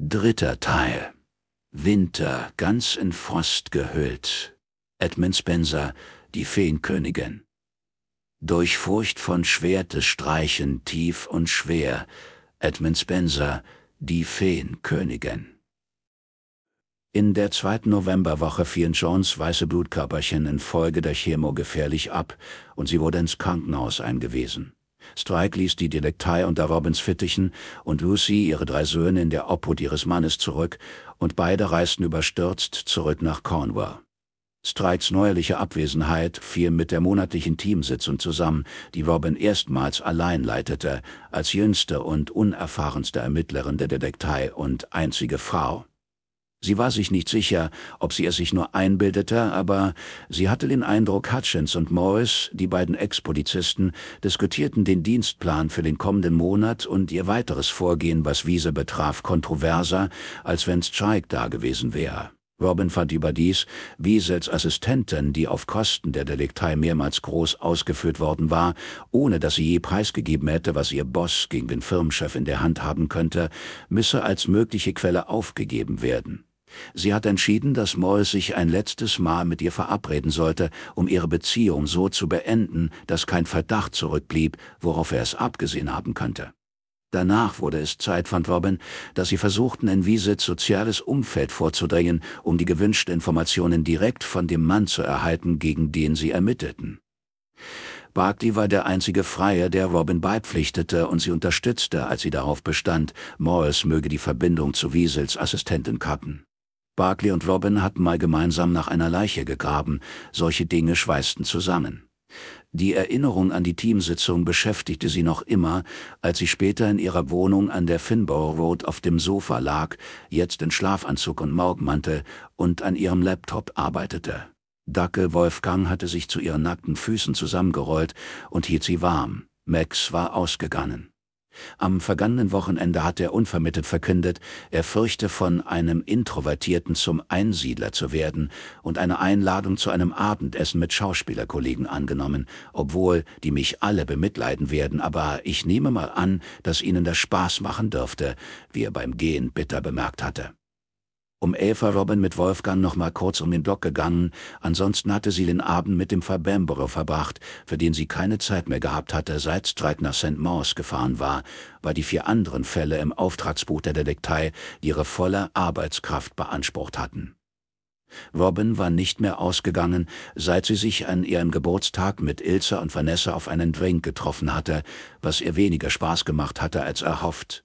Dritter Teil. Winter, ganz in Frost gehüllt. Edmund Spencer, die Feenkönigin. Durch Furcht von Schwertestreichen tief und schwer, Edmund Spencer, die Feenkönigin. In der zweiten Novemberwoche fielen Jones weiße Blutkörperchen infolge der Chemo gefährlich ab und sie wurde ins Krankenhaus eingewiesen. Strike ließ die Detektei unter Robins Fittichen und Lucy ihre drei Söhne in der Obhut ihres Mannes zurück, und beide reisten überstürzt zurück nach Cornwall. Strikes neuerliche Abwesenheit fiel mit der monatlichen Teamsitzung zusammen, die Robin erstmals allein leitete, als jüngste und unerfahrenste Ermittlerin der Detektei und einzige Frau. Sie war sich nicht sicher, ob sie es sich nur einbildete, aber sie hatte den Eindruck, Hutchins und Morris, die beiden Ex-Polizisten, diskutierten den Dienstplan für den kommenden Monat und ihr weiteres Vorgehen, was Wiese betraf, kontroverser, als wenn Strike da gewesen wäre. Robin fand überdies Wiesels Assistentin, die auf Kosten der Deliktei mehrmals groß ausgeführt worden war, ohne dass sie je preisgegeben hätte, was ihr Boss gegen den Firmenchef in der Hand haben könnte, müsse als mögliche Quelle aufgegeben werden. Sie hat entschieden, dass Morris sich ein letztes Mal mit ihr verabreden sollte, um ihre Beziehung so zu beenden, dass kein Verdacht zurückblieb, worauf er es abgesehen haben könnte. Danach wurde es Zeit, fand Robin, dass sie versuchten, in Wiesets soziales Umfeld vorzudringen, um die gewünschten Informationen direkt von dem Mann zu erhalten, gegen den sie ermittelten. Barkley war der einzige Freier, der Robin beipflichtete und sie unterstützte, als sie darauf bestand, Morris möge die Verbindung zu Wiesels Assistentin kappen. Barclay und Robin hatten mal gemeinsam nach einer Leiche gegraben, solche Dinge schweißten zusammen. Die Erinnerung an die Teamsitzung beschäftigte sie noch immer, als sie später in ihrer Wohnung an der Finborough Road auf dem Sofa lag, jetzt in Schlafanzug und Morgmantel und an ihrem Laptop arbeitete. Dacke Wolfgang hatte sich zu ihren nackten Füßen zusammengerollt und hielt sie warm. Max war ausgegangen. Am vergangenen Wochenende hat er unvermittelt verkündet, er fürchte von einem Introvertierten zum Einsiedler zu werden und eine Einladung zu einem Abendessen mit Schauspielerkollegen angenommen, obwohl die mich alle bemitleiden werden, aber ich nehme mal an, dass ihnen das Spaß machen dürfte, wie er beim Gehen bitter bemerkt hatte. Um elf war Robin mit Wolfgang noch mal kurz um den Block gegangen, ansonsten hatte sie den Abend mit dem Verbembere verbracht, für den sie keine Zeit mehr gehabt hatte, seit Streit nach St. Mors gefahren war, weil die vier anderen Fälle im Auftragsbuch der Detektei ihre volle Arbeitskraft beansprucht hatten. Robin war nicht mehr ausgegangen, seit sie sich an ihrem Geburtstag mit Ilse und Vanessa auf einen Drink getroffen hatte, was ihr weniger Spaß gemacht hatte als erhofft.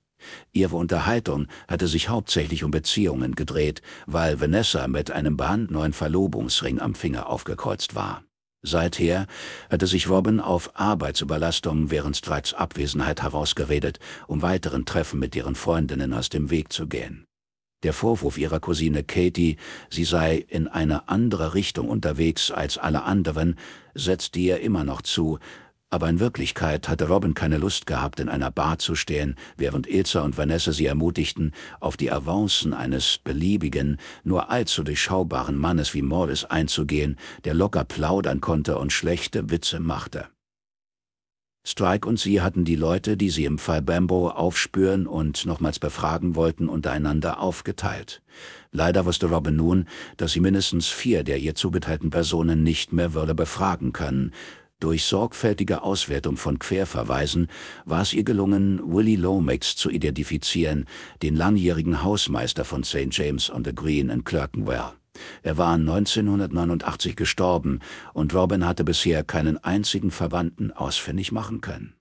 Ihre Unterhaltung hatte sich hauptsächlich um Beziehungen gedreht, weil Vanessa mit einem brandneuen Verlobungsring am Finger aufgekreuzt war. Seither hatte sich Robin auf Arbeitsüberlastung während Strikes Abwesenheit herausgeredet, um weiteren Treffen mit ihren Freundinnen aus dem Weg zu gehen. Der Vorwurf ihrer Cousine Katie, sie sei in eine andere Richtung unterwegs als alle anderen, setzte ihr immer noch zu, aber in Wirklichkeit hatte Robin keine Lust gehabt, in einer Bar zu stehen, während Ilza und Vanessa sie ermutigten, auf die Avancen eines beliebigen, nur allzu durchschaubaren Mannes wie Morris einzugehen, der locker plaudern konnte und schlechte Witze machte. Strike und sie hatten die Leute, die sie im Fall Bambo aufspüren und nochmals befragen wollten, untereinander aufgeteilt. Leider wusste Robin nun, dass sie mindestens vier der ihr zugeteilten Personen nicht mehr würde befragen können, durch sorgfältige Auswertung von Querverweisen war es ihr gelungen, Willie Lomax zu identifizieren, den langjährigen Hausmeister von St. James on the Green in Clerkenwell. Er war 1989 gestorben und Robin hatte bisher keinen einzigen Verwandten ausfindig machen können.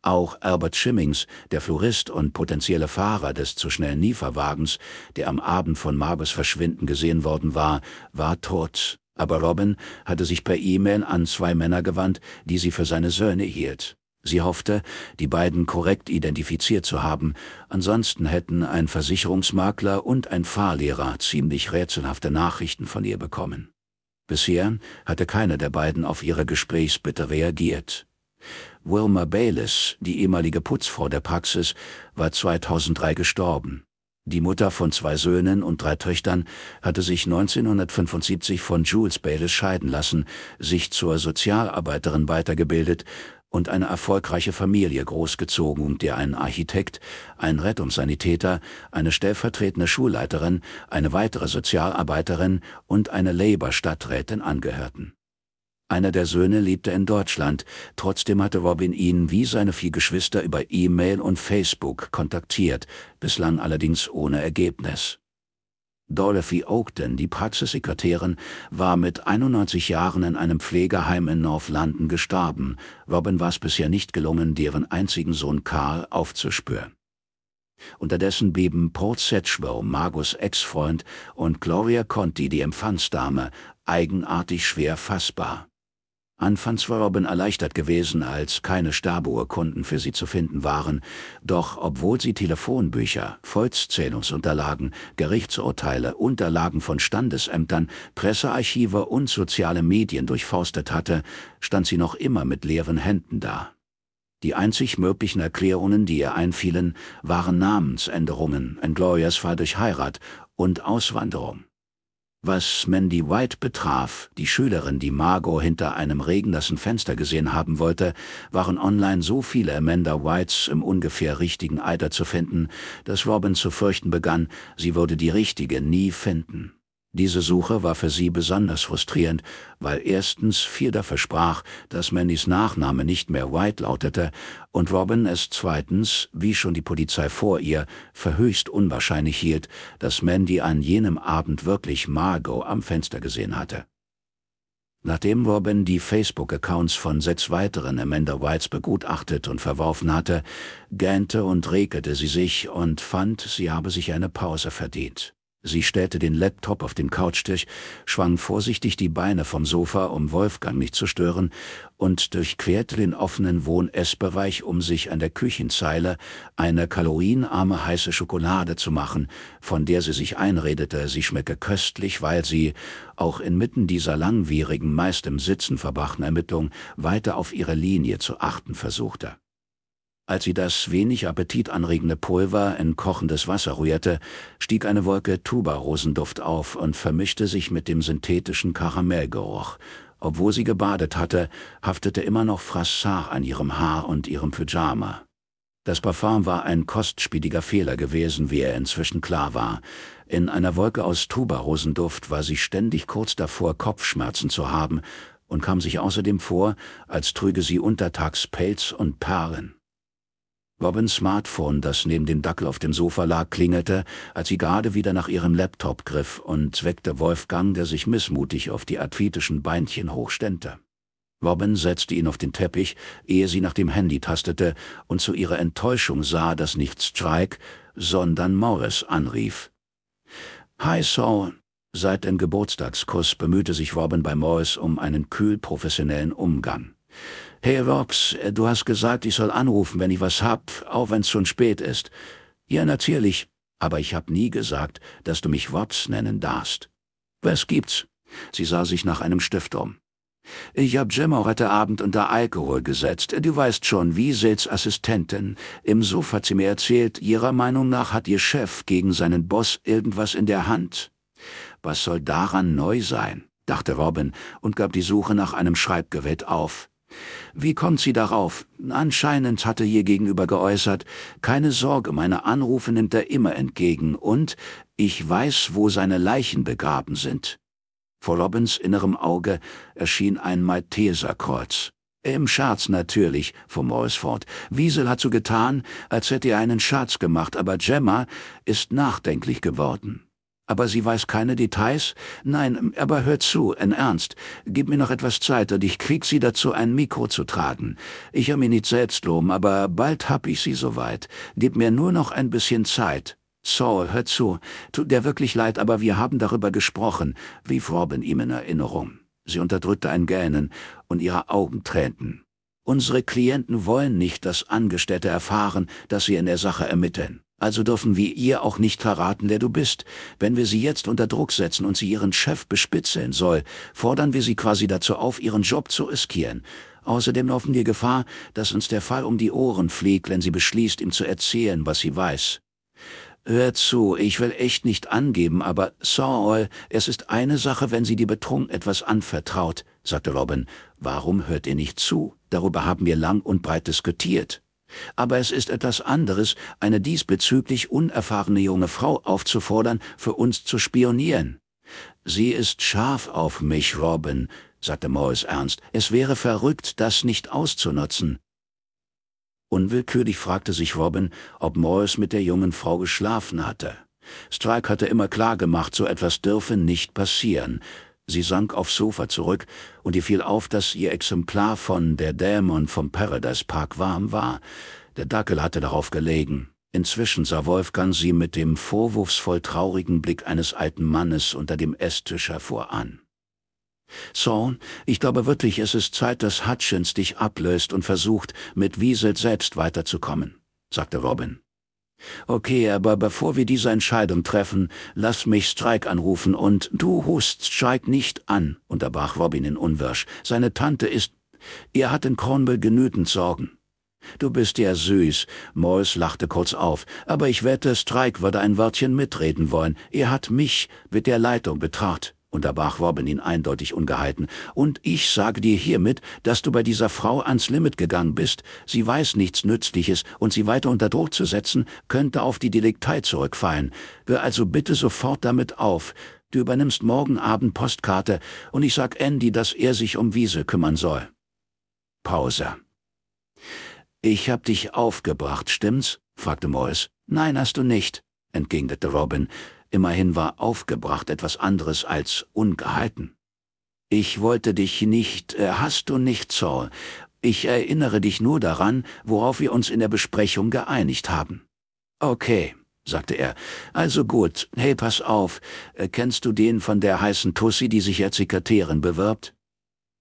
Auch Albert Schimmings, der Florist und potenzielle Fahrer des zu schnellen Nieferwagens, der am Abend von Marbes Verschwinden gesehen worden war, war tot aber Robin hatte sich per E-Mail an zwei Männer gewandt, die sie für seine Söhne hielt. Sie hoffte, die beiden korrekt identifiziert zu haben, ansonsten hätten ein Versicherungsmakler und ein Fahrlehrer ziemlich rätselhafte Nachrichten von ihr bekommen. Bisher hatte keiner der beiden auf ihre Gesprächsbitte reagiert. Wilma Bayliss, die ehemalige Putzfrau der Praxis, war 2003 gestorben. Die Mutter von zwei Söhnen und drei Töchtern hatte sich 1975 von Jules Bayles scheiden lassen, sich zur Sozialarbeiterin weitergebildet und eine erfolgreiche Familie großgezogen, der ein Architekt, ein Rettungssanitäter, eine stellvertretende Schulleiterin, eine weitere Sozialarbeiterin und eine Labour-Stadträtin angehörten. Einer der Söhne lebte in Deutschland, trotzdem hatte Robin ihn wie seine vier Geschwister über E-Mail und Facebook kontaktiert, bislang allerdings ohne Ergebnis. Dorothy Ogden, die Praxissekretärin, war mit 91 Jahren in einem Pflegeheim in North London gestorben. Robin war es bisher nicht gelungen, deren einzigen Sohn Karl aufzuspüren. Unterdessen beben Paul Sedgelow, Margus Ex-Freund, und Gloria Conti, die Empfangsdame, eigenartig schwer fassbar. Anfangs war Robin erleichtert gewesen, als keine Sterbeurkunden für sie zu finden waren, doch obwohl sie Telefonbücher, Volkszählungsunterlagen, Gerichtsurteile, Unterlagen von Standesämtern, Pressearchive und soziale Medien durchforstet hatte, stand sie noch immer mit leeren Händen da. Die einzig möglichen Erklärungen, die ihr einfielen, waren Namensänderungen, ein Glorious Fall durch Heirat und Auswanderung. Was Mandy White betraf, die Schülerin, die Margot hinter einem regenlassen Fenster gesehen haben wollte, waren online so viele Amanda Whites im ungefähr richtigen Alter zu finden, dass Robin zu fürchten begann, sie würde die richtige nie finden. Diese Suche war für sie besonders frustrierend, weil erstens Fierder versprach, dass Mandys Nachname nicht mehr White lautete und Robin es zweitens, wie schon die Polizei vor ihr, für höchst unwahrscheinlich hielt, dass Mandy an jenem Abend wirklich Margot am Fenster gesehen hatte. Nachdem Robin die Facebook-Accounts von sechs weiteren Amanda Whites begutachtet und verworfen hatte, gähnte und regelte sie sich und fand, sie habe sich eine Pause verdient. Sie stellte den Laptop auf den Couchtisch, schwang vorsichtig die Beine vom Sofa, um Wolfgang nicht zu stören, und durchquerte den offenen Wohnessbereich, um sich an der Küchenzeile eine kalorienarme heiße Schokolade zu machen, von der sie sich einredete, sie schmecke köstlich, weil sie, auch inmitten dieser langwierigen, meist im Sitzen verbrachten Ermittlung, weiter auf ihre Linie zu achten versuchte. Als sie das wenig appetitanregende Pulver in kochendes Wasser rührte, stieg eine Wolke Tuberosenduft auf und vermischte sich mit dem synthetischen Karamellgeruch. Obwohl sie gebadet hatte, haftete immer noch Frassard an ihrem Haar und ihrem Pyjama. Das Parfum war ein kostspieliger Fehler gewesen, wie er inzwischen klar war. In einer Wolke aus Tuberosenduft war sie ständig kurz davor, Kopfschmerzen zu haben und kam sich außerdem vor, als trüge sie untertags Pelz und Perlen. Robins Smartphone, das neben dem Dackel auf dem Sofa lag, klingelte, als sie gerade wieder nach ihrem Laptop griff und weckte Wolfgang, der sich missmutig auf die athletischen Beinchen hochstemmte. Robin setzte ihn auf den Teppich, ehe sie nach dem Handy tastete und zu ihrer Enttäuschung sah, dass nicht Strike, sondern Morris anrief. »Hi, so«, Seit dem Geburtstagskuss bemühte sich Robin bei Morris um einen kühl professionellen Umgang. Hey Rox, äh, du hast gesagt, ich soll anrufen, wenn ich was hab, auch wenn's schon spät ist. Ja, natürlich, aber ich hab nie gesagt, dass du mich Rox nennen darfst. Was gibt's? Sie sah sich nach einem Stift um. Ich hab Jim auch heute Abend unter Alkohol gesetzt. Du weißt schon, Wiesels Assistentin. Im Sofa hat sie mir erzählt, ihrer Meinung nach hat ihr Chef gegen seinen Boss irgendwas in der Hand. Was soll daran neu sein? dachte Robin und gab die Suche nach einem Schreibgerät auf. Wie kommt sie darauf? Anscheinend hatte ihr gegenüber geäußert, keine Sorge, meine Anrufe nimmt er immer entgegen und ich weiß, wo seine Leichen begraben sind. Vor Robbins innerem Auge erschien ein Malteserkreuz. Im Scherz natürlich, fuhr Morris fort. Wiesel hat so getan, als hätte er einen Scherz gemacht, aber Gemma ist nachdenklich geworden aber sie weiß keine Details? Nein, aber hör zu, in Ernst, gib mir noch etwas Zeit und ich krieg sie dazu, ein Mikro zu tragen. Ich will mich nicht selbst loben, aber bald hab ich sie soweit. Gib mir nur noch ein bisschen Zeit. Saul, hör zu, tut dir wirklich leid, aber wir haben darüber gesprochen, rief Robin ihm in Erinnerung. Sie unterdrückte ein Gähnen und ihre Augen tränten. Unsere Klienten wollen nicht, dass Angestellte erfahren, dass sie in der Sache ermitteln. Also dürfen wir ihr auch nicht verraten, wer du bist. Wenn wir sie jetzt unter Druck setzen und sie ihren Chef bespitzeln soll, fordern wir sie quasi dazu auf, ihren Job zu riskieren. Außerdem laufen wir Gefahr, dass uns der Fall um die Ohren fliegt, wenn sie beschließt, ihm zu erzählen, was sie weiß. Hör zu, ich will echt nicht angeben, aber Saul, es ist eine Sache, wenn sie dir betrunken etwas anvertraut, sagte Robin. Warum hört ihr nicht zu? Darüber haben wir lang und breit diskutiert. Aber es ist etwas anderes, eine diesbezüglich unerfahrene junge Frau aufzufordern, für uns zu spionieren. Sie ist scharf auf mich, Robin, sagte Morris ernst. Es wäre verrückt, das nicht auszunutzen. Unwillkürlich fragte sich Robin, ob Morris mit der jungen Frau geschlafen hatte. Strike hatte immer klar gemacht, so etwas dürfe nicht passieren. Sie sank aufs Sofa zurück und ihr fiel auf, dass ihr Exemplar von Der Dämon vom Paradise Park warm war. Der Dackel hatte darauf gelegen. Inzwischen sah Wolfgang sie mit dem vorwurfsvoll traurigen Blick eines alten Mannes unter dem Esstisch hervor an. Zorn, ich glaube wirklich, es ist Zeit, dass Hutchins dich ablöst und versucht, mit Wiesel selbst weiterzukommen, sagte Robin. Okay, aber bevor wir diese Entscheidung treffen, lass mich Strike anrufen und du hust Strike nicht an, unterbrach Robin in Unwirsch. Seine Tante ist... Ihr hat in Cornwall genügend Sorgen. Du bist ja süß. Morris lachte kurz auf. Aber ich wette, Strike würde ein Wörtchen mitreden wollen. Er hat mich mit der Leitung betrat unterbrach Robin ihn eindeutig ungehalten, und ich sage dir hiermit, dass du bei dieser Frau ans Limit gegangen bist, sie weiß nichts Nützliches, und sie weiter unter Druck zu setzen, könnte auf die Deliktei zurückfallen. Hör also bitte sofort damit auf. Du übernimmst morgen Abend Postkarte, und ich sag Andy, dass er sich um Wiese kümmern soll. Pause. Ich hab dich aufgebracht, stimmt's? fragte Morris. Nein, hast du nicht, entgegnete Robin. Immerhin war aufgebracht etwas anderes als ungehalten. Ich wollte dich nicht, äh, hast du nicht, Saul. Ich erinnere dich nur daran, worauf wir uns in der Besprechung geeinigt haben. Okay, sagte er. Also gut, hey, pass auf. Äh, kennst du den von der heißen Tussi, die sich als Sekretärin bewirbt?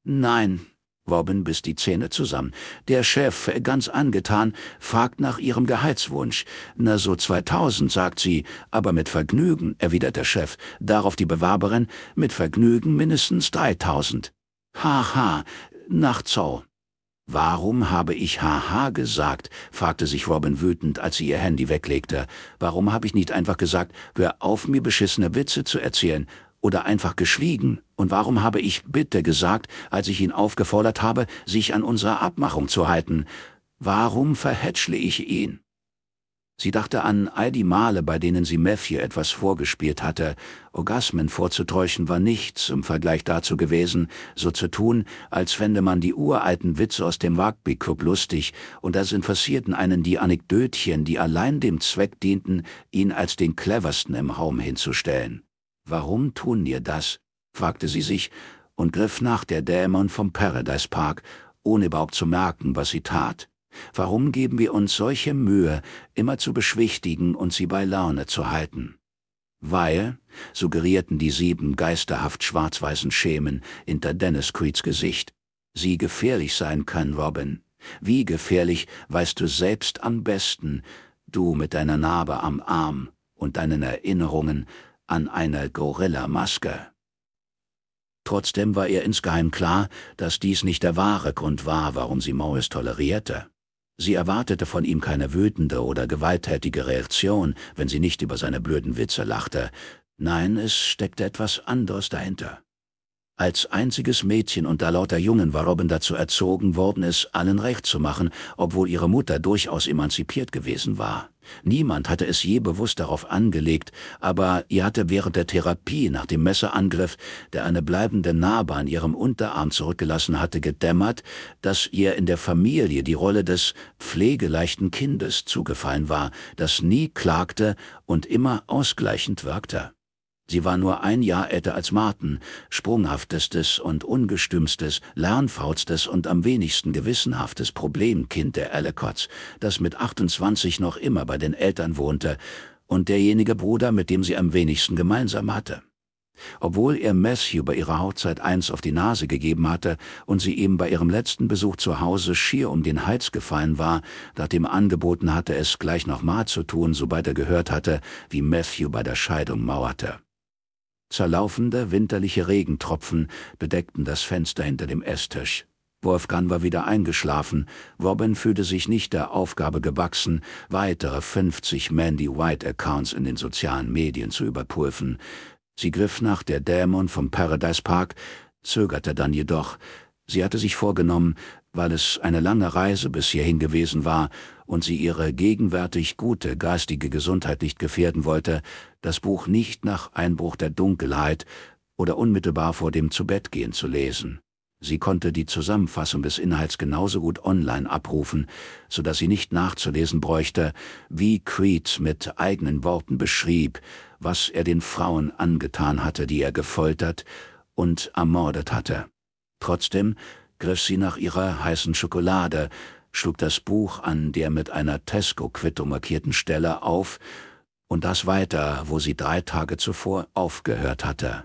Nein, Robin biss die Zähne zusammen. Der Chef, ganz angetan, fragt nach ihrem Gehaltswunsch. Na so 2000, sagt sie, aber mit Vergnügen, erwidert der Chef. Darauf die Bewerberin, mit Vergnügen mindestens 3000. Haha, Nachtzau. Warum habe ich Haha gesagt? fragte sich Robin wütend, als sie ihr Handy weglegte. Warum habe ich nicht einfach gesagt, hör auf, mir beschissene Witze zu erzählen? Oder einfach geschwiegen? Und warum habe ich bitte gesagt, als ich ihn aufgefordert habe, sich an unsere Abmachung zu halten? Warum verhätschle ich ihn? Sie dachte an all die Male, bei denen sie Matthew etwas vorgespielt hatte. Orgasmen vorzutäuschen war nichts im Vergleich dazu gewesen, so zu tun, als fände man die uralten Witze aus dem Rugby Club lustig, und das interessierten einen die Anekdötchen, die allein dem Zweck dienten, ihn als den cleversten im Raum hinzustellen. Warum tun wir das? fragte sie sich und griff nach der Dämon vom Paradise Park, ohne überhaupt zu merken, was sie tat. Warum geben wir uns solche Mühe, immer zu beschwichtigen und sie bei Laune zu halten? Weil, suggerierten die sieben geisterhaft schwarz-weißen Schemen hinter Dennis Creeds Gesicht, sie gefährlich sein können, Robin. Wie gefährlich weißt du selbst am besten, du mit deiner Narbe am Arm und deinen Erinnerungen an eine Gorilla-Maske. Trotzdem war ihr insgeheim klar, dass dies nicht der wahre Grund war, warum sie Morris tolerierte. Sie erwartete von ihm keine wütende oder gewalttätige Reaktion, wenn sie nicht über seine blöden Witze lachte. Nein, es steckte etwas anderes dahinter. Als einziges Mädchen unter lauter Jungen war Robin dazu erzogen worden, es allen recht zu machen, obwohl ihre Mutter durchaus emanzipiert gewesen war. Niemand hatte es je bewusst darauf angelegt, aber ihr hatte während der Therapie nach dem Messerangriff, der eine bleibende Narbe an ihrem Unterarm zurückgelassen hatte, gedämmert, dass ihr in der Familie die Rolle des pflegeleichten Kindes zugefallen war, das nie klagte und immer ausgleichend wirkte. Sie war nur ein Jahr älter als Martin, sprunghaftestes und ungestümstes, lernfautstes und am wenigsten gewissenhaftes Problemkind der Ellicotts, das mit 28 noch immer bei den Eltern wohnte und derjenige Bruder, mit dem sie am wenigsten gemeinsam hatte. Obwohl ihr Matthew bei ihrer Hochzeit eins auf die Nase gegeben hatte und sie ihm bei ihrem letzten Besuch zu Hause schier um den Hals gefallen war, nachdem angeboten hatte, es gleich nochmal zu tun, sobald er gehört hatte, wie Matthew bei der Scheidung mauerte. Zerlaufende, winterliche Regentropfen bedeckten das Fenster hinter dem Esstisch. Wolfgang war wieder eingeschlafen, Robin fühlte sich nicht der Aufgabe gewachsen, weitere 50 Mandy White-Accounts in den sozialen Medien zu überprüfen. Sie griff nach der Dämon vom Paradise Park, zögerte dann jedoch. Sie hatte sich vorgenommen, weil es eine lange Reise bis hierhin gewesen war und sie ihre gegenwärtig gute geistige Gesundheit nicht gefährden wollte, das Buch nicht nach Einbruch der Dunkelheit oder unmittelbar vor dem Zubettgehen zu lesen. Sie konnte die Zusammenfassung des Inhalts genauso gut online abrufen, so dass sie nicht nachzulesen bräuchte, wie Creed mit eigenen Worten beschrieb, was er den Frauen angetan hatte, die er gefoltert und ermordet hatte. Trotzdem griff sie nach ihrer heißen Schokolade, schlug das Buch an der mit einer Tesco-Quittung markierten Stelle auf und das weiter, wo sie drei Tage zuvor aufgehört hatte.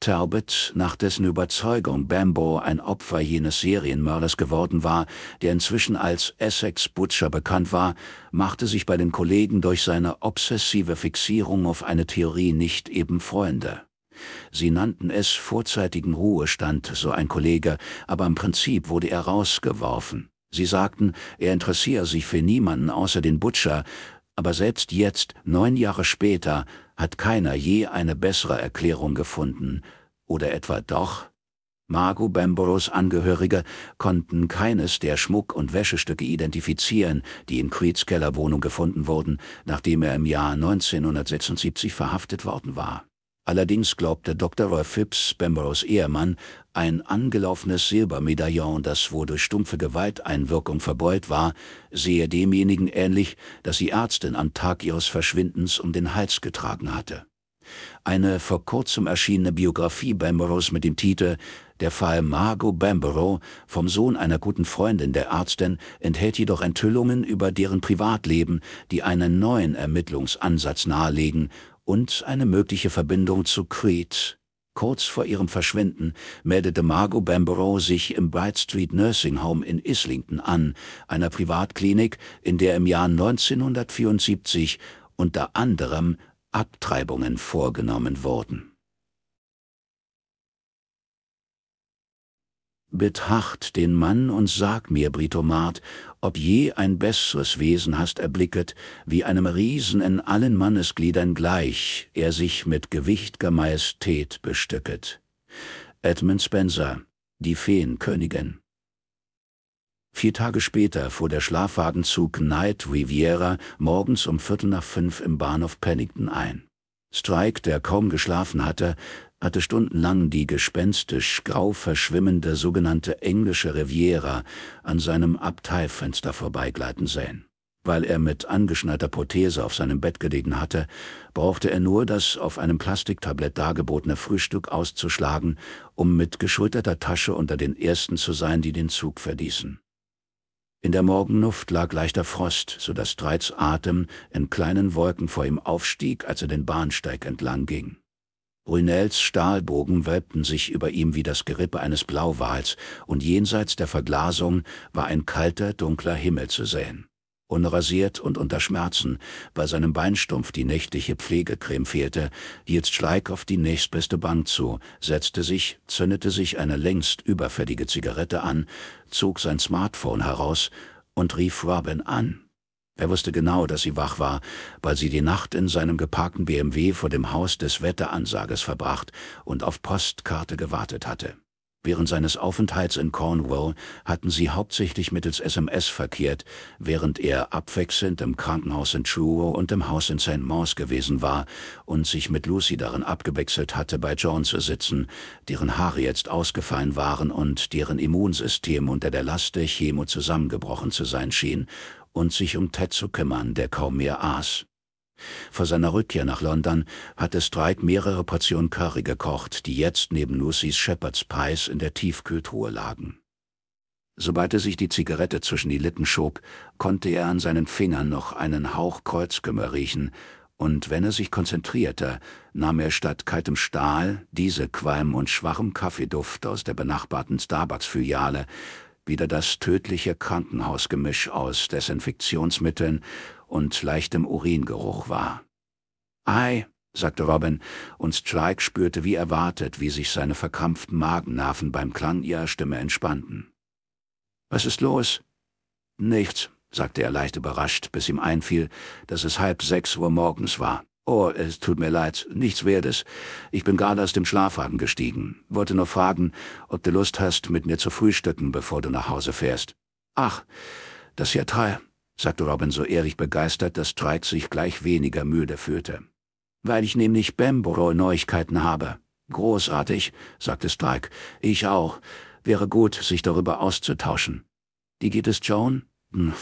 Talbot, nach dessen Überzeugung Bambo ein Opfer jenes Serienmörders geworden war, der inzwischen als Essex Butcher bekannt war, machte sich bei den Kollegen durch seine obsessive Fixierung auf eine Theorie nicht eben Freunde. Sie nannten es vorzeitigen Ruhestand, so ein Kollege, aber im Prinzip wurde er rausgeworfen. Sie sagten, er interessiere sich für niemanden außer den Butcher, aber selbst jetzt, neun Jahre später, hat keiner je eine bessere Erklärung gefunden. Oder etwa doch? Margot Bamboros Angehörige konnten keines der Schmuck- und Wäschestücke identifizieren, die in Creeds Kellerwohnung gefunden wurden, nachdem er im Jahr 1976 verhaftet worden war. Allerdings glaubte Dr. Roy Phipps, Bemboros Ehemann, ein angelaufenes Silbermedaillon, das wohl durch stumpfe Gewalteinwirkung verbeult war, sehe demjenigen ähnlich, das die Ärztin an Tag ihres Verschwindens um den Hals getragen hatte. Eine vor kurzem erschienene Biografie Bamboros mit dem Titel Der Fall Margot Bamborough vom Sohn einer guten Freundin der Ärztin enthält jedoch Enthüllungen über deren Privatleben, die einen neuen Ermittlungsansatz nahelegen und eine mögliche Verbindung zu Creed. Kurz vor ihrem Verschwinden meldete Margot Bamborough sich im Bright Street Nursing Home in Islington an, einer Privatklinik, in der im Jahr 1974 unter anderem Abtreibungen vorgenommen wurden. Betracht den Mann und sag mir, Britomart, ob je ein besseres Wesen hast erblicket, wie einem Riesen in allen Mannesgliedern gleich, er sich mit gewichtger Majestät bestücket. Edmund Spencer, die Feenkönigin. Vier Tage später fuhr der Schlafwagenzug Knight Riviera morgens um Viertel nach fünf im Bahnhof Pennington ein. Strike, der kaum geschlafen hatte, hatte stundenlang die gespenstisch grau verschwimmende sogenannte englische Riviera an seinem Abteifenster vorbeigleiten sehen. Weil er mit angeschnallter Prothese auf seinem Bett gelegen hatte, brauchte er nur das auf einem Plastiktablett dargebotene Frühstück auszuschlagen, um mit geschulterter Tasche unter den Ersten zu sein, die den Zug verließen. In der Morgenluft lag leichter Frost, so dass Streits Atem in kleinen Wolken vor ihm aufstieg, als er den Bahnsteig entlang ging. Brunels Stahlbogen wölbten sich über ihm wie das Gerippe eines Blauwals, und jenseits der Verglasung war ein kalter, dunkler Himmel zu sehen. Unrasiert und unter Schmerzen, weil seinem Beinstumpf die nächtliche Pflegecreme fehlte, hielt Schleik auf die nächstbeste Bank zu, setzte sich, zündete sich eine längst überfällige Zigarette an, zog sein Smartphone heraus und rief Robin an. Er wusste genau, dass sie wach war, weil sie die Nacht in seinem geparkten BMW vor dem Haus des Wetteransages verbracht und auf Postkarte gewartet hatte. Während seines Aufenthalts in Cornwall hatten sie hauptsächlich mittels SMS verkehrt, während er abwechselnd im Krankenhaus in Truro und im Haus in St. Mons gewesen war und sich mit Lucy darin abgewechselt hatte, bei John zu sitzen, deren Haare jetzt ausgefallen waren und deren Immunsystem unter der Last der Chemo zusammengebrochen zu sein schien und sich um Ted zu kümmern, der kaum mehr aß. Vor seiner Rückkehr nach London hatte Streit mehrere Portionen Curry gekocht, die jetzt neben Lucys Shepherd's Pies in der Tiefkühltruhe lagen. Sobald er sich die Zigarette zwischen die Lippen schob, konnte er an seinen Fingern noch einen Hauch Kreuzkümmer riechen, und wenn er sich konzentrierte, nahm er statt kaltem Stahl diese Qualm und schwachem Kaffeeduft aus der benachbarten Starbucks-Filiale, wieder das tödliche Krankenhausgemisch aus Desinfektionsmitteln und leichtem Uringeruch war. Ei, sagte Robin, und Strike spürte wie erwartet, wie sich seine verkrampften Magennerven beim Klang ihrer Stimme entspannten. Was ist los? Nichts, sagte er leicht überrascht, bis ihm einfiel, dass es halb sechs Uhr morgens war. Oh, es tut mir leid, nichts Wertes. Ich bin gerade aus dem Schlafwagen gestiegen. Wollte nur fragen, ob du Lust hast, mit mir zu frühstücken, bevor du nach Hause fährst. Ach, das ist ja toll, sagte Robin so ehrlich begeistert, dass Drake sich gleich weniger müde fühlte. Weil ich nämlich bamboro neuigkeiten habe. Großartig, sagte Strike. Ich auch. Wäre gut, sich darüber auszutauschen. Wie geht es Joan? Hm.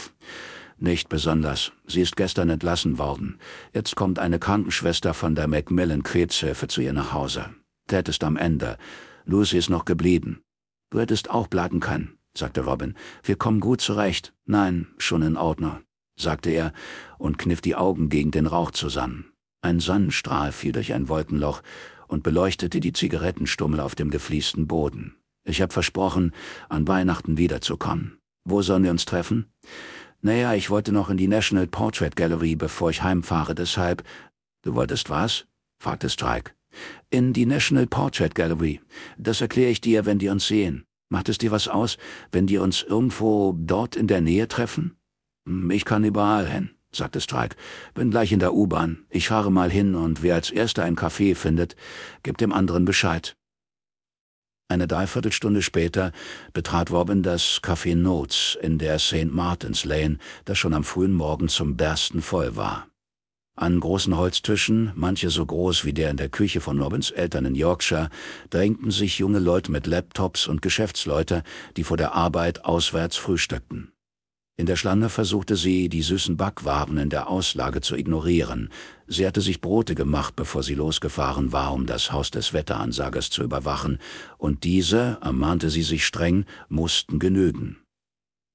Nicht besonders. Sie ist gestern entlassen worden. Jetzt kommt eine Krankenschwester von der Macmillan Krebshilfe zu ihr nach Hause. Ted ist am Ende. Lucy ist noch geblieben. Du hättest auch bleiben können, sagte Robin. Wir kommen gut zurecht. Nein, schon in Ordnung, sagte er und kniff die Augen gegen den Rauch zusammen. Ein Sonnenstrahl fiel durch ein Wolkenloch und beleuchtete die Zigarettenstummel auf dem gefliesten Boden. Ich habe versprochen, an Weihnachten wiederzukommen. Wo sollen wir uns treffen? Naja, ich wollte noch in die National Portrait Gallery, bevor ich heimfahre, deshalb... Du wolltest was? fragte Strike. In die National Portrait Gallery. Das erkläre ich dir, wenn die uns sehen. Macht es dir was aus, wenn die uns irgendwo dort in der Nähe treffen? Hm, ich kann überall hin, sagte Strike. Bin gleich in der U-Bahn. Ich fahre mal hin und wer als erster ein Café findet, gibt dem anderen Bescheid. Eine Dreiviertelstunde später betrat Robin das Café Notes in der St. Martin's Lane, das schon am frühen Morgen zum Bersten voll war. An großen Holztischen, manche so groß wie der in der Küche von Robins Eltern in Yorkshire, drängten sich junge Leute mit Laptops und Geschäftsleute, die vor der Arbeit auswärts frühstückten. In der Schlange versuchte sie, die süßen Backwaren in der Auslage zu ignorieren. Sie hatte sich Brote gemacht, bevor sie losgefahren war, um das Haus des Wetteransagers zu überwachen, und diese, ermahnte sie sich streng, mussten genügen.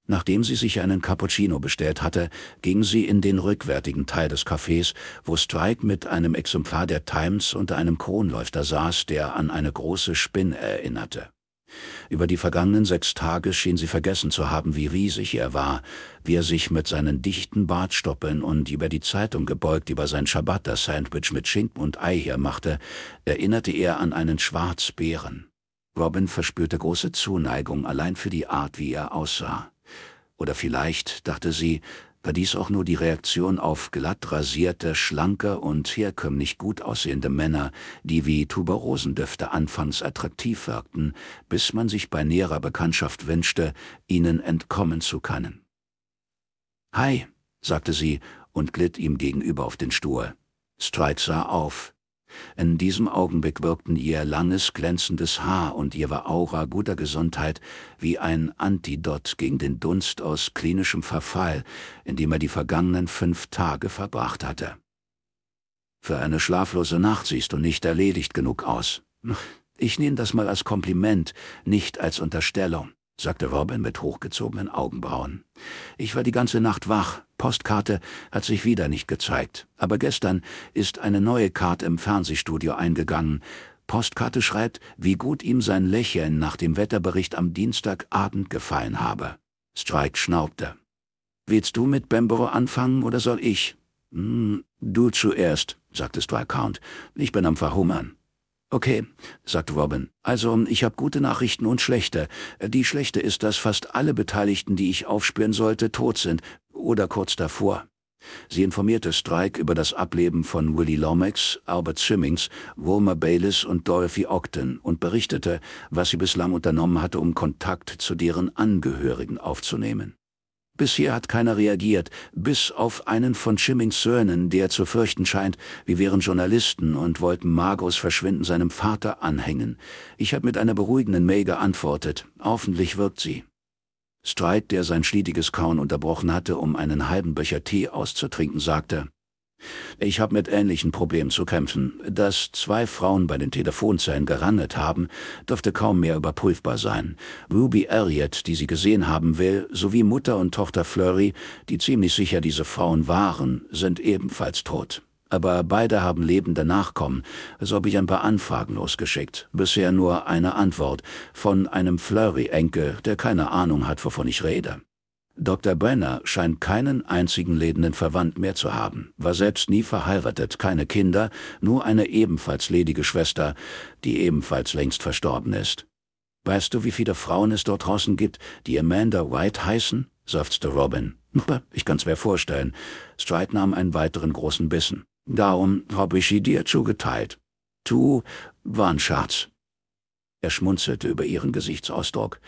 Nachdem sie sich einen Cappuccino bestellt hatte, ging sie in den rückwärtigen Teil des Cafés, wo Strike mit einem Exemplar der Times unter einem Kronleuchter saß, der an eine große Spinne erinnerte. Über die vergangenen sechs Tage schien sie vergessen zu haben, wie riesig er war, wie er sich mit seinen dichten Bartstoppeln und über die Zeitung gebeugt über sein Ciabatta-Sandwich mit Schinken und Ei hermachte, erinnerte er an einen Schwarzbären. Robin verspürte große Zuneigung allein für die Art, wie er aussah. Oder vielleicht, dachte sie, war dies auch nur die Reaktion auf glatt rasierte, schlanke und herkömmlich gut aussehende Männer, die wie Tuberosendüfte anfangs attraktiv wirkten, bis man sich bei näherer Bekanntschaft wünschte, ihnen entkommen zu können. Hi, sagte sie und glitt ihm gegenüber auf den Stuhl. Stride sah auf. In diesem Augenblick wirkten ihr langes, glänzendes Haar und ihre Aura guter Gesundheit wie ein Antidot gegen den Dunst aus klinischem Verfall, in dem er die vergangenen fünf Tage verbracht hatte. Für eine schlaflose Nacht siehst du nicht erledigt genug aus. Ich nehme das mal als Kompliment, nicht als Unterstellung sagte Robin mit hochgezogenen Augenbrauen. Ich war die ganze Nacht wach. Postkarte hat sich wieder nicht gezeigt. Aber gestern ist eine neue Karte im Fernsehstudio eingegangen. Postkarte schreibt, wie gut ihm sein Lächeln nach dem Wetterbericht am Dienstagabend gefallen habe. Strike schnaubte. Willst du mit Bembro anfangen oder soll ich? Hm, du zuerst, sagte Strike Count. Ich bin am Verhungern. Okay, sagte Robin. Also, ich habe gute Nachrichten und schlechte. Die schlechte ist, dass fast alle Beteiligten, die ich aufspüren sollte, tot sind oder kurz davor. Sie informierte Strike über das Ableben von Willie Lomax, Albert Simmings, Wilma Bayliss und Dorothy Ogden und berichtete, was sie bislang unternommen hatte, um Kontakt zu deren Angehörigen aufzunehmen. Bisher hat keiner reagiert, bis auf einen von Schimmings Söhnen, der zu fürchten scheint, wir wären Journalisten und wollten Margos Verschwinden seinem Vater anhängen. Ich habe mit einer beruhigenden Mail geantwortet. Hoffentlich wirkt sie. Streit, der sein stetiges Kauen unterbrochen hatte, um einen halben Böcher Tee auszutrinken, sagte, ich habe mit ähnlichen Problemen zu kämpfen. Dass zwei Frauen bei den Telefonzellen gerandet haben, dürfte kaum mehr überprüfbar sein. Ruby Elliott, die sie gesehen haben will, sowie Mutter und Tochter Flurry, die ziemlich sicher diese Frauen waren, sind ebenfalls tot. Aber beide haben lebende Nachkommen, so habe ich ein paar Anfragen losgeschickt. Bisher nur eine Antwort von einem Flurry-Enkel, der keine Ahnung hat, wovon ich rede. Dr. Brenner scheint keinen einzigen ledenden Verwandt mehr zu haben, war selbst nie verheiratet, keine Kinder, nur eine ebenfalls ledige Schwester, die ebenfalls längst verstorben ist. Weißt du, wie viele Frauen es dort draußen gibt, die Amanda White heißen? seufzte Robin. Ich kann's mir vorstellen. Stride nahm einen weiteren großen Bissen. Darum habe ich sie dir zugeteilt. Tu war ein Schatz. Er schmunzelte über ihren Gesichtsausdruck.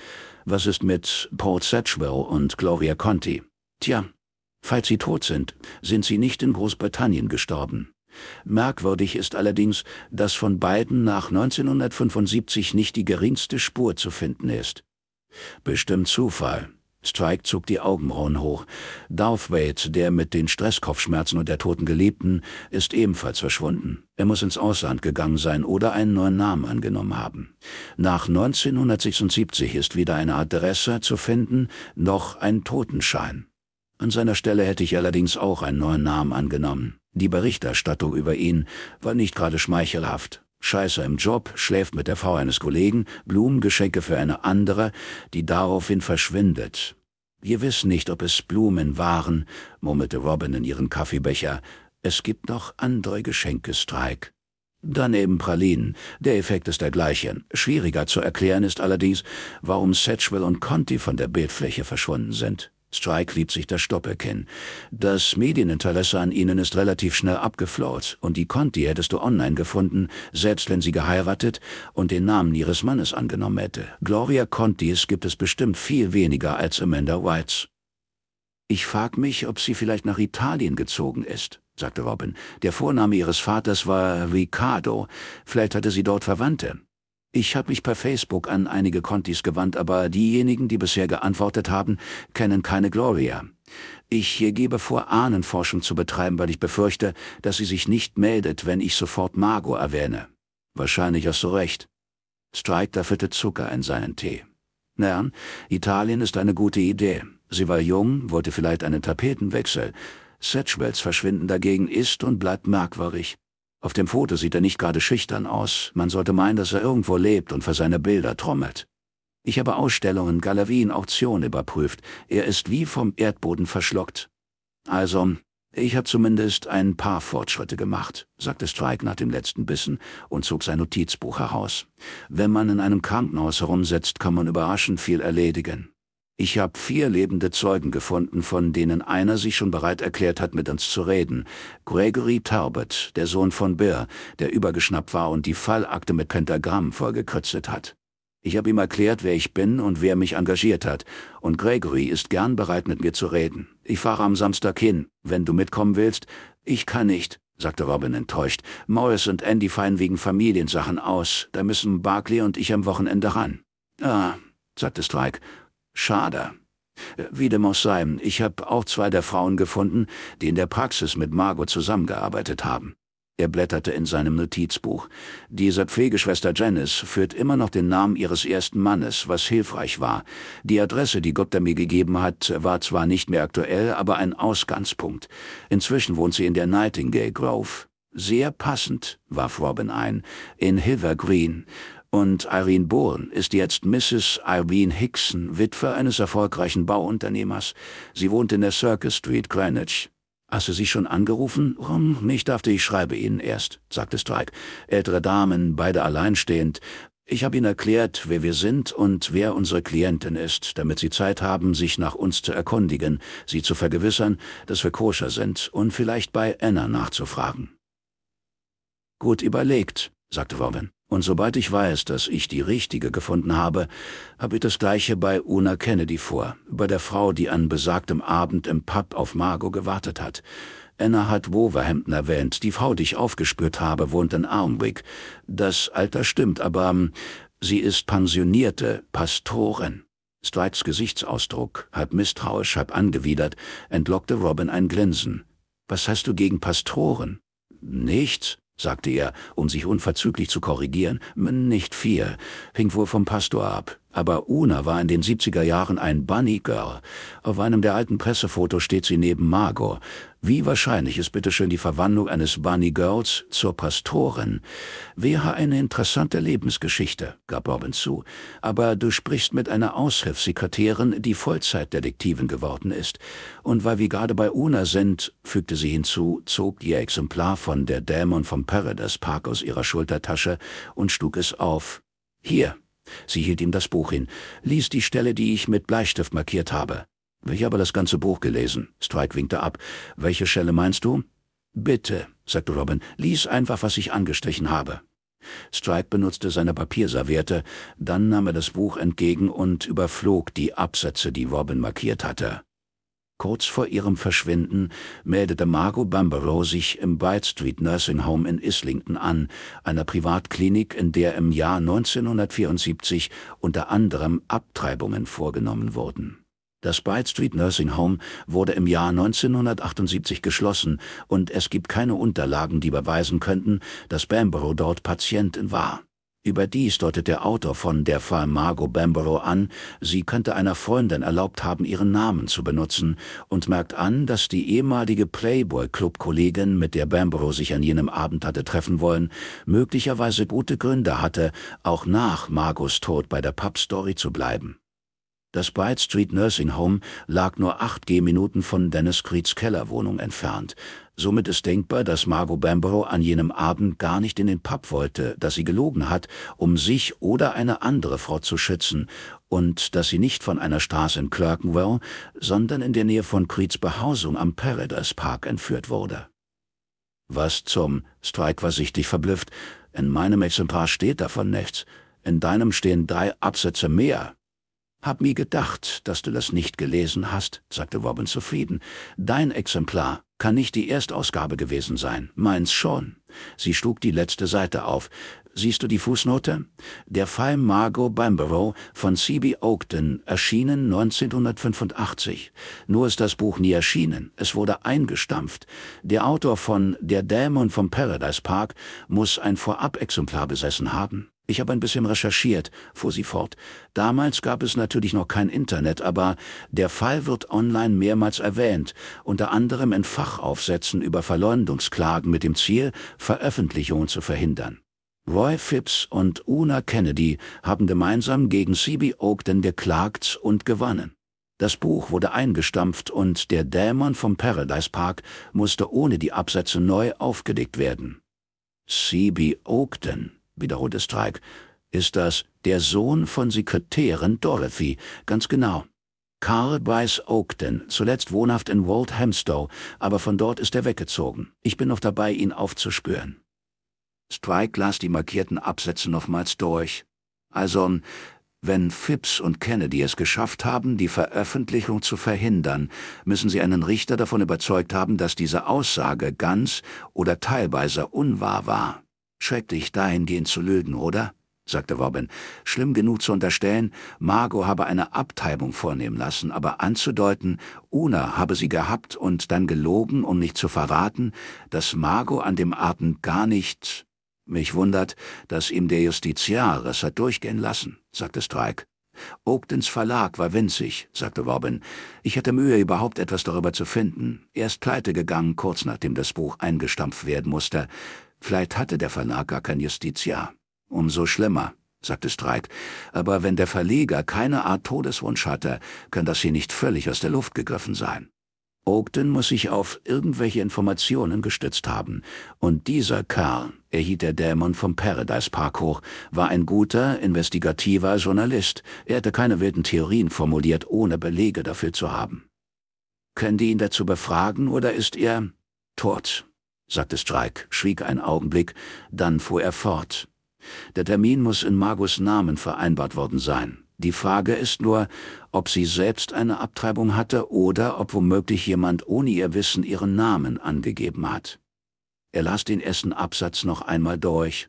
Was ist mit Paul Satchwell und Gloria Conti? Tja, falls sie tot sind, sind sie nicht in Großbritannien gestorben. Merkwürdig ist allerdings, dass von beiden nach 1975 nicht die geringste Spur zu finden ist. Bestimmt Zufall. Strike zog die Augenbrauen hoch. Darth Wade, der mit den Stresskopfschmerzen und der toten Geliebten, ist ebenfalls verschwunden. Er muss ins Ausland gegangen sein oder einen neuen Namen angenommen haben. Nach 1976 ist weder eine Adresse zu finden, noch ein Totenschein. An seiner Stelle hätte ich allerdings auch einen neuen Namen angenommen. Die Berichterstattung über ihn war nicht gerade schmeichelhaft. Scheiße im Job, schläft mit der Frau eines Kollegen, Blumengeschenke für eine andere, die daraufhin verschwindet. Wir wissen nicht, ob es Blumen waren, murmelte Robin in ihren Kaffeebecher. Es gibt noch andere Geschenke, Strike. Daneben Pralinen. Der Effekt ist der gleiche. Schwieriger zu erklären ist allerdings, warum Satchwell und Conti von der Bildfläche verschwunden sind. Strike liebt sich das Stoppekin. Das Medieninteresse an ihnen ist relativ schnell abgeflaut und die Conti hättest du online gefunden, selbst wenn sie geheiratet und den Namen ihres Mannes angenommen hätte. Gloria Contis gibt es bestimmt viel weniger als Amanda Whites. Ich frag mich, ob sie vielleicht nach Italien gezogen ist, sagte Robin. Der Vorname ihres Vaters war Ricardo. Vielleicht hatte sie dort Verwandte. Ich habe mich per Facebook an einige Contis gewandt, aber diejenigen, die bisher geantwortet haben, kennen keine Gloria. Ich gebe vor, Ahnenforschung zu betreiben, weil ich befürchte, dass sie sich nicht meldet, wenn ich sofort Margot erwähne. Wahrscheinlich hast du recht. Strike dafürte Zucker in seinen Tee. Nern, Italien ist eine gute Idee. Sie war jung, wollte vielleicht einen Tapetenwechsel. Sedgewells Verschwinden dagegen ist und bleibt merkwürdig. Auf dem Foto sieht er nicht gerade schüchtern aus, man sollte meinen, dass er irgendwo lebt und für seine Bilder trommelt. Ich habe Ausstellungen, Galerien, Auktionen überprüft, er ist wie vom Erdboden verschluckt. Also, ich habe zumindest ein paar Fortschritte gemacht, sagte Strike nach dem letzten Bissen und zog sein Notizbuch heraus. Wenn man in einem Krankenhaus herumsetzt, kann man überraschend viel erledigen. Ich habe vier lebende Zeugen gefunden, von denen einer sich schon bereit erklärt hat, mit uns zu reden. Gregory Talbot, der Sohn von Birr, der übergeschnappt war und die Fallakte mit Pentagramm vollgekritzelt hat. Ich habe ihm erklärt, wer ich bin und wer mich engagiert hat, und Gregory ist gern bereit, mit mir zu reden. Ich fahre am Samstag hin, wenn du mitkommen willst. Ich kann nicht, sagte Robin enttäuscht. Morris und Andy fallen wegen Familiensachen aus. Da müssen Barclay und ich am Wochenende ran. Ah, sagte Strike Schade. Äh, wie dem auch sei, ich habe auch zwei der Frauen gefunden, die in der Praxis mit Margot zusammengearbeitet haben. Er blätterte in seinem Notizbuch. Diese Pflegeschwester Janice führt immer noch den Namen ihres ersten Mannes, was hilfreich war. Die Adresse, die Gupta mir gegeben hat, war zwar nicht mehr aktuell, aber ein Ausgangspunkt. Inzwischen wohnt sie in der Nightingale Grove. Sehr passend, warf Robin ein, in Hilvergreen und Irene Bohlen ist jetzt Mrs. Irene Hickson, Witwe eines erfolgreichen Bauunternehmers. Sie wohnt in der Circus Street, Greenwich. Hast du sie schon angerufen? Rum, hm, oh, nicht dachte ich schreibe Ihnen erst, sagte Strike. Ältere Damen, beide alleinstehend. Ich habe Ihnen erklärt, wer wir sind und wer unsere Klientin ist, damit Sie Zeit haben, sich nach uns zu erkundigen, Sie zu vergewissern, dass wir koscher sind und vielleicht bei Anna nachzufragen. Gut überlegt, sagte Robin. Und sobald ich weiß, dass ich die richtige gefunden habe, habe ich das gleiche bei Una Kennedy vor, bei der Frau, die an besagtem Abend im Pub auf Margot gewartet hat. Anna hat Wolverhampton erwähnt, die Frau, die ich aufgespürt habe, wohnt in Armwick. Das Alter stimmt, aber ähm, sie ist pensionierte Pastorin. Strides Gesichtsausdruck, halb misstrauisch, halb angewidert, entlockte Robin ein Grinsen. Was hast du gegen Pastoren? Nichts sagte er, um sich unverzüglich zu korrigieren, nicht vier, hing wohl vom Pastor ab. Aber Una war in den 70er Jahren ein Bunny Girl. Auf einem der alten Pressefotos steht sie neben Margot. Wie wahrscheinlich ist bitteschön die Verwandlung eines Bunny Girls zur Pastorin? Wäre eine interessante Lebensgeschichte, gab Robin zu, aber du sprichst mit einer Aushilfssekretärin, die Vollzeitdetektivin geworden ist. Und weil wir gerade bei Una sind, fügte sie hinzu, zog ihr Exemplar von Der Dämon vom Paradise Park aus ihrer Schultertasche und schlug es auf. Hier. Sie hielt ihm das Buch hin, ließ die Stelle, die ich mit Bleistift markiert habe. Ich habe das ganze Buch gelesen. Strike winkte ab. Welche Schelle meinst du? Bitte, sagte Robin, lies einfach, was ich angestrichen habe. Strike benutzte seine Papierserviette, dann nahm er das Buch entgegen und überflog die Absätze, die Robin markiert hatte. Kurz vor ihrem Verschwinden meldete Margot Bamberow sich im Bright Street Nursing Home in Islington an, einer Privatklinik, in der im Jahr 1974 unter anderem Abtreibungen vorgenommen wurden. Das Bright Street Nursing Home wurde im Jahr 1978 geschlossen und es gibt keine Unterlagen, die beweisen könnten, dass Bamborough dort Patientin war. Überdies deutet der Autor von Der Fall Margot Bamborough an, sie könnte einer Freundin erlaubt haben, ihren Namen zu benutzen und merkt an, dass die ehemalige Playboy-Club-Kollegin, mit der Bamborough sich an jenem Abend hatte treffen wollen, möglicherweise gute Gründe hatte, auch nach Margots Tod bei der Pub-Story zu bleiben. Das Bright Street Nursing Home lag nur acht Gehminuten von Dennis Creeds Kellerwohnung entfernt. Somit ist denkbar, dass Margot Bamborough an jenem Abend gar nicht in den Pub wollte, dass sie gelogen hat, um sich oder eine andere Frau zu schützen und dass sie nicht von einer Straße in Clerkenwell, sondern in der Nähe von Creeds Behausung am Paradise Park entführt wurde. Was zum Strike war sichtlich verblüfft. In meinem Exemplar steht davon nichts. In deinem stehen drei Absätze mehr. Hab mir gedacht, dass du das nicht gelesen hast, sagte Robin zufrieden. Dein Exemplar kann nicht die Erstausgabe gewesen sein, meins schon. Sie schlug die letzte Seite auf. Siehst du die Fußnote? Der Fall Margot Bamborough von C.B. Oakden, erschienen 1985. Nur ist das Buch nie erschienen, es wurde eingestampft. Der Autor von Der Dämon vom Paradise Park muss ein Vorab-Exemplar besessen haben. Ich habe ein bisschen recherchiert, fuhr sie fort. Damals gab es natürlich noch kein Internet, aber der Fall wird online mehrmals erwähnt, unter anderem in Fachaufsätzen über Verleumdungsklagen mit dem Ziel, Veröffentlichungen zu verhindern. Roy Phipps und Una Kennedy haben gemeinsam gegen C.B. Ogden geklagt und gewonnen. Das Buch wurde eingestampft und der Dämon vom Paradise Park musste ohne die Absätze neu aufgedeckt werden. C.B. Ogden wiederholte Strike, ist das der Sohn von Sekretärin Dorothy, ganz genau. Carl Bryce Oakden, zuletzt wohnhaft in Walt Hemstow, aber von dort ist er weggezogen. Ich bin noch dabei, ihn aufzuspüren. Strike las die markierten Absätze nochmals durch. Also, wenn Phipps und Kennedy es geschafft haben, die Veröffentlichung zu verhindern, müssen sie einen Richter davon überzeugt haben, dass diese Aussage ganz oder teilweise unwahr war. Schrecklich, dahingehend zu lügen, oder? sagte Robin. Schlimm genug zu unterstellen, Margot habe eine Abtreibung vornehmen lassen, aber anzudeuten, Una habe sie gehabt und dann gelogen, um nicht zu verraten, dass Margot an dem Abend gar nicht... Mich wundert, dass ihm der Justiziar es hat durchgehen lassen, sagte Strike. Ogdens Verlag war winzig, sagte Robin. Ich hatte Mühe, überhaupt etwas darüber zu finden. Er ist pleite gegangen, kurz nachdem das Buch eingestampft werden musste. Vielleicht hatte der Verlag gar kein Justiziar. Umso schlimmer, sagte Streit. Aber wenn der Verleger keine Art Todeswunsch hatte, kann das hier nicht völlig aus der Luft gegriffen sein. Ogden muss sich auf irgendwelche Informationen gestützt haben. Und dieser Kerl, erhielt der Dämon vom Paradise Park hoch, war ein guter, investigativer Journalist. Er hätte keine wilden Theorien formuliert, ohne Belege dafür zu haben. Können die ihn dazu befragen oder ist er tot? sagte Strike, schwieg einen Augenblick, dann fuhr er fort. Der Termin muss in Margus Namen vereinbart worden sein. Die Frage ist nur, ob sie selbst eine Abtreibung hatte oder ob womöglich jemand ohne ihr Wissen ihren Namen angegeben hat. Er las den ersten Absatz noch einmal durch.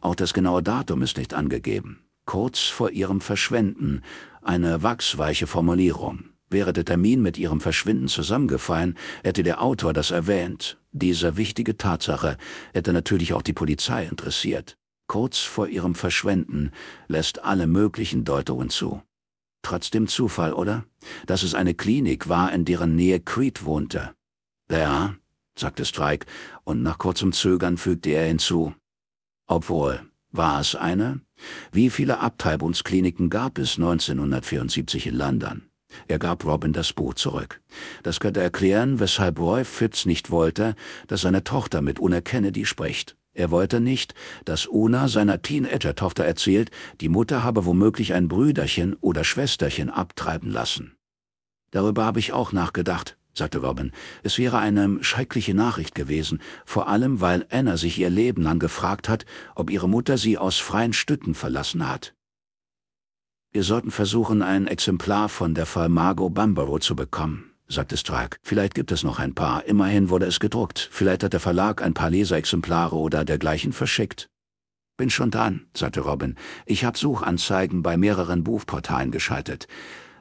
Auch das genaue Datum ist nicht angegeben. Kurz vor ihrem Verschwenden, eine wachsweiche Formulierung. Wäre der Termin mit ihrem Verschwinden zusammengefallen, hätte der Autor das erwähnt. Diese wichtige Tatsache hätte natürlich auch die Polizei interessiert. Kurz vor ihrem Verschwenden lässt alle möglichen Deutungen zu. Trotzdem Zufall, oder? Dass es eine Klinik war, in deren Nähe Creed wohnte. Ja, sagte Strike, und nach kurzem Zögern fügte er hinzu. Obwohl, war es eine? Wie viele Abtreibungskliniken gab es 1974 in London? Er gab Robin das Buch zurück. Das könnte erklären, weshalb Roy Fitz nicht wollte, dass seine Tochter mit Una Kennedy spricht. Er wollte nicht, dass Una seiner Teenager-Tochter erzählt, die Mutter habe womöglich ein Brüderchen oder Schwesterchen abtreiben lassen. Darüber habe ich auch nachgedacht, sagte Robin. Es wäre eine schreckliche Nachricht gewesen, vor allem weil Anna sich ihr Leben lang gefragt hat, ob ihre Mutter sie aus freien Stücken verlassen hat. Wir sollten versuchen, ein Exemplar von der Fall Margot Bamborough zu bekommen, sagte Strike. Vielleicht gibt es noch ein paar. Immerhin wurde es gedruckt. Vielleicht hat der Verlag ein paar Leserexemplare oder dergleichen verschickt. Bin schon dran, sagte Robin. Ich habe Suchanzeigen bei mehreren Buchportalen geschaltet.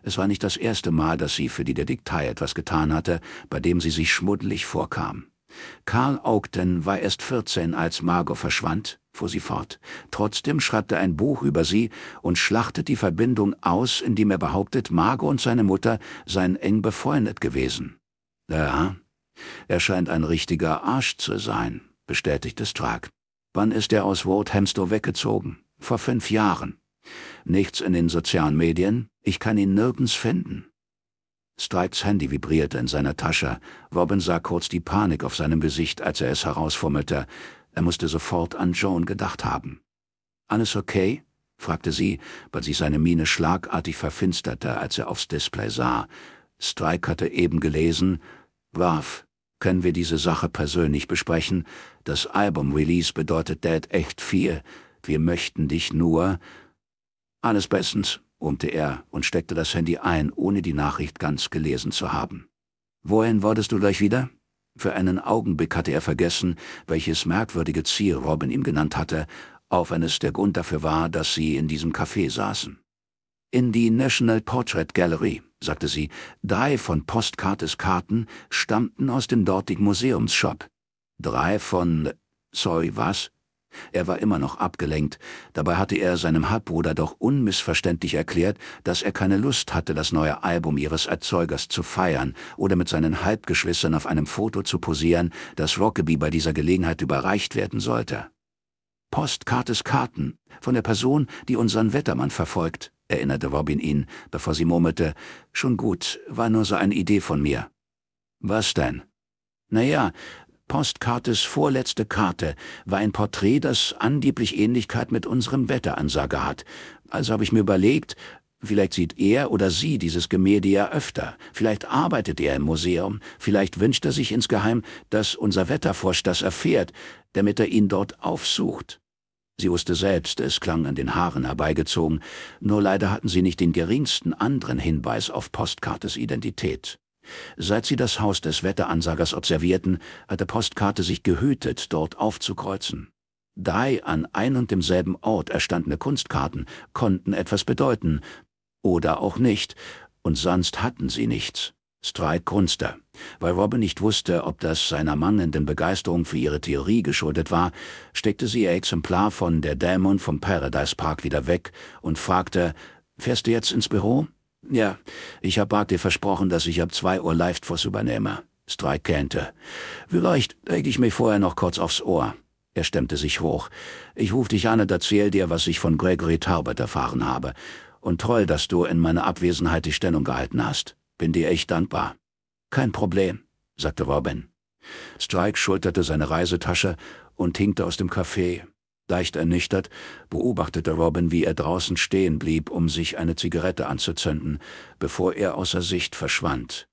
Es war nicht das erste Mal, dass sie für die Detektei etwas getan hatte, bei dem sie sich schmuddelig vorkam. Karl Ogden war erst 14, als Margot verschwand, fuhr sie fort. Trotzdem schreibt er ein Buch über sie und schlachtet die Verbindung aus, indem er behauptet, Margot und seine Mutter seien eng befreundet gewesen. Ja, er scheint ein richtiger Arsch zu sein, bestätigte Strag. Wann ist er aus Woodhamstow weggezogen? Vor fünf Jahren. Nichts in den sozialen Medien, ich kann ihn nirgends finden. Strikes Handy vibrierte in seiner Tasche. Robin sah kurz die Panik auf seinem Gesicht, als er es herausfummelte. Er musste sofort an Joan gedacht haben. Alles okay? fragte sie, weil sich seine Miene schlagartig verfinsterte, als er aufs Display sah. Strike hatte eben gelesen, warf, können wir diese Sache persönlich besprechen? Das Album-Release bedeutet Dad echt viel. Wir möchten dich nur... Alles bestens, brummte er und steckte das Handy ein, ohne die Nachricht ganz gelesen zu haben. Wohin wolltest du gleich wieder? Für einen Augenblick hatte er vergessen, welches merkwürdige Ziel Robin ihm genannt hatte, auf eines der Grund dafür war, dass sie in diesem Café saßen. In die National Portrait Gallery, sagte sie, drei von Postkartes Karten stammten aus dem dortigen Museumsshop. Drei von... sorry, was? Er war immer noch abgelenkt, dabei hatte er seinem Halbbruder doch unmissverständlich erklärt, dass er keine Lust hatte, das neue Album ihres Erzeugers zu feiern oder mit seinen Halbgeschwistern auf einem Foto zu posieren, das Rockaby bei dieser Gelegenheit überreicht werden sollte. Postkartes Karten, von der Person, die unseren Wettermann verfolgt, erinnerte Robin ihn, bevor sie murmelte, schon gut, war nur so eine Idee von mir. Was denn? Naja, Postkartes vorletzte Karte war ein Porträt, das angeblich Ähnlichkeit mit unserem Wetteransager hat. Also habe ich mir überlegt, vielleicht sieht er oder sie dieses Gemälde ja öfter, vielleicht arbeitet er im Museum, vielleicht wünscht er sich insgeheim, dass unser Wetterfrosch das erfährt, damit er ihn dort aufsucht. Sie wusste selbst, es klang an den Haaren herbeigezogen, nur leider hatten sie nicht den geringsten anderen Hinweis auf Postkartes Identität. Seit sie das Haus des Wetteransagers observierten, hatte Postkarte sich gehütet, dort aufzukreuzen. Drei an ein und demselben Ort erstandene Kunstkarten konnten etwas bedeuten, oder auch nicht, und sonst hatten sie nichts. Strike Kunster, Weil Robin nicht wusste, ob das seiner mangelnden Begeisterung für ihre Theorie geschuldet war, steckte sie ihr Exemplar von Der Dämon vom Paradise Park wieder weg und fragte, fährst du jetzt ins Büro? Ja, ich hab Bart dir versprochen, dass ich ab zwei Uhr Live-Fuss übernehme. Strike kennte. Vielleicht leg ich mich vorher noch kurz aufs Ohr. Er stemmte sich hoch. Ich ruf dich an und erzähl dir, was ich von Gregory Talbot erfahren habe. Und toll, dass du in meiner Abwesenheit die Stellung gehalten hast. Bin dir echt dankbar. Kein Problem, sagte Robin. Strike schulterte seine Reisetasche und hinkte aus dem Café, Leicht ernüchtert beobachtete Robin, wie er draußen stehen blieb, um sich eine Zigarette anzuzünden, bevor er außer Sicht verschwand.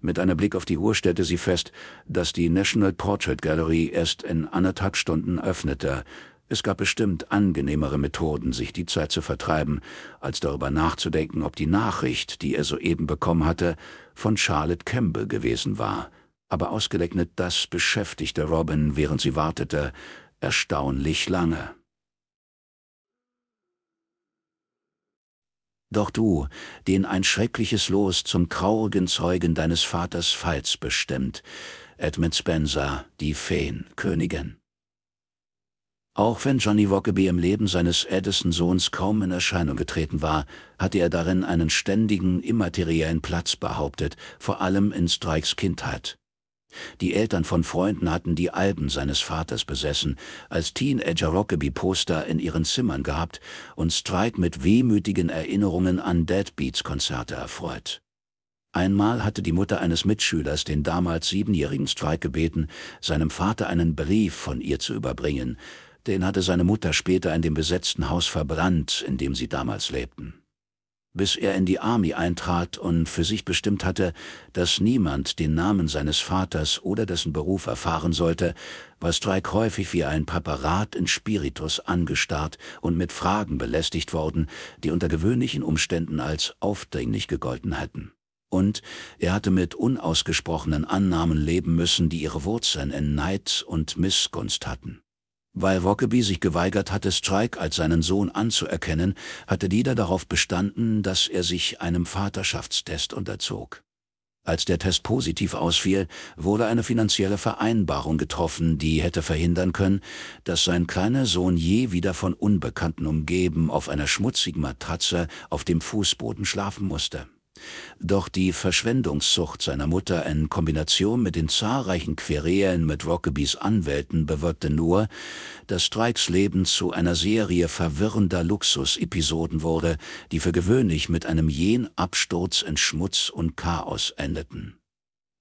Mit einem Blick auf die Uhr stellte sie fest, dass die National Portrait Gallery erst in anderthalb Stunden öffnete. Es gab bestimmt angenehmere Methoden, sich die Zeit zu vertreiben, als darüber nachzudenken, ob die Nachricht, die er soeben bekommen hatte, von Charlotte Campbell gewesen war. Aber ausgerechnet das beschäftigte Robin, während sie wartete, erstaunlich lange. Doch du, den ein schreckliches Los zum traurigen Zeugen deines Vaters Falls bestimmt, Edmund Spencer, die Feenkönigin. Auch wenn Johnny Wockeby im Leben seines Edison-Sohns kaum in Erscheinung getreten war, hatte er darin einen ständigen, immateriellen Platz behauptet, vor allem in Strikes Kindheit. Die Eltern von Freunden hatten die Alben seines Vaters besessen, als Teenager Rockaby-Poster in ihren Zimmern gehabt und Strike mit wehmütigen Erinnerungen an Deadbeats-Konzerte erfreut. Einmal hatte die Mutter eines Mitschülers den damals siebenjährigen Strike gebeten, seinem Vater einen Brief von ihr zu überbringen. Den hatte seine Mutter später in dem besetzten Haus verbrannt, in dem sie damals lebten bis er in die Army eintrat und für sich bestimmt hatte, dass niemand den Namen seines Vaters oder dessen Beruf erfahren sollte, war Strike häufig wie ein Paparat in Spiritus angestarrt und mit Fragen belästigt worden, die unter gewöhnlichen Umständen als aufdringlich gegolten hätten. Und er hatte mit unausgesprochenen Annahmen leben müssen, die ihre Wurzeln in Neid und Missgunst hatten. Weil Rockaby sich geweigert hatte, Strike als seinen Sohn anzuerkennen, hatte Dieter darauf bestanden, dass er sich einem Vaterschaftstest unterzog. Als der Test positiv ausfiel, wurde eine finanzielle Vereinbarung getroffen, die hätte verhindern können, dass sein kleiner Sohn je wieder von Unbekannten umgeben auf einer schmutzigen Matratze auf dem Fußboden schlafen musste. Doch die Verschwendungssucht seiner Mutter in Kombination mit den zahlreichen Querelen mit Rockabys Anwälten bewirkte nur, dass Strikes Leben zu einer Serie verwirrender Luxus-Episoden wurde, die für gewöhnlich mit einem jähen Absturz in Schmutz und Chaos endeten.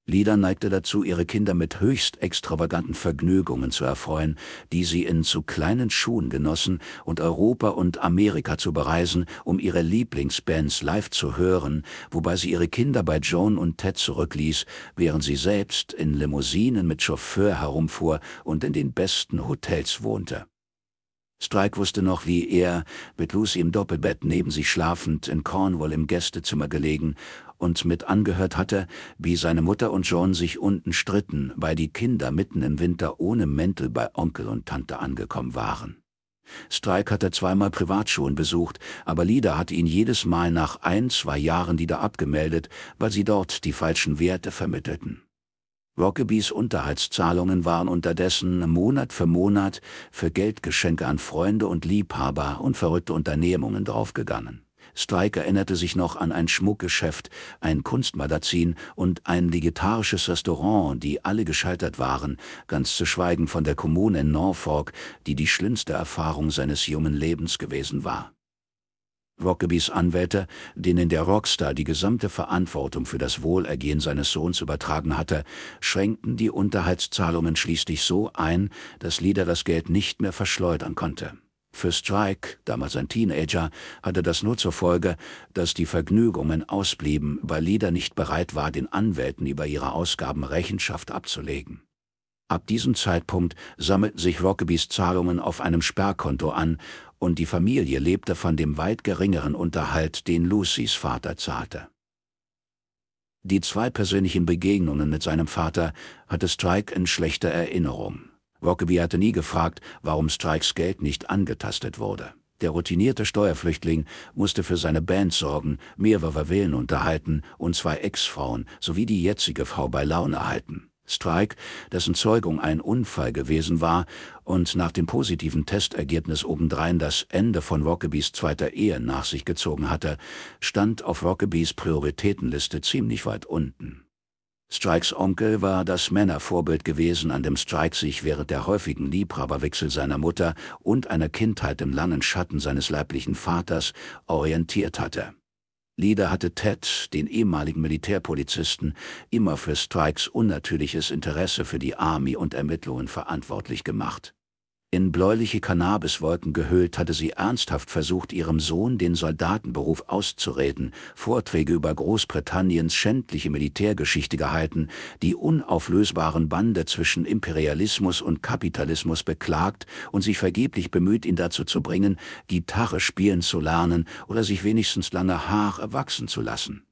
Lida neigte dazu, ihre Kinder mit höchst extravaganten Vergnügungen zu erfreuen, die sie in zu kleinen Schuhen genossen, und Europa und Amerika zu bereisen, um ihre Lieblingsbands live zu hören, wobei sie ihre Kinder bei Joan und Ted zurückließ, während sie selbst in Limousinen mit Chauffeur herumfuhr und in den besten Hotels wohnte. Strike wusste noch, wie er, mit Lucy im Doppelbett neben sich schlafend, in Cornwall im Gästezimmer gelegen, und mit angehört hatte, wie seine Mutter und John sich unten stritten, weil die Kinder mitten im Winter ohne Mäntel bei Onkel und Tante angekommen waren. Strike hatte zweimal Privatschulen besucht, aber Lida hatte ihn jedes Mal nach ein, zwei Jahren wieder abgemeldet, weil sie dort die falschen Werte vermittelten. Rockabys Unterhaltszahlungen waren unterdessen Monat für Monat für Geldgeschenke an Freunde und Liebhaber und verrückte Unternehmungen draufgegangen. Strike erinnerte sich noch an ein Schmuckgeschäft, ein Kunstmagazin und ein vegetarisches Restaurant, die alle gescheitert waren, ganz zu schweigen von der Kommune in Norfolk, die die schlimmste Erfahrung seines jungen Lebens gewesen war. Rockabys Anwälte, denen der Rockstar die gesamte Verantwortung für das Wohlergehen seines Sohns übertragen hatte, schränkten die Unterhaltszahlungen schließlich so ein, dass Lieder das Geld nicht mehr verschleudern konnte. Für Strike, damals ein Teenager, hatte das nur zur Folge, dass die Vergnügungen ausblieben, weil Lida nicht bereit war, den Anwälten über ihre Ausgaben Rechenschaft abzulegen. Ab diesem Zeitpunkt sammelten sich Rockabys Zahlungen auf einem Sperrkonto an und die Familie lebte von dem weit geringeren Unterhalt, den Lucys Vater zahlte. Die zwei persönlichen Begegnungen mit seinem Vater hatte Strike in schlechter Erinnerung. Rockaby hatte nie gefragt, warum Strikes Geld nicht angetastet wurde. Der routinierte Steuerflüchtling musste für seine Band sorgen, mehrere Villen unterhalten und zwei Ex-Frauen sowie die jetzige Frau bei Laune halten. Strike, dessen Zeugung ein Unfall gewesen war und nach dem positiven Testergebnis obendrein das Ende von Rockabys zweiter Ehe nach sich gezogen hatte, stand auf Rockabys Prioritätenliste ziemlich weit unten. Strikes Onkel war das Männervorbild gewesen, an dem Strike sich während der häufigen Liebhaberwechsel seiner Mutter und einer Kindheit im langen Schatten seines leiblichen Vaters orientiert hatte. Lieder hatte Ted, den ehemaligen Militärpolizisten, immer für Strikes unnatürliches Interesse für die Army und Ermittlungen verantwortlich gemacht in bläuliche Cannabiswolken gehüllt, hatte sie ernsthaft versucht, ihrem Sohn den Soldatenberuf auszureden, Vorträge über Großbritanniens schändliche Militärgeschichte gehalten, die unauflösbaren Bande zwischen Imperialismus und Kapitalismus beklagt und sich vergeblich bemüht, ihn dazu zu bringen, Gitarre spielen zu lernen oder sich wenigstens lange Haare wachsen zu lassen.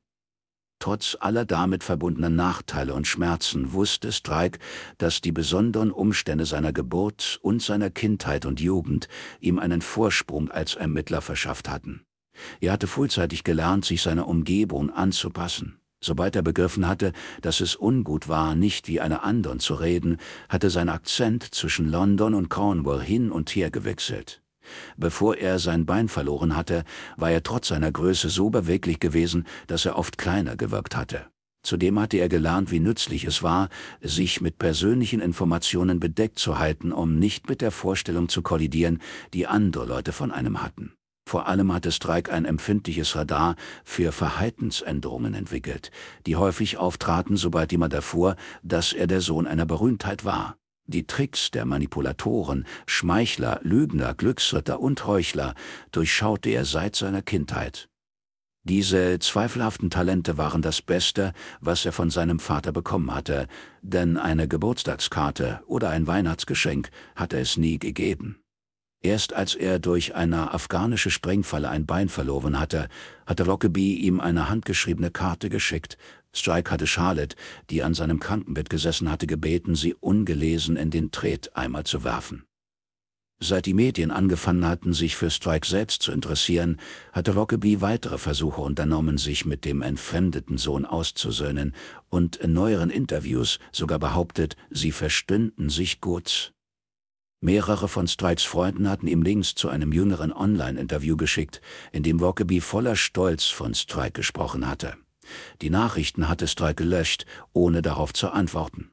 Trotz aller damit verbundenen Nachteile und Schmerzen wusste Strike, dass die besonderen Umstände seiner Geburt und seiner Kindheit und Jugend ihm einen Vorsprung als Ermittler verschafft hatten. Er hatte frühzeitig gelernt, sich seiner Umgebung anzupassen. Sobald er begriffen hatte, dass es ungut war, nicht wie eine anderen zu reden, hatte sein Akzent zwischen London und Cornwall hin und her gewechselt. Bevor er sein Bein verloren hatte, war er trotz seiner Größe so beweglich gewesen, dass er oft kleiner gewirkt hatte. Zudem hatte er gelernt, wie nützlich es war, sich mit persönlichen Informationen bedeckt zu halten, um nicht mit der Vorstellung zu kollidieren, die andere Leute von einem hatten. Vor allem hatte Strike ein empfindliches Radar für Verhaltensänderungen entwickelt, die häufig auftraten, sobald jemand erfuhr, dass er der Sohn einer Berühmtheit war die Tricks der Manipulatoren, Schmeichler, Lügner, Glücksritter und Heuchler durchschaute er seit seiner Kindheit. Diese zweifelhaften Talente waren das Beste, was er von seinem Vater bekommen hatte, denn eine Geburtstagskarte oder ein Weihnachtsgeschenk hatte es nie gegeben. Erst als er durch eine afghanische Sprengfalle ein Bein verloren hatte, hatte Lockerbie ihm eine handgeschriebene Karte geschickt, Strike hatte Charlotte, die an seinem Krankenbett gesessen hatte, gebeten, sie ungelesen in den Treteimer zu werfen. Seit die Medien angefangen hatten, sich für Strike selbst zu interessieren, hatte Rockaby weitere Versuche unternommen, sich mit dem entfremdeten Sohn auszusöhnen und in neueren Interviews sogar behauptet, sie verstünden sich gut. Mehrere von Strikes Freunden hatten ihm Links zu einem jüngeren Online-Interview geschickt, in dem Rockaby voller Stolz von Strike gesprochen hatte. Die Nachrichten hatte Strike gelöscht, ohne darauf zu antworten.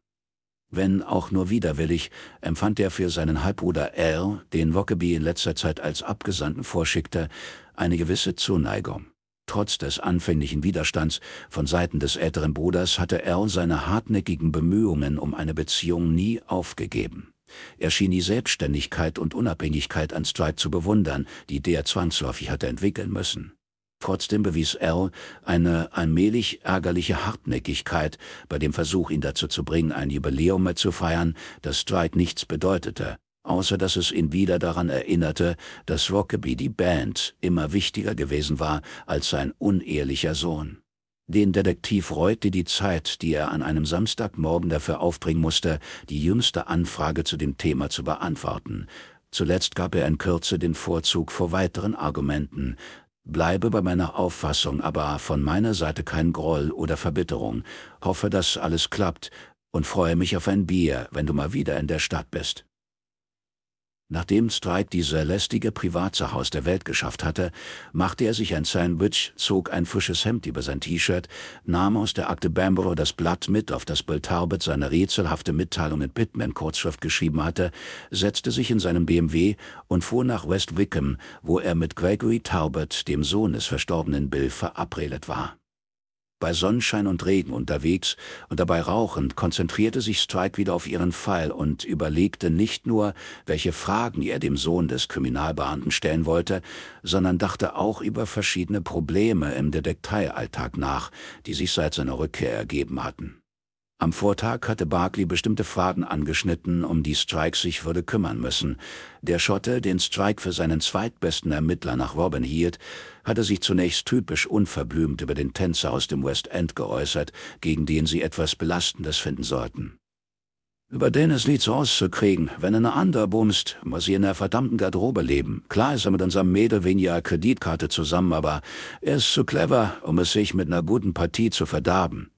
Wenn auch nur widerwillig, empfand er für seinen Halbbruder R, den Wockeby in letzter Zeit als Abgesandten vorschickte, eine gewisse Zuneigung. Trotz des anfänglichen Widerstands von Seiten des älteren Bruders hatte Earl seine hartnäckigen Bemühungen um eine Beziehung nie aufgegeben. Er schien die Selbstständigkeit und Unabhängigkeit an Strike zu bewundern, die der zwangsläufig hatte entwickeln müssen. Trotzdem bewies Al eine allmählich ärgerliche Hartnäckigkeit bei dem Versuch, ihn dazu zu bringen, ein Jubiläum mitzufeiern, das Dwight nichts bedeutete, außer dass es ihn wieder daran erinnerte, dass Rockaby die Band immer wichtiger gewesen war als sein unehelicher Sohn. Den Detektiv reute die Zeit, die er an einem Samstagmorgen dafür aufbringen musste, die jüngste Anfrage zu dem Thema zu beantworten. Zuletzt gab er in Kürze den Vorzug vor weiteren Argumenten, Bleibe bei meiner Auffassung, aber von meiner Seite kein Groll oder Verbitterung. Hoffe, dass alles klappt und freue mich auf ein Bier, wenn du mal wieder in der Stadt bist. Nachdem Streit diese lästige Privatsache aus der Welt geschafft hatte, machte er sich ein Sandwich, zog ein frisches Hemd über sein T-Shirt, nahm aus der Akte Bamborough das Blatt mit, auf das Bill Talbot seine rätselhafte Mitteilung in Pittman Kurzschrift geschrieben hatte, setzte sich in seinem BMW und fuhr nach West Wickham, wo er mit Gregory Talbot, dem Sohn des verstorbenen Bill, verabredet war bei Sonnenschein und Regen unterwegs und dabei rauchend konzentrierte sich Strike wieder auf ihren Fall und überlegte nicht nur, welche Fragen er dem Sohn des Kriminalbeamten stellen wollte, sondern dachte auch über verschiedene Probleme im Detektivalltag nach, die sich seit seiner Rückkehr ergeben hatten. Am Vortag hatte Barkley bestimmte Fragen angeschnitten, um die Strike sich würde kümmern müssen. Der Schotte, den Strike für seinen zweitbesten Ermittler nach Robin hielt, hatte sich zunächst typisch unverblümt über den Tänzer aus dem West End geäußert, gegen den sie etwas Belastendes finden sollten. Über den ist nichts rauszukriegen. Wenn du ne ander bummst, muss sie in der verdammten Garderobe leben. Klar ist er mit unserem Mädel weniger Kreditkarte zusammen, aber er ist zu clever, um es sich mit einer guten Partie zu verderben.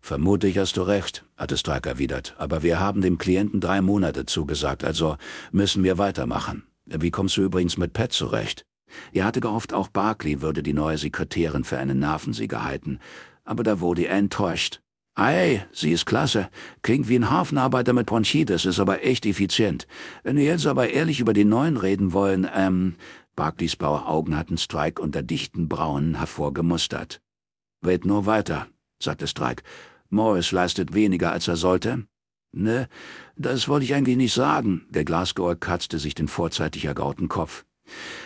Vermutlich hast du recht, hatte Strike erwidert, aber wir haben dem Klienten drei Monate zugesagt, also müssen wir weitermachen. Wie kommst du übrigens mit Pat zurecht? Er hatte gehofft, auch Barclay würde die neue Sekretärin für einen Nervensieger halten, aber da wurde er enttäuscht. Ei, sie ist klasse. Klingt wie ein Hafenarbeiter mit Bronchitis, ist aber echt effizient. Wenn wir jetzt aber ehrlich über den neuen reden wollen, ähm... Barclays blaue Augen hatten Strike unter dichten Brauen hervorgemustert. Red nur weiter, sagte Strike. Morris leistet weniger, als er sollte? Ne, das wollte ich eigentlich nicht sagen. Der Glasgower katzte sich den vorzeitig ergauten Kopf.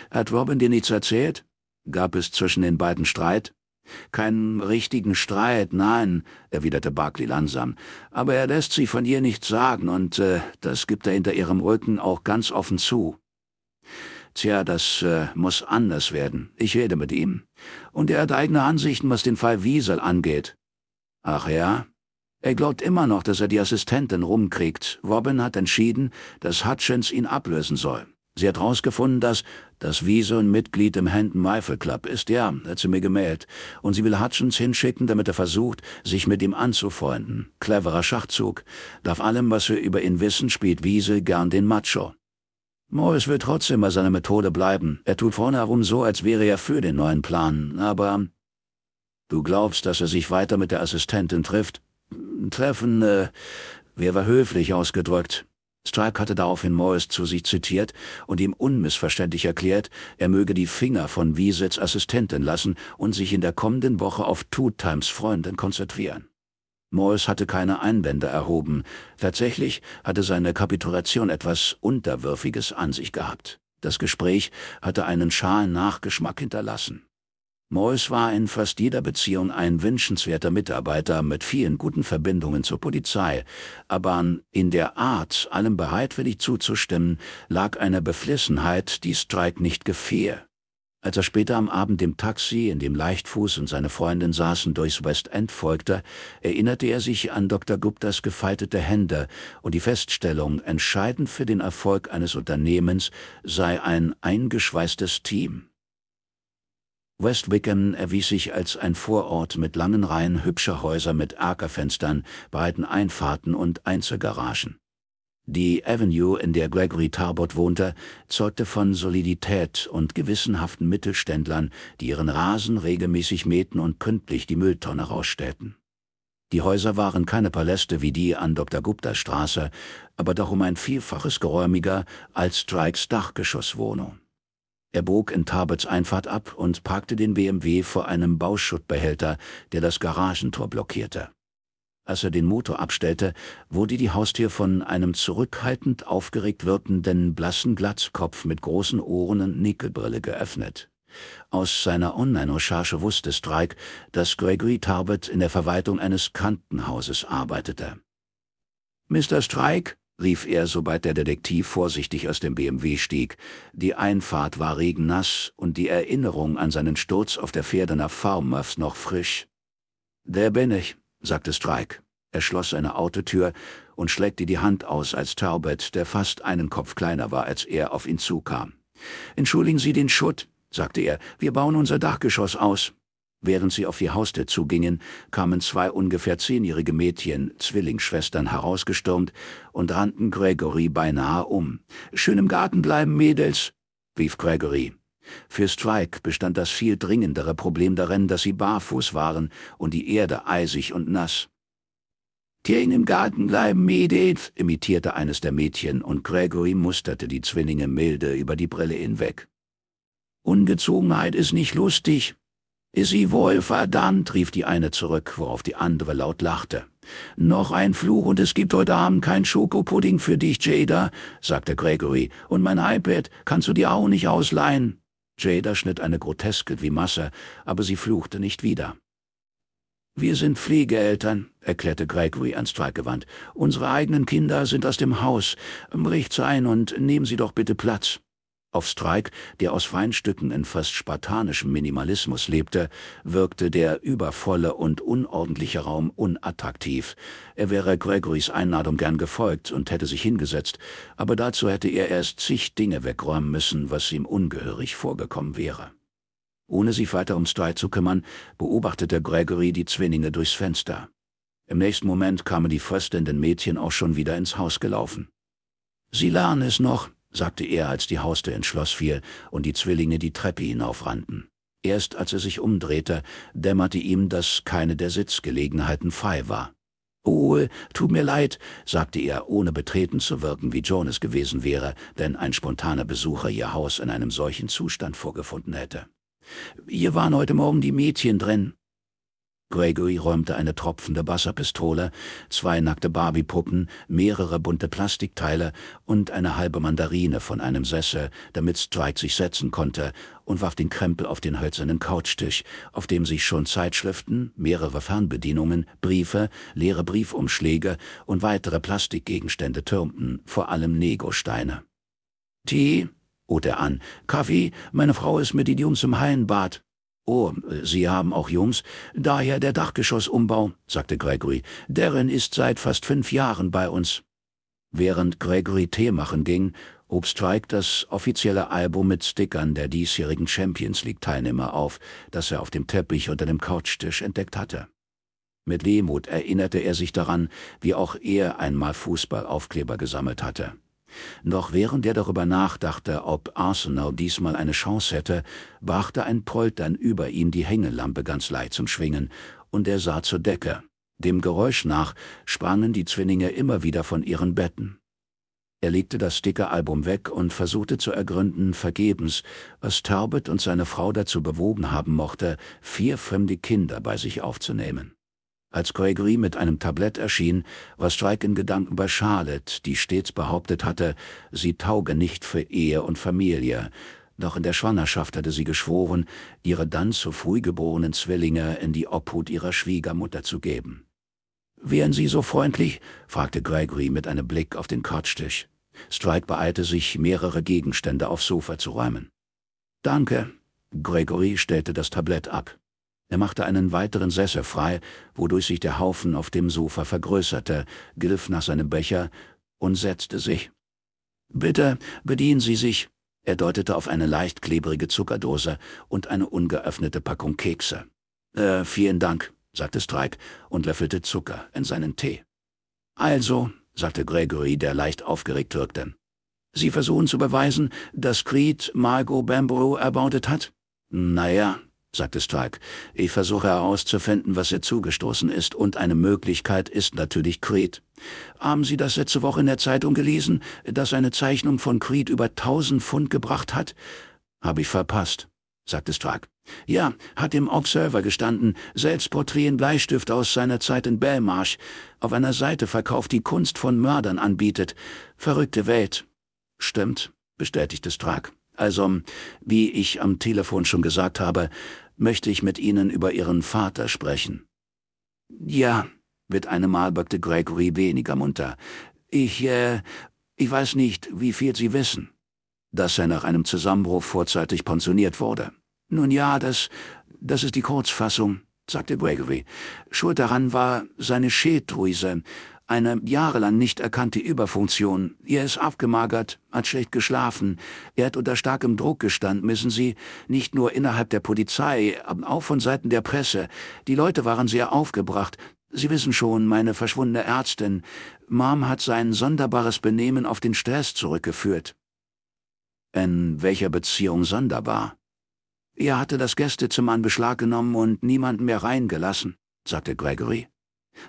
Hat Robin dir nichts erzählt? Gab es zwischen den beiden Streit? Keinen richtigen Streit, nein, erwiderte Barclay langsam. Aber er lässt sie von ihr nichts sagen, und äh, das gibt er hinter ihrem Rücken auch ganz offen zu. Tja, das äh, muss anders werden. Ich rede mit ihm. Und er hat eigene Ansichten, was den Fall Wiesel angeht. Ach ja? Er glaubt immer noch, dass er die Assistentin rumkriegt. Robin hat entschieden, dass Hutchins ihn ablösen soll. Sie hat rausgefunden, dass das Wiese ein Mitglied im Hendon Rifle Club ist. Ja, hat sie mir gemeldet. Und sie will Hutchins hinschicken, damit er versucht, sich mit ihm anzufreunden. Cleverer Schachzug. Nach allem, was wir über ihn wissen, spielt Wiese gern den Macho. Morris will trotzdem bei seiner Methode bleiben. Er tut vorne herum so, als wäre er für den neuen Plan. Aber Du glaubst, dass er sich weiter mit der Assistentin trifft? Treffen, äh, wer war höflich ausgedrückt. Strike hatte daraufhin Morris zu sich zitiert und ihm unmissverständlich erklärt, er möge die Finger von Wiesets Assistentin lassen und sich in der kommenden Woche auf Two-Times Freundin konzentrieren. Morris hatte keine Einwände erhoben. Tatsächlich hatte seine Kapitulation etwas Unterwürfiges an sich gehabt. Das Gespräch hatte einen schalen Nachgeschmack hinterlassen. Moyes war in fast jeder Beziehung ein wünschenswerter Mitarbeiter mit vielen guten Verbindungen zur Polizei, aber in der Art, allem bereitwillig zuzustimmen, lag eine Beflissenheit, die Strike nicht gefiel. Als er später am Abend dem Taxi, in dem Leichtfuß und seine Freundin saßen, durchs West End folgte, erinnerte er sich an Dr. Guptas gefaltete Hände und die Feststellung, entscheidend für den Erfolg eines Unternehmens sei ein eingeschweißtes Team. West Wickham erwies sich als ein Vorort mit langen Reihen hübscher Häuser mit Ackerfenstern, breiten Einfahrten und Einzelgaragen. Die Avenue, in der Gregory Tarbot wohnte, zeugte von Solidität und gewissenhaften Mittelständlern, die ihren Rasen regelmäßig mähten und pünktlich die Mülltonne rausstellten. Die Häuser waren keine Paläste wie die an Dr. Gupta Straße, aber doch um ein Vielfaches geräumiger als Strikes Dachgeschosswohnung. Er bog in Tarbets Einfahrt ab und parkte den BMW vor einem Bauschuttbehälter, der das Garagentor blockierte. Als er den Motor abstellte, wurde die Haustür von einem zurückhaltend aufgeregt wirkenden blassen Glatzkopf mit großen Ohren und Nickelbrille geöffnet. Aus seiner Online-Recherche wusste Strike, dass Gregory Tarbet in der Verwaltung eines Kantenhauses arbeitete. Mr. Strike, rief er, sobald der Detektiv vorsichtig aus dem BMW stieg. Die Einfahrt war regennass und die Erinnerung an seinen Sturz auf der Pferde nach Farmers noch frisch. Der bin ich, sagte Strike. Er schloss seine Autotür und schlägte die Hand aus, als Talbot, der fast einen Kopf kleiner war, als er, auf ihn zukam. Entschuldigen Sie den Schutt, sagte er, wir bauen unser Dachgeschoss aus. Während sie auf die Haustür zugingen, kamen zwei ungefähr zehnjährige Mädchen, Zwillingsschwestern, herausgestürmt und rannten Gregory beinahe um. »Schön im Garten bleiben, Mädels!« rief Gregory. Für Strike bestand das viel dringendere Problem darin, dass sie barfuß waren und die Erde eisig und nass. »Gehen im Garten bleiben, Mädels!« imitierte eines der Mädchen, und Gregory musterte die Zwillinge milde über die Brille hinweg. »Ungezogenheit ist nicht lustig«, sie wohl verdammt, rief die eine zurück, worauf die andere laut lachte. Noch ein Fluch und es gibt heute Abend kein Schokopudding für dich, Jada, sagte Gregory, und mein iPad kannst du dir auch nicht ausleihen. Jada schnitt eine groteske wie Masse, aber sie fluchte nicht wieder. Wir sind Pflegeeltern, erklärte Gregory an Strike gewandt. Unsere eigenen Kinder sind aus dem Haus. Bricht's ein und nehmen Sie doch bitte Platz. Auf Strike, der aus Feinstücken in fast spartanischem Minimalismus lebte, wirkte der übervolle und unordentliche Raum unattraktiv. Er wäre Gregorys Einladung gern gefolgt und hätte sich hingesetzt, aber dazu hätte er erst zig Dinge wegräumen müssen, was ihm ungehörig vorgekommen wäre. Ohne sich weiter um Strike zu kümmern, beobachtete Gregory die Zwillinge durchs Fenster. Im nächsten Moment kamen die fröstelnden Mädchen auch schon wieder ins Haus gelaufen. Sie lernen es noch, sagte er, als die Haustür ins Schloss fiel und die Zwillinge die Treppe hinaufrannten. Erst als er sich umdrehte, dämmerte ihm, dass keine der Sitzgelegenheiten frei war. Oh, tut mir leid, sagte er, ohne betreten zu wirken, wie Jonas gewesen wäre, denn ein spontaner Besucher ihr Haus in einem solchen Zustand vorgefunden hätte. Hier waren heute Morgen die Mädchen drin. Gregory räumte eine tropfende Wasserpistole, zwei nackte Barbiepuppen, mehrere bunte Plastikteile und eine halbe Mandarine von einem Sessel, damit Strike sich setzen konnte, und warf den Krempel auf den hölzernen Couchtisch, auf dem sich schon Zeitschriften, mehrere Fernbedienungen, Briefe, leere Briefumschläge und weitere Plastikgegenstände türmten, vor allem Negosteine. Tee? ruht er an. Kaffee? Meine Frau ist mit Idiom zum Hallenbad. Oh, Sie haben auch Jungs. Daher der Dachgeschossumbau, sagte Gregory. Darren ist seit fast fünf Jahren bei uns. Während Gregory Tee machen ging, hob Strike das offizielle Album mit Stickern der diesjährigen Champions League-Teilnehmer auf, das er auf dem Teppich unter dem Couchtisch entdeckt hatte. Mit Wehmut erinnerte er sich daran, wie auch er einmal Fußballaufkleber gesammelt hatte. Noch während er darüber nachdachte, ob Arsenal diesmal eine Chance hätte, brachte ein Poltern über ihm die Hängelampe ganz leicht zum Schwingen, und er sah zur Decke. Dem Geräusch nach sprangen die Zwillinge immer wieder von ihren Betten. Er legte das dicke Album weg und versuchte zu ergründen, vergebens, was Talbot und seine Frau dazu bewogen haben mochte, vier fremde Kinder bei sich aufzunehmen als Gregory mit einem Tablett erschien, war Strike in Gedanken bei Charlotte, die stets behauptet hatte, sie tauge nicht für Ehe und Familie. Doch in der Schwangerschaft hatte sie geschworen, ihre dann zu früh geborenen Zwillinge in die Obhut ihrer Schwiegermutter zu geben. »Wären Sie so freundlich?« fragte Gregory mit einem Blick auf den Kotztisch. Strike beeilte sich, mehrere Gegenstände aufs Sofa zu räumen. »Danke«, Gregory stellte das Tablett ab. Er machte einen weiteren Sessel frei, wodurch sich der Haufen auf dem Sofa vergrößerte, griff nach seinem Becher und setzte sich. Bitte bedienen Sie sich. Er deutete auf eine leicht klebrige Zuckerdose und eine ungeöffnete Packung Kekse. Äh, vielen Dank, sagte Strike und löffelte Zucker in seinen Tee. Also, sagte Gregory, der leicht aufgeregt wirkte. Sie versuchen zu beweisen, dass Creed Margot Bamborough ermordet hat? Naja, sagte Stark. Ich versuche herauszufinden, was ihr zugestoßen ist, und eine Möglichkeit ist natürlich Creed. Haben Sie das letzte Woche in der Zeitung gelesen, dass eine Zeichnung von Creed über tausend Pfund gebracht hat? Habe ich verpasst, sagte Stark. Ja, hat im Observer gestanden, selbst Porträt in Bleistift aus seiner Zeit in Belmarsh, auf einer Seite verkauft, die Kunst von Mördern anbietet. Verrückte Welt. Stimmt, bestätigte Strack. Also, wie ich am Telefon schon gesagt habe, möchte ich mit Ihnen über Ihren Vater sprechen. Ja, wird einem Mal wirkte Gregory weniger munter. Ich, äh, ich weiß nicht, wie viel Sie wissen. Dass er nach einem Zusammenbruch vorzeitig pensioniert wurde. Nun ja, das, das ist die Kurzfassung, sagte Gregory. Schuld daran war seine Schilddrüse. Eine jahrelang nicht erkannte Überfunktion. Er ist abgemagert, hat schlecht geschlafen. Er hat unter starkem Druck gestanden, wissen Sie, nicht nur innerhalb der Polizei, aber auch von Seiten der Presse. Die Leute waren sehr aufgebracht. Sie wissen schon, meine verschwundene Ärztin. Mom hat sein sonderbares Benehmen auf den Stress zurückgeführt. In welcher Beziehung sonderbar? Er hatte das Gästezimmer in Beschlag genommen und niemanden mehr reingelassen, sagte Gregory.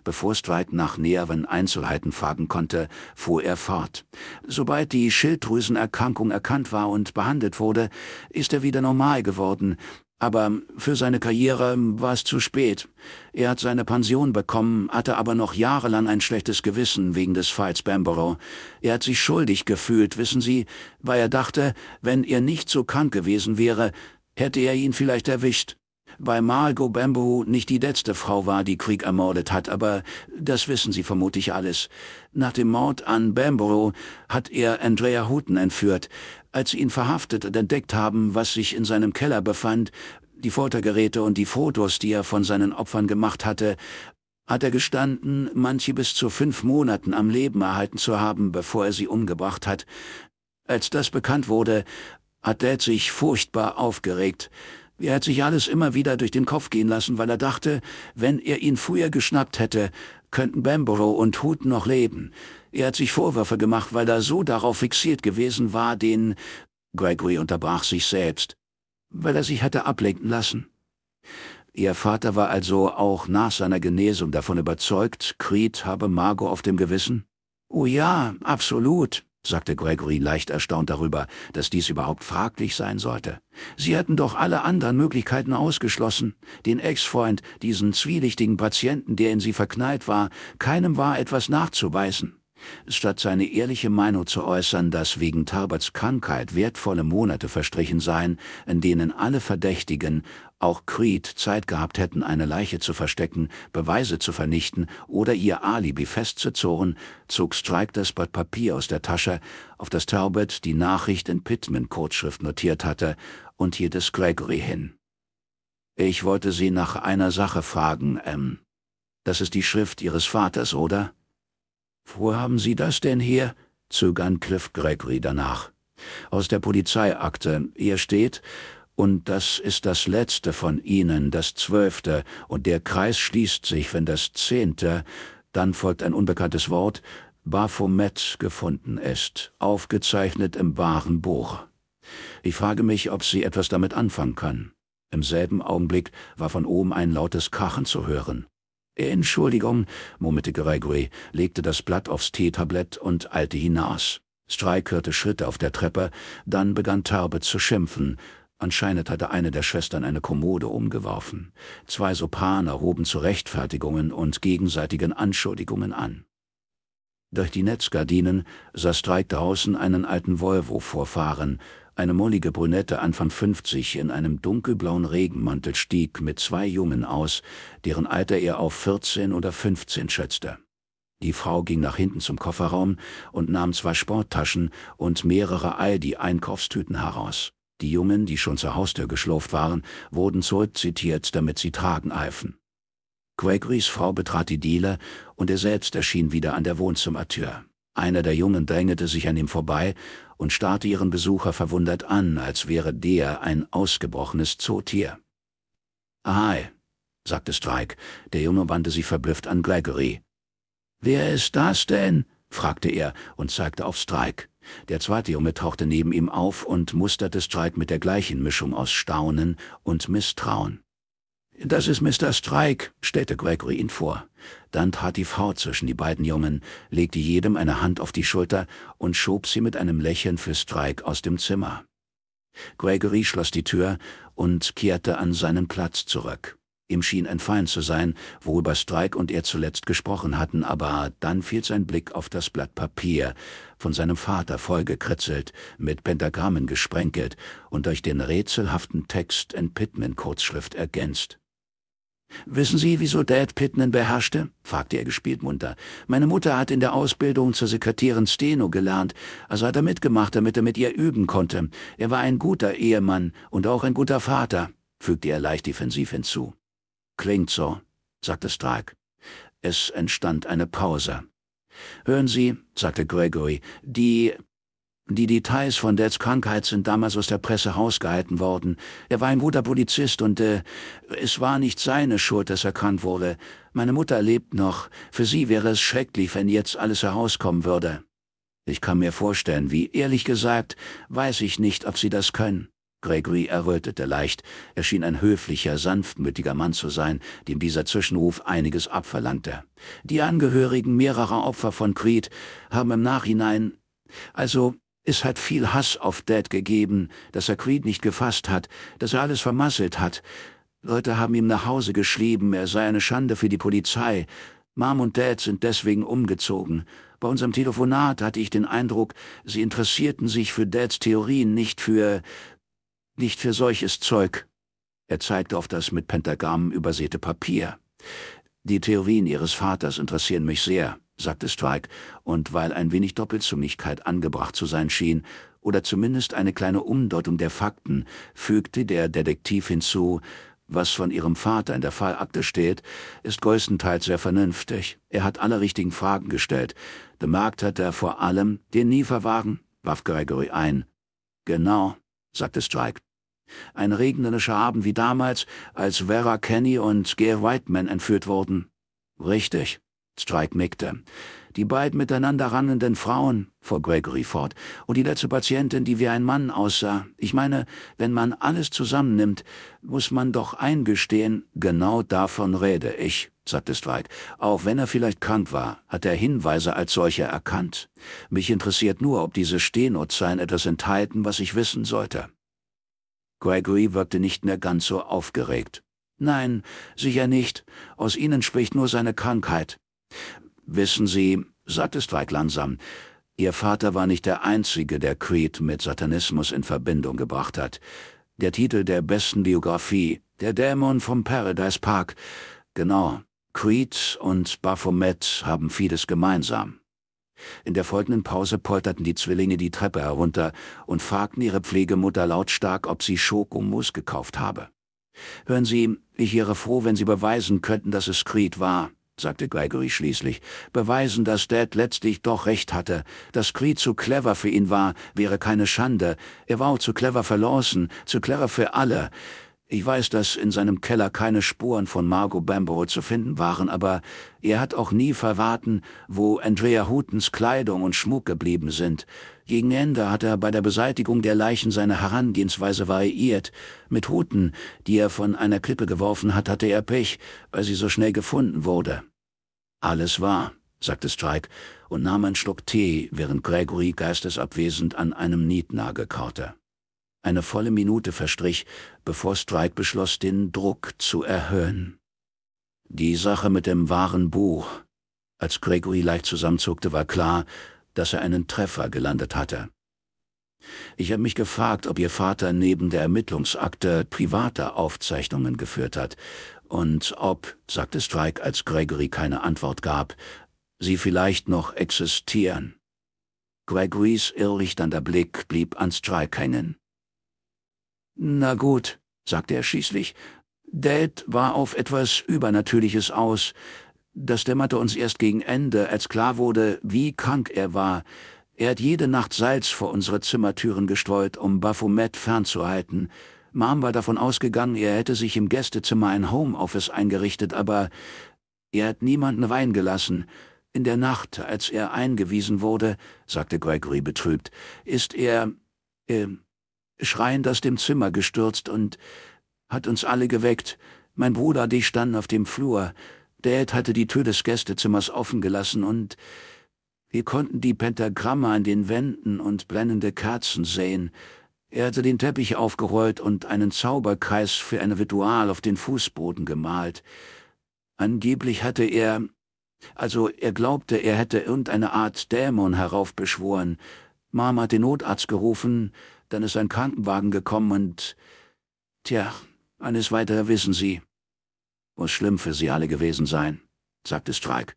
Bevor Streit nach näheren Einzelheiten fragen konnte, fuhr er fort. Sobald die Schilddrüsenerkrankung erkannt war und behandelt wurde, ist er wieder normal geworden. Aber für seine Karriere war es zu spät. Er hat seine Pension bekommen, hatte aber noch jahrelang ein schlechtes Gewissen wegen des Falls Bamborough. Er hat sich schuldig gefühlt, wissen Sie, weil er dachte, wenn er nicht so krank gewesen wäre, hätte er ihn vielleicht erwischt bei Margot Bambo nicht die letzte Frau war, die Krieg ermordet hat, aber das wissen Sie vermutlich alles. Nach dem Mord an Bamborough hat er Andrea Houghton entführt. Als sie ihn verhaftet und entdeckt haben, was sich in seinem Keller befand, die Foltergeräte und die Fotos, die er von seinen Opfern gemacht hatte, hat er gestanden, manche bis zu fünf Monaten am Leben erhalten zu haben, bevor er sie umgebracht hat. Als das bekannt wurde, hat Dad sich furchtbar aufgeregt. Er hat sich alles immer wieder durch den Kopf gehen lassen, weil er dachte, wenn er ihn früher geschnappt hätte, könnten Bamborough und Hut noch leben. Er hat sich Vorwürfe gemacht, weil er so darauf fixiert gewesen war, den... Gregory unterbrach sich selbst, weil er sich hatte ablenken lassen. Ihr Vater war also auch nach seiner Genesung davon überzeugt, Creed habe Margot auf dem Gewissen? Oh ja, absolut sagte Gregory leicht erstaunt darüber, dass dies überhaupt fraglich sein sollte. Sie hätten doch alle anderen Möglichkeiten ausgeschlossen. Den Ex-Freund, diesen zwielichtigen Patienten, der in sie verknallt war, keinem war etwas nachzuweisen. Statt seine ehrliche Meinung zu äußern, dass wegen Tarberts Krankheit wertvolle Monate verstrichen seien, in denen alle Verdächtigen auch Creed Zeit gehabt hätten, eine Leiche zu verstecken, Beweise zu vernichten oder ihr Alibi festzuzurren, zog Strike das Blatt Papier aus der Tasche, auf das Talbot die Nachricht in Pittman-Kurzschrift notiert hatte, und hielt es Gregory hin. Ich wollte Sie nach einer Sache fragen, ähm. Das ist die Schrift Ihres Vaters, oder? Wo haben Sie das denn hier? zögern Cliff Gregory danach. Aus der Polizeiakte. Hier steht, und das ist das letzte von ihnen, das zwölfte, und der Kreis schließt sich, wenn das zehnte, dann folgt ein unbekanntes Wort, Baphomet gefunden ist, aufgezeichnet im wahren Buch. Ich frage mich, ob sie etwas damit anfangen kann. Im selben Augenblick war von oben ein lautes Krachen zu hören. Entschuldigung, murmelte Gregory, legte das Blatt aufs Teetablett und eilte hinaus. Strike hörte Schritte auf der Treppe, dann begann Tarbet zu schimpfen, Anscheinend hatte eine der Schwestern eine Kommode umgeworfen. Zwei Sopraner hoben zu Rechtfertigungen und gegenseitigen Anschuldigungen an. Durch die Netzgardinen sah Strike draußen einen alten Volvo vorfahren. Eine mollige Brünette Anfang 50 in einem dunkelblauen Regenmantel stieg mit zwei Jungen aus, deren Alter er auf 14 oder 15 schätzte. Die Frau ging nach hinten zum Kofferraum und nahm zwei Sporttaschen und mehrere Aldi-Einkaufstüten heraus. Die Jungen, die schon zur Haustür geschlurft waren, wurden zurückzitiert, damit sie tragen eifen. Gregorys Frau betrat die Diele und er selbst erschien wieder an der Wohnzimmertür. Einer der Jungen drängelte sich an ihm vorbei und starrte ihren Besucher verwundert an, als wäre der ein ausgebrochenes Zootier. »Ahai«, sagte Strike. Der Junge wandte sich verblüfft an Gregory. »Wer ist das denn?« fragte er und zeigte auf Strike. Der zweite Junge tauchte neben ihm auf und musterte Strike mit der gleichen Mischung aus Staunen und Misstrauen. Das ist Mr. Strike, stellte Gregory ihn vor. Dann trat die Frau zwischen die beiden Jungen, legte jedem eine Hand auf die Schulter und schob sie mit einem Lächeln für Strike aus dem Zimmer. Gregory schloss die Tür und kehrte an seinen Platz zurück. Ihm schien entfallen zu sein, worüber Strike und er zuletzt gesprochen hatten, aber dann fiel sein Blick auf das Blatt Papier, von seinem Vater vollgekritzelt, mit Pentagrammen gesprenkelt und durch den rätselhaften Text in Pittman-Kurzschrift ergänzt. Wissen Sie, wieso Dad Pittman beherrschte? fragte er gespielt munter. Meine Mutter hat in der Ausbildung zur Sekretärin Steno gelernt, also hat er mitgemacht, damit er mit ihr üben konnte. Er war ein guter Ehemann und auch ein guter Vater, fügte er leicht defensiv hinzu. Klingt so, sagte Stark. Es entstand eine Pause. Hören Sie, sagte Gregory, die... Die Details von Dads Krankheit sind damals aus der Presse rausgehalten worden. Er war ein guter Polizist und äh, es war nicht seine Schuld, dass er krank wurde. Meine Mutter lebt noch. Für sie wäre es schrecklich, wenn jetzt alles herauskommen würde. Ich kann mir vorstellen, wie ehrlich gesagt, weiß ich nicht, ob sie das können. Gregory errötete leicht. Er schien ein höflicher, sanftmütiger Mann zu sein, dem dieser Zwischenruf einiges abverlangte. Die Angehörigen mehrerer Opfer von Creed haben im Nachhinein... Also, es hat viel Hass auf Dad gegeben, dass er Creed nicht gefasst hat, dass er alles vermasselt hat. Leute haben ihm nach Hause geschrieben, er sei eine Schande für die Polizei. Mom und Dad sind deswegen umgezogen. Bei unserem Telefonat hatte ich den Eindruck, sie interessierten sich für Dads Theorien, nicht für nicht für solches Zeug. Er zeigte auf das mit Pentagrammen übersäte Papier. Die Theorien Ihres Vaters interessieren mich sehr, sagte Strike, und weil ein wenig Doppelzüngigkeit angebracht zu sein schien, oder zumindest eine kleine Umdeutung der Fakten, fügte der Detektiv hinzu, was von Ihrem Vater in der Fallakte steht, ist größtenteils sehr vernünftig. Er hat alle richtigen Fragen gestellt. Bemerkt hat er vor allem den Nieferwagen, warf Gregory ein. Genau, sagte Strike. Ein regnerischer Abend wie damals, als Vera Kenny und Gare Whiteman entführt wurden. Richtig, Strike nickte. Die beiden miteinander rannenden Frauen, fuhr Gregory fort, und die letzte Patientin, die wie ein Mann aussah. Ich meine, wenn man alles zusammennimmt, muss man doch eingestehen, genau davon rede ich, sagte Strike. Auch wenn er vielleicht krank war, hat er Hinweise als solche erkannt. Mich interessiert nur, ob diese Stenozein etwas enthalten, was ich wissen sollte. Gregory wirkte nicht mehr ganz so aufgeregt. Nein, sicher nicht. Aus Ihnen spricht nur seine Krankheit. Wissen Sie, sagte Strike langsam, Ihr Vater war nicht der Einzige, der Creed mit Satanismus in Verbindung gebracht hat. Der Titel der besten Biografie, Der Dämon vom Paradise Park. Genau, Creed und Baphomet haben vieles gemeinsam. In der folgenden Pause polterten die Zwillinge die Treppe herunter und fragten ihre Pflegemutter lautstark, ob sie Schokomus gekauft habe. Hören Sie, ich wäre froh, wenn Sie beweisen könnten, dass es Creed war, sagte Gregory schließlich. Beweisen, dass Dad letztlich doch recht hatte. Dass Creed zu clever für ihn war, wäre keine Schande. Er war auch zu clever für Lawson, zu clever für alle. Ich weiß, dass in seinem Keller keine Spuren von Margot Bamborough zu finden waren, aber er hat auch nie verwarten, wo Andrea Hutens Kleidung und Schmuck geblieben sind. Gegen Ende hat er bei der Beseitigung der Leichen seine Herangehensweise variiert. Mit Huten, die er von einer Klippe geworfen hat, hatte er Pech, weil sie so schnell gefunden wurde. Alles wahr, sagte Strike und nahm einen Schluck Tee, während Gregory geistesabwesend an einem Nietnagel kaute. Eine volle Minute verstrich, bevor Strike beschloss, den Druck zu erhöhen. Die Sache mit dem wahren Buch. Als Gregory leicht zusammenzuckte, war klar, dass er einen Treffer gelandet hatte. Ich habe mich gefragt, ob Ihr Vater neben der Ermittlungsakte private Aufzeichnungen geführt hat und ob, sagte Strike, als Gregory keine Antwort gab, sie vielleicht noch existieren. Gregorys irrlichternder Blick blieb an Strike hängen. Na gut, sagte er schließlich. Dad war auf etwas Übernatürliches aus. Das dämmerte uns erst gegen Ende, als klar wurde, wie krank er war. Er hat jede Nacht Salz vor unsere Zimmertüren gestreut, um Baphomet fernzuhalten. Mom war davon ausgegangen, er hätte sich im Gästezimmer ein Homeoffice eingerichtet, aber er hat niemanden reingelassen. In der Nacht, als er eingewiesen wurde, sagte Gregory betrübt, ist er... Äh, schreiend aus dem Zimmer gestürzt und hat uns alle geweckt. Mein Bruder die standen auf dem Flur. Dad hatte die Tür des Gästezimmers offen gelassen und wir konnten die Pentagramme an den Wänden und brennende Kerzen sehen. Er hatte den Teppich aufgerollt und einen Zauberkreis für ein Ritual auf den Fußboden gemalt. Angeblich hatte er, also er glaubte, er hätte irgendeine Art Dämon heraufbeschworen. Mom hat den Notarzt gerufen, dann ist ein Krankenwagen gekommen und... Tja, eines weiter wissen Sie. Muss schlimm für Sie alle gewesen sein, sagte Strike.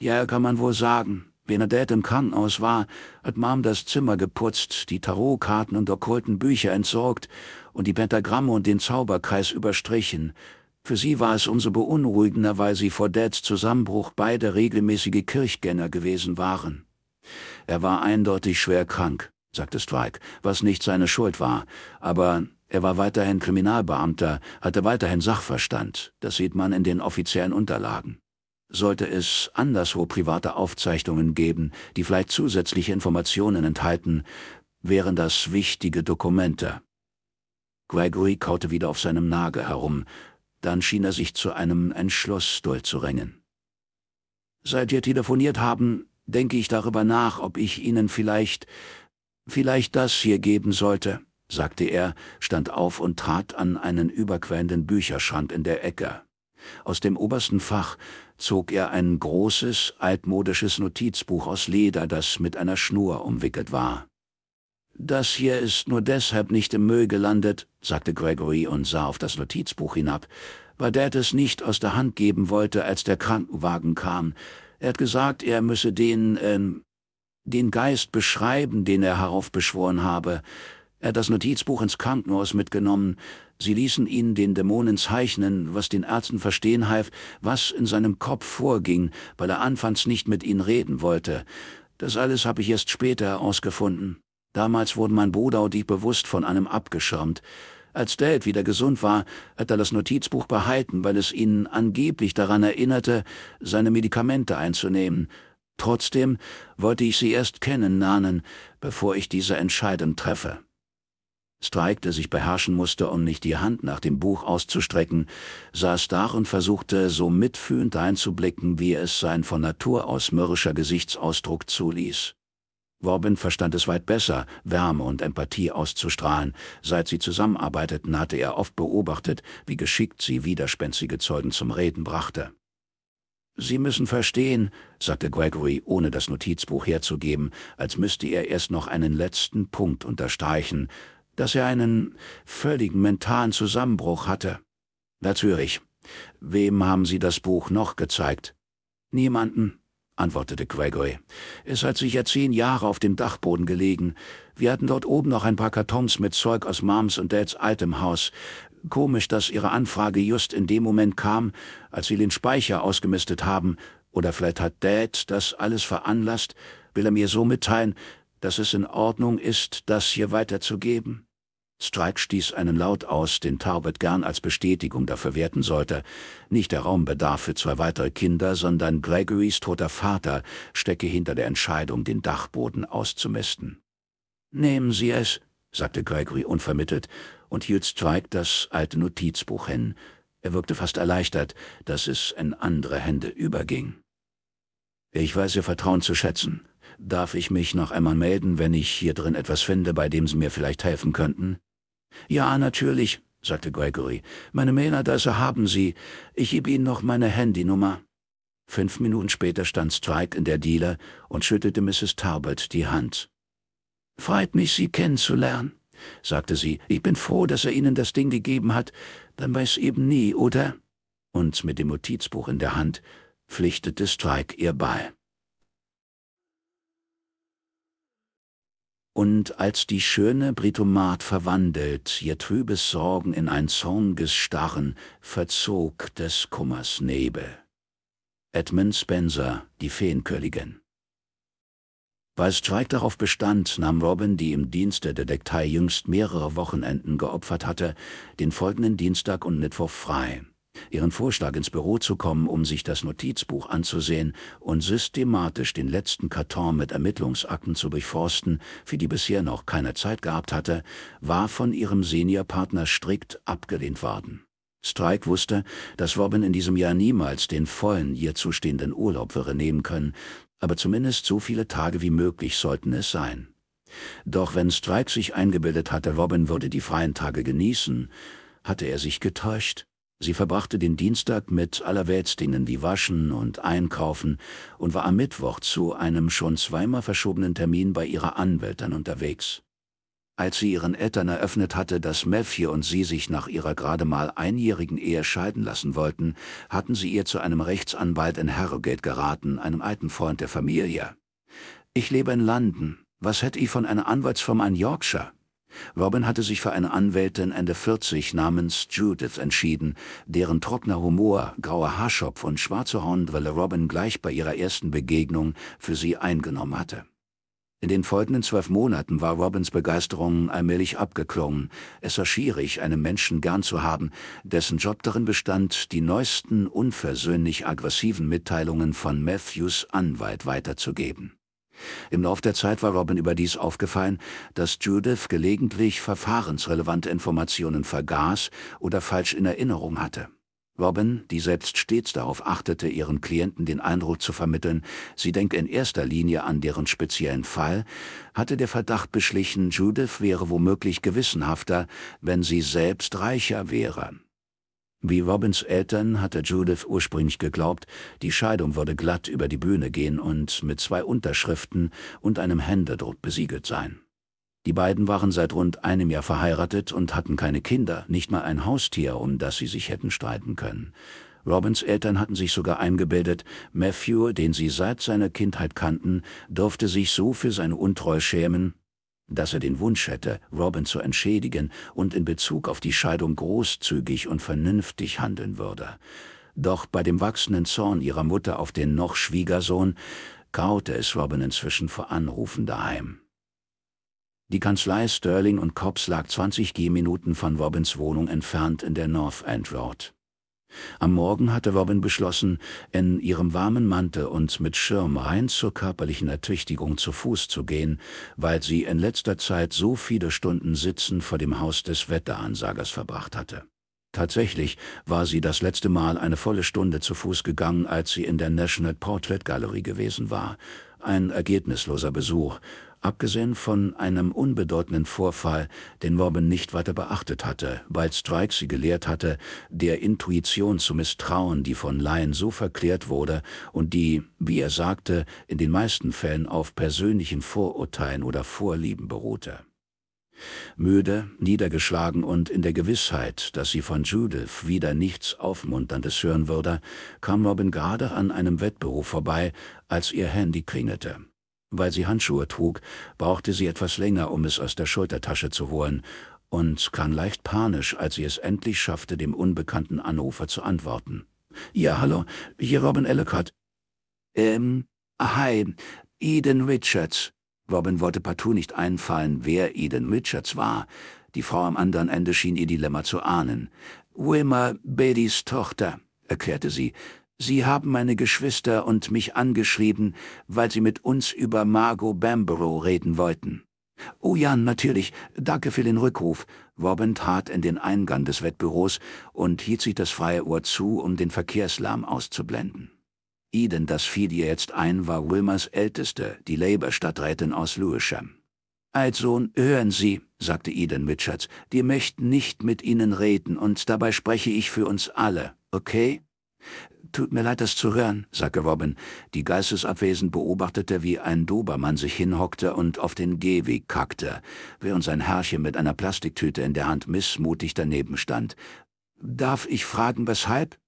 Ja, kann man wohl sagen. Wenn Dad im Krankenhaus war, hat Mom das Zimmer geputzt, die Tarotkarten und okkulten Bücher entsorgt und die Pentagramme und den Zauberkreis überstrichen. Für sie war es umso beunruhigender, weil sie vor Dads Zusammenbruch beide regelmäßige Kirchgänger gewesen waren. Er war eindeutig schwer krank sagte Strike, was nicht seine Schuld war, aber er war weiterhin Kriminalbeamter, hatte weiterhin Sachverstand, das sieht man in den offiziellen Unterlagen. Sollte es anderswo private Aufzeichnungen geben, die vielleicht zusätzliche Informationen enthalten, wären das wichtige Dokumente. Gregory kaute wieder auf seinem Nagel herum, dann schien er sich zu einem Entschluss durchzurängen. Seit wir telefoniert haben, denke ich darüber nach, ob ich Ihnen vielleicht Vielleicht das hier geben sollte, sagte er, stand auf und trat an einen überquellenden Bücherschrank in der Ecke. Aus dem obersten Fach zog er ein großes, altmodisches Notizbuch aus Leder, das mit einer Schnur umwickelt war. Das hier ist nur deshalb nicht im Müll gelandet, sagte Gregory und sah auf das Notizbuch hinab, weil Dad es nicht aus der Hand geben wollte, als der Krankenwagen kam. Er hat gesagt, er müsse den, ähm, den Geist beschreiben, den er heraufbeschworen habe. Er hat das Notizbuch ins Krankenhaus mitgenommen. Sie ließen ihn den Dämonen zeichnen, was den Ärzten verstehen half, was in seinem Kopf vorging, weil er anfangs nicht mit ihnen reden wollte. Das alles habe ich erst später herausgefunden. Damals wurden mein Bruder und ich bewusst von einem abgeschirmt. Als Dad wieder gesund war, hat er das Notizbuch behalten, weil es ihn angeblich daran erinnerte, seine Medikamente einzunehmen. Trotzdem wollte ich sie erst kennenlernen, bevor ich diese Entscheidung treffe. Strike, der sich beherrschen musste, um nicht die Hand nach dem Buch auszustrecken, saß da und versuchte, so mitfühlend einzublicken, wie es sein von Natur aus mürrischer Gesichtsausdruck zuließ. Robin verstand es weit besser, Wärme und Empathie auszustrahlen. Seit sie zusammenarbeiteten, hatte er oft beobachtet, wie geschickt sie widerspenstige Zeugen zum Reden brachte. Sie müssen verstehen, sagte Gregory, ohne das Notizbuch herzugeben, als müsste er erst noch einen letzten Punkt unterstreichen, dass er einen völligen mentalen Zusammenbruch hatte. Natürlich. Wem haben Sie das Buch noch gezeigt? Niemanden, antwortete Gregory. Es hat sicher zehn Jahre auf dem Dachboden gelegen. Wir hatten dort oben noch ein paar Kartons mit Zeug aus Moms und Dads altem Haus. Komisch, dass Ihre Anfrage just in dem Moment kam, als Sie den Speicher ausgemistet haben, oder vielleicht hat Dad das alles veranlasst, will er mir so mitteilen, dass es in Ordnung ist, das hier weiterzugeben? Strike stieß einen Laut aus, den Talbot gern als Bestätigung dafür werten sollte. Nicht der Raumbedarf für zwei weitere Kinder, sondern Gregorys toter Vater stecke hinter der Entscheidung, den Dachboden auszumisten. Nehmen Sie es, sagte Gregory unvermittelt und hielt Strike das alte Notizbuch hin. Er wirkte fast erleichtert, dass es in andere Hände überging. Ich weiß Ihr Vertrauen zu schätzen. Darf ich mich noch einmal melden, wenn ich hier drin etwas finde, bei dem Sie mir vielleicht helfen könnten? Ja, natürlich, sagte Gregory. Meine Mailadresse haben Sie. Ich gebe Ihnen noch meine Handynummer. Fünf Minuten später stand Strike in der Diele und schüttelte Mrs. Talbot die Hand. Freut mich, Sie kennenzulernen sagte sie. Ich bin froh, dass er Ihnen das Ding gegeben hat. Dann weiß eben nie, oder? Und mit dem Notizbuch in der Hand pflichtete Strike ihr bei. Und als die schöne Britomat verwandelt, ihr trübes Sorgen in ein zornges Starren, verzog des Kummers Nebel. Edmund Spencer, die Feenkönigin. Weil Strike darauf bestand, nahm Robin, die im Dienst der Detektei jüngst mehrere Wochenenden geopfert hatte, den folgenden Dienstag und Mittwoch frei. Ihren Vorschlag, ins Büro zu kommen, um sich das Notizbuch anzusehen und systematisch den letzten Karton mit Ermittlungsakten zu durchforsten, für die bisher noch keine Zeit gehabt hatte, war von ihrem Seniorpartner strikt abgelehnt worden. Strike wusste, dass Robin in diesem Jahr niemals den vollen ihr zustehenden Urlaub wäre nehmen können, aber zumindest so viele Tage wie möglich sollten es sein. Doch wenn Strike sich eingebildet hatte, Robin würde die freien Tage genießen, hatte er sich getäuscht. Sie verbrachte den Dienstag mit Allerweltsdingen wie Waschen und Einkaufen und war am Mittwoch zu einem schon zweimal verschobenen Termin bei ihrer Anwältin unterwegs. Als sie ihren Eltern eröffnet hatte, dass Matthew und sie sich nach ihrer gerade mal einjährigen Ehe scheiden lassen wollten, hatten sie ihr zu einem Rechtsanwalt in Harrogate geraten, einem alten Freund der Familie. Ich lebe in London. Was hätte ich von einer Anwaltsfirma in Yorkshire? Robin hatte sich für eine Anwältin Ende 40 namens Judith entschieden, deren trockener Humor, grauer Haarschopf und schwarze Hornbrille Robin gleich bei ihrer ersten Begegnung für sie eingenommen hatte. In den folgenden zwölf Monaten war Robins Begeisterung allmählich abgeklungen. Es war schwierig, einen Menschen gern zu haben, dessen Job darin bestand, die neuesten, unversöhnlich aggressiven Mitteilungen von Matthews Anwalt weiterzugeben. Im Lauf der Zeit war Robin überdies aufgefallen, dass Judith gelegentlich verfahrensrelevante Informationen vergaß oder falsch in Erinnerung hatte. Robin, die selbst stets darauf achtete, ihren Klienten den Eindruck zu vermitteln, sie denke in erster Linie an deren speziellen Fall, hatte der Verdacht beschlichen, Judith wäre womöglich gewissenhafter, wenn sie selbst reicher wäre. Wie Robins Eltern hatte Judith ursprünglich geglaubt, die Scheidung würde glatt über die Bühne gehen und mit zwei Unterschriften und einem Händedruck besiegelt sein. Die beiden waren seit rund einem Jahr verheiratet und hatten keine Kinder, nicht mal ein Haustier, um das sie sich hätten streiten können. Robins Eltern hatten sich sogar eingebildet, Matthew, den sie seit seiner Kindheit kannten, durfte sich so für seine Untreue schämen, dass er den Wunsch hätte, Robin zu entschädigen und in Bezug auf die Scheidung großzügig und vernünftig handeln würde. Doch bei dem wachsenden Zorn ihrer Mutter auf den noch Schwiegersohn kaute es Robin inzwischen vor Anrufen daheim. Die Kanzlei Sterling und Cobbs lag 20 Gehminuten von Robins Wohnung entfernt in der North End Road. Am Morgen hatte Robin beschlossen, in ihrem warmen Mantel und mit Schirm rein zur körperlichen Ertüchtigung zu Fuß zu gehen, weil sie in letzter Zeit so viele Stunden sitzen vor dem Haus des Wetteransagers verbracht hatte. Tatsächlich war sie das letzte Mal eine volle Stunde zu Fuß gegangen, als sie in der National Portrait Gallery gewesen war. Ein ergebnisloser Besuch, abgesehen von einem unbedeutenden Vorfall, den Robin nicht weiter beachtet hatte, weil Strike sie gelehrt hatte, der Intuition zu misstrauen, die von Laien so verklärt wurde und die, wie er sagte, in den meisten Fällen auf persönlichen Vorurteilen oder Vorlieben beruhte. Müde, niedergeschlagen und in der Gewissheit, dass sie von Judith wieder nichts Aufmunterndes hören würde, kam Robin gerade an einem Wettbüro vorbei, als ihr Handy klingelte. Weil sie Handschuhe trug, brauchte sie etwas länger, um es aus der Schultertasche zu holen, und kam leicht panisch, als sie es endlich schaffte, dem unbekannten Anrufer zu antworten. Ja, hallo, hier Robin Ellicott. Ähm, hi, Eden Richards. Robin wollte partout nicht einfallen, wer Eden Richards war. Die Frau am anderen Ende schien ihr Dilemma zu ahnen. Wilma Bettys Tochter, erklärte sie, Sie haben meine Geschwister und mich angeschrieben, weil Sie mit uns über Margot Bamborough reden wollten. Oh ja, natürlich, danke für den Rückruf. Robin trat in den Eingang des Wettbüros und hielt sich das freie Ohr zu, um den Verkehrslärm auszublenden. Eden, das fiel ihr jetzt ein, war Wilmers Älteste, die Labour-Stadträtin aus Lewisham. Also, hören Sie, sagte Eden Richards, wir möchten nicht mit Ihnen reden und dabei spreche ich für uns alle, okay? Tut mir leid, das zu hören, sagte Robin. Die geistesabwesend beobachtete, wie ein Dobermann sich hinhockte und auf den Gehweg kackte, während sein Herrchen mit einer Plastiktüte in der Hand missmutig daneben stand. Darf ich fragen, weshalb?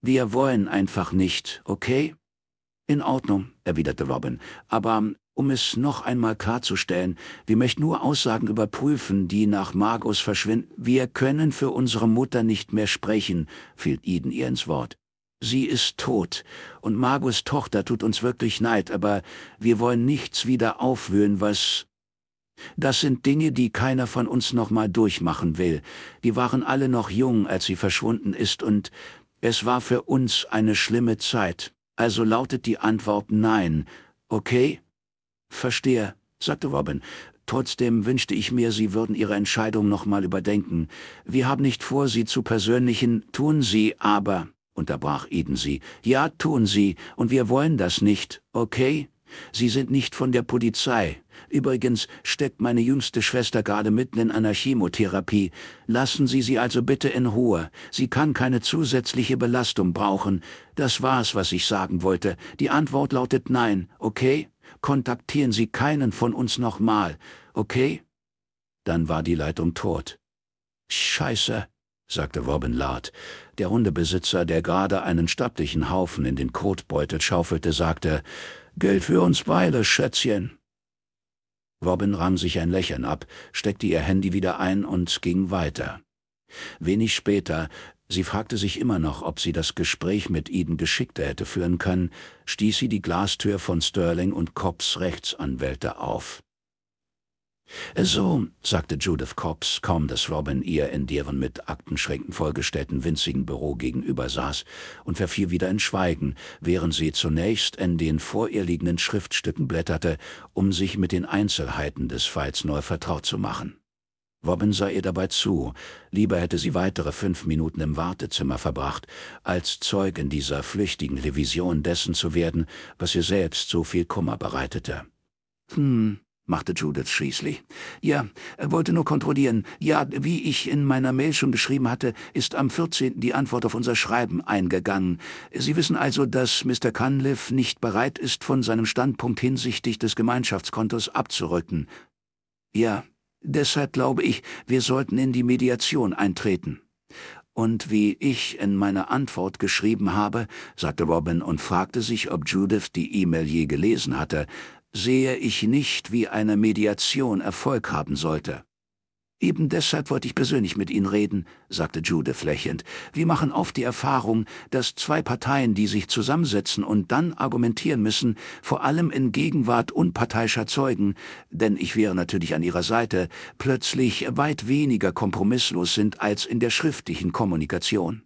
Wir wollen einfach nicht, okay? In Ordnung, erwiderte Robin. Aber um es noch einmal klarzustellen, wir möchten nur Aussagen überprüfen, die nach Margos verschwinden. Wir können für unsere Mutter nicht mehr sprechen, fiel Eden ihr ins Wort. Sie ist tot, und Margos Tochter tut uns wirklich neid, aber wir wollen nichts wieder aufwühlen, was... Das sind Dinge, die keiner von uns nochmal durchmachen will. Die waren alle noch jung, als sie verschwunden ist, und es war für uns eine schlimme Zeit. Also lautet die Antwort Nein, okay? Verstehe, sagte Robin. Trotzdem wünschte ich mir, Sie würden Ihre Entscheidung nochmal überdenken. Wir haben nicht vor, Sie zu persönlichen, tun Sie aber unterbrach Eden sie. Ja, tun Sie, und wir wollen das nicht, okay? Sie sind nicht von der Polizei. Übrigens steckt meine jüngste Schwester gerade mitten in einer Chemotherapie. Lassen Sie sie also bitte in Ruhe. Sie kann keine zusätzliche Belastung brauchen. Das war's, was ich sagen wollte. Die Antwort lautet nein, okay? Kontaktieren Sie keinen von uns nochmal, okay? Dann war die Leitung tot. Scheiße, sagte Robin laut. Der Hundebesitzer, der gerade einen stattlichen Haufen in den Kotbeutel schaufelte, sagte, Gilt für uns beide, Schätzchen. Robin rang sich ein Lächeln ab, steckte ihr Handy wieder ein und ging weiter. Wenig später, sie fragte sich immer noch, ob sie das Gespräch mit Eden geschickter hätte führen können, stieß sie die Glastür von Sterling und Cops Rechtsanwälte auf. »So«, sagte Judith Cobbs, kaum dass Robin ihr in deren mit Aktenschränken vollgestellten winzigen Büro gegenüber saß und verfiel wieder in Schweigen, während sie zunächst in den vor ihr liegenden Schriftstücken blätterte, um sich mit den Einzelheiten des Falls neu vertraut zu machen. Robin sah ihr dabei zu, lieber hätte sie weitere fünf Minuten im Wartezimmer verbracht, als Zeugin dieser flüchtigen Revision dessen zu werden, was ihr selbst so viel Kummer bereitete. »Hm«, machte Judith schließlich. Ja, wollte nur kontrollieren. Ja, wie ich in meiner Mail schon geschrieben hatte, ist am 14. die Antwort auf unser Schreiben eingegangen. Sie wissen also, dass Mr. Cunliffe nicht bereit ist, von seinem Standpunkt hinsichtlich des Gemeinschaftskontos abzurücken. Ja, deshalb glaube ich, wir sollten in die Mediation eintreten. Und wie ich in meiner Antwort geschrieben habe, sagte Robin und fragte sich, ob Judith die E-Mail je gelesen hatte, sehe ich nicht, wie eine Mediation Erfolg haben sollte. Eben deshalb wollte ich persönlich mit Ihnen reden, sagte Jude flächend. Wir machen oft die Erfahrung, dass zwei Parteien, die sich zusammensetzen und dann argumentieren müssen, vor allem in Gegenwart unparteiischer Zeugen, denn ich wäre natürlich an Ihrer Seite, plötzlich weit weniger kompromisslos sind als in der schriftlichen Kommunikation.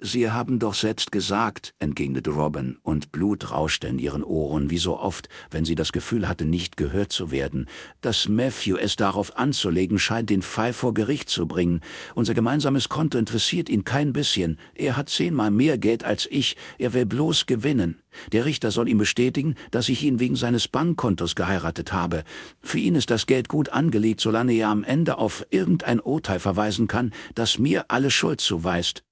Sie haben doch selbst gesagt, entgegnete Robin, und Blut rauschte in ihren Ohren, wie so oft, wenn sie das Gefühl hatte, nicht gehört zu werden, dass Matthew es darauf anzulegen scheint, den Fall vor Gericht zu bringen. Unser gemeinsames Konto interessiert ihn kein bisschen. Er hat zehnmal mehr Geld als ich. Er will bloß gewinnen. Der Richter soll ihm bestätigen, dass ich ihn wegen seines Bankkontos geheiratet habe. Für ihn ist das Geld gut angelegt, solange er am Ende auf irgendein Urteil verweisen kann, das mir alle Schuld zuweist.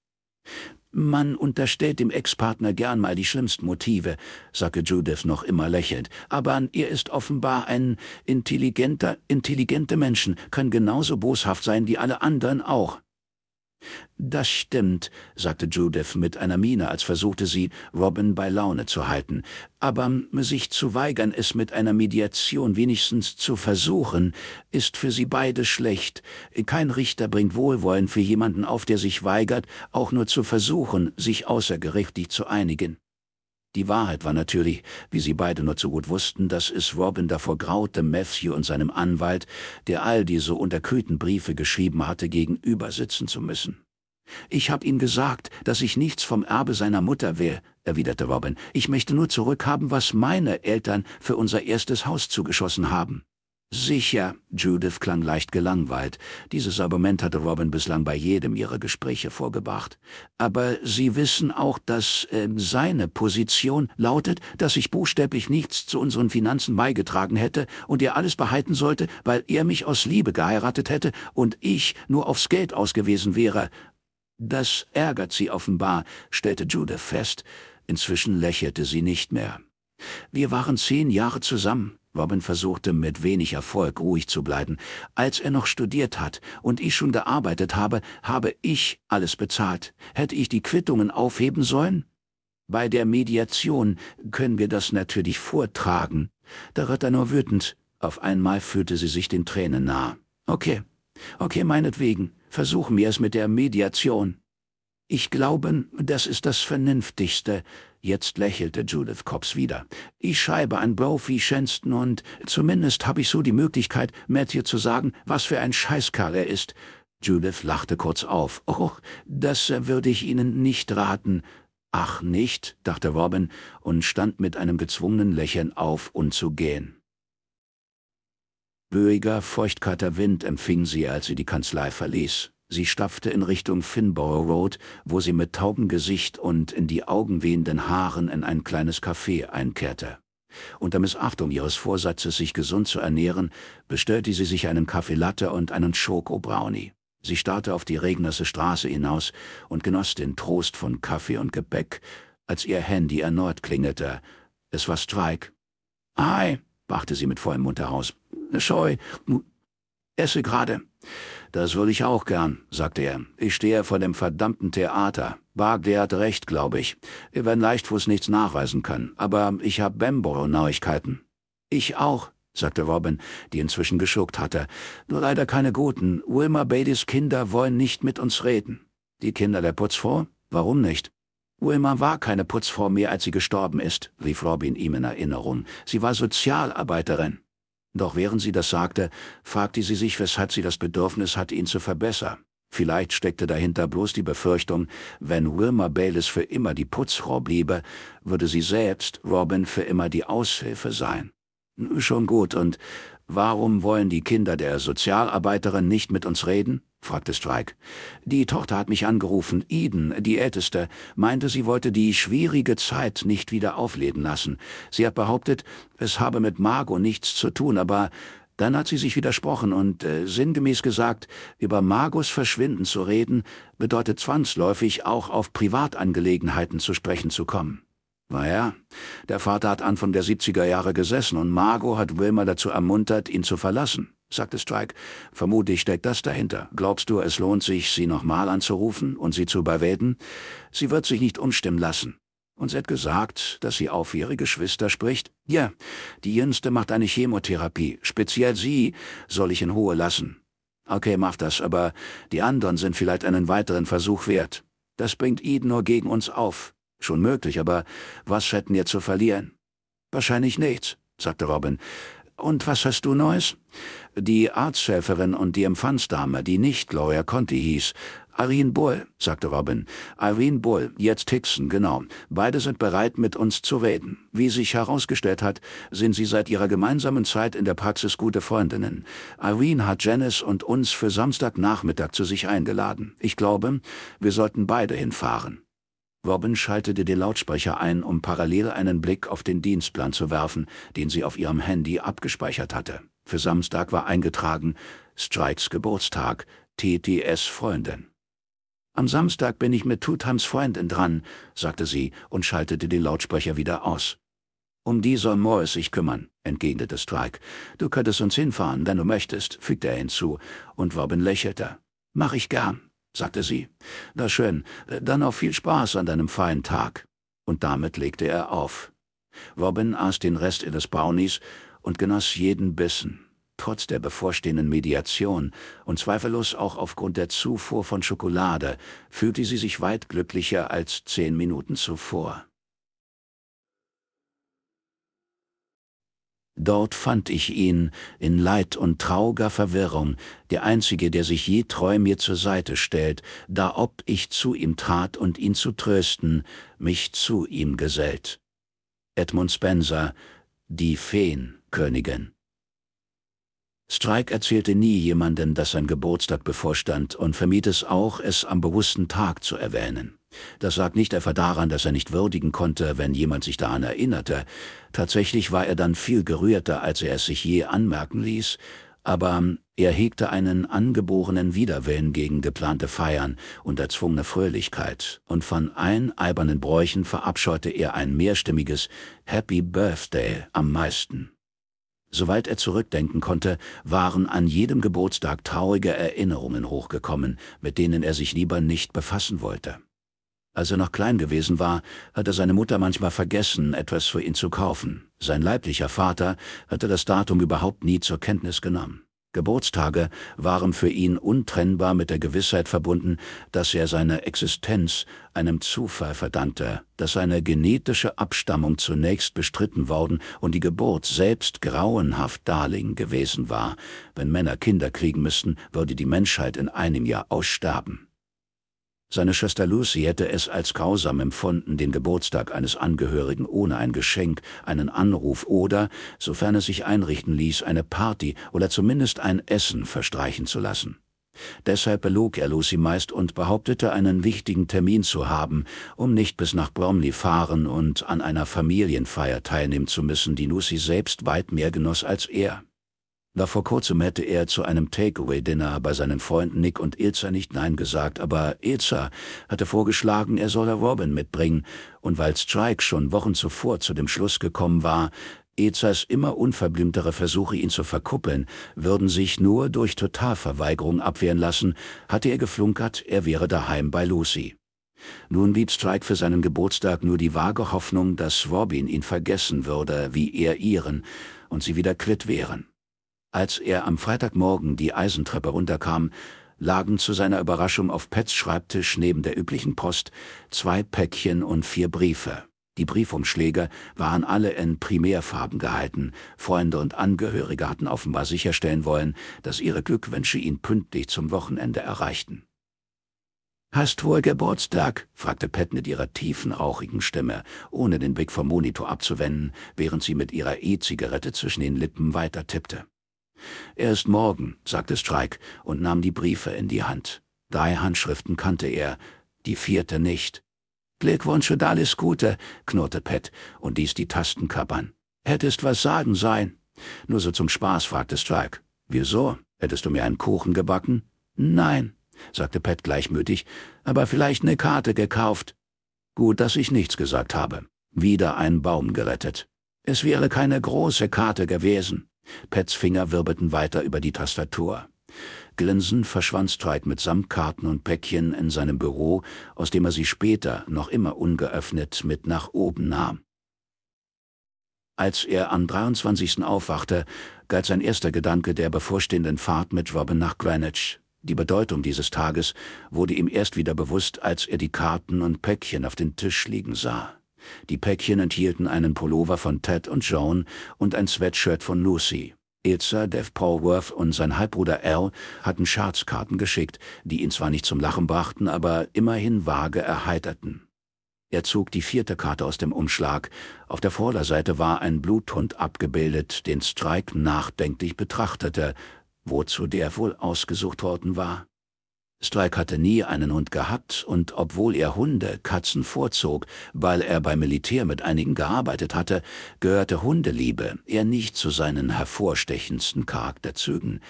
Man unterstellt dem Ex-Partner gern mal die schlimmsten Motive, sagte Judith noch immer lächelnd, aber er ist offenbar ein intelligenter, intelligente Menschen können genauso boshaft sein wie alle anderen auch. Das stimmt, sagte Judith mit einer Miene, als versuchte sie, Robin bei Laune zu halten. Aber ähm, sich zu weigern, es mit einer Mediation wenigstens zu versuchen, ist für sie beide schlecht. Kein Richter bringt Wohlwollen für jemanden auf, der sich weigert, auch nur zu versuchen, sich außergerichtlich zu einigen. Die Wahrheit war natürlich, wie sie beide nur zu gut wussten, dass es Robin davor graute, Matthew und seinem Anwalt, der all diese unterkühlten Briefe geschrieben hatte, gegenüber sitzen zu müssen. »Ich habe ihm gesagt, dass ich nichts vom Erbe seiner Mutter will«, erwiderte Robin. »Ich möchte nur zurückhaben, was meine Eltern für unser erstes Haus zugeschossen haben.« Sicher, Judith klang leicht gelangweilt. Dieses Argument hatte Robin bislang bei jedem ihrer Gespräche vorgebracht. Aber Sie wissen auch, dass äh, seine Position lautet, dass ich buchstäblich nichts zu unseren Finanzen beigetragen hätte und ihr alles behalten sollte, weil er mich aus Liebe geheiratet hätte und ich nur aufs Geld ausgewiesen wäre. Das ärgert sie offenbar, stellte Judith fest. Inzwischen lächelte sie nicht mehr. Wir waren zehn Jahre zusammen. Robin versuchte mit wenig Erfolg ruhig zu bleiben. Als er noch studiert hat und ich schon gearbeitet habe, habe ich alles bezahlt. Hätte ich die Quittungen aufheben sollen? Bei der Mediation können wir das natürlich vortragen. Da ritt er nur wütend. Auf einmal fühlte sie sich den Tränen nah. Okay, okay, meinetwegen. Versuchen wir es mit der Mediation. Ich glaube, das ist das Vernünftigste, Jetzt lächelte Judith Cops wieder. Ich schreibe an Brophy Shenston und zumindest habe ich so die Möglichkeit, Matthew zu sagen, was für ein Scheißkerl er ist. Judith lachte kurz auf. Och, das würde ich Ihnen nicht raten. Ach nicht, dachte Robin und stand mit einem gezwungenen Lächeln auf, um zu gehen. Böiger, feuchtkalter Wind empfing sie, als sie die Kanzlei verließ. Sie staffte in Richtung Finborough Road, wo sie mit taubem Gesicht und in die Augen wehenden Haaren in ein kleines Café einkehrte. Unter Missachtung ihres Vorsatzes, sich gesund zu ernähren, bestellte sie sich einen Kaffeelatte und einen Schoko Brownie. Sie starrte auf die regnerse Straße hinaus und genoss den Trost von Kaffee und Gebäck, als ihr Handy erneut klingelte. Es war Strike. »Hi«, brachte sie mit vollem Mund heraus. »Scheu, esse gerade.« das würde ich auch gern, sagte er. Ich stehe vor dem verdammten Theater. Barclay hat recht, glaube ich. Wir werden Leichtfuß nichts nachweisen können, aber ich habe Bamborough-Neuigkeiten. Ich auch, sagte Robin, die inzwischen geschuckt hatte. Nur leider keine guten. Wilma Badys Kinder wollen nicht mit uns reden. Die Kinder der Putzfrau? Warum nicht? Wilma war keine Putzfrau mehr, als sie gestorben ist, rief Robin ihm in Erinnerung. Sie war Sozialarbeiterin. Doch während sie das sagte, fragte sie sich, weshalb sie das Bedürfnis hat, ihn zu verbessern. Vielleicht steckte dahinter bloß die Befürchtung, wenn Wilma Bayliss für immer die Putzfrau bliebe, würde sie selbst Robin für immer die Aushilfe sein. Schon gut, und Warum wollen die Kinder der Sozialarbeiterin nicht mit uns reden? fragte Strike. Die Tochter hat mich angerufen, Eden, die Älteste, meinte, sie wollte die schwierige Zeit nicht wieder aufleben lassen. Sie hat behauptet, es habe mit Margot nichts zu tun, aber dann hat sie sich widersprochen und äh, sinngemäß gesagt, über Margos Verschwinden zu reden, bedeutet zwangsläufig auch auf Privatangelegenheiten zu sprechen zu kommen. Naja, der Vater hat Anfang der 70er Jahre gesessen und Margot hat Wilmer dazu ermuntert, ihn zu verlassen, sagte Strike. Vermutlich steckt das dahinter. Glaubst du, es lohnt sich, sie nochmal anzurufen und sie zu überreden? Sie wird sich nicht umstimmen lassen. Und sie hat gesagt, dass sie auf ihre Geschwister spricht. Ja, die Jüngste macht eine Chemotherapie. Speziell sie soll ich in Ruhe lassen. Okay, mach das, aber die anderen sind vielleicht einen weiteren Versuch wert. Das bringt Eden nur gegen uns auf. Schon möglich, aber was hätten wir zu verlieren? Wahrscheinlich nichts, sagte Robin. Und was hast du Neues? Die Arzthelferin und die Empfangsdame, die nicht Lawyer Conti hieß. Irene Bull, sagte Robin. Irene Bull, jetzt Hickson, genau. Beide sind bereit, mit uns zu reden. Wie sich herausgestellt hat, sind sie seit ihrer gemeinsamen Zeit in der Praxis gute Freundinnen. Irene hat Janice und uns für Samstagnachmittag zu sich eingeladen. Ich glaube, wir sollten beide hinfahren. Robin schaltete den Lautsprecher ein, um parallel einen Blick auf den Dienstplan zu werfen, den sie auf ihrem Handy abgespeichert hatte. Für Samstag war eingetragen Strikes Geburtstag, TTS Freundin. Am Samstag bin ich mit Tutams Freundin dran, sagte sie und schaltete den Lautsprecher wieder aus. Um die soll Morris sich kümmern, entgegnete Strike. Du könntest uns hinfahren, wenn du möchtest, fügte er hinzu, und Robin lächelte. Mach ich gern sagte sie. Na schön, dann auf viel Spaß an deinem feinen Tag. Und damit legte er auf. Robin aß den Rest ihres Baunis und genoss jeden Bissen, trotz der bevorstehenden Mediation und zweifellos auch aufgrund der Zufuhr von Schokolade fühlte sie sich weit glücklicher als zehn Minuten zuvor. Dort fand ich ihn, in Leid und trauger Verwirrung, der einzige, der sich je treu mir zur Seite stellt, da ob ich zu ihm trat und ihn zu trösten, mich zu ihm gesellt. Edmund Spencer, die Feenkönigin. Strike erzählte nie jemandem, dass sein Geburtstag bevorstand und vermied es auch, es am bewussten Tag zu erwähnen. Das lag nicht etwa daran, dass er nicht würdigen konnte, wenn jemand sich daran erinnerte. Tatsächlich war er dann viel gerührter, als er es sich je anmerken ließ, aber er hegte einen angeborenen Widerwillen gegen geplante Feiern und erzwungene Fröhlichkeit, und von allen albernen Bräuchen verabscheute er ein mehrstimmiges Happy Birthday am meisten. Soweit er zurückdenken konnte, waren an jedem Geburtstag traurige Erinnerungen hochgekommen, mit denen er sich lieber nicht befassen wollte. Als er noch klein gewesen war, hatte seine Mutter manchmal vergessen, etwas für ihn zu kaufen. Sein leiblicher Vater hatte das Datum überhaupt nie zur Kenntnis genommen. Geburtstage waren für ihn untrennbar mit der Gewissheit verbunden, dass er seine Existenz einem Zufall verdankte, dass seine genetische Abstammung zunächst bestritten worden und die Geburt selbst grauenhaft Darling gewesen war. Wenn Männer Kinder kriegen müssten, würde die Menschheit in einem Jahr aussterben. Seine Schwester Lucy hätte es als grausam empfunden, den Geburtstag eines Angehörigen ohne ein Geschenk, einen Anruf oder, sofern es sich einrichten ließ, eine Party oder zumindest ein Essen verstreichen zu lassen. Deshalb belog er Lucy meist und behauptete, einen wichtigen Termin zu haben, um nicht bis nach Bromley fahren und an einer Familienfeier teilnehmen zu müssen, die Lucy selbst weit mehr genoss als er. War vor kurzem hätte er zu einem Takeaway-Dinner bei seinen Freunden Nick und Ilza nicht Nein gesagt, aber Ilza hatte vorgeschlagen, er solle Robin mitbringen, und weil Strike schon Wochen zuvor zu dem Schluss gekommen war, Ezas immer unverblümtere Versuche, ihn zu verkuppeln, würden sich nur durch Totalverweigerung abwehren lassen, hatte er geflunkert, er wäre daheim bei Lucy. Nun blieb Strike für seinen Geburtstag nur die vage Hoffnung, dass Robin ihn vergessen würde, wie er ihren, und sie wieder quitt wären. Als er am Freitagmorgen die Eisentreppe runterkam, lagen zu seiner Überraschung auf Pets Schreibtisch neben der üblichen Post zwei Päckchen und vier Briefe. Die Briefumschläge waren alle in Primärfarben gehalten. Freunde und Angehörige hatten offenbar sicherstellen wollen, dass ihre Glückwünsche ihn pünktlich zum Wochenende erreichten. Hast wohl Geburtstag? fragte Pat mit ihrer tiefen, rauchigen Stimme, ohne den Blick vom Monitor abzuwenden, während sie mit ihrer E-Zigarette zwischen den Lippen weiter tippte. Erst morgen, sagte Strike und nahm die Briefe in die Hand. Drei Handschriften kannte er, die vierte nicht. Glückwünsche, alles Gute, knurrte Pat und ließ die Tasten kappern. Hättest was sagen sein. Nur so zum Spaß, fragte Strike. Wieso? Hättest du mir einen Kuchen gebacken? Nein, sagte Pat gleichmütig, aber vielleicht eine Karte gekauft. Gut, dass ich nichts gesagt habe. Wieder ein Baum gerettet. Es wäre keine große Karte gewesen. Pets Finger wirbelten weiter über die Tastatur. Glinsen verschwand Tide mit Samtkarten und Päckchen in seinem Büro, aus dem er sie später, noch immer ungeöffnet, mit nach oben nahm. Als er am 23. aufwachte, galt sein erster Gedanke der bevorstehenden Fahrt mit Robin nach Greenwich. Die Bedeutung dieses Tages wurde ihm erst wieder bewusst, als er die Karten und Päckchen auf den Tisch liegen sah. Die Päckchen enthielten einen Pullover von Ted und Joan und ein Sweatshirt von Lucy. Ilza, Dev Polworth und sein Halbbruder Al hatten Schatzkarten geschickt, die ihn zwar nicht zum Lachen brachten, aber immerhin vage erheiterten. Er zog die vierte Karte aus dem Umschlag. Auf der Vorderseite war ein Bluthund abgebildet, den Strike nachdenklich betrachtete, wozu der wohl ausgesucht worden war. Strike hatte nie einen Hund gehabt und obwohl er Hunde Katzen vorzog, weil er beim Militär mit einigen gearbeitet hatte, gehörte Hundeliebe eher nicht zu seinen hervorstechendsten Charakterzügen.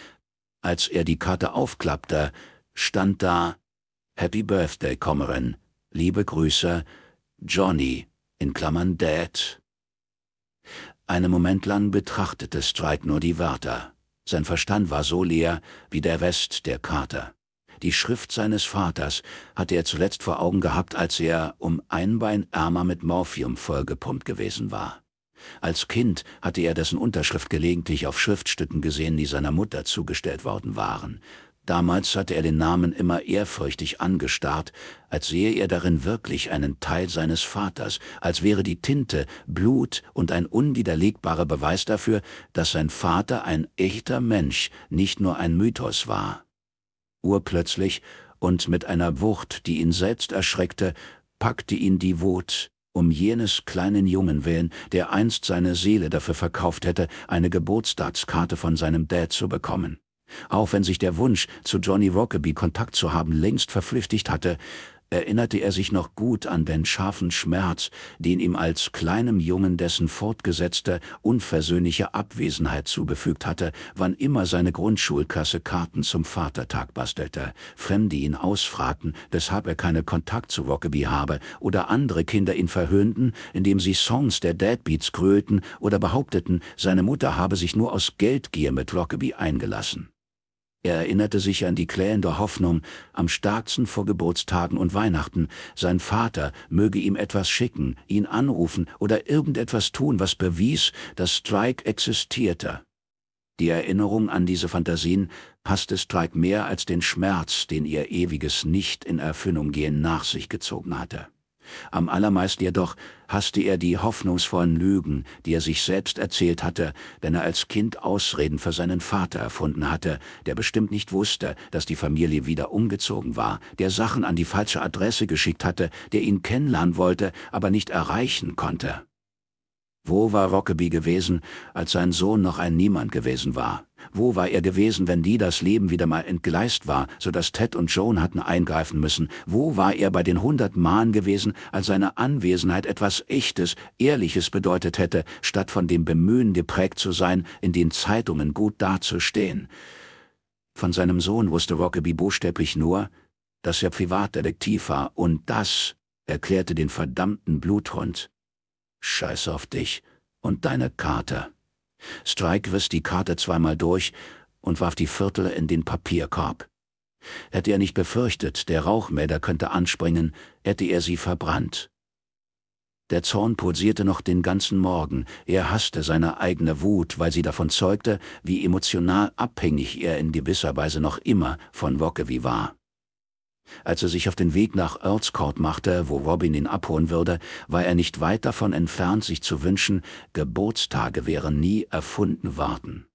Als er die Karte aufklappte, stand da Happy Birthday, Kommerin, liebe Grüße, Johnny, in Klammern Dad. Einen Moment lang betrachtete Strike nur die Wörter. Sein Verstand war so leer wie der Rest der Karte. Die Schrift seines Vaters hatte er zuletzt vor Augen gehabt, als er um ein Bein ärmer mit Morphium vollgepumpt gewesen war. Als Kind hatte er dessen Unterschrift gelegentlich auf Schriftstücken gesehen, die seiner Mutter zugestellt worden waren. Damals hatte er den Namen immer ehrfürchtig angestarrt, als sehe er darin wirklich einen Teil seines Vaters, als wäre die Tinte, Blut und ein unwiderlegbarer Beweis dafür, dass sein Vater ein echter Mensch, nicht nur ein Mythos war urplötzlich und mit einer Wucht, die ihn selbst erschreckte, packte ihn die Wut, um jenes kleinen Jungen willen, der einst seine Seele dafür verkauft hätte, eine Geburtstagskarte von seinem Dad zu bekommen. Auch wenn sich der Wunsch, zu Johnny Rockaby Kontakt zu haben, längst verflüchtigt hatte, erinnerte er sich noch gut an den scharfen Schmerz, den ihm als kleinem Jungen dessen fortgesetzte, unversöhnliche Abwesenheit zugefügt hatte, wann immer seine Grundschulkasse Karten zum Vatertag bastelte, Fremde ihn ausfragten, weshalb er keine Kontakt zu Rockaby habe, oder andere Kinder ihn verhöhnten, indem sie Songs der Deadbeats kröten oder behaupteten, seine Mutter habe sich nur aus Geldgier mit Rockaby eingelassen. Er erinnerte sich an die klähende Hoffnung, am stärksten vor Geburtstagen und Weihnachten, sein Vater möge ihm etwas schicken, ihn anrufen oder irgendetwas tun, was bewies, dass Strike existierte. Die Erinnerung an diese Fantasien passte Strike mehr als den Schmerz, den ihr ewiges Nicht in Erfüllung gehen nach sich gezogen hatte. Am allermeisten jedoch hasste er die hoffnungsvollen Lügen, die er sich selbst erzählt hatte, wenn er als Kind Ausreden für seinen Vater erfunden hatte, der bestimmt nicht wusste, dass die Familie wieder umgezogen war, der Sachen an die falsche Adresse geschickt hatte, der ihn kennenlernen wollte, aber nicht erreichen konnte. Wo war Rockaby gewesen, als sein Sohn noch ein Niemand gewesen war? Wo war er gewesen, wenn die das Leben wieder mal entgleist war, so dass Ted und Joan hatten eingreifen müssen? Wo war er bei den hundert Malen gewesen, als seine Anwesenheit etwas Echtes, Ehrliches bedeutet hätte, statt von dem Bemühen geprägt zu sein, in den Zeitungen gut dazustehen? Von seinem Sohn wusste Rockaby buchstäblich nur, dass er Privatdetektiv war, und das erklärte den verdammten Bluthund. Scheiß auf dich und deine Kater. Strike riss die Karte zweimal durch und warf die Viertel in den Papierkorb. Hätte er nicht befürchtet, der Rauchmelder könnte anspringen, hätte er sie verbrannt. Der Zorn pulsierte noch den ganzen Morgen, er hasste seine eigene Wut, weil sie davon zeugte, wie emotional abhängig er in gewisser Weise noch immer von Wockevi war. Als er sich auf den Weg nach Earls Court machte, wo Robin ihn abholen würde, war er nicht weit davon entfernt, sich zu wünschen, Geburtstage wären nie erfunden worden.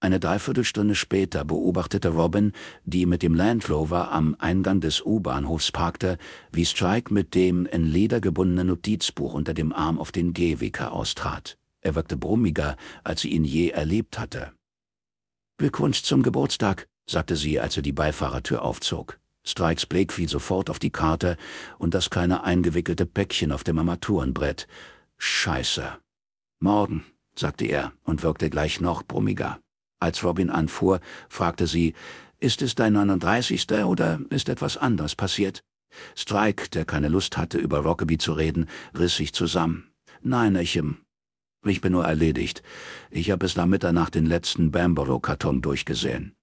Eine Dreiviertelstunde später beobachtete Robin, die mit dem Land Rover am Eingang des U-Bahnhofs parkte, wie Strike mit dem in Leder gebundenen Notizbuch unter dem Arm auf den Gehweg austrat. Er wirkte brummiger, als sie ihn je erlebt hatte. Glückwunsch zum Geburtstag, sagte sie, als er die Beifahrertür aufzog. Strikes Blick fiel sofort auf die Karte und das kleine eingewickelte Päckchen auf dem Armaturenbrett. Scheiße. Morgen, sagte er und wirkte gleich noch brummiger. Als Robin anfuhr, fragte sie, ist es dein 39. oder ist etwas anderes passiert? Strike, der keine Lust hatte, über Rockaby zu reden, riss sich zusammen. Nein, Echem. Ähm, ich bin nur erledigt. Ich habe es nach Mitternacht den letzten Bamborough-Karton durchgesehen.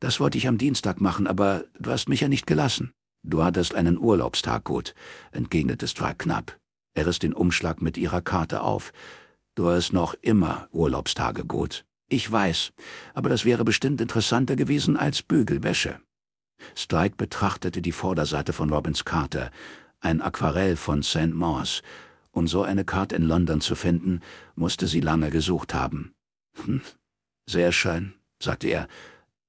Das wollte ich am Dienstag machen, aber du hast mich ja nicht gelassen. Du hattest einen Urlaubstag, gut, entgegnete Strack knapp. Er riss den Umschlag mit ihrer Karte auf. Du hast noch immer Urlaubstage, gut. Ich weiß, aber das wäre bestimmt interessanter gewesen als Bügelwäsche. Strike betrachtete die Vorderseite von Robins Karte, ein Aquarell von St. Mars. Um so eine Karte in London zu finden, musste sie lange gesucht haben. Hm, sehr schön, sagte er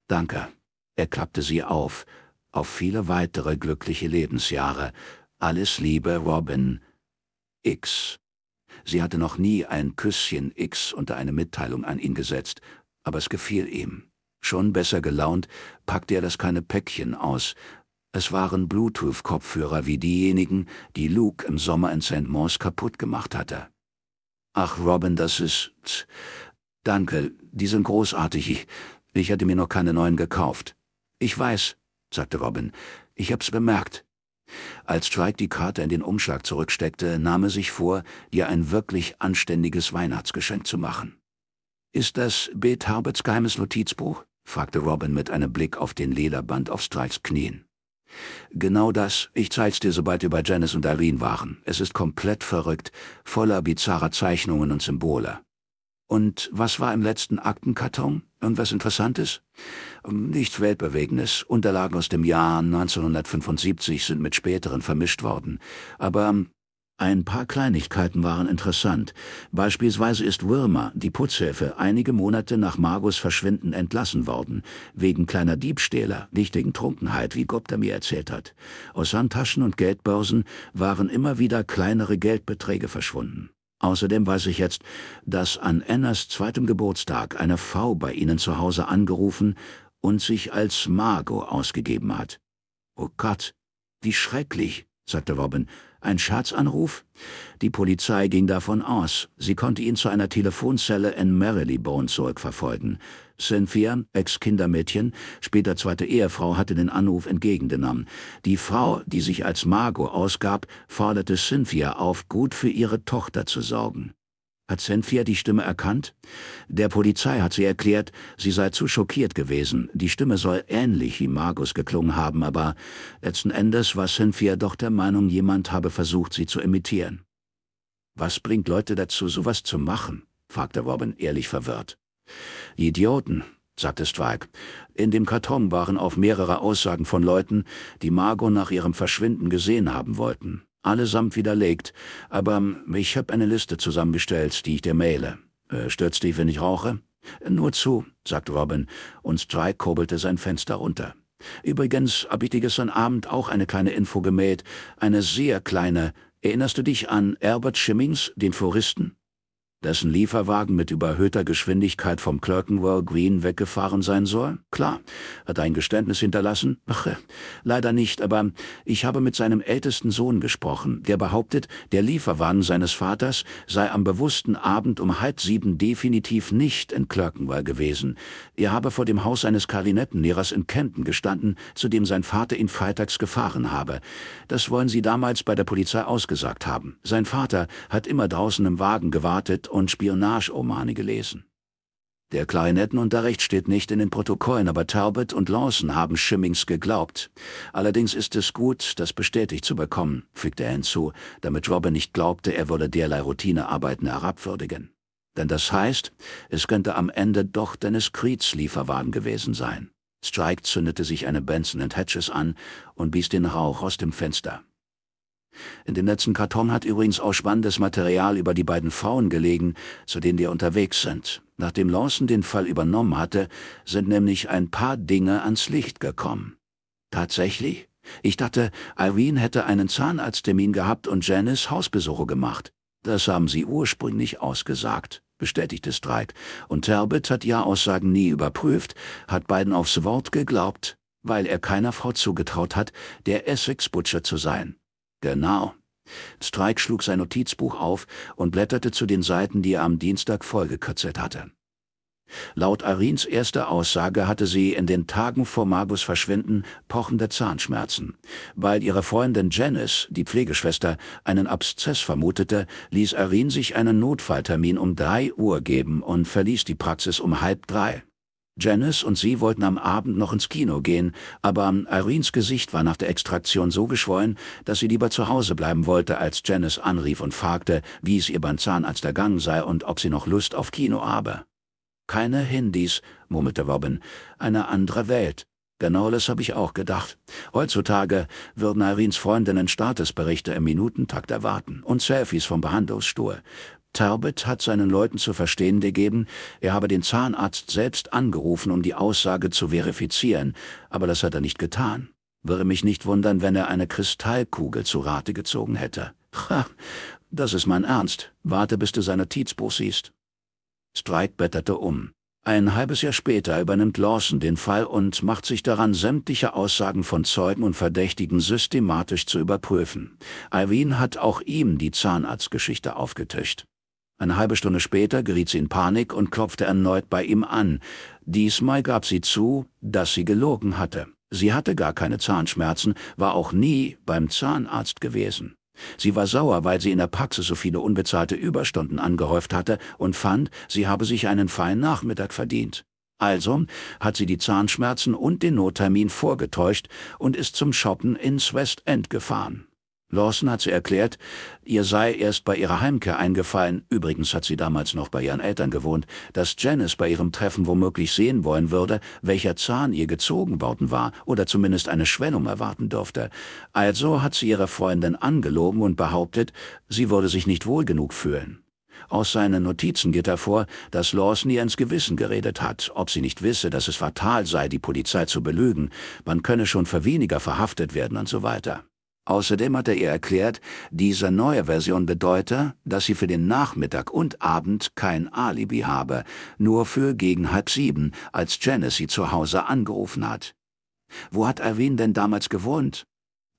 Danke. Er klappte sie auf. Auf viele weitere glückliche Lebensjahre. Alles Liebe, Robin. X. Sie hatte noch nie ein Küsschen X unter eine Mitteilung an ihn gesetzt, aber es gefiel ihm. Schon besser gelaunt packte er das kleine Päckchen aus. Es waren Bluetooth-Kopfhörer wie diejenigen, die Luke im Sommer in St. Mons kaputt gemacht hatte. Ach, Robin, das ist... Danke, die sind großartig. Ich hatte mir noch keine neuen gekauft. Ich weiß, sagte Robin. Ich hab's bemerkt. Als Strike die Karte in den Umschlag zurücksteckte, nahm er sich vor, dir ein wirklich anständiges Weihnachtsgeschenk zu machen. Ist das Beth Tarbets geheimes Notizbuch? fragte Robin mit einem Blick auf den Lederband auf Strikes Knien. Genau das, ich zeig's dir, sobald wir bei Janice und Irene waren. Es ist komplett verrückt, voller bizarrer Zeichnungen und Symbole. Und was war im letzten Aktenkarton? Irgendwas Interessantes? Ähm, nichts Weltbewegendes. Unterlagen aus dem Jahr 1975 sind mit späteren vermischt worden. Aber ähm, ein paar Kleinigkeiten waren interessant. Beispielsweise ist Wirma, die Putzhilfe, einige Monate nach Margos Verschwinden entlassen worden, wegen kleiner Diebstähler, nicht wegen Trunkenheit, wie Gopta mir erzählt hat. Aus Handtaschen und Geldbörsen waren immer wieder kleinere Geldbeträge verschwunden. Außerdem weiß ich jetzt, dass an Annas zweitem Geburtstag eine Frau bei ihnen zu Hause angerufen und sich als Margot ausgegeben hat. Oh Gott, wie schrecklich, sagte Robin. Ein Scherzanruf? Die Polizei ging davon aus. Sie konnte ihn zu einer Telefonzelle in Marylebone zurückverfolgen. Cynthia, Ex-Kindermädchen, später zweite Ehefrau, hatte den Anruf entgegengenommen. Die Frau, die sich als Margot ausgab, forderte Cynthia auf, gut für ihre Tochter zu sorgen. Hat Cynthia die Stimme erkannt? Der Polizei hat sie erklärt, sie sei zu schockiert gewesen. Die Stimme soll ähnlich wie Margus geklungen haben, aber letzten Endes war Cynthia doch der Meinung, jemand habe versucht, sie zu imitieren. Was bringt Leute dazu, sowas zu machen? fragte Robin ehrlich verwirrt. Idioten, sagte Strike. In dem Karton waren auf mehrere Aussagen von Leuten, die Margot nach ihrem Verschwinden gesehen haben wollten. Allesamt widerlegt, aber ich habe eine Liste zusammengestellt, die ich dir maile. Äh, stört dich, wenn ich rauche? Nur zu, sagte Robin, und Strike kurbelte sein Fenster runter. Übrigens hab ich dir gestern Abend auch eine kleine Info gemäht, eine sehr kleine. Erinnerst du dich an Herbert Schimmings, den Floristen? dessen Lieferwagen mit überhöhter Geschwindigkeit vom Clerkenwell Green weggefahren sein soll? Klar, hat ein Geständnis hinterlassen? Ach, äh, leider nicht, aber ich habe mit seinem ältesten Sohn gesprochen, der behauptet, der Lieferwagen seines Vaters sei am bewussten Abend um halb sieben definitiv nicht in Clerkenwell gewesen. Er habe vor dem Haus eines Karinettenlehrers in Kenton gestanden, zu dem sein Vater ihn freitags gefahren habe. Das wollen sie damals bei der Polizei ausgesagt haben. Sein Vater hat immer draußen im Wagen gewartet und Spionageromane gelesen. Der Klarinettenunterricht steht nicht in den Protokollen, aber Talbot und Lawson haben Schimmings geglaubt. Allerdings ist es gut, das bestätigt zu bekommen, fügte er hinzu, damit Robin nicht glaubte, er würde derlei Routinearbeiten herabwürdigen. Denn das heißt, es könnte am Ende doch Dennis Creeds Lieferwagen gewesen sein. Strike zündete sich eine Benson Hedges an und blies den Rauch aus dem Fenster. In dem letzten Karton hat übrigens auch spannendes Material über die beiden Frauen gelegen, zu denen wir unterwegs sind. Nachdem Lawson den Fall übernommen hatte, sind nämlich ein paar Dinge ans Licht gekommen. Tatsächlich? Ich dachte, Irene hätte einen Zahnarzttermin gehabt und Janice Hausbesuche gemacht. Das haben sie ursprünglich ausgesagt, bestätigte Strike. Und Talbot hat ja Aussagen nie überprüft, hat beiden aufs Wort geglaubt, weil er keiner Frau zugetraut hat, der Essex-Butcher zu sein. Genau. Strike schlug sein Notizbuch auf und blätterte zu den Seiten, die er am Dienstag vollgekürzelt hatte. Laut Arins erster Aussage hatte sie in den Tagen vor Margus Verschwinden pochende Zahnschmerzen. Weil ihre Freundin Janice, die Pflegeschwester, einen Abszess vermutete, ließ Arin sich einen Notfalltermin um drei Uhr geben und verließ die Praxis um halb drei. Janice und sie wollten am Abend noch ins Kino gehen, aber Irenes Gesicht war nach der Extraktion so geschwollen, dass sie lieber zu Hause bleiben wollte, als Janice anrief und fragte, wie es ihr beim Zahnarzt ergangen sei und ob sie noch Lust auf Kino habe. Keine Handys«, murmelte Robin, eine andere Welt. Genau das habe ich auch gedacht. Heutzutage würden Irenes Freundinnen Statusberichte im Minutentakt erwarten und Selfies vom Behandlungsstuhl. Tarbet hat seinen Leuten zu verstehen gegeben, er habe den Zahnarzt selbst angerufen, um die Aussage zu verifizieren, aber das hat er nicht getan. Würde mich nicht wundern, wenn er eine Kristallkugel zu Rate gezogen hätte. Ha, das ist mein Ernst. Warte, bis du sein Notizbuch siehst. Strike betterte um. Ein halbes Jahr später übernimmt Lawson den Fall und macht sich daran, sämtliche Aussagen von Zeugen und Verdächtigen systematisch zu überprüfen. Irene hat auch ihm die Zahnarztgeschichte aufgetischt. Eine halbe Stunde später geriet sie in Panik und klopfte erneut bei ihm an. Diesmal gab sie zu, dass sie gelogen hatte. Sie hatte gar keine Zahnschmerzen, war auch nie beim Zahnarzt gewesen. Sie war sauer, weil sie in der Praxis so viele unbezahlte Überstunden angehäuft hatte und fand, sie habe sich einen feinen Nachmittag verdient. Also hat sie die Zahnschmerzen und den Nottermin vorgetäuscht und ist zum Shoppen ins West End gefahren. Lawson hat sie erklärt, ihr sei erst bei ihrer Heimkehr eingefallen, übrigens hat sie damals noch bei ihren Eltern gewohnt, dass Janice bei ihrem Treffen womöglich sehen wollen würde, welcher Zahn ihr gezogen worden war oder zumindest eine Schwellung erwarten durfte. Also hat sie ihre Freundin angelogen und behauptet, sie würde sich nicht wohl genug fühlen. Aus seinen Notizen geht hervor, dass Lawson ihr ins Gewissen geredet hat, ob sie nicht wisse, dass es fatal sei, die Polizei zu belügen, man könne schon für weniger verhaftet werden und so weiter. Außerdem hatte er erklärt, diese neue Version bedeute, dass sie für den Nachmittag und Abend kein Alibi habe, nur für gegen halb sieben, als Janice sie zu Hause angerufen hat. Wo hat Irene denn damals gewohnt?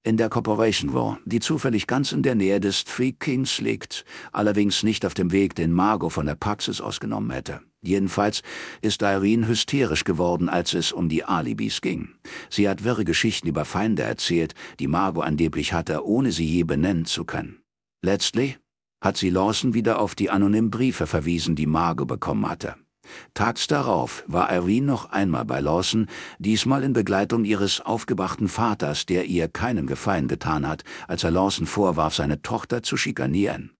In der Corporation War, die zufällig ganz in der Nähe des Three Kings liegt, allerdings nicht auf dem Weg, den Margot von der Praxis ausgenommen hätte. Jedenfalls ist Irene hysterisch geworden, als es um die Alibis ging. Sie hat wirre Geschichten über Feinde erzählt, die Margot angeblich hatte, ohne sie je benennen zu können. Letztlich hat sie Lawson wieder auf die anonymen Briefe verwiesen, die Margot bekommen hatte. Tags darauf war Irene noch einmal bei Lawson, diesmal in Begleitung ihres aufgebrachten Vaters, der ihr keinen Gefallen getan hat, als er Lawson vorwarf, seine Tochter zu schikanieren.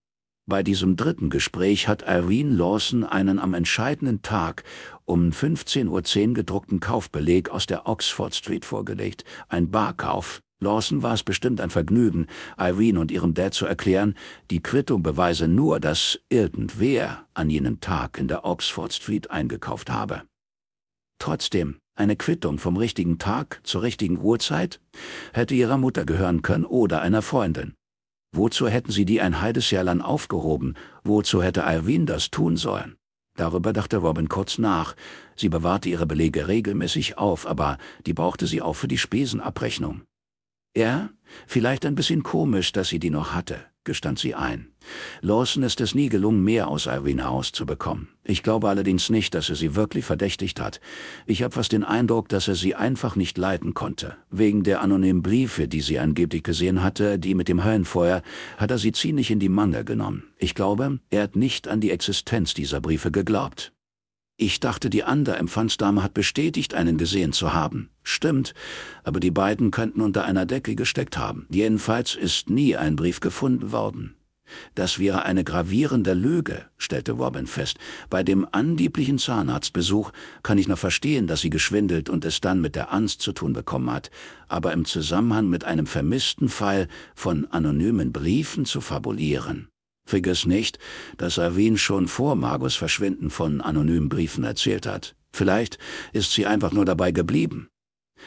Bei diesem dritten Gespräch hat Irene Lawson einen am entscheidenden Tag um 15.10 Uhr gedruckten Kaufbeleg aus der Oxford Street vorgelegt, ein Barkauf. Lawson war es bestimmt ein Vergnügen, Irene und ihrem Dad zu erklären, die Quittung beweise nur, dass irgendwer an jenem Tag in der Oxford Street eingekauft habe. Trotzdem, eine Quittung vom richtigen Tag zur richtigen Uhrzeit hätte ihrer Mutter gehören können oder einer Freundin. Wozu hätten sie die ein halbes Jahr lang aufgehoben? Wozu hätte Alwin das tun sollen? Darüber dachte Robin kurz nach. Sie bewahrte ihre Belege regelmäßig auf, aber die brauchte sie auch für die Spesenabrechnung. Er? vielleicht ein bisschen komisch, dass sie die noch hatte, gestand sie ein. Lawson ist es nie gelungen, mehr aus Irene herauszubekommen. Ich glaube allerdings nicht, dass er sie wirklich verdächtigt hat. Ich habe fast den Eindruck, dass er sie einfach nicht leiten konnte. Wegen der anonymen Briefe, die sie angeblich gesehen hatte, die mit dem Höllenfeuer, hat er sie ziemlich in die Mangel genommen. Ich glaube, er hat nicht an die Existenz dieser Briefe geglaubt. Ich dachte, die andere Empfangsdame hat bestätigt, einen gesehen zu haben. Stimmt, aber die beiden könnten unter einer Decke gesteckt haben. Jedenfalls ist nie ein Brief gefunden worden. Das wäre eine gravierende Lüge, stellte Robin fest. Bei dem angeblichen Zahnarztbesuch kann ich noch verstehen, dass sie geschwindelt und es dann mit der Angst zu tun bekommen hat, aber im Zusammenhang mit einem vermissten Fall von anonymen Briefen zu fabulieren. Vergiss nicht, dass Erwin schon vor Margos Verschwinden von anonymen Briefen erzählt hat. Vielleicht ist sie einfach nur dabei geblieben.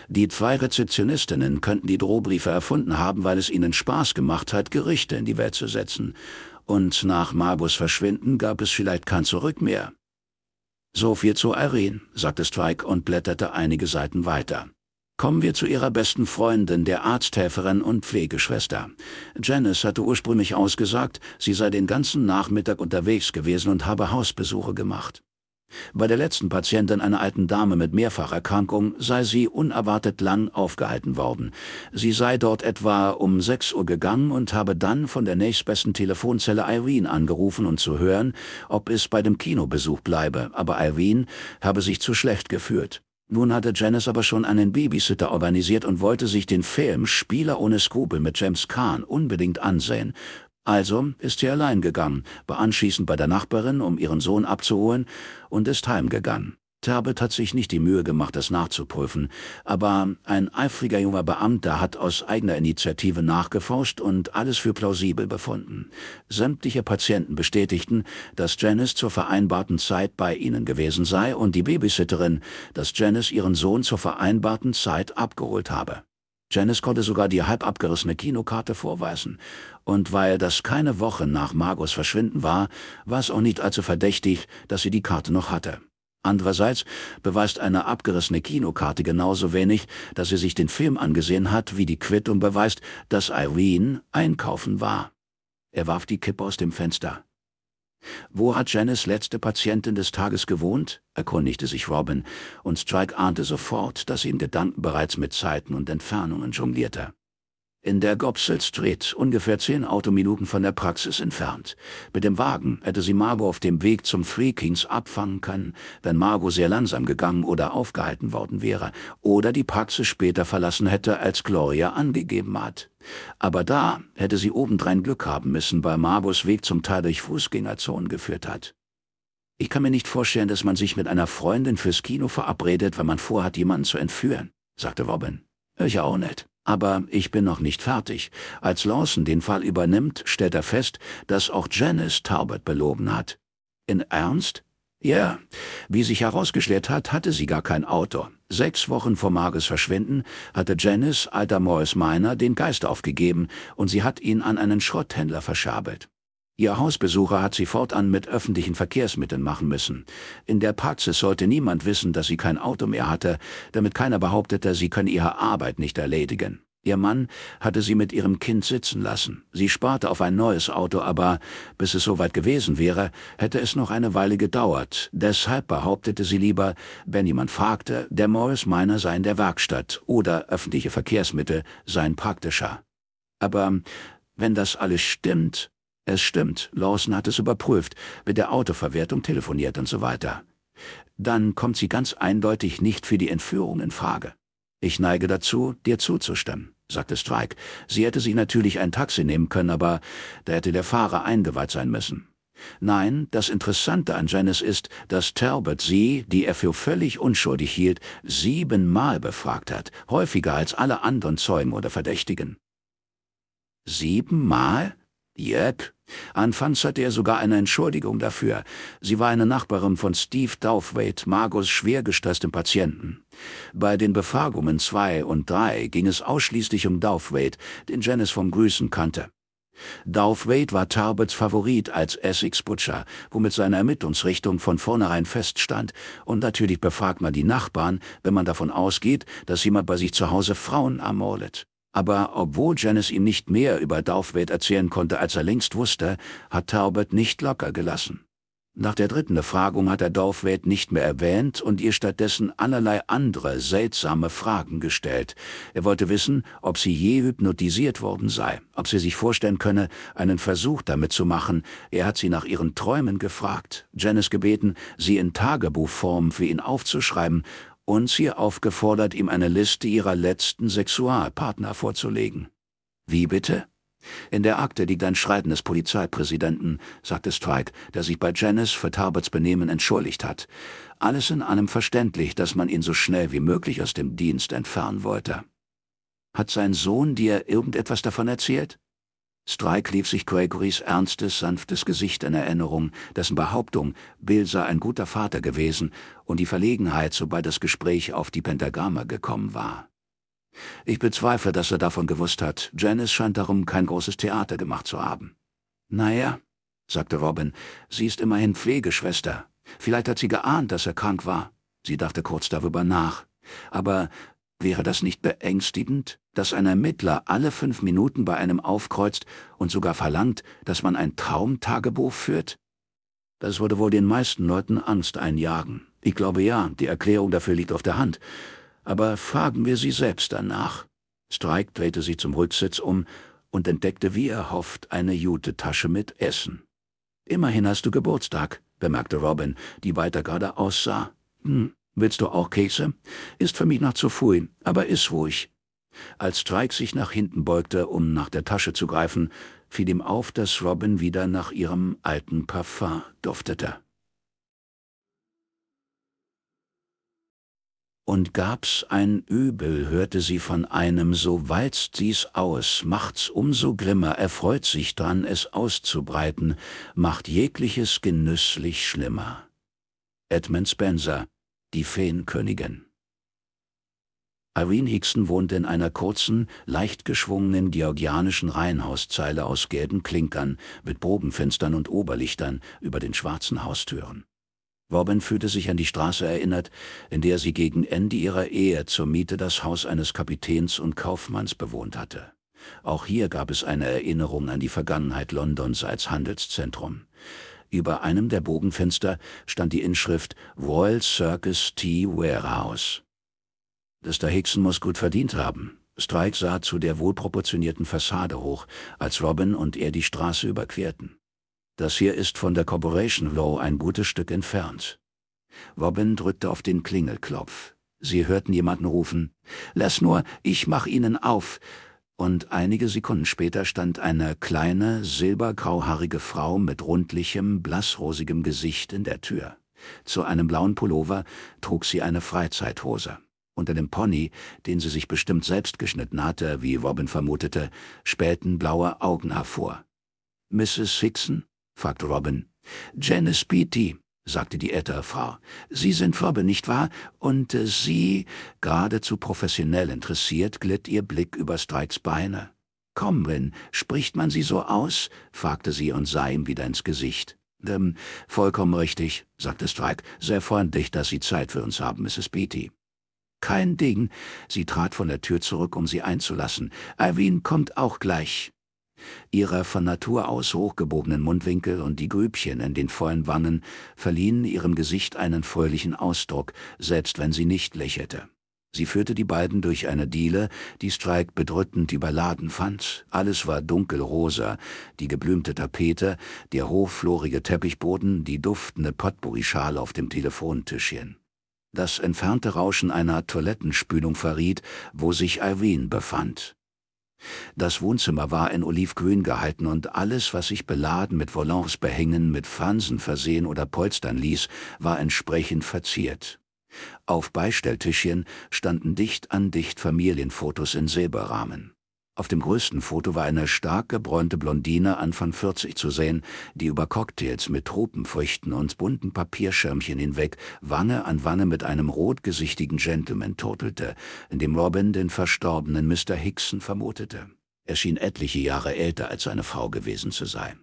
Die zwei Rezeptionistinnen könnten die Drohbriefe erfunden haben, weil es ihnen Spaß gemacht hat, Gerichte in die Welt zu setzen. Und nach Marbus Verschwinden gab es vielleicht kein Zurück mehr. So viel zu Irene, sagte Strike und blätterte einige Seiten weiter. Kommen wir zu ihrer besten Freundin, der Arzthelferin und Pflegeschwester. Janice hatte ursprünglich ausgesagt, sie sei den ganzen Nachmittag unterwegs gewesen und habe Hausbesuche gemacht. Bei der letzten Patientin, einer alten Dame mit Mehrfacherkrankung, sei sie unerwartet lang aufgehalten worden. Sie sei dort etwa um 6 Uhr gegangen und habe dann von der nächstbesten Telefonzelle Irene angerufen um zu hören, ob es bei dem Kinobesuch bleibe, aber Irene habe sich zu schlecht gefühlt. Nun hatte Janice aber schon einen Babysitter organisiert und wollte sich den Film Spieler ohne Skrupel mit James Kahn unbedingt ansehen, also ist sie allein gegangen, war anschließend bei der Nachbarin, um ihren Sohn abzuholen, und ist heimgegangen. Terbet hat sich nicht die Mühe gemacht, das nachzuprüfen, aber ein eifriger junger Beamter hat aus eigener Initiative nachgeforscht und alles für plausibel befunden. Sämtliche Patienten bestätigten, dass Janice zur vereinbarten Zeit bei ihnen gewesen sei und die Babysitterin, dass Janice ihren Sohn zur vereinbarten Zeit abgeholt habe. Janice konnte sogar die halb abgerissene Kinokarte vorweisen und weil das keine Woche nach Margos Verschwinden war, war es auch nicht allzu verdächtig, dass sie die Karte noch hatte. Andererseits beweist eine abgerissene Kinokarte genauso wenig, dass sie sich den Film angesehen hat, wie die Quittung beweist, dass Irene einkaufen war. Er warf die Kippe aus dem Fenster. Wo hat Janice letzte Patientin des Tages gewohnt? erkundigte sich Robin, und Strike ahnte sofort, dass sie im Gedanken bereits mit Zeiten und Entfernungen jonglierte in der Gobsel Street, ungefähr zehn Autominuten von der Praxis entfernt. Mit dem Wagen hätte sie Margot auf dem Weg zum Freakings abfangen können, wenn Margot sehr langsam gegangen oder aufgehalten worden wäre oder die Praxis später verlassen hätte, als Gloria angegeben hat. Aber da hätte sie obendrein Glück haben müssen, weil Margots Weg zum Teil durch Fußgängerzonen geführt hat. Ich kann mir nicht vorstellen, dass man sich mit einer Freundin fürs Kino verabredet, wenn man vorhat, jemanden zu entführen, sagte Robin. Ich auch nicht. Aber ich bin noch nicht fertig. Als Lawson den Fall übernimmt, stellt er fest, dass auch Janice Taubert beloben hat. In Ernst? Ja, yeah. wie sich herausgestellt hat, hatte sie gar kein Auto. Sechs Wochen vor Marges Verschwinden hatte Janice, alter Morris Miner, den Geist aufgegeben und sie hat ihn an einen Schrotthändler verschabelt. Ihr Hausbesucher hat sie fortan mit öffentlichen Verkehrsmitteln machen müssen. In der Praxis sollte niemand wissen, dass sie kein Auto mehr hatte, damit keiner behauptete, sie könne ihre Arbeit nicht erledigen. Ihr Mann hatte sie mit ihrem Kind sitzen lassen. Sie sparte auf ein neues Auto, aber bis es soweit gewesen wäre, hätte es noch eine Weile gedauert. Deshalb behauptete sie lieber, wenn jemand fragte, der Morris Miner sei in der Werkstatt oder öffentliche Verkehrsmittel seien praktischer. Aber wenn das alles stimmt, es stimmt, Lawson hat es überprüft, mit der Autoverwertung telefoniert und so weiter. Dann kommt sie ganz eindeutig nicht für die Entführung in Frage. Ich neige dazu, dir zuzustimmen, sagte Strike. Sie hätte sich natürlich ein Taxi nehmen können, aber da hätte der Fahrer eingeweiht sein müssen. Nein, das Interessante an Janice ist, dass Talbot sie, die er für völlig unschuldig hielt, siebenmal befragt hat, häufiger als alle anderen Zeugen oder Verdächtigen. Siebenmal? Jep, Anfangs hatte er sogar eine Entschuldigung dafür. Sie war eine Nachbarin von Steve Douthwaite, Margos schwer gestresstem Patienten. Bei den Befragungen 2 und 3 ging es ausschließlich um Douthwaite, den Janice vom Grüßen kannte. Douthwaite war Tarbets Favorit als Essex-Butcher, womit seine Ermittlungsrichtung von vornherein feststand, und natürlich befragt man die Nachbarn, wenn man davon ausgeht, dass jemand bei sich zu Hause Frauen ermordet. Aber obwohl Janice ihm nicht mehr über Daufwed erzählen konnte, als er längst wusste, hat Talbot nicht locker gelassen. Nach der dritten Befragung hat er Dorfwelt nicht mehr erwähnt und ihr stattdessen allerlei andere seltsame Fragen gestellt. Er wollte wissen, ob sie je hypnotisiert worden sei, ob sie sich vorstellen könne, einen Versuch damit zu machen. Er hat sie nach ihren Träumen gefragt, Janice gebeten, sie in Tagebuchform für ihn aufzuschreiben, und sie aufgefordert, ihm eine Liste ihrer letzten Sexualpartner vorzulegen. Wie bitte? In der Akte liegt ein Schreiben des Polizeipräsidenten, sagte Stride, der sich bei Janice für Talbots Benehmen entschuldigt hat. Alles in allem verständlich, dass man ihn so schnell wie möglich aus dem Dienst entfernen wollte. Hat sein Sohn dir irgendetwas davon erzählt? Strike lief sich Gregorys ernstes, sanftes Gesicht in Erinnerung, dessen Behauptung, Bill sei ein guter Vater gewesen und die Verlegenheit, sobald das Gespräch auf die Pentagramme gekommen war. Ich bezweifle, dass er davon gewusst hat. Janice scheint darum kein großes Theater gemacht zu haben. Naja, sagte Robin, sie ist immerhin Pflegeschwester. Vielleicht hat sie geahnt, dass er krank war. Sie dachte kurz darüber nach. Aber Wäre das nicht beängstigend, dass ein Ermittler alle fünf Minuten bei einem aufkreuzt und sogar verlangt, dass man ein Traumtagebuch führt? Das würde wohl den meisten Leuten Angst einjagen. Ich glaube ja, die Erklärung dafür liegt auf der Hand. Aber fragen wir sie selbst danach. Strike drehte sich zum Rücksitz um und entdeckte wie erhofft eine Jute-Tasche mit Essen. Immerhin hast du Geburtstag, bemerkte Robin, die weiter geradeaus sah. Hm, Willst du auch Käse? Ist für mich noch zu früh, aber iss ruhig. Als Strike sich nach hinten beugte, um nach der Tasche zu greifen, fiel ihm auf, dass Robin wieder nach ihrem alten Parfum duftete. Und gab's ein Übel, hörte sie von einem, so walzt sie's aus, macht's umso grimmer, erfreut sich dran, es auszubreiten, macht jegliches genüsslich schlimmer. Edmund Spencer die Feenkönigin. Irene Hickson wohnte in einer kurzen, leicht geschwungenen georgianischen Reihenhauszeile aus gelben Klinkern mit Bogenfenstern und Oberlichtern über den schwarzen Haustüren. Robin fühlte sich an die Straße erinnert, in der sie gegen Ende ihrer Ehe zur Miete das Haus eines Kapitäns und Kaufmanns bewohnt hatte. Auch hier gab es eine Erinnerung an die Vergangenheit Londons als Handelszentrum. Über einem der Bogenfenster stand die Inschrift Royal Circus Tea Warehouse. Mr. Hickson muss gut verdient haben. Strike sah zu der wohlproportionierten Fassade hoch, als Robin und er die Straße überquerten. Das hier ist von der Corporation Row ein gutes Stück entfernt. Robin drückte auf den Klingelklopf. Sie hörten jemanden rufen, »Lass nur, ich mach Ihnen auf!« und einige Sekunden später stand eine kleine, silbergrauhaarige Frau mit rundlichem, blassrosigem Gesicht in der Tür. Zu einem blauen Pullover trug sie eine Freizeithose. Unter dem Pony, den sie sich bestimmt selbst geschnitten hatte, wie Robin vermutete, spähten blaue Augen hervor. Mrs. Hickson? fragte Robin. Janice Beattie«, sagte die ältere Frau. Sie sind Vorbe, nicht wahr? Und äh, Sie, geradezu professionell interessiert, glitt ihr Blick über Strikes Beine. Komm, Comrin, spricht man sie so aus? fragte sie und sah ihm wieder ins Gesicht. Ähm, vollkommen richtig, sagte Strike. Sehr freundlich, dass Sie Zeit für uns haben, Mrs. Beatty. Kein Ding. Sie trat von der Tür zurück, um sie einzulassen. Irene kommt auch gleich. Ihre von Natur aus hochgebogenen Mundwinkel und die Grübchen in den vollen Wangen verliehen ihrem Gesicht einen fröhlichen Ausdruck, selbst wenn sie nicht lächelte. Sie führte die beiden durch eine Diele, die Strike bedrückend überladen fand. Alles war dunkelrosa, die geblümte Tapete, der hochflorige Teppichboden, die duftende Potpourri-Schale auf dem Telefontischchen. Das entfernte Rauschen einer Toilettenspülung verriet, wo sich Irene befand. Das Wohnzimmer war in olivgrün gehalten und alles, was sich beladen mit Volants behängen, mit Fransen versehen oder polstern ließ, war entsprechend verziert. Auf Beistelltischchen standen dicht an dicht Familienfotos in Silberrahmen. Auf dem größten Foto war eine stark gebräunte Blondine Anfang 40 zu sehen, die über Cocktails mit Tropenfrüchten und bunten Papierschirmchen hinweg Wanne an Wanne mit einem rotgesichtigen Gentleman turtelte, in dem Robin den verstorbenen Mr. Hickson vermutete. Er schien etliche Jahre älter als seine Frau gewesen zu sein.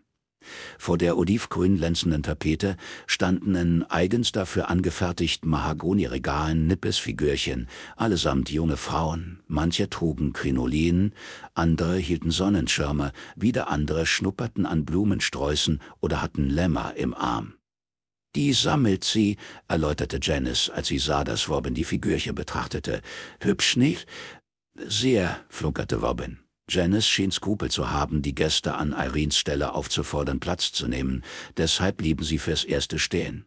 Vor der olivgrün glänzenden Tapete standen in eigens dafür angefertigten Mahagoniregalen Nippesfigürchen, allesamt junge Frauen, manche trugen Krinolinen, andere hielten Sonnenschirme, wieder andere schnupperten an Blumensträußen oder hatten Lämmer im Arm. Die sammelt sie, erläuterte Janice, als sie sah, dass Robin die Figürchen betrachtete. Hübsch nicht? Sehr, flunkerte Robin. Janice schien Skrupel zu haben, die Gäste an Irenes Stelle aufzufordern, Platz zu nehmen, deshalb blieben sie fürs Erste stehen.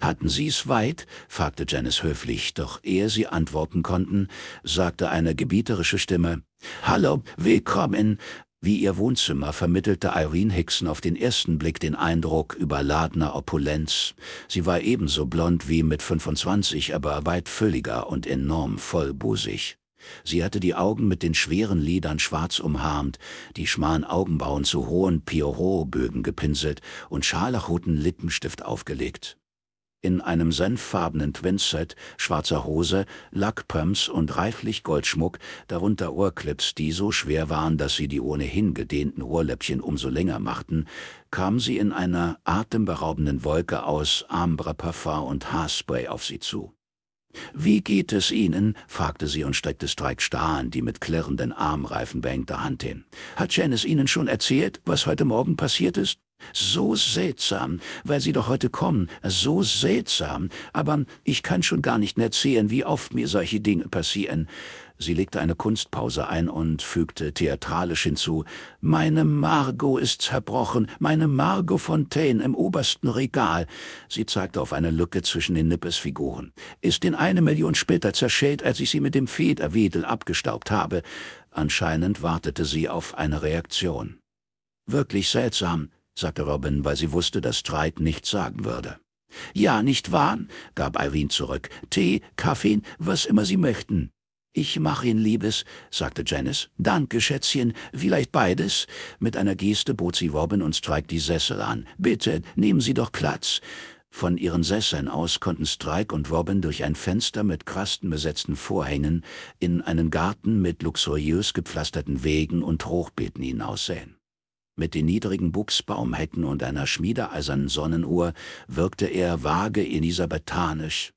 Hatten Sie's weit? fragte Janice höflich, doch ehe sie antworten konnten, sagte eine gebieterische Stimme, Hallo, willkommen! Wie ihr Wohnzimmer vermittelte Irene Hickson auf den ersten Blick den Eindruck überladener Opulenz. Sie war ebenso blond wie mit 25, aber weit fülliger und enorm vollbusig. Sie hatte die Augen mit den schweren Lidern schwarz umharmt, die schmalen Augenbrauen zu hohen Pierrot-Bögen gepinselt und scharlachroten Lippenstift aufgelegt. In einem senffarbenen Twinset, schwarzer Hose, Lackpumps und reiflich Goldschmuck, darunter Ohrclips, die so schwer waren, dass sie die ohnehin gedehnten Ohrläppchen umso länger machten, kam sie in einer atemberaubenden Wolke aus Ambre Parfum und Haarspray auf sie zu. »Wie geht es Ihnen?« fragte sie und streckte Strike Stahan die mit klirrenden Armreifen behängte Hand hin. »Hat Janice Ihnen schon erzählt, was heute Morgen passiert ist? So seltsam, weil Sie doch heute kommen, so seltsam. Aber ich kann schon gar nicht erzählen, wie oft mir solche Dinge passieren. Sie legte eine Kunstpause ein und fügte theatralisch hinzu, »Meine Margot ist zerbrochen, meine Margot Fontaine im obersten Regal«, sie zeigte auf eine Lücke zwischen den Nippesfiguren. »ist in eine Million Splitter zerschellt, als ich sie mit dem Federwedel abgestaubt habe.« Anscheinend wartete sie auf eine Reaktion. »Wirklich seltsam«, sagte Robin, weil sie wusste, dass Streit nichts sagen würde. »Ja, nicht wahr?« gab Irene zurück. »Tee, Kaffee, was immer Sie möchten.« ich mach ihn, Liebes, sagte Janice. Danke, Schätzchen, vielleicht beides? Mit einer Geste bot sie Robin und Strike die Sessel an. Bitte, nehmen Sie doch Platz. Von ihren Sesseln aus konnten Strike und Robin durch ein Fenster mit krastenbesetzten Vorhängen in einen Garten mit luxuriös gepflasterten Wegen und Hochbeeten hinaussehen. Mit den niedrigen Buchsbaumhecken und einer schmiedeeisernen Sonnenuhr wirkte er vage elisabethanisch.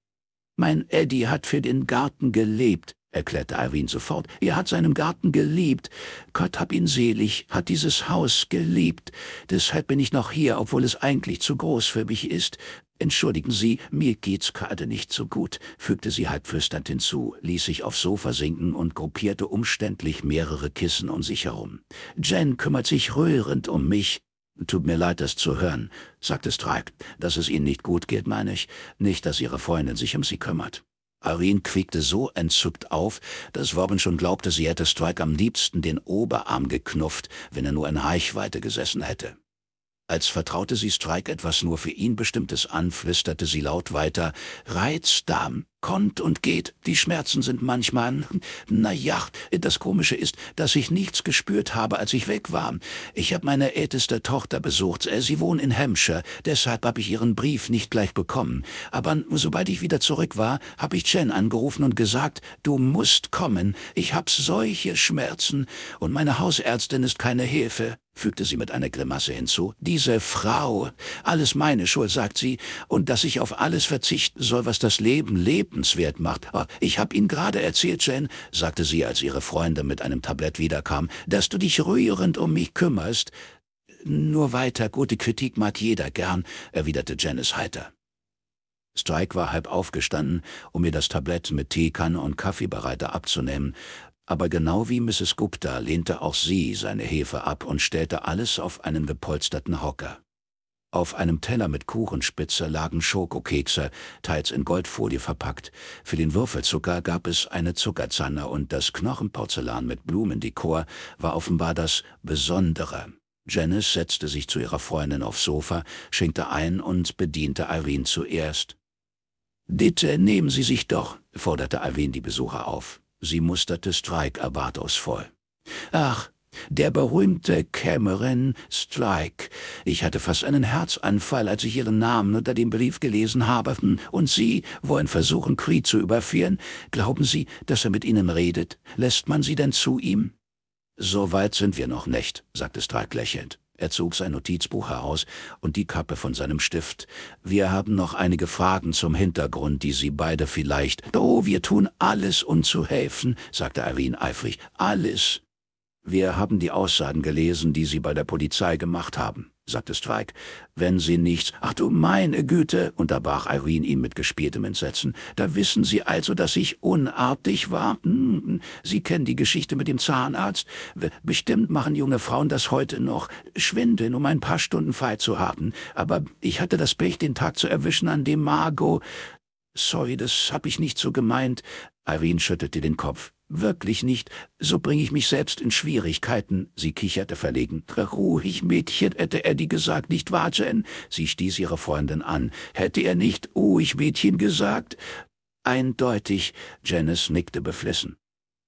Mein Eddie hat für den Garten gelebt, erklärte Irene sofort. Er hat seinen Garten geliebt. Gott hab ihn selig, hat dieses Haus geliebt. Deshalb bin ich noch hier, obwohl es eigentlich zu groß für mich ist. Entschuldigen Sie, mir geht's gerade nicht so gut, fügte sie halb flüsternd hinzu, ließ sich aufs Sofa sinken und gruppierte umständlich mehrere Kissen um sich herum. Jen kümmert sich rührend um mich. Tut mir leid, das zu hören, sagte Strike, dass es Ihnen nicht gut geht, meine ich, nicht, dass Ihre Freundin sich um Sie kümmert. Irene quiekte so entzückt auf, dass Robin schon glaubte, sie hätte Strike am liebsten den Oberarm geknufft, wenn er nur in Reichweite gesessen hätte. Als vertraute sie Strike etwas nur für ihn Bestimmtes an, flüsterte sie laut weiter, Reizdarm kommt und geht, die Schmerzen sind manchmal. Na ja, das Komische ist, dass ich nichts gespürt habe, als ich weg war. Ich habe meine älteste Tochter besucht. Äh, sie wohnt in Hampshire, deshalb habe ich ihren Brief nicht gleich bekommen. Aber sobald ich wieder zurück war, habe ich Jen angerufen und gesagt, du musst kommen. Ich habe solche Schmerzen und meine Hausärztin ist keine Hilfe fügte sie mit einer Grimasse hinzu, diese Frau, alles meine Schuld, sagt sie, und dass ich auf alles verzichten soll, was das Leben lebt bemerkenswert macht. Ah, ich habe Ihnen gerade erzählt, Jen, sagte sie, als ihre Freundin mit einem Tablett wiederkam, dass du dich rührend um mich kümmerst. Nur weiter, gute Kritik mag jeder gern, erwiderte Janice heiter. Strike war halb aufgestanden, um mir das Tablett mit Teekanne und Kaffeebereiter abzunehmen, aber genau wie Mrs. Gupta lehnte auch sie seine Hefe ab und stellte alles auf einen gepolsterten Hocker. Auf einem Teller mit Kuchenspitze lagen Schokokekse, teils in Goldfolie verpackt. Für den Würfelzucker gab es eine Zuckerzanne und das Knochenporzellan mit Blumendekor war offenbar das Besondere. Janice setzte sich zu ihrer Freundin aufs Sofa, schenkte ein und bediente Irene zuerst. »Bitte nehmen Sie sich doch«, forderte Irene die Besucher auf. Sie musterte Strike erwartungsvoll. »Ach, der berühmte Cameron Strike. Ich hatte fast einen Herzanfall, als ich Ihren Namen unter dem Brief gelesen habe. Und Sie wollen versuchen, Creed zu überführen. Glauben Sie, dass er mit Ihnen redet? Lässt man Sie denn zu ihm? So weit sind wir noch nicht, sagte Strike lächelnd. Er zog sein Notizbuch heraus und die Kappe von seinem Stift. Wir haben noch einige Fragen zum Hintergrund, die Sie beide vielleicht... Oh, wir tun alles, um zu helfen, sagte Irene eifrig. Alles. Wir haben die Aussagen gelesen, die Sie bei der Polizei gemacht haben, sagte Strike. Wenn Sie nichts... Ach du meine Güte, unterbrach Irene ihn mit gespieltem Entsetzen. Da wissen Sie also, dass ich unartig war? Hm, Sie kennen die Geschichte mit dem Zahnarzt. Bestimmt machen junge Frauen das heute noch. Schwindeln, um ein paar Stunden frei zu haben. Aber ich hatte das Pech, den Tag zu erwischen, an dem Margot... Sorry, das hab ich nicht so gemeint. Irene schüttelte den Kopf. Wirklich nicht, so bringe ich mich selbst in Schwierigkeiten, sie kicherte verlegen. Ruhig, Mädchen, hätte Eddie gesagt, nicht wahr, Jen? Sie stieß ihre Freundin an. Hätte er nicht ruhig, Mädchen, gesagt? Eindeutig, Janice nickte beflissen.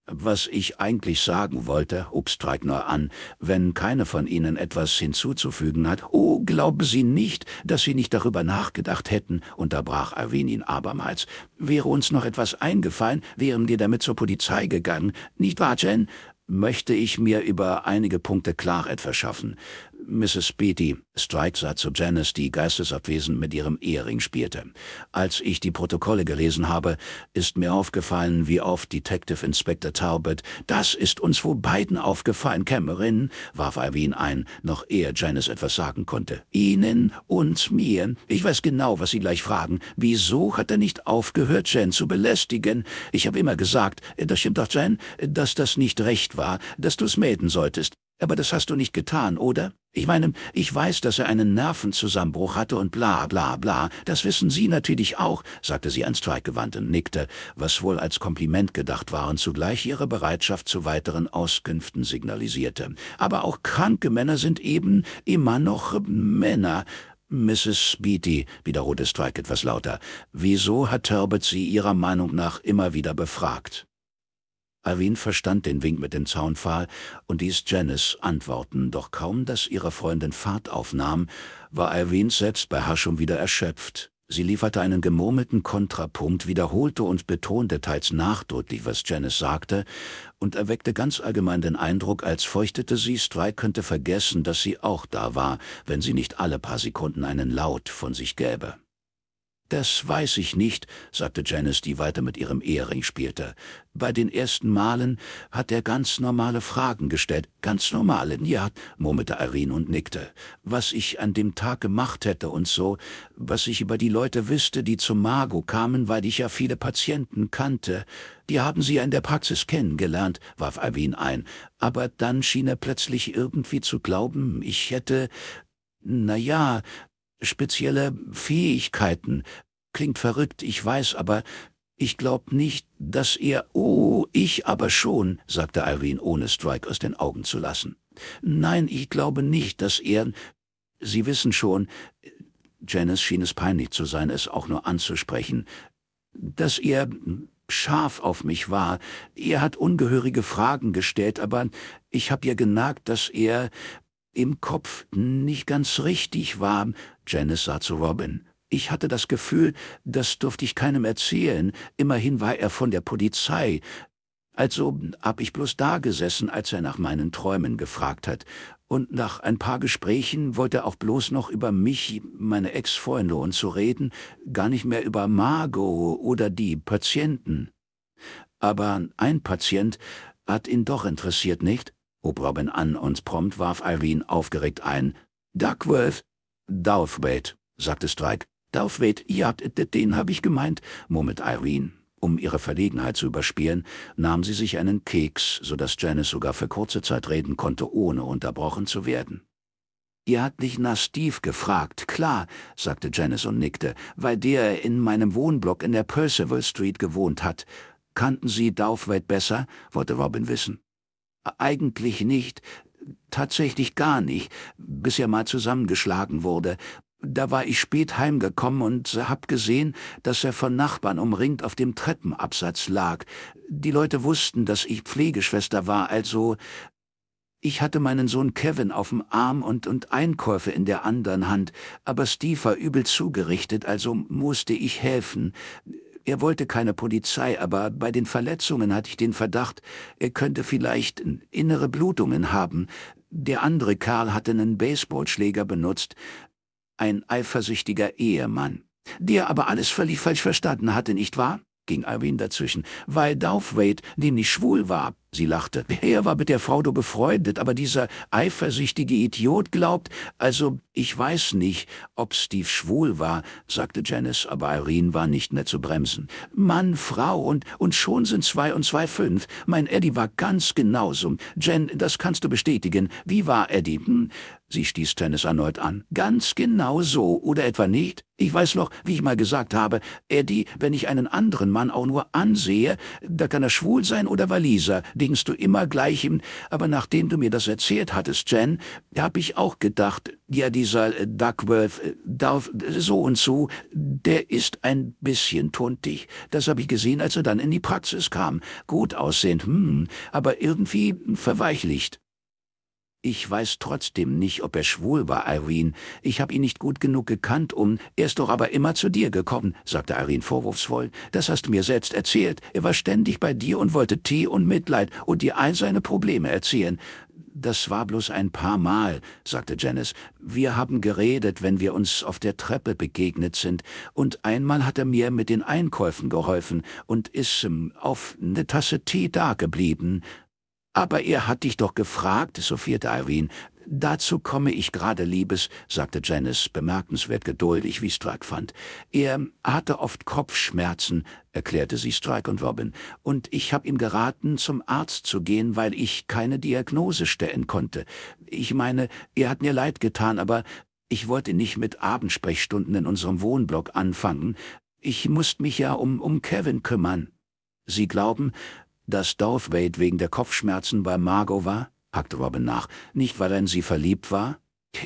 Was ich eigentlich sagen wollte, hob Streitner an, wenn keine von Ihnen etwas hinzuzufügen hat. Oh, glauben Sie nicht, dass Sie nicht darüber nachgedacht hätten, unterbrach Erwin ihn abermals. Wäre uns noch etwas eingefallen, wären wir damit zur Polizei gegangen. Nicht wahr, Jen? möchte ich mir über einige Punkte Klarheit verschaffen. Mrs. Beatty. Strike sah zu Janice, die geistesabwesend mit ihrem Ehering spielte. Als ich die Protokolle gelesen habe, ist mir aufgefallen, wie oft Detective Inspector Talbot, das ist uns wohl beiden aufgefallen, Cameron, warf Irene ein, noch ehe Janice etwas sagen konnte. Ihnen und mir. Ich weiß genau, was Sie gleich fragen. Wieso hat er nicht aufgehört, Jan zu belästigen? Ich habe immer gesagt, äh, das stimmt doch, Jan, äh, dass das nicht recht war, dass du es melden solltest. Aber das hast du nicht getan, oder? Ich meine, ich weiß, dass er einen Nervenzusammenbruch hatte und bla bla bla. Das wissen Sie natürlich auch, sagte sie ans Zweig gewandt und nickte, was wohl als Kompliment gedacht war und zugleich ihre Bereitschaft zu weiteren Auskünften signalisierte. Aber auch kranke Männer sind eben immer noch Männer. Mrs. Beatty, wiederholte Strike etwas lauter, wieso hat Herbert Sie Ihrer Meinung nach immer wieder befragt? Irene verstand den Wink mit dem Zaunpfahl und ließ Janice antworten, doch kaum, dass ihre Freundin Fahrt aufnahm, war Irenes Selbstbeherrschung wieder erschöpft. Sie lieferte einen gemurmelten Kontrapunkt, wiederholte und betonte teils nachdrücklich, was Janice sagte, und erweckte ganz allgemein den Eindruck, als feuchtete sie, Strike könnte vergessen, dass sie auch da war, wenn sie nicht alle paar Sekunden einen Laut von sich gäbe. Das weiß ich nicht, sagte Janice, die weiter mit ihrem Ehering spielte. Bei den ersten Malen hat er ganz normale Fragen gestellt. Ganz normale, ja, murmelte Irene und nickte. Was ich an dem Tag gemacht hätte und so, was ich über die Leute wüsste, die zum Margo kamen, weil ich ja viele Patienten kannte. Die haben sie ja in der Praxis kennengelernt, warf Irene ein. Aber dann schien er plötzlich irgendwie zu glauben, ich hätte na ja, spezielle Fähigkeiten. Klingt verrückt, ich weiß, aber ich glaub nicht, dass er... Oh, ich aber schon, sagte Irene, ohne Strike aus den Augen zu lassen. Nein, ich glaube nicht, dass er... Sie wissen schon, Janice schien es peinlich zu sein, es auch nur anzusprechen, dass er scharf auf mich war. Er hat ungehörige Fragen gestellt, aber ich hab ihr genagt, dass er im Kopf nicht ganz richtig war. Janice sah zu Robin. Ich hatte das Gefühl, das durfte ich keinem erzählen. Immerhin war er von der Polizei. Also hab ich bloß da gesessen, als er nach meinen Träumen gefragt hat. Und nach ein paar Gesprächen wollte er auch bloß noch über mich, meine Ex-Freunde und so reden, gar nicht mehr über Margot oder die Patienten. Aber ein Patient hat ihn doch interessiert, nicht? hob Robin an und prompt warf Irene aufgeregt ein. Duckworth! Douthwaite, sagte Strike. Douthwaite, ja, den habe ich gemeint, murmelt Irene. Um ihre Verlegenheit zu überspielen, nahm sie sich einen Keks, so dass Janice sogar für kurze Zeit reden konnte, ohne unterbrochen zu werden. Ihr habt nicht nach Steve gefragt, klar, sagte Janice und nickte, weil der in meinem Wohnblock in der Percival Street gewohnt hat. Kannten Sie Douthwaite besser? wollte Robin wissen. Eigentlich nicht, tatsächlich gar nicht, bis er mal zusammengeschlagen wurde. Da war ich spät heimgekommen und hab gesehen, dass er von Nachbarn umringt auf dem Treppenabsatz lag. Die Leute wussten, dass ich Pflegeschwester war, also ich hatte meinen Sohn Kevin auf dem Arm und, und Einkäufe in der anderen Hand, aber Steve war übel zugerichtet, also musste ich helfen. Er wollte keine Polizei, aber bei den Verletzungen hatte ich den Verdacht, er könnte vielleicht innere Blutungen haben. Der andere Karl hatte einen Baseballschläger benutzt, ein eifersüchtiger Ehemann, der aber alles völlig falsch verstanden hatte, nicht wahr? ging Irene dazwischen, weil Douthwaite nämlich schwul war. Sie lachte. Er war mit der Frau nur befreundet, aber dieser eifersüchtige Idiot glaubt, also ich weiß nicht, ob Steve schwul war, sagte Janice, aber Irene war nicht mehr zu bremsen. Mann, Frau und, und schon sind zwei und zwei fünf. Mein Eddie war ganz genauso. Jen, das kannst du bestätigen. Wie war Eddie? Hm, Sie stieß Tennis erneut an. Ganz genau so, oder etwa nicht? Ich weiß noch, wie ich mal gesagt habe, Eddie, wenn ich einen anderen Mann auch nur ansehe, da kann er schwul sein oder Waliser, denkst du immer gleich ihm. Aber nachdem du mir das erzählt hattest, Jen, hab ich auch gedacht, ja, dieser äh, Duckworth, äh, Darf, äh, so und so, der ist ein bisschen tuntig. Das habe ich gesehen, als er dann in die Praxis kam. Gut aussehend, hm, aber irgendwie verweichlicht. Ich weiß trotzdem nicht, ob er schwul war, Irene. Ich habe ihn nicht gut genug gekannt, um... Er ist doch aber immer zu dir gekommen, sagte Irene vorwurfsvoll. Das hast du mir selbst erzählt. Er war ständig bei dir und wollte Tee und Mitleid und dir all seine Probleme erzählen. Das war bloß ein paar Mal, sagte Janice. Wir haben geredet, wenn wir uns auf der Treppe begegnet sind, und einmal hat er mir mit den Einkäufen geholfen und ist ähm, auf eine Tasse Tee dageblieben. Aber er hat dich doch gefragt, soufflierte Irene. Dazu komme ich gerade, Liebes, sagte Janice, bemerkenswert geduldig, wie Strike fand. Er hatte oft Kopfschmerzen, erklärte sie Strike und Robin, und ich habe ihm geraten, zum Arzt zu gehen, weil ich keine Diagnose stellen konnte. Ich meine, er hat mir leid getan, aber ich wollte nicht mit Abendsprechstunden in unserem Wohnblock anfangen. Ich musste mich ja um, um Kevin kümmern. Sie glauben, dass Dorf Wade wegen der Kopfschmerzen bei Margot war? hakte Robin nach. Nicht, weil er in sie verliebt war?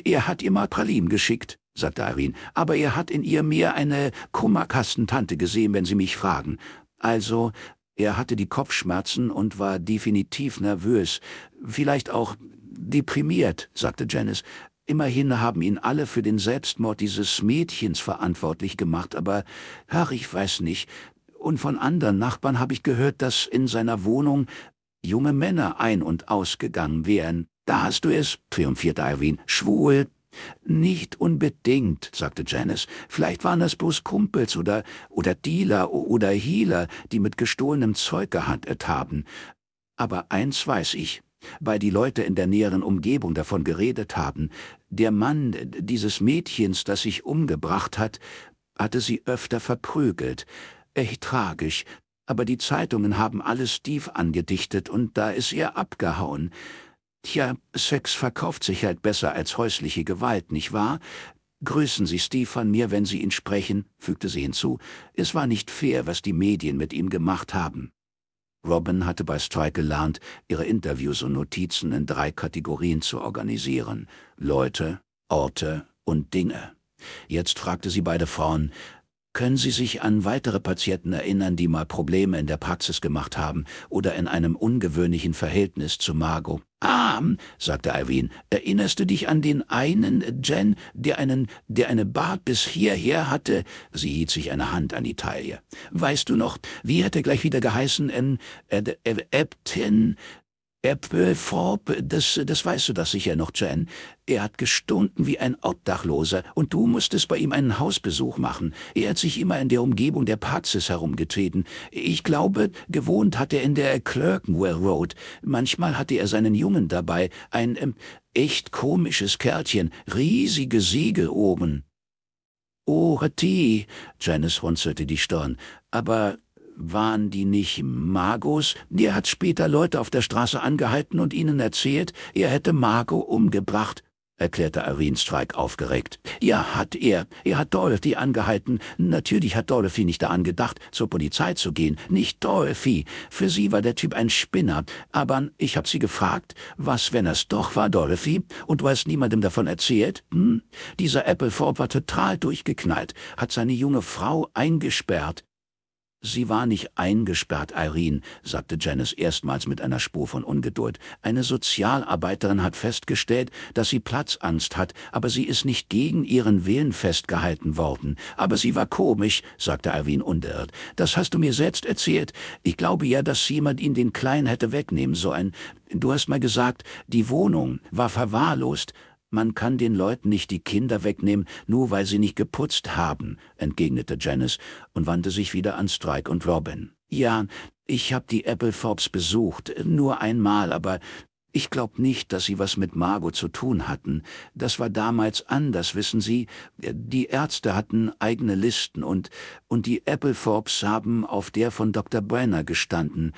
Er hat ihr mal Pralinen geschickt, sagte Irene, aber er hat in ihr mehr eine Kummerkastentante gesehen, wenn Sie mich fragen. Also, er hatte die Kopfschmerzen und war definitiv nervös, vielleicht auch deprimiert, sagte Janice. Immerhin haben ihn alle für den Selbstmord dieses Mädchens verantwortlich gemacht, aber, ach, ich weiß nicht, und von anderen Nachbarn habe ich gehört, dass in seiner Wohnung junge Männer ein- und ausgegangen wären. Da hast du es, triumphierte Irene. Schwul? Nicht unbedingt, sagte Janice. Vielleicht waren das bloß Kumpels oder, oder Dealer oder Healer, die mit gestohlenem Zeug gehandelt haben. Aber eins weiß ich, weil die Leute in der näheren Umgebung davon geredet haben. Der Mann dieses Mädchens, das sich umgebracht hat, hatte sie öfter verprügelt. Echt tragisch, aber die Zeitungen haben alle Steve angedichtet und da ist er abgehauen. Tja, Sex verkauft sich halt besser als häusliche Gewalt, nicht wahr? Grüßen Sie Steve von mir, wenn Sie ihn sprechen, fügte sie hinzu. Es war nicht fair, was die Medien mit ihm gemacht haben. Robin hatte bei Strike gelernt, ihre Interviews und Notizen in drei Kategorien zu organisieren. Leute, Orte und Dinge. Jetzt fragte sie beide Frauen, können Sie sich an weitere Patienten erinnern, die mal Probleme in der Praxis gemacht haben oder in einem ungewöhnlichen Verhältnis zu Margot? Ah, sagte Irene, erinnerst du dich an den einen, Jen, der einen, der eine Bart bis hierher hatte? Sie hielt sich eine Hand an die Taille. Weißt du noch, wie hat er gleich wieder geheißen, ähm, äh, äh, Eptin? Er, äh, Forb, das, das weißt du das sicher noch, Jan. Er hat gestunken wie ein Obdachloser, und du musstest bei ihm einen Hausbesuch machen. Er hat sich immer in der Umgebung der Pazis herumgetreten. Ich glaube, gewohnt hat er in der Clerkenwell Road. Manchmal hatte er seinen Jungen dabei, ein ähm, echt komisches Kerlchen, riesige Siegel oben. Oh, Hattie, Janice runzelte die Stirn, aber waren die nicht Magos? Der hat später Leute auf der Straße angehalten und ihnen erzählt, er hätte Mago umgebracht, erklärte Irene Strike aufgeregt. Ja, hat er. Er hat Dorothy angehalten. Natürlich hat Dorothy nicht daran gedacht, zur Polizei zu gehen. Nicht Dorothy. Für sie war der Typ ein Spinner. Aber ich hab sie gefragt, was, wenn es doch war, Dorothy? Und du hast niemandem davon erzählt? Hm? Dieser Appleford war total durchgeknallt, hat seine junge Frau eingesperrt. Sie war nicht eingesperrt, Irene, sagte Janice erstmals mit einer Spur von Ungeduld. Eine Sozialarbeiterin hat festgestellt, dass sie Platzangst hat, aber sie ist nicht gegen ihren Willen festgehalten worden. Aber sie war komisch, sagte Irene unbeirrt. Das hast du mir selbst erzählt. Ich glaube ja, dass jemand ihn den Kleinen hätte wegnehmen sollen. Du hast mal gesagt, die Wohnung war verwahrlost. Man kann den Leuten nicht die Kinder wegnehmen, nur weil sie nicht geputzt haben, entgegnete Janice und wandte sich wieder an Strike und Robin. Ja, ich habe die Apple Forbes besucht, nur einmal, aber ich glaube nicht, dass sie was mit Margot zu tun hatten. Das war damals anders, wissen Sie. Die Ärzte hatten eigene Listen und, und die Apple Forbes haben auf der von Dr. Brenner gestanden.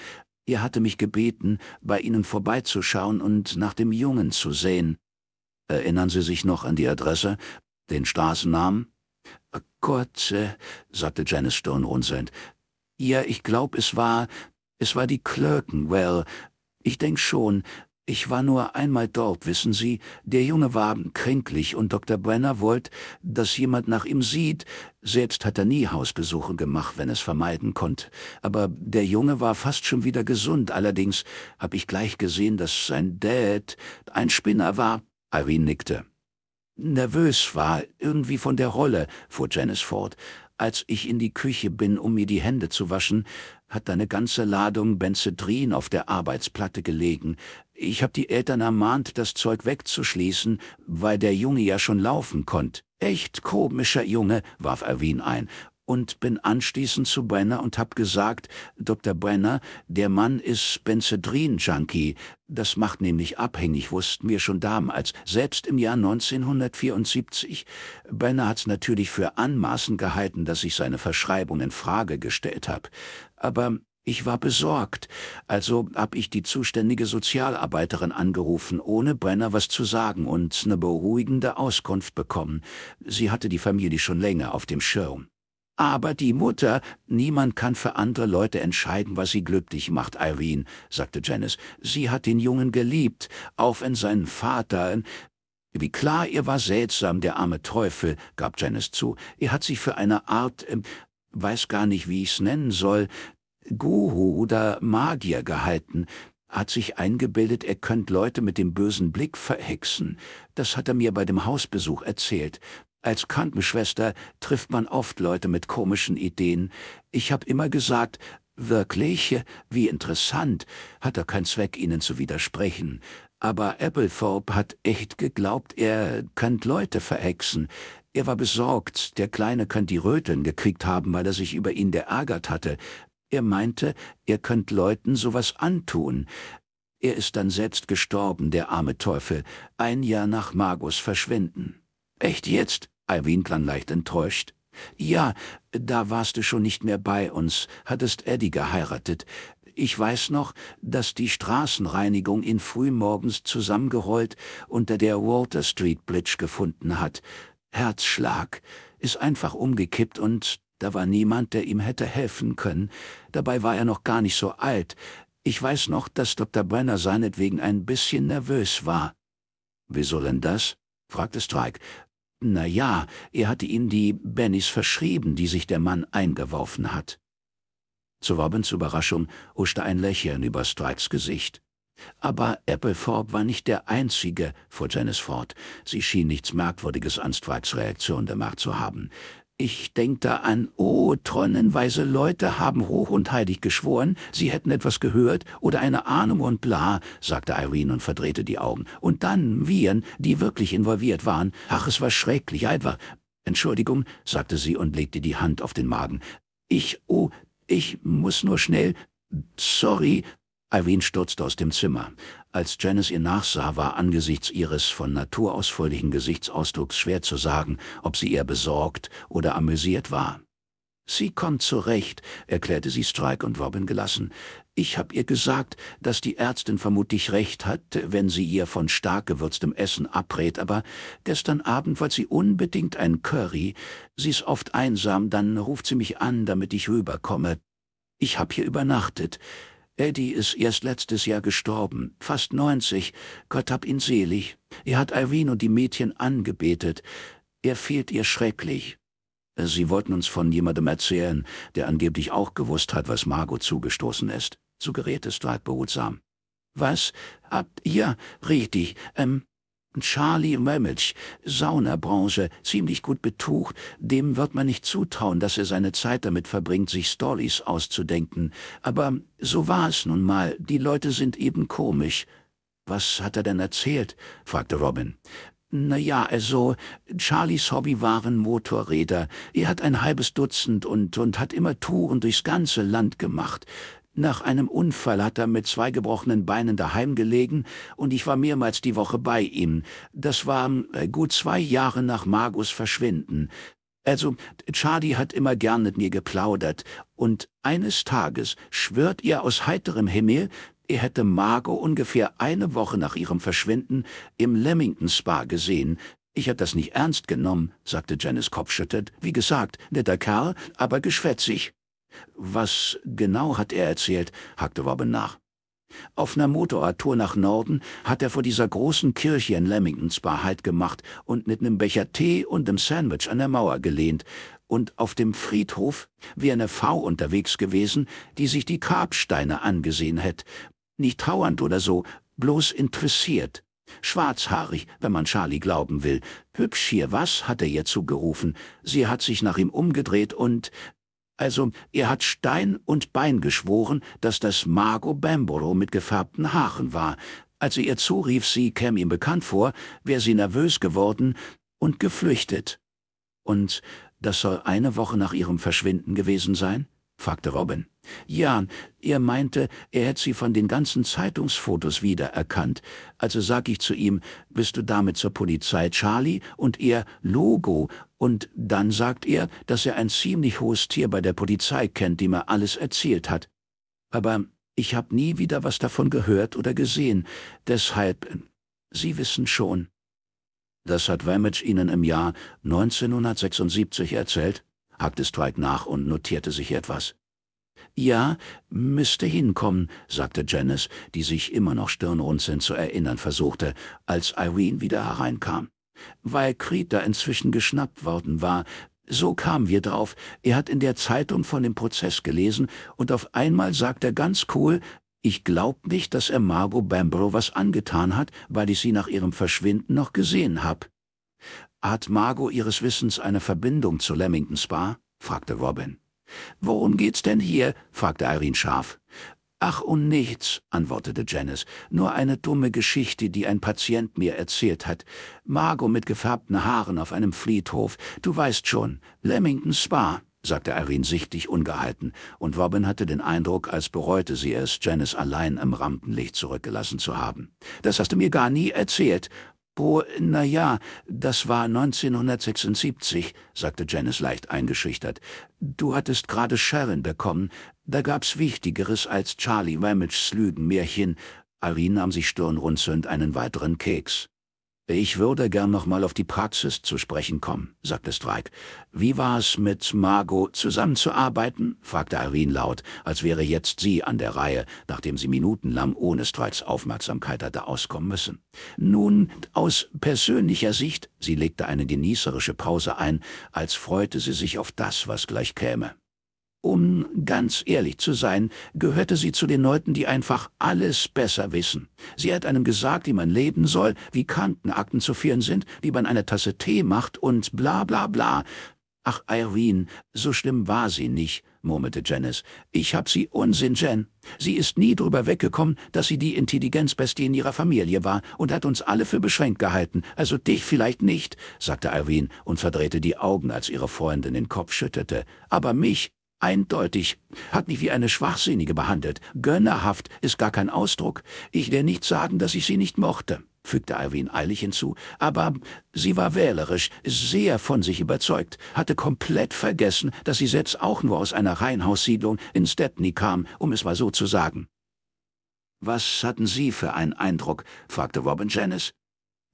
Er hatte mich gebeten, bei ihnen vorbeizuschauen und nach dem Jungen zu sehen. Erinnern Sie sich noch an die Adresse, den Straßennamen? Äh, Kurz, sagte Janice Stone runzelnd. Ja, ich glaub, es war, es war die Clerkenwell. Ich denk schon, ich war nur einmal dort, wissen Sie. Der Junge war kränklich und Dr. Brenner wollte, dass jemand nach ihm sieht. Selbst hat er nie Hausbesuche gemacht, wenn es vermeiden konnte. Aber der Junge war fast schon wieder gesund. Allerdings hab ich gleich gesehen, dass sein Dad ein Spinner war. Irene nickte. Nervös war, irgendwie von der Rolle, fuhr Janice fort. Als ich in die Küche bin, um mir die Hände zu waschen, hat deine ganze Ladung Benzedrin auf der Arbeitsplatte gelegen. Ich habe die Eltern ermahnt, das Zeug wegzuschließen, weil der Junge ja schon laufen konnte. Echt komischer Junge, warf Erwin ein und bin anschließend zu Brenner und hab gesagt, Dr. Brenner, der Mann ist Benzedrin-Junkie. Das macht nämlich abhängig, wussten wir schon damals, selbst im Jahr 1974. Brenner hat's natürlich für anmaßen gehalten, dass ich seine Verschreibung in Frage gestellt hab. Aber ich war besorgt, also hab ich die zuständige Sozialarbeiterin angerufen, ohne Brenner was zu sagen und ne beruhigende Auskunft bekommen. Sie hatte die Familie schon länger auf dem Schirm. Aber die Mutter, niemand kann für andere Leute entscheiden, was sie glücklich macht, Irene, sagte Janice. Sie hat den Jungen geliebt, auch wenn sein Vater... Wie klar ihr war seltsam, der arme Teufel, gab Janice zu. Er hat sich für eine Art, äh, weiß gar nicht, wie ich's nennen soll, Guru oder Magier gehalten hat sich eingebildet, er könnt Leute mit dem bösen Blick verhexen. Das hat er mir bei dem Hausbesuch erzählt. Als Krankenschwester trifft man oft Leute mit komischen Ideen. Ich habe immer gesagt, wirklich, wie interessant, hat er keinen Zweck, ihnen zu widersprechen. Aber Applethorpe hat echt geglaubt, er könnt Leute verhexen. Er war besorgt, der Kleine könnte die Röteln gekriegt haben, weil er sich über ihn geärgert hatte. Er meinte, er könnt Leuten sowas antun. Er ist dann selbst gestorben, der arme Teufel, ein Jahr nach Magus Verschwinden. Echt jetzt? Alwin klang leicht enttäuscht. Ja, da warst du schon nicht mehr bei uns, hattest Eddie geheiratet. Ich weiß noch, dass die Straßenreinigung ihn frühmorgens zusammengerollt unter der Walter Street Bridge gefunden hat. Herzschlag, ist einfach umgekippt und da war niemand, der ihm hätte helfen können. Dabei war er noch gar nicht so alt. Ich weiß noch, dass Dr. Brenner seinetwegen ein bisschen nervös war. Wieso denn das? fragte Strike. Na ja, er hatte ihnen die Bennys verschrieben, die sich der Mann eingeworfen hat. Zu Robins Überraschung huschte ein Lächeln über Strikes Gesicht. Aber Applethorpe war nicht der Einzige, fuhr Janice fort. Sie schien nichts Merkwürdiges an Strikes Reaktion gemacht zu haben. Ich denk da an, oh, tonnenweise Leute haben hoch und heilig geschworen, sie hätten etwas gehört oder eine Ahnung und bla, sagte Irene und verdrehte die Augen. Und dann Viren, die wirklich involviert waren. Ach, es war schrecklich, einfach. Entschuldigung, sagte sie und legte die Hand auf den Magen. Ich, oh, ich muss nur schnell. Sorry. Irene stürzte aus dem Zimmer. Als Janice ihr nachsah, war angesichts ihres von Natur aus fröhlichen Gesichtsausdrucks schwer zu sagen, ob sie eher besorgt oder amüsiert war. Sie kommt zurecht, erklärte sie Strike und Robin gelassen. Ich hab ihr gesagt, dass die Ärztin vermutlich recht hat, wenn sie ihr von stark gewürztem Essen abrät, aber gestern Abend wollte sie unbedingt ein Curry. Sie ist oft einsam, dann ruft sie mich an, damit ich rüberkomme. Ich hab hier übernachtet. Eddie ist erst letztes Jahr gestorben, fast 90. Gott hab ihn selig. Er hat Irene und die Mädchen angebetet. Er fehlt ihr schrecklich. Sie wollten uns von jemandem erzählen, der angeblich auch gewusst hat, was Margot zugestoßen ist. Suggeriertest du halt behutsam. Was? Habt ihr? Richtig. Ähm, Charlie Ramage, Saunabranche, ziemlich gut betucht, dem wird man nicht zutrauen, dass er seine Zeit damit verbringt, sich Stories auszudenken. Aber so war es nun mal, die Leute sind eben komisch. Was hat er denn erzählt? fragte Robin. Naja, also, Charlies Hobby waren Motorräder. Er hat ein halbes Dutzend und, und hat immer Touren durchs ganze Land gemacht. Nach einem Unfall hat er mit zwei gebrochenen Beinen daheim gelegen und ich war mehrmals die Woche bei ihm. Das war äh, gut zwei Jahre nach Margus Verschwinden. Also, Charlie hat immer gern mit mir geplaudert und eines Tages schwört ihr aus heiterem Himmel, er hätte Margot ungefähr eine Woche nach ihrem Verschwinden im Lemmington Spa gesehen. Ich hab das nicht ernst genommen, sagte Janice kopfschüttet. Wie gesagt, netter Kerl, aber geschwätzig. Was genau hat er erzählt? hakte Robin nach. Auf einer Motorradtour nach Norden hat er vor dieser großen Kirche in Leamington Spa Halt gemacht und mit einem Becher Tee und einem Sandwich an der Mauer gelehnt. Und auf dem Friedhof wie eine Frau unterwegs gewesen, die sich die Grabsteine angesehen hätte. Nicht trauernd oder so, bloß interessiert. Schwarzhaarig, wenn man Charlie glauben will. Hübsch hier, was? hat er ihr zugerufen. Sie hat sich nach ihm umgedreht und also, er hat Stein und Bein geschworen, dass das Mago Bamboro mit gefärbten Haaren war. Als sie ihr zurief, sie käme ihm bekannt vor, wäre sie nervös geworden und geflüchtet. Und das soll eine Woche nach ihrem Verschwinden gewesen sein? fragte Robin. Ja, er meinte, er hätte sie von den ganzen Zeitungsfotos wiedererkannt. Also sag ich zu ihm, bist du damit zur Polizei, Charlie? Und er, Logo, und dann sagt er, dass er ein ziemlich hohes Tier bei der Polizei kennt, dem er alles erzählt hat. Aber ich habe nie wieder was davon gehört oder gesehen. Deshalb, Sie wissen schon. Das hat Wemmage Ihnen im Jahr 1976 erzählt, hakte Strike nach und notierte sich etwas. Ja, müsste hinkommen, sagte Janice, die sich immer noch stirnrunzelnd zu erinnern versuchte, als Irene wieder hereinkam. Weil Krieter inzwischen geschnappt worden war, so kamen wir drauf. Er hat in der Zeitung von dem Prozess gelesen und auf einmal sagt er ganz cool, ich glaub nicht, dass er Margot Bambro was angetan hat, weil ich sie nach ihrem Verschwinden noch gesehen hab. Hat Margot ihres Wissens eine Verbindung zu Leamington Spa? fragte Robin. Worum geht's denn hier? fragte Irene scharf. Ach und nichts, antwortete Janice, nur eine dumme Geschichte, die ein Patient mir erzählt hat. Margot mit gefärbten Haaren auf einem Friedhof, du weißt schon, Leamington Spa, sagte Irene sichtlich ungehalten, und Robin hatte den Eindruck, als bereute sie es, Janice allein im Rampenlicht zurückgelassen zu haben. Das hast du mir gar nie erzählt, Oh, na ja, das war 1976, sagte Janice leicht eingeschüchtert. Du hattest gerade Sharon bekommen. Da gab's Wichtigeres als Charlie Ramage Lügenmärchen. Irene nahm sich stirnrunzelnd einen weiteren Keks. Ich würde gern nochmal auf die Praxis zu sprechen kommen, sagte Strike. Wie war es, mit Margot zusammenzuarbeiten? fragte Irene laut, als wäre jetzt sie an der Reihe, nachdem sie minutenlang ohne Strikes Aufmerksamkeit hatte auskommen müssen. Nun, aus persönlicher Sicht, sie legte eine genießerische Pause ein, als freute sie sich auf das, was gleich käme. Um ganz ehrlich zu sein, gehörte sie zu den Leuten, die einfach alles besser wissen. Sie hat einem gesagt, wie man leben soll, wie Kantenakten zu führen sind, wie man eine Tasse Tee macht und bla bla bla. Ach, Irene, so schlimm war sie nicht, murmelte Janice. Ich hab sie Unsinn, Jen. Sie ist nie drüber weggekommen, dass sie die Intelligenzbestie in ihrer Familie war und hat uns alle für beschränkt gehalten, also dich vielleicht nicht, sagte Irene und verdrehte die Augen, als ihre Freundin den Kopf schüttelte. Aber mich eindeutig, hat mich wie eine Schwachsinnige behandelt. Gönnerhaft ist gar kein Ausdruck. Ich will nicht sagen, dass ich sie nicht mochte, fügte Irwin eilig hinzu, aber sie war wählerisch, sehr von sich überzeugt, hatte komplett vergessen, dass sie selbst auch nur aus einer Reihenhaussiedlung in Stepney kam, um es mal so zu sagen. Was hatten Sie für einen Eindruck? fragte Robin Janice.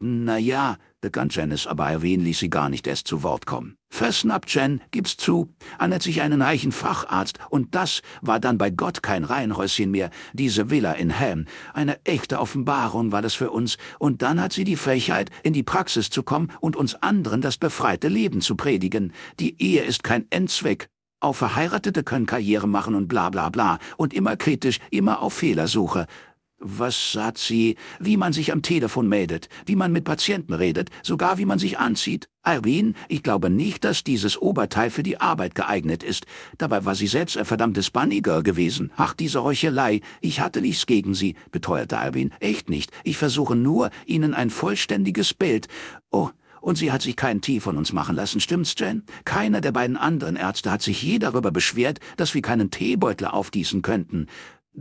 Na ja, begann Janice, aber Erwin ließ sie gar nicht erst zu Wort kommen. Versnappt, Jen, gib's zu, annett sich einen reichen Facharzt, und das war dann bei Gott kein Reihenhäuschen mehr, diese Villa in Ham. Eine echte Offenbarung war das für uns, und dann hat sie die Fähigkeit, in die Praxis zu kommen und uns anderen das befreite Leben zu predigen. Die Ehe ist kein Endzweck. Auch Verheiratete können Karriere machen und bla bla bla, und immer kritisch, immer auf Fehlersuche. Was sagt sie, wie man sich am Telefon meldet, wie man mit Patienten redet, sogar wie man sich anzieht? Irene, ich glaube nicht, dass dieses Oberteil für die Arbeit geeignet ist. Dabei war sie selbst ein verdammtes Bunny-Girl gewesen. Ach, diese Heuchelei. Ich hatte nichts gegen sie, beteuerte Irene. Echt nicht. Ich versuche nur, ihnen ein vollständiges Bild... Oh, und sie hat sich keinen Tee von uns machen lassen, stimmt's, Jen? Keiner der beiden anderen Ärzte hat sich je darüber beschwert, dass wir keinen Teebeutel aufgießen könnten.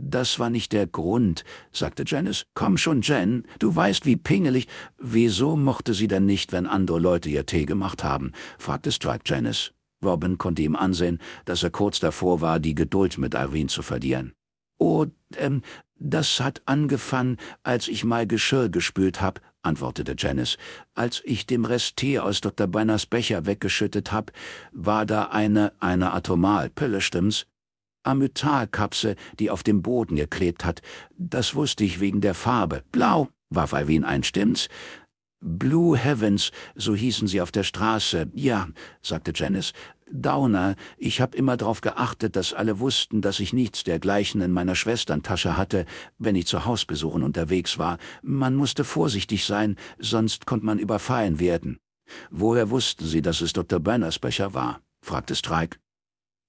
Das war nicht der Grund, sagte Janice. Komm schon, Jen, du weißt, wie pingelig. Wieso mochte sie denn nicht, wenn andere Leute ihr Tee gemacht haben? fragte Stripe Janice. Robin konnte ihm ansehen, dass er kurz davor war, die Geduld mit Irene zu verlieren. Oh, ähm, das hat angefangen, als ich mal Geschirr gespült hab, antwortete Janice. Als ich dem Rest Tee aus Dr. Beiners Becher weggeschüttet hab, war da eine, eine Atomalpille, stimmt's? Amytalkapsel, die auf dem Boden geklebt hat. Das wusste ich wegen der Farbe. Blau, warf ein, stimmt's? Blue Heavens, so hießen sie auf der Straße. Ja, sagte Janice. Downer, ich hab immer darauf geachtet, dass alle wussten, dass ich nichts dergleichen in meiner Schwesterntasche hatte, wenn ich zu Hausbesuchen unterwegs war. Man musste vorsichtig sein, sonst konnte man überfallen werden. Woher wussten Sie, dass es Dr. Banners Becher war? fragte Strike.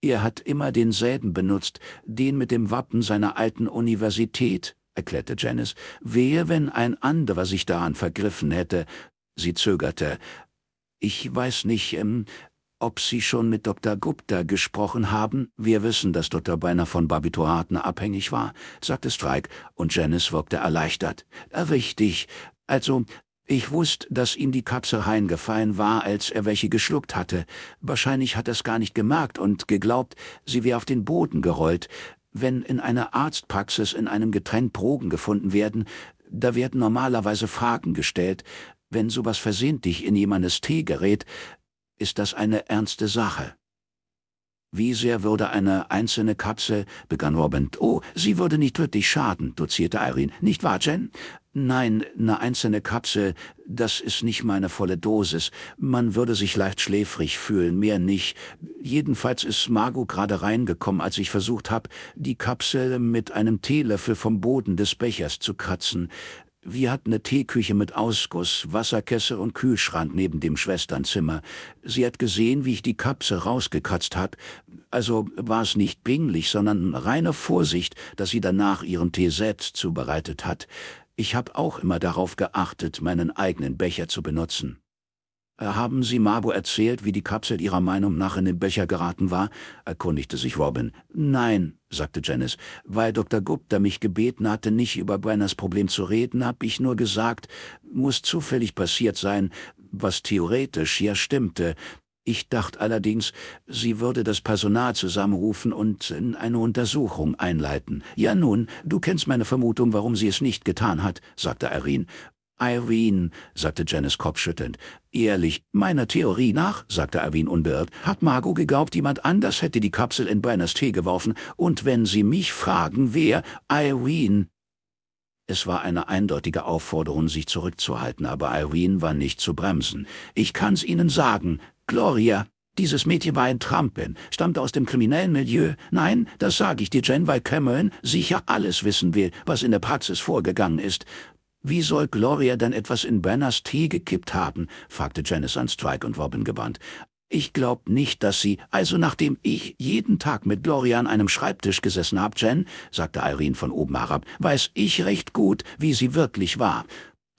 Er hat immer denselben benutzt, den mit dem Wappen seiner alten Universität, erklärte Janice. Wer, wenn ein anderer sich daran vergriffen hätte? Sie zögerte. Ich weiß nicht, ähm, ob Sie schon mit Dr. Gupta gesprochen haben. Wir wissen, dass Dr. Beiner von Barbituraten abhängig war, sagte Strike, und Janice wirkte erleichtert. Äh, richtig. Also, ich wusste, dass ihm die Katze heimgefallen war, als er welche geschluckt hatte. Wahrscheinlich hat er es gar nicht gemerkt und geglaubt, sie wäre auf den Boden gerollt. Wenn in einer Arztpraxis in einem getrennt Drogen gefunden werden, da werden normalerweise Fragen gestellt. Wenn sowas versehentlich in jemandes Tee gerät, ist das eine ernste Sache. Wie sehr würde eine einzelne Katze, begann Robin. Oh, sie würde nicht wirklich schaden, dozierte Irene. Nicht wahr, Jen? Nein, ne einzelne Katze, das ist nicht meine volle Dosis. Man würde sich leicht schläfrig fühlen, mehr nicht. Jedenfalls ist Margot gerade reingekommen, als ich versucht habe, die Kapsel mit einem Teelöffel vom Boden des Bechers zu kratzen. Wir hatten eine Teeküche mit Ausguss, Wasserkessel und Kühlschrank neben dem Schwesternzimmer. Sie hat gesehen, wie ich die Kapsel rausgekratzt hat. Also war es nicht pinglich, sondern reine Vorsicht, dass sie danach ihren Tee selbst zubereitet hat. Ich habe auch immer darauf geachtet, meinen eigenen Becher zu benutzen. Äh, haben Sie Mabo erzählt, wie die Kapsel Ihrer Meinung nach in den Becher geraten war? erkundigte sich Robin. Nein, sagte Janice, weil Dr. Gupta mich gebeten hatte, nicht über Brenners Problem zu reden, habe ich nur gesagt, muss zufällig passiert sein, was theoretisch ja stimmte, ich dachte allerdings, sie würde das Personal zusammenrufen und in eine Untersuchung einleiten. Ja nun, du kennst meine Vermutung, warum sie es nicht getan hat, sagte Irene. Irene, sagte Janice kopfschüttelnd. Ehrlich, meiner Theorie nach, sagte Irene unbeirrt, hat Margot geglaubt, jemand anders hätte die Kapsel in Brenners Tee geworfen, und wenn sie mich fragen, wer, Irene, es war eine eindeutige Aufforderung, sich zurückzuhalten, aber Irene war nicht zu bremsen. Ich kann's Ihnen sagen, Gloria, dieses Mädchen war ein Trampin, stammte aus dem kriminellen Milieu. Nein, das sage ich dir, Jen, weil Cameron sicher alles wissen will, was in der Praxis vorgegangen ist. Wie soll Gloria denn etwas in Banners Tee gekippt haben? fragte Janice an Strike und Robin gewandt. Ich glaub nicht, dass sie, also nachdem ich jeden Tag mit Gloria an einem Schreibtisch gesessen hab, Jen, sagte Irene von oben herab, weiß ich recht gut, wie sie wirklich war.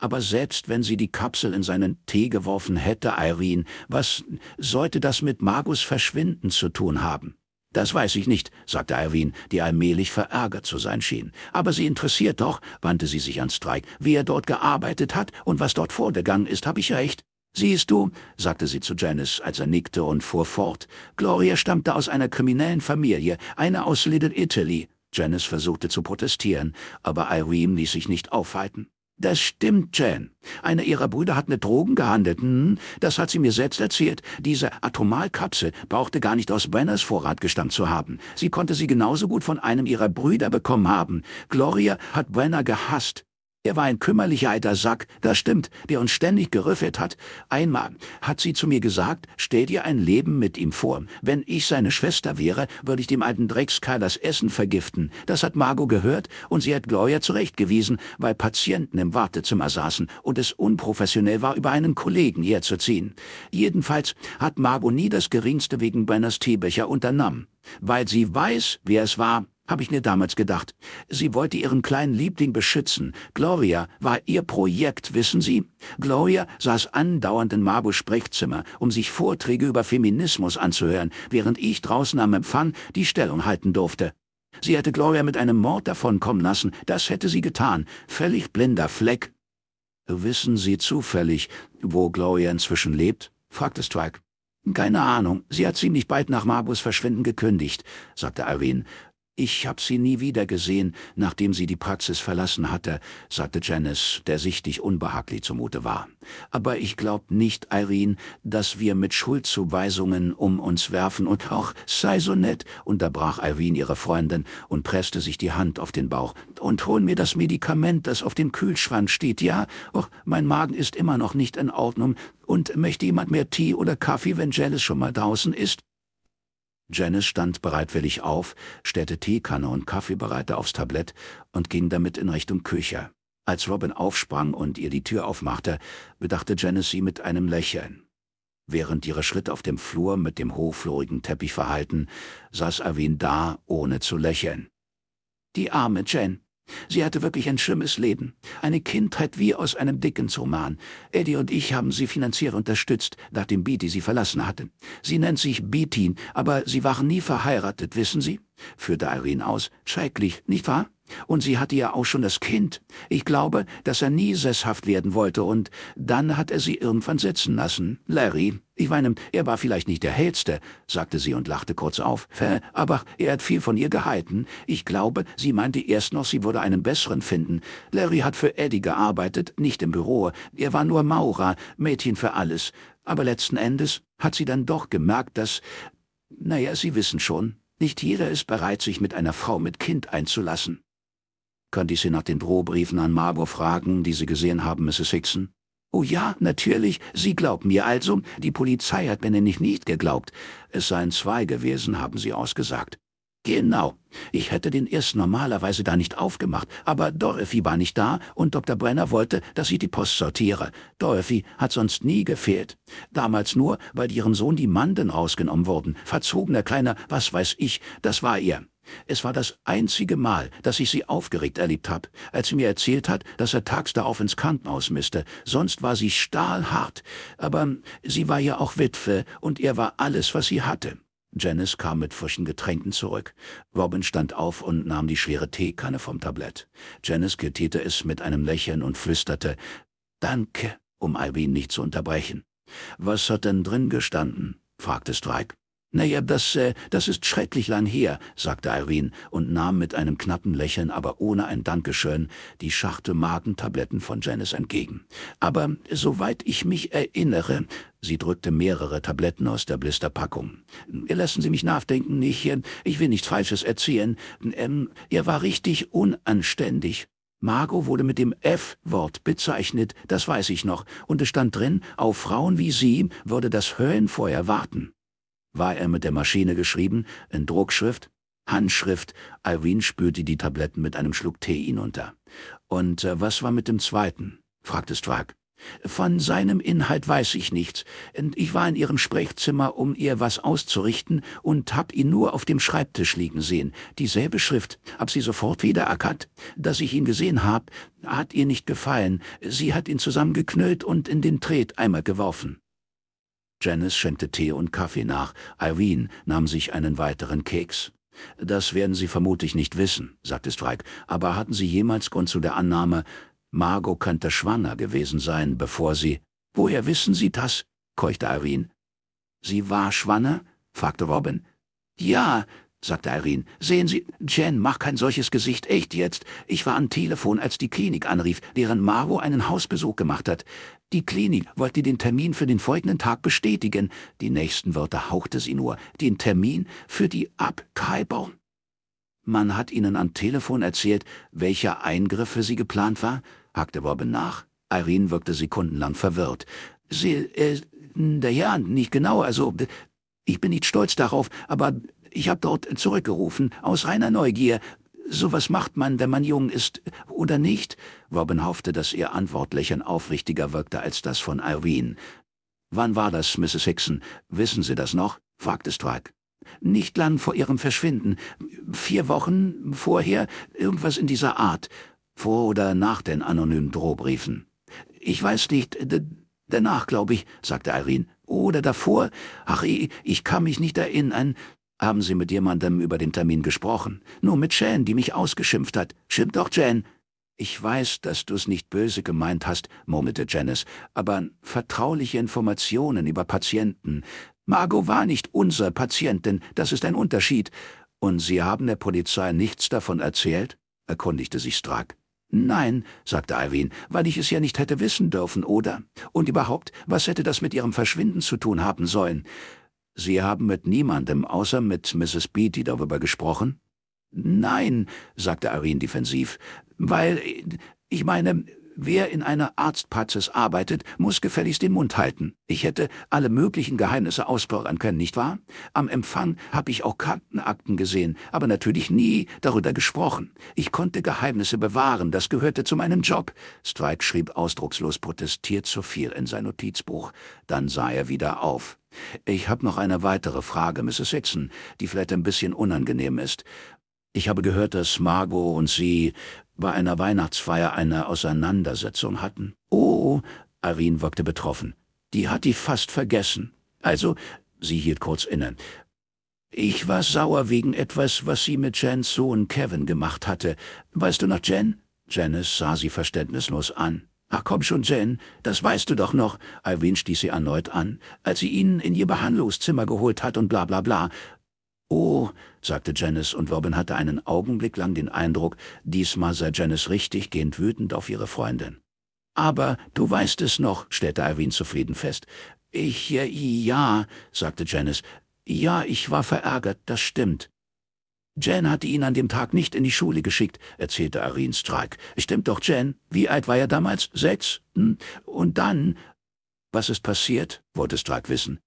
Aber selbst wenn sie die Kapsel in seinen Tee geworfen hätte, Irene, was sollte das mit Magus Verschwinden zu tun haben? Das weiß ich nicht, sagte Irene, die allmählich verärgert zu sein schien. Aber Sie interessiert doch, wandte sie sich an Strike, wie er dort gearbeitet hat und was dort vorgegangen ist, habe ich recht. Siehst du, sagte sie zu Janice, als er nickte und fuhr fort, Gloria stammte aus einer kriminellen Familie, einer aus Little Italy. Janice versuchte zu protestieren, aber Irene ließ sich nicht aufhalten. Das stimmt, Jen. Einer ihrer Brüder hat mit Drogen gehandelt. Hm, das hat sie mir selbst erzählt. Diese Atomalkatze brauchte gar nicht aus Brenners Vorrat gestammt zu haben. Sie konnte sie genauso gut von einem ihrer Brüder bekommen haben. Gloria hat Brenner gehasst. Er war ein kümmerlicher alter Sack, das stimmt, der uns ständig gerüffelt hat. Einmal hat sie zu mir gesagt, stell dir ein Leben mit ihm vor. Wenn ich seine Schwester wäre, würde ich dem alten Dreckskerl das Essen vergiften. Das hat Margot gehört und sie hat Gloria zurechtgewiesen, weil Patienten im Wartezimmer saßen und es unprofessionell war, über einen Kollegen herzuziehen. Jedenfalls hat Margot nie das Geringste wegen Brenners Teebecher unternommen. Weil sie weiß, wer es war, habe ich mir damals gedacht. Sie wollte ihren kleinen Liebling beschützen. Gloria war ihr Projekt, wissen Sie? Gloria saß andauernd in Marbos Sprechzimmer, um sich Vorträge über Feminismus anzuhören, während ich draußen am Empfang die Stellung halten durfte. Sie hätte Gloria mit einem Mord davonkommen lassen, das hätte sie getan. Völlig blinder Fleck. Wissen Sie zufällig, wo Gloria inzwischen lebt? fragte Strike. Keine Ahnung, sie hat ziemlich bald nach Marbus Verschwinden gekündigt, sagte Irene. Ich hab sie nie wieder gesehen, nachdem sie die Praxis verlassen hatte, sagte Janice, der sichtlich unbehaglich zumute war. Aber ich glaub nicht, Irene, dass wir mit Schuldzuweisungen um uns werfen und auch sei so nett, unterbrach Irene ihre Freundin und presste sich die Hand auf den Bauch. Und hol mir das Medikament, das auf dem Kühlschrank steht, ja? Och, mein Magen ist immer noch nicht in Ordnung. Und möchte jemand mehr Tee oder Kaffee, wenn Janice schon mal draußen ist? Janice stand bereitwillig auf, stellte Teekanne und Kaffeebereiter aufs Tablett und ging damit in Richtung Küche. Als Robin aufsprang und ihr die Tür aufmachte, bedachte Janice sie mit einem Lächeln. Während ihre Schritte auf dem Flur mit dem hochflorigen Teppich verhalten, saß Avin da, ohne zu lächeln. Die arme Jen, Sie hatte wirklich ein schlimmes Leben. Eine Kindheit wie aus einem Dickens-Roman. Eddie und ich haben sie finanziell unterstützt, nachdem Beatty sie verlassen hatte. Sie nennt sich Beatin, aber sie waren nie verheiratet, wissen Sie? führte Irene aus. Schrecklich, nicht wahr? Und sie hatte ja auch schon das Kind. Ich glaube, dass er nie sesshaft werden wollte und dann hat er sie irgendwann sitzen lassen. Larry, ich meine, er war vielleicht nicht der Hellste, sagte sie und lachte kurz auf. Aber er hat viel von ihr gehalten. Ich glaube, sie meinte erst noch, sie würde einen besseren finden. Larry hat für Eddie gearbeitet, nicht im Büro. Er war nur Maurer, Mädchen für alles. Aber letzten Endes hat sie dann doch gemerkt, dass... Naja, Sie wissen schon, nicht jeder ist bereit, sich mit einer Frau mit Kind einzulassen. Könnte ich Sie nach den Drohbriefen an Margot fragen, die Sie gesehen haben, Mrs. Hickson? Oh ja, natürlich. Sie glauben mir also, die Polizei hat mir nämlich nicht geglaubt. Es seien zwei gewesen, haben Sie ausgesagt. Genau. Ich hätte den ersten normalerweise da nicht aufgemacht, aber Dorothy war nicht da und Dr. Brenner wollte, dass ich die Post sortiere. Dorothy hat sonst nie gefehlt. Damals nur, weil ihrem Sohn die Manden rausgenommen wurden. Verzogener kleiner, was weiß ich, das war ihr. Es war das einzige Mal, dass ich sie aufgeregt erlebt habe, als sie mir erzählt hat, dass er tags darauf ins Krankenhaus müsste. Sonst war sie stahlhart, aber sie war ja auch Witwe und er war alles, was sie hatte. Janice kam mit frischen Getränken zurück. Robin stand auf und nahm die schwere Teekanne vom Tablett. Janice quittierte es mit einem Lächeln und flüsterte, »Danke«, um Irene nicht zu unterbrechen. »Was hat denn drin gestanden?« fragte Strike. Naja, das, äh, das ist schrecklich lang her, sagte Irene und nahm mit einem knappen Lächeln, aber ohne ein Dankeschön, die Schachte Magentabletten von Janice entgegen. Aber soweit ich mich erinnere, sie drückte mehrere Tabletten aus der Blisterpackung. Lassen Sie mich nachdenken, ich, äh, ich will nichts Falsches erzählen. Ähm, er war richtig unanständig. Margot wurde mit dem F-Wort bezeichnet, das weiß ich noch, und es stand drin, auf Frauen wie sie würde das Höllenfeuer warten. War er mit der Maschine geschrieben, in Druckschrift? Handschrift, Irene spürte die Tabletten mit einem Schluck Tee hinunter. Und äh, was war mit dem zweiten? fragte Stark. Von seinem Inhalt weiß ich nichts. Ich war in ihrem Sprechzimmer, um ihr was auszurichten, und hab ihn nur auf dem Schreibtisch liegen sehen. Dieselbe Schrift, hab sie sofort wieder erkannt, Dass ich ihn gesehen hab, hat ihr nicht gefallen. Sie hat ihn zusammengeknüllt und in den Treteimer geworfen. Janice schenkte Tee und Kaffee nach, Irene nahm sich einen weiteren Keks. Das werden Sie vermutlich nicht wissen, sagte Strike, aber hatten Sie jemals Grund zu der Annahme, Margot könnte schwanger gewesen sein, bevor sie... Woher wissen Sie das? keuchte Irene. Sie war schwanger? fragte Robin. Ja, sagte Irene. Sehen Sie, Jen, mach kein solches Gesicht, echt jetzt. Ich war am Telefon, als die Klinik anrief, deren Maro einen Hausbesuch gemacht hat. Die Klinik wollte den Termin für den folgenden Tag bestätigen. Die nächsten Wörter hauchte sie nur. Den Termin für die Abtreibung. Man hat Ihnen am Telefon erzählt, welcher Eingriff für Sie geplant war? hakte Robin nach. Irene wirkte sekundenlang verwirrt. Sie, äh, ja, nicht genau, also, ich bin nicht stolz darauf, aber ich habe dort zurückgerufen, aus reiner Neugier. Sowas macht man, wenn man jung ist, oder nicht? Robin hoffte, dass ihr Antwortlächeln aufrichtiger wirkte als das von Irene. Wann war das, Mrs. Hickson? Wissen Sie das noch? fragte Strike. Nicht lang vor ihrem Verschwinden. Vier Wochen vorher, irgendwas in dieser Art. Vor oder nach den anonymen Drohbriefen. Ich weiß nicht, danach, glaube ich, sagte Irene. Oder davor? Ach, ich, ich kann mich nicht erinnern. Haben Sie mit jemandem über den Termin gesprochen? Nur mit Jane, die mich ausgeschimpft hat. Stimmt doch, Jane. Ich weiß, dass du es nicht böse gemeint hast, murmelte Janice, aber vertrauliche Informationen über Patienten. Margot war nicht unser Patientin, das ist ein Unterschied. Und Sie haben der Polizei nichts davon erzählt? erkundigte sich Strack. Nein, sagte Irene, weil ich es ja nicht hätte wissen dürfen, oder? Und überhaupt, was hätte das mit Ihrem Verschwinden zu tun haben sollen? Sie haben mit niemandem außer mit Mrs. Beatty darüber gesprochen? Nein, sagte Irene defensiv, weil, äh, ich meine, Wer in einer Arztpraxis arbeitet, muss gefälligst den Mund halten. Ich hätte alle möglichen Geheimnisse ausplaudern können, nicht wahr? Am Empfang habe ich auch Krankenakten gesehen, aber natürlich nie darüber gesprochen. Ich konnte Geheimnisse bewahren, das gehörte zu meinem Job. Strike schrieb ausdruckslos protestiert zu viel in sein Notizbuch. Dann sah er wieder auf. Ich habe noch eine weitere Frage, Mrs. Hickson, die vielleicht ein bisschen unangenehm ist. Ich habe gehört, dass Margot und Sie bei einer Weihnachtsfeier eine Auseinandersetzung hatten. Oh, Arin wirkte betroffen. Die hat die fast vergessen. Also, sie hielt kurz inne. Ich war sauer wegen etwas, was sie mit Jens Sohn Kevin gemacht hatte. Weißt du noch, Jen? Janice sah sie verständnislos an. Ach komm schon, Jen, das weißt du doch noch. Irene stieß sie erneut an, als sie ihn in ihr Behandlungszimmer geholt hat und bla bla bla. Oh, sagte Janice, und Robin hatte einen Augenblick lang den Eindruck, diesmal sei Janice richtiggehend wütend auf ihre Freundin. Aber du weißt es noch, stellte Irene zufrieden fest. Ich, äh, ja, sagte Janice. Ja, ich war verärgert, das stimmt. »Jan hatte ihn an dem Tag nicht in die Schule geschickt, erzählte Irene Strike. Stimmt doch, Jan. Wie alt war er damals? Sechs? Hm. Und dann... Was ist passiert? wollte Strike wissen.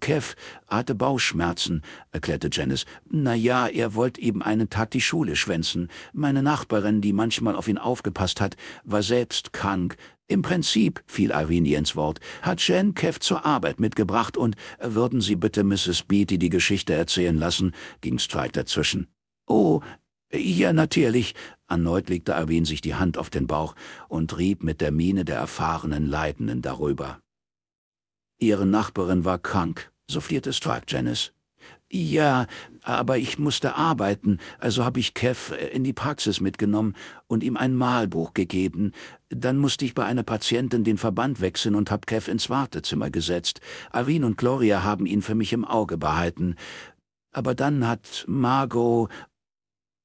Kev hatte Bauchschmerzen, erklärte Janice. Na ja, er wollte eben einen Tag die Schule schwänzen. Meine Nachbarin, die manchmal auf ihn aufgepasst hat, war selbst krank. Im Prinzip, fiel Irene ins Wort, hat Jen Kev zur Arbeit mitgebracht und würden Sie bitte Mrs. Beatty die Geschichte erzählen lassen, ging Strike dazwischen. Oh, ja, natürlich. Erneut legte Irene sich die Hand auf den Bauch und rieb mit der Miene der erfahrenen Leidenden darüber. Ihre Nachbarin war krank, soufflierte Stripe Janice. Ja, aber ich musste arbeiten, also habe ich Kev äh, in die Praxis mitgenommen und ihm ein Malbuch gegeben. Dann musste ich bei einer Patientin den Verband wechseln und habe Kev ins Wartezimmer gesetzt. Avin und Gloria haben ihn für mich im Auge behalten. Aber dann hat Margot...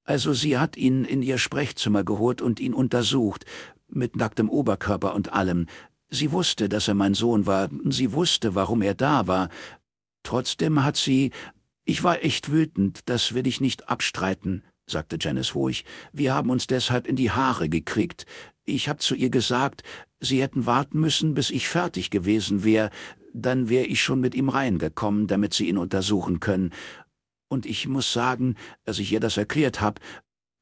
Also sie hat ihn in ihr Sprechzimmer geholt und ihn untersucht, mit nacktem Oberkörper und allem. Sie wusste, dass er mein Sohn war, sie wusste, warum er da war. Trotzdem hat sie... Ich war echt wütend, das will ich nicht abstreiten, sagte Janice ruhig. Wir haben uns deshalb in die Haare gekriegt. Ich habe zu ihr gesagt, sie hätten warten müssen, bis ich fertig gewesen wäre. Dann wäre ich schon mit ihm reingekommen, damit sie ihn untersuchen können. Und ich muss sagen, als ich ihr das erklärt habe,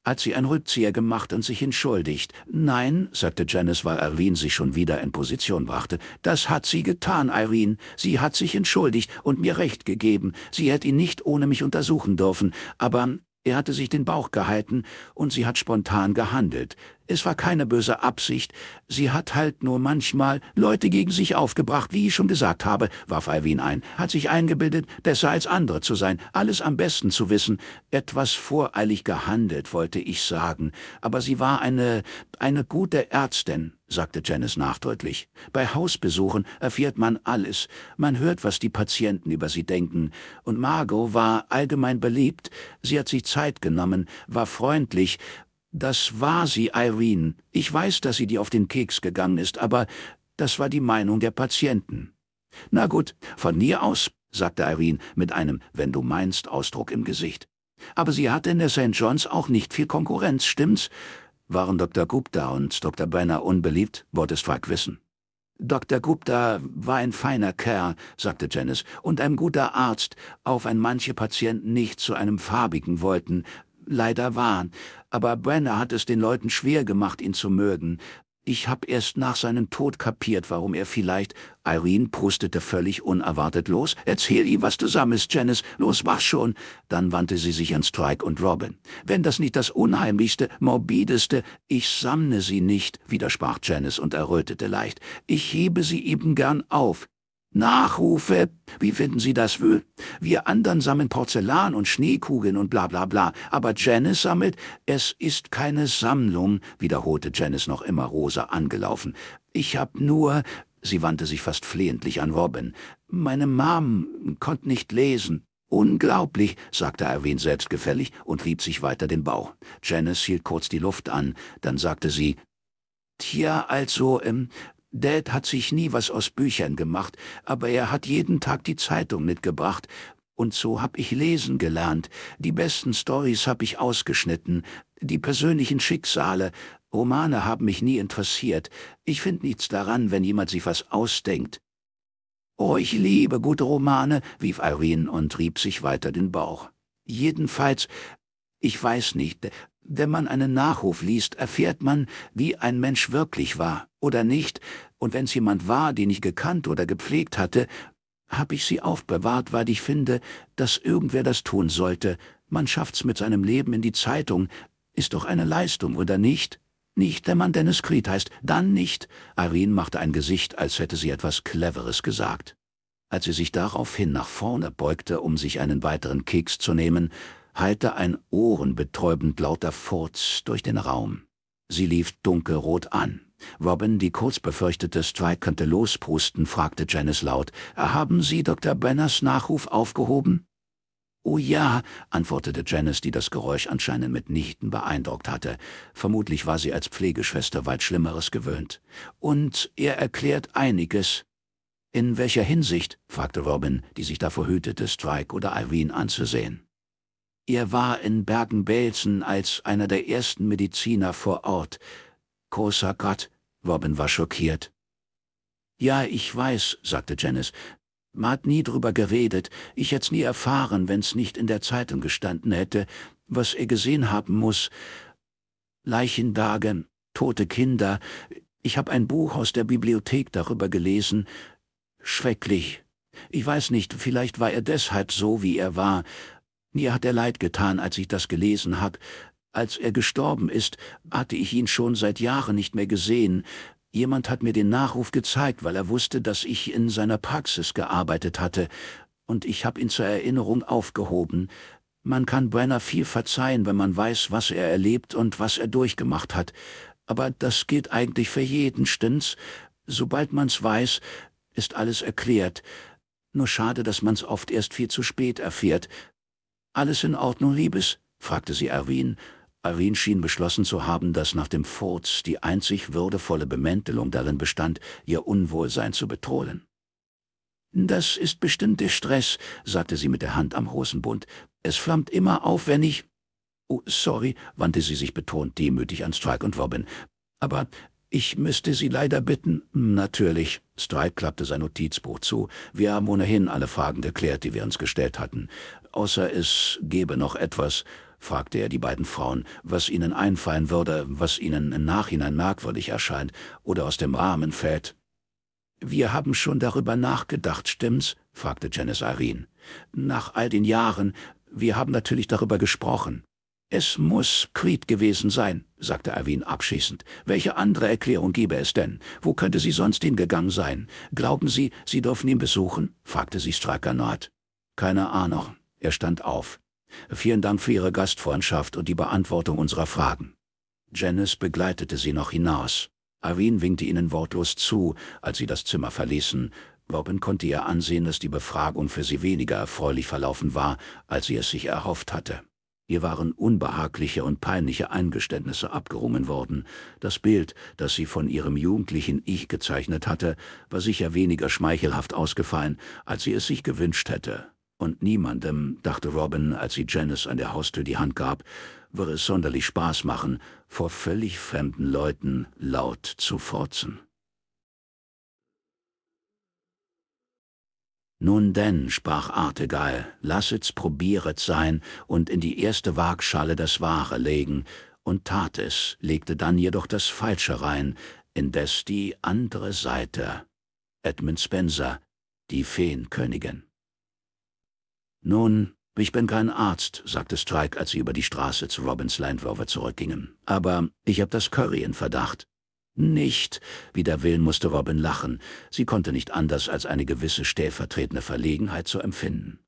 hat sie ein Rückzieher gemacht und sich entschuldigt. Nein, sagte Janice, weil Irene sich schon wieder in Position brachte. Das hat sie getan, Irene. Sie hat sich entschuldigt und mir Recht gegeben. Sie hätte ihn nicht ohne mich untersuchen dürfen, aber er hatte sich den Bauch gehalten und sie hat spontan gehandelt. Es war keine böse Absicht. Sie hat halt nur manchmal Leute gegen sich aufgebracht, wie ich schon gesagt habe, warf Alvin ein. Hat sich eingebildet, besser als andere zu sein, alles am besten zu wissen. Etwas voreilig gehandelt, wollte ich sagen. Aber sie war eine, eine gute Ärztin sagte Janice nachdeutlich. Bei Hausbesuchen erfährt man alles. Man hört, was die Patienten über sie denken. Und Margot war allgemein beliebt. Sie hat sich Zeit genommen, war freundlich das war sie, Irene. Ich weiß, dass sie dir auf den Keks gegangen ist, aber das war die Meinung der Patienten. Na gut, von mir aus, sagte Irene mit einem Wenn du meinst Ausdruck im Gesicht. Aber sie hatte in der St. John's auch nicht viel Konkurrenz, stimmt's? Waren Dr. Gupta und Dr. Brenner unbeliebt, wolltest Frank wissen. Dr. Gupta war ein feiner Kerl, sagte Janice, und ein guter Arzt, auf ein manche Patienten nicht zu einem farbigen wollten, leider waren. Aber Brenner hat es den Leuten schwer gemacht, ihn zu mögen. Ich hab erst nach seinem Tod kapiert, warum er vielleicht... Irene prustete völlig unerwartet los. Erzähl ihm, was du sammelst, Janice. Los, mach schon. Dann wandte sie sich an Strike und Robin. Wenn das nicht das Unheimlichste, Morbideste... Ich sammle sie nicht, widersprach Janice und errötete leicht. Ich hebe sie eben gern auf. Nachrufe. Wie finden Sie das, Wül? Wir anderen sammeln Porzellan und Schneekugeln und bla bla bla, aber Janice sammelt, es ist keine Sammlung, wiederholte Janice noch immer rosa angelaufen. Ich hab nur, sie wandte sich fast flehentlich an Robin, meine Mom konnte nicht lesen. Unglaublich, sagte Erwin selbstgefällig und rieb sich weiter den Bauch. Janice hielt kurz die Luft an, dann sagte sie, Tja, also, ähm, Dad hat sich nie was aus Büchern gemacht, aber er hat jeden Tag die Zeitung mitgebracht, und so hab ich lesen gelernt, die besten Stories hab ich ausgeschnitten, die persönlichen Schicksale, Romane haben mich nie interessiert, ich find nichts daran, wenn jemand sich was ausdenkt. Oh, ich liebe gute Romane, rief Irene und rieb sich weiter den Bauch. Jedenfalls, ich weiß nicht, wenn man einen Nachruf liest, erfährt man, wie ein Mensch wirklich war oder nicht, und wenn's jemand war, den ich gekannt oder gepflegt hatte, hab ich sie aufbewahrt, weil ich finde, dass irgendwer das tun sollte. Man schafft's mit seinem Leben in die Zeitung. Ist doch eine Leistung, oder nicht? Nicht, wenn man Dennis Creed heißt, dann nicht. Irene machte ein Gesicht, als hätte sie etwas Cleveres gesagt. Als sie sich daraufhin nach vorne beugte, um sich einen weiteren Keks zu nehmen, hallte ein ohrenbetäubend lauter Furz durch den Raum. Sie lief dunkelrot an. Robin, die kurz befürchtete, Strike könnte losprusten, fragte Janice laut. Haben Sie Dr. Banners Nachruf aufgehoben? Oh ja, antwortete Janice, die das Geräusch anscheinend mitnichten beeindruckt hatte. Vermutlich war sie als Pflegeschwester weit Schlimmeres gewöhnt. Und er erklärt einiges. In welcher Hinsicht? fragte Robin, die sich davor hütete, Strike oder Irene anzusehen. Er war in Bergen-Belsen als einer der ersten Mediziner vor Ort. Großer Gott, Robin war schockiert. Ja, ich weiß, sagte Janice. hat nie drüber geredet, ich hätt's nie erfahren, wenn's nicht in der Zeitung gestanden hätte, was er gesehen haben muss. Leichendagen, tote Kinder, ich hab ein Buch aus der Bibliothek darüber gelesen. Schrecklich. Ich weiß nicht, vielleicht war er deshalb so, wie er war, mir hat er leid getan, als ich das gelesen habe. Als er gestorben ist, hatte ich ihn schon seit Jahren nicht mehr gesehen. Jemand hat mir den Nachruf gezeigt, weil er wusste, dass ich in seiner Praxis gearbeitet hatte, und ich hab ihn zur Erinnerung aufgehoben. Man kann Brenner viel verzeihen, wenn man weiß, was er erlebt und was er durchgemacht hat. Aber das gilt eigentlich für jeden, stimmt's? Sobald man's weiß, ist alles erklärt. Nur schade, dass man's oft erst viel zu spät erfährt, alles in Ordnung, Liebes? fragte sie Erwin. Erwin schien beschlossen zu haben, dass nach dem Furz die einzig würdevolle Bemäntelung darin bestand, ihr Unwohlsein zu betrohlen. Das ist bestimmt der Stress, sagte sie mit der Hand am Hosenbund. Es flammt immer auf, wenn ich... Oh, sorry, wandte sie sich betont demütig an Strike und Robin. Aber ich müsste Sie leider bitten... Natürlich. Strike klappte sein Notizbuch zu. Wir haben ohnehin alle Fragen geklärt, die wir uns gestellt hatten. Außer es gebe noch etwas, fragte er die beiden Frauen, was ihnen einfallen würde, was ihnen im Nachhinein merkwürdig erscheint oder aus dem Rahmen fällt. Wir haben schon darüber nachgedacht, stimmt's? fragte Janice Irene. Nach all den Jahren, wir haben natürlich darüber gesprochen. Es muss Creed gewesen sein, sagte Irene abschließend. Welche andere Erklärung gäbe es denn? Wo könnte sie sonst hingegangen sein? Glauben Sie, Sie dürfen ihn besuchen? fragte sie Nord. Keine Ahnung, er stand auf. Vielen Dank für Ihre Gastfreundschaft und die Beantwortung unserer Fragen. Janice begleitete sie noch hinaus. Arvin winkte ihnen wortlos zu, als sie das Zimmer verließen. Robin konnte ihr ansehen, dass die Befragung für sie weniger erfreulich verlaufen war, als sie es sich erhofft hatte. Ihr waren unbehagliche und peinliche Eingeständnisse abgerungen worden. Das Bild, das sie von ihrem jugendlichen Ich gezeichnet hatte, war sicher weniger schmeichelhaft ausgefallen, als sie es sich gewünscht hätte und niemandem, dachte Robin, als sie Janice an der Haustür die Hand gab, würde es sonderlich Spaß machen, vor völlig fremden Leuten laut zu forzen. Nun denn, sprach Artegall, lasset's probieret sein und in die erste Waagschale das Wahre legen, und tat es, legte dann jedoch das Falsche rein, indes die andere Seite, Edmund Spencer, die Feenkönigin. Nun, ich bin kein Arzt, sagte Strike, als sie über die Straße zu Robins Land zurückgingen. Aber ich habe das Curry in Verdacht. Nicht, wider Willen musste Robin lachen. Sie konnte nicht anders, als eine gewisse stellvertretende Verlegenheit zu empfinden.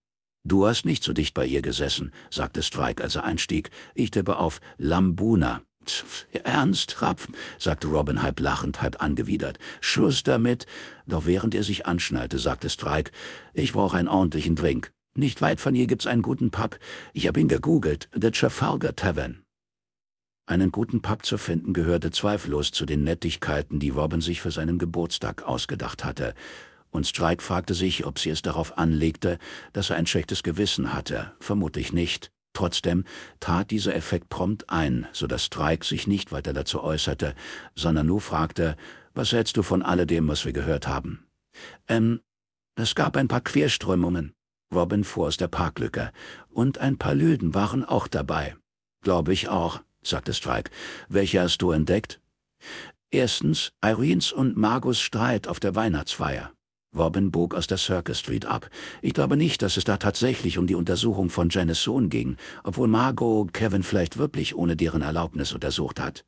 Du hast nicht so dicht bei ihr gesessen, sagte Strike, als er einstieg. Ich tippe auf Lambuna. Tf, ernst, Rapf, sagte Robin halb lachend, halb angewidert. Schluss damit. Doch während er sich anschnallte, sagte Strike, ich brauche einen ordentlichen Drink. Nicht weit von hier gibt's einen guten Pub. Ich habe ihn gegoogelt, The Trafalgar Tavern. Einen guten Pub zu finden gehörte zweifellos zu den Nettigkeiten, die Robin sich für seinen Geburtstag ausgedacht hatte, und Strike fragte sich, ob sie es darauf anlegte, dass er ein schlechtes Gewissen hatte, vermutlich nicht. Trotzdem trat dieser Effekt prompt ein, so dass Strike sich nicht weiter dazu äußerte, sondern nur fragte, was hältst du von alledem, was wir gehört haben? Ähm, es gab ein paar Querströmungen, Robin fuhr aus der Parklücke. Und ein paar Löden waren auch dabei. Glaube ich auch, sagte Strike. Welche hast du entdeckt? Erstens Irenes und Margos Streit auf der Weihnachtsfeier. Robin bog aus der Circus Street ab. Ich glaube nicht, dass es da tatsächlich um die Untersuchung von Janice Sohn ging, obwohl Margot Kevin vielleicht wirklich ohne deren Erlaubnis untersucht hat.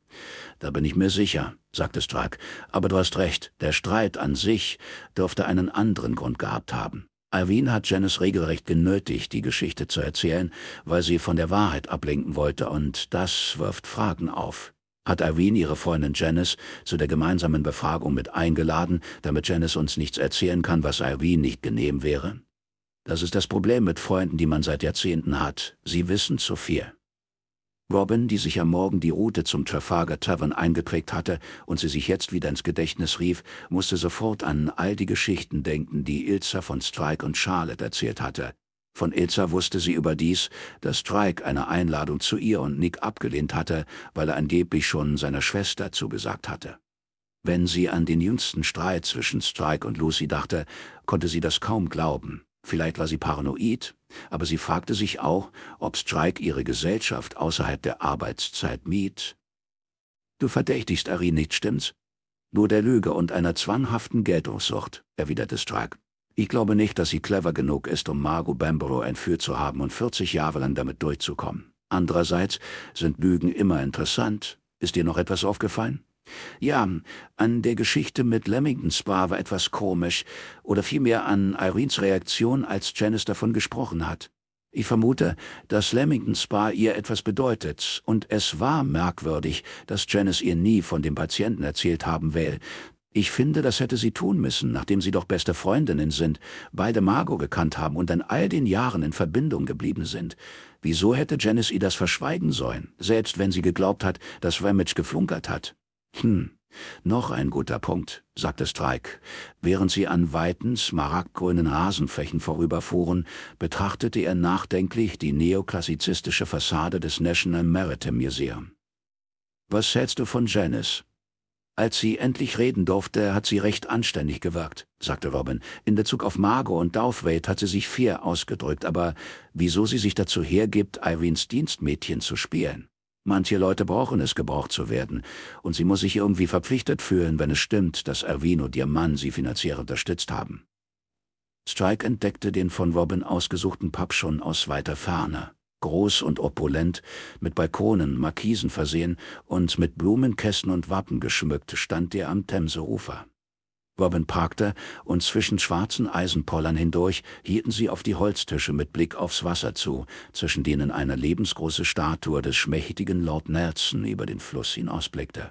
Da bin ich mir sicher, sagte Strike. Aber du hast recht, der Streit an sich dürfte einen anderen Grund gehabt haben. Irene hat Janice regelrecht genötigt, die Geschichte zu erzählen, weil sie von der Wahrheit ablenken wollte und das wirft Fragen auf. Hat Irene ihre Freundin Janice zu der gemeinsamen Befragung mit eingeladen, damit Janice uns nichts erzählen kann, was Irene nicht genehm wäre? Das ist das Problem mit Freunden, die man seit Jahrzehnten hat. Sie wissen zu viel. Robin, die sich am Morgen die Route zum Trafalgar Tavern eingeprägt hatte und sie sich jetzt wieder ins Gedächtnis rief, musste sofort an all die Geschichten denken, die Ilza von Strike und Charlotte erzählt hatte. Von Ilza wusste sie überdies, dass Strike eine Einladung zu ihr und Nick abgelehnt hatte, weil er angeblich schon seiner Schwester zugesagt hatte. Wenn sie an den jüngsten Streit zwischen Strike und Lucy dachte, konnte sie das kaum glauben. Vielleicht war sie paranoid, aber sie fragte sich auch, ob Strike ihre Gesellschaft außerhalb der Arbeitszeit miet. Du verdächtigst Ari nicht, stimmt's? Nur der Lüge und einer zwanghaften Geltungssucht, erwiderte Strike. Ich glaube nicht, dass sie clever genug ist, um Margot Bamborough entführt zu haben und 40 Jahre lang damit durchzukommen. Andererseits sind Lügen immer interessant. Ist dir noch etwas aufgefallen? Ja, an der Geschichte mit Leamington Spa war etwas komisch, oder vielmehr an Irenes Reaktion, als Janice davon gesprochen hat. Ich vermute, dass Leamington Spa ihr etwas bedeutet, und es war merkwürdig, dass Janice ihr nie von dem Patienten erzählt haben will. Ich finde, das hätte sie tun müssen, nachdem sie doch beste Freundinnen sind, beide Margot gekannt haben und in all den Jahren in Verbindung geblieben sind. Wieso hätte Janice ihr das verschweigen sollen, selbst wenn sie geglaubt hat, dass Ramage geflunkert hat? Hm, noch ein guter Punkt, sagte Strike. Während sie an weiten, smaragdgrünen Rasenflächen vorüberfuhren, betrachtete er nachdenklich die neoklassizistische Fassade des National Maritime Museum. Was hältst du von Janice? Als sie endlich reden durfte, hat sie recht anständig gewirkt, sagte Robin. In Bezug auf Margot und Douthwaite hat sie sich fair ausgedrückt, aber wieso sie sich dazu hergibt, Irenes Dienstmädchen zu spielen? Manche Leute brauchen es, gebraucht zu werden, und sie muss sich irgendwie verpflichtet fühlen, wenn es stimmt, dass Erwin und ihr Mann sie finanziell unterstützt haben. Strike entdeckte den von Robin ausgesuchten Pub schon aus weiter Ferne. Groß und opulent, mit Balkonen, Markisen versehen und mit Blumenkästen und Wappen geschmückt, stand er am Themseufer. Robin parkte und zwischen schwarzen Eisenpollern hindurch hielten sie auf die Holztische mit Blick aufs Wasser zu, zwischen denen eine lebensgroße Statue des schmächtigen Lord Nelson über den Fluss hinausblickte.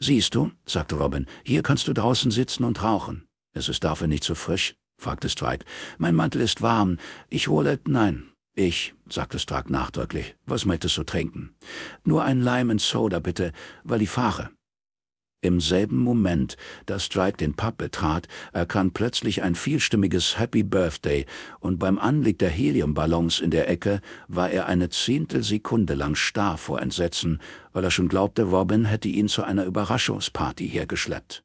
Siehst du, sagte Robin, hier kannst du draußen sitzen und rauchen. Es ist dafür nicht so frisch, fragte Strike. Mein Mantel ist warm. Ich hole... Nein, ich, sagte Strike nachdrücklich. Was möchtest du trinken? Nur ein Lime and Soda, bitte, weil ich fahre. Im selben Moment, da Strike den Pub betrat, erklang plötzlich ein vielstimmiges Happy Birthday und beim Anblick der Heliumballons in der Ecke war er eine Zehntelsekunde lang starr vor Entsetzen, weil er schon glaubte, Robin hätte ihn zu einer Überraschungsparty hergeschleppt.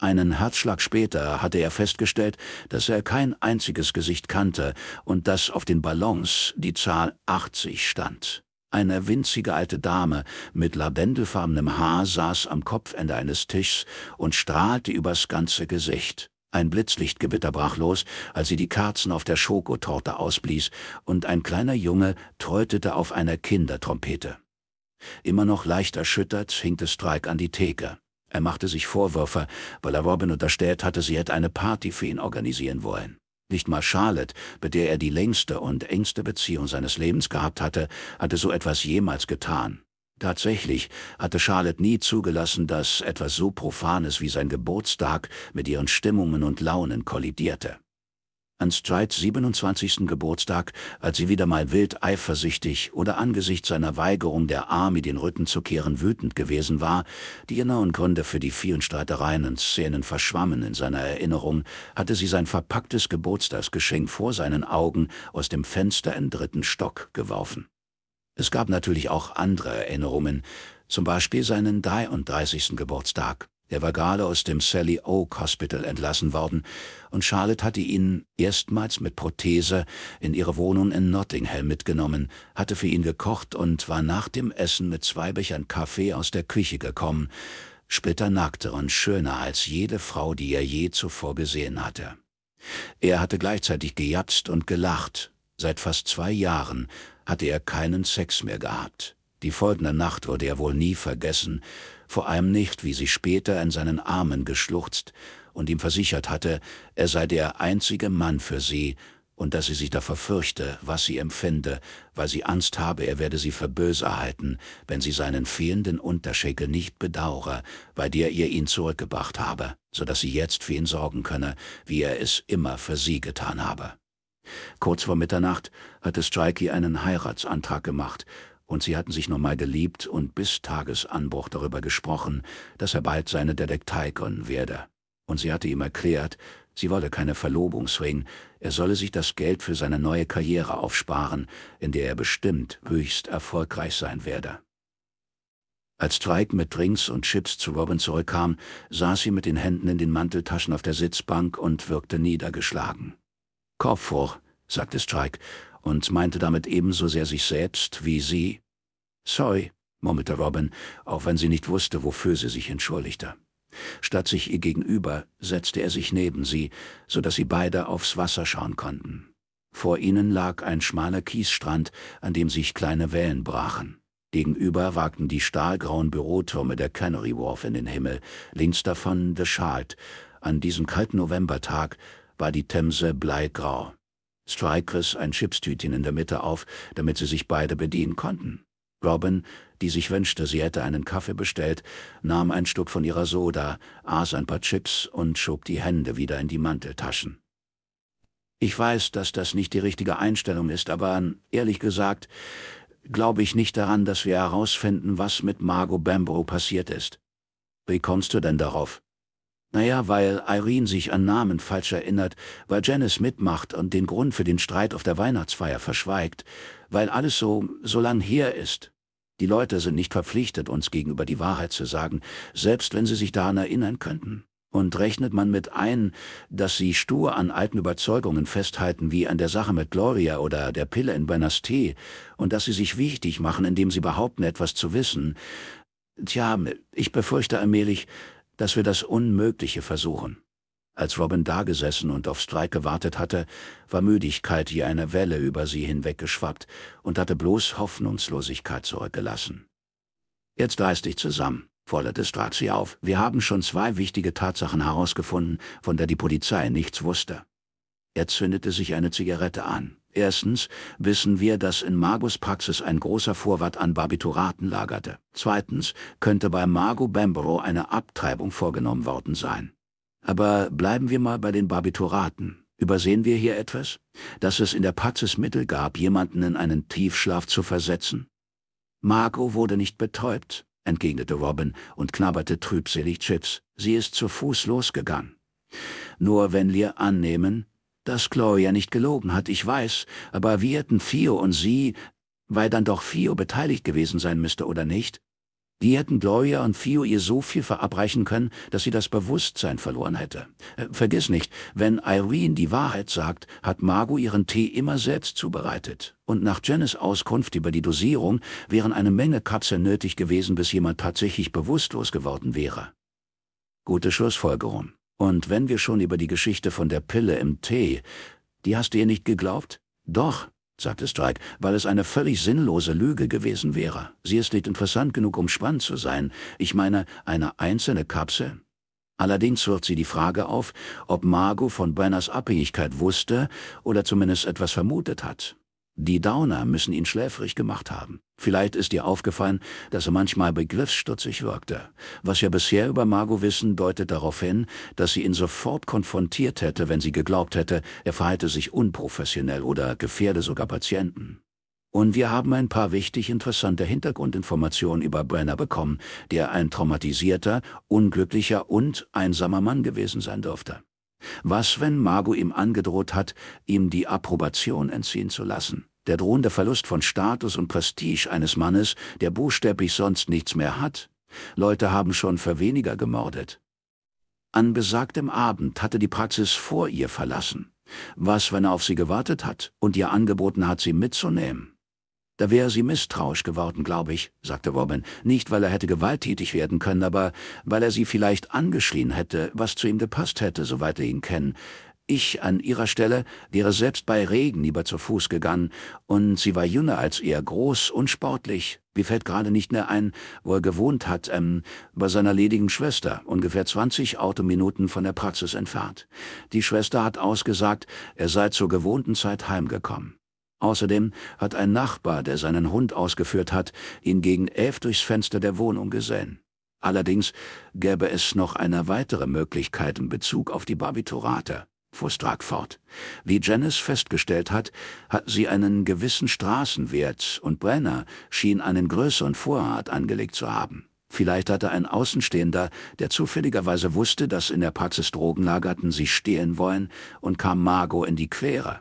Einen Herzschlag später hatte er festgestellt, dass er kein einziges Gesicht kannte und dass auf den Ballons die Zahl 80 stand. Eine winzige alte Dame mit lavendelfarbenem Haar saß am Kopfende eines Tischs und strahlte übers ganze Gesicht. Ein Blitzlichtgewitter brach los, als sie die Kerzen auf der Schokotorte ausblies, und ein kleiner Junge trötete auf einer Kindertrompete. Immer noch leicht erschüttert hing es Streik an die Theke. Er machte sich Vorwürfe, weil er Robin unterstellt hatte, sie hätte eine Party für ihn organisieren wollen. Nicht mal Charlotte, mit der er die längste und engste Beziehung seines Lebens gehabt hatte, hatte so etwas jemals getan. Tatsächlich hatte Charlotte nie zugelassen, dass etwas so Profanes wie sein Geburtstag mit ihren Stimmungen und Launen kollidierte an Strides 27. Geburtstag, als sie wieder mal wild eifersüchtig oder angesichts seiner Weigerung der Army den Rücken zu kehren wütend gewesen war, die genauen Gründe für die vielen Streitereien und Szenen verschwammen in seiner Erinnerung, hatte sie sein verpacktes Geburtstagsgeschenk vor seinen Augen aus dem Fenster im dritten Stock geworfen. Es gab natürlich auch andere Erinnerungen, zum Beispiel seinen 33. Geburtstag, er war gerade aus dem Sally Oak Hospital entlassen worden und Charlotte hatte ihn erstmals mit Prothese in ihre Wohnung in Nottingham mitgenommen, hatte für ihn gekocht und war nach dem Essen mit zwei Bechern Kaffee aus der Küche gekommen, splitternackter und schöner als jede Frau, die er je zuvor gesehen hatte. Er hatte gleichzeitig gejatzt und gelacht. Seit fast zwei Jahren hatte er keinen Sex mehr gehabt. Die folgende Nacht wurde er wohl nie vergessen, vor allem nicht, wie sie später in seinen Armen geschluchzt und ihm versichert hatte, er sei der einzige Mann für sie und dass sie sich davor fürchte, was sie empfinde, weil sie Angst habe, er werde sie für böse erhalten, wenn sie seinen fehlenden Unterschenkel nicht bedauere, weil der ihr ihn zurückgebracht habe, so dass sie jetzt für ihn sorgen könne, wie er es immer für sie getan habe. Kurz vor Mitternacht hatte Strikey einen Heiratsantrag gemacht und sie hatten sich nochmal geliebt und bis Tagesanbruch darüber gesprochen, dass er bald seine Detekteikon werde. Und sie hatte ihm erklärt, sie wolle keine Verlobungsring, er solle sich das Geld für seine neue Karriere aufsparen, in der er bestimmt höchst erfolgreich sein werde. Als Drake mit Drinks und Chips zu Robin zurückkam, saß sie mit den Händen in den Manteltaschen auf der Sitzbank und wirkte niedergeschlagen. »Kopf hoch«, sagte Strike, und meinte damit ebenso sehr sich selbst wie sie. Sorry, murmelte Robin, auch wenn sie nicht wusste, wofür sie sich entschuldigte. Statt sich ihr gegenüber setzte er sich neben sie, so dass sie beide aufs Wasser schauen konnten. Vor ihnen lag ein schmaler Kiesstrand, an dem sich kleine Wellen brachen. Gegenüber wagten die stahlgrauen Bürotürme der Canary Wharf in den Himmel, links davon The Shard. An diesem kalten Novembertag war die Themse bleigrau. Strikers ein Chipstütchen in der Mitte auf, damit sie sich beide bedienen konnten. Robin, die sich wünschte, sie hätte einen Kaffee bestellt, nahm einen Stück von ihrer Soda, aß ein paar Chips und schob die Hände wieder in die Manteltaschen. Ich weiß, dass das nicht die richtige Einstellung ist, aber ehrlich gesagt glaube ich nicht daran, dass wir herausfinden, was mit Margot Bambro passiert ist. Wie kommst du denn darauf? Naja, weil Irene sich an Namen falsch erinnert, weil Janice mitmacht und den Grund für den Streit auf der Weihnachtsfeier verschweigt, weil alles so, so lang her ist. Die Leute sind nicht verpflichtet, uns gegenüber die Wahrheit zu sagen, selbst wenn sie sich daran erinnern könnten. Und rechnet man mit ein, dass sie stur an alten Überzeugungen festhalten, wie an der Sache mit Gloria oder der Pille in Tee, und dass sie sich wichtig machen, indem sie behaupten, etwas zu wissen. Tja, ich befürchte allmählich, dass wir das Unmögliche versuchen. Als Robin dagesessen und auf Strike gewartet hatte, war Müdigkeit wie eine Welle über sie hinweggeschwappt und hatte bloß Hoffnungslosigkeit zurückgelassen. Jetzt reiß dich zusammen, forderte Strazi auf. Wir haben schon zwei wichtige Tatsachen herausgefunden, von der die Polizei nichts wusste. Er zündete sich eine Zigarette an. Erstens wissen wir, dass in Magos Praxis ein großer Vorwart an Barbituraten lagerte. Zweitens könnte bei Margo Bambro eine Abtreibung vorgenommen worden sein. Aber bleiben wir mal bei den Barbituraten. Übersehen wir hier etwas? Dass es in der Praxis Mittel gab, jemanden in einen Tiefschlaf zu versetzen? Margot wurde nicht betäubt, entgegnete Robin und knabberte trübselig Chips. Sie ist zu Fuß losgegangen. Nur wenn wir annehmen, dass Gloria nicht gelogen hat, ich weiß, aber wie hätten Fio und sie, weil dann doch Fio beteiligt gewesen sein müsste oder nicht, die hätten Gloria und Fio ihr so viel verabreichen können, dass sie das Bewusstsein verloren hätte. Äh, vergiss nicht, wenn Irene die Wahrheit sagt, hat Margot ihren Tee immer selbst zubereitet. Und nach Janice Auskunft über die Dosierung wären eine Menge Katze nötig gewesen, bis jemand tatsächlich bewusstlos geworden wäre. Gute Schlussfolgerung. Und wenn wir schon über die Geschichte von der Pille im Tee, die hast du ihr nicht geglaubt? Doch, sagte Strike, weil es eine völlig sinnlose Lüge gewesen wäre. Sie ist nicht interessant genug, um spannend zu sein. Ich meine, eine einzelne Kapsel? Allerdings wirft sie die Frage auf, ob Margot von Brenners Abhängigkeit wusste oder zumindest etwas vermutet hat. Die Downer müssen ihn schläfrig gemacht haben. Vielleicht ist dir aufgefallen, dass er manchmal begriffsstutzig wirkte. Was wir bisher über Margot wissen, deutet darauf hin, dass sie ihn sofort konfrontiert hätte, wenn sie geglaubt hätte, er verhalte sich unprofessionell oder gefährde sogar Patienten. Und wir haben ein paar wichtig interessante Hintergrundinformationen über Brenner bekommen, der ein traumatisierter, unglücklicher und einsamer Mann gewesen sein dürfte. Was, wenn Margot ihm angedroht hat, ihm die Approbation entziehen zu lassen? Der drohende Verlust von Status und Prestige eines Mannes, der buchstäblich sonst nichts mehr hat? Leute haben schon für weniger gemordet. An besagtem Abend hatte die Praxis vor ihr verlassen. Was, wenn er auf sie gewartet hat und ihr angeboten hat, sie mitzunehmen? Da wäre sie misstrauisch geworden, glaube ich, sagte Robin, nicht weil er hätte gewalttätig werden können, aber weil er sie vielleicht angeschrien hätte, was zu ihm gepasst hätte, soweit er ihn kennen. Ich an ihrer Stelle wäre selbst bei Regen lieber zu Fuß gegangen, und sie war jünger als er, groß und sportlich. Mir fällt gerade nicht mehr ein, wo er gewohnt hat, ähm, bei seiner ledigen Schwester, ungefähr 20 Autominuten von der Praxis entfernt. Die Schwester hat ausgesagt, er sei zur gewohnten Zeit heimgekommen. Außerdem hat ein Nachbar, der seinen Hund ausgeführt hat, ihn gegen elf durchs Fenster der Wohnung gesehen. Allerdings gäbe es noch eine weitere Möglichkeit in Bezug auf die Barbiturate, fuhr Strack fort. Wie Janice festgestellt hat, hat sie einen gewissen Straßenwert und Brenner schien einen größeren Vorrat angelegt zu haben. Vielleicht hatte ein Außenstehender, der zufälligerweise wusste, dass in der Praxis Drogen lagerten, sie stehlen wollen und kam Margot in die Quere.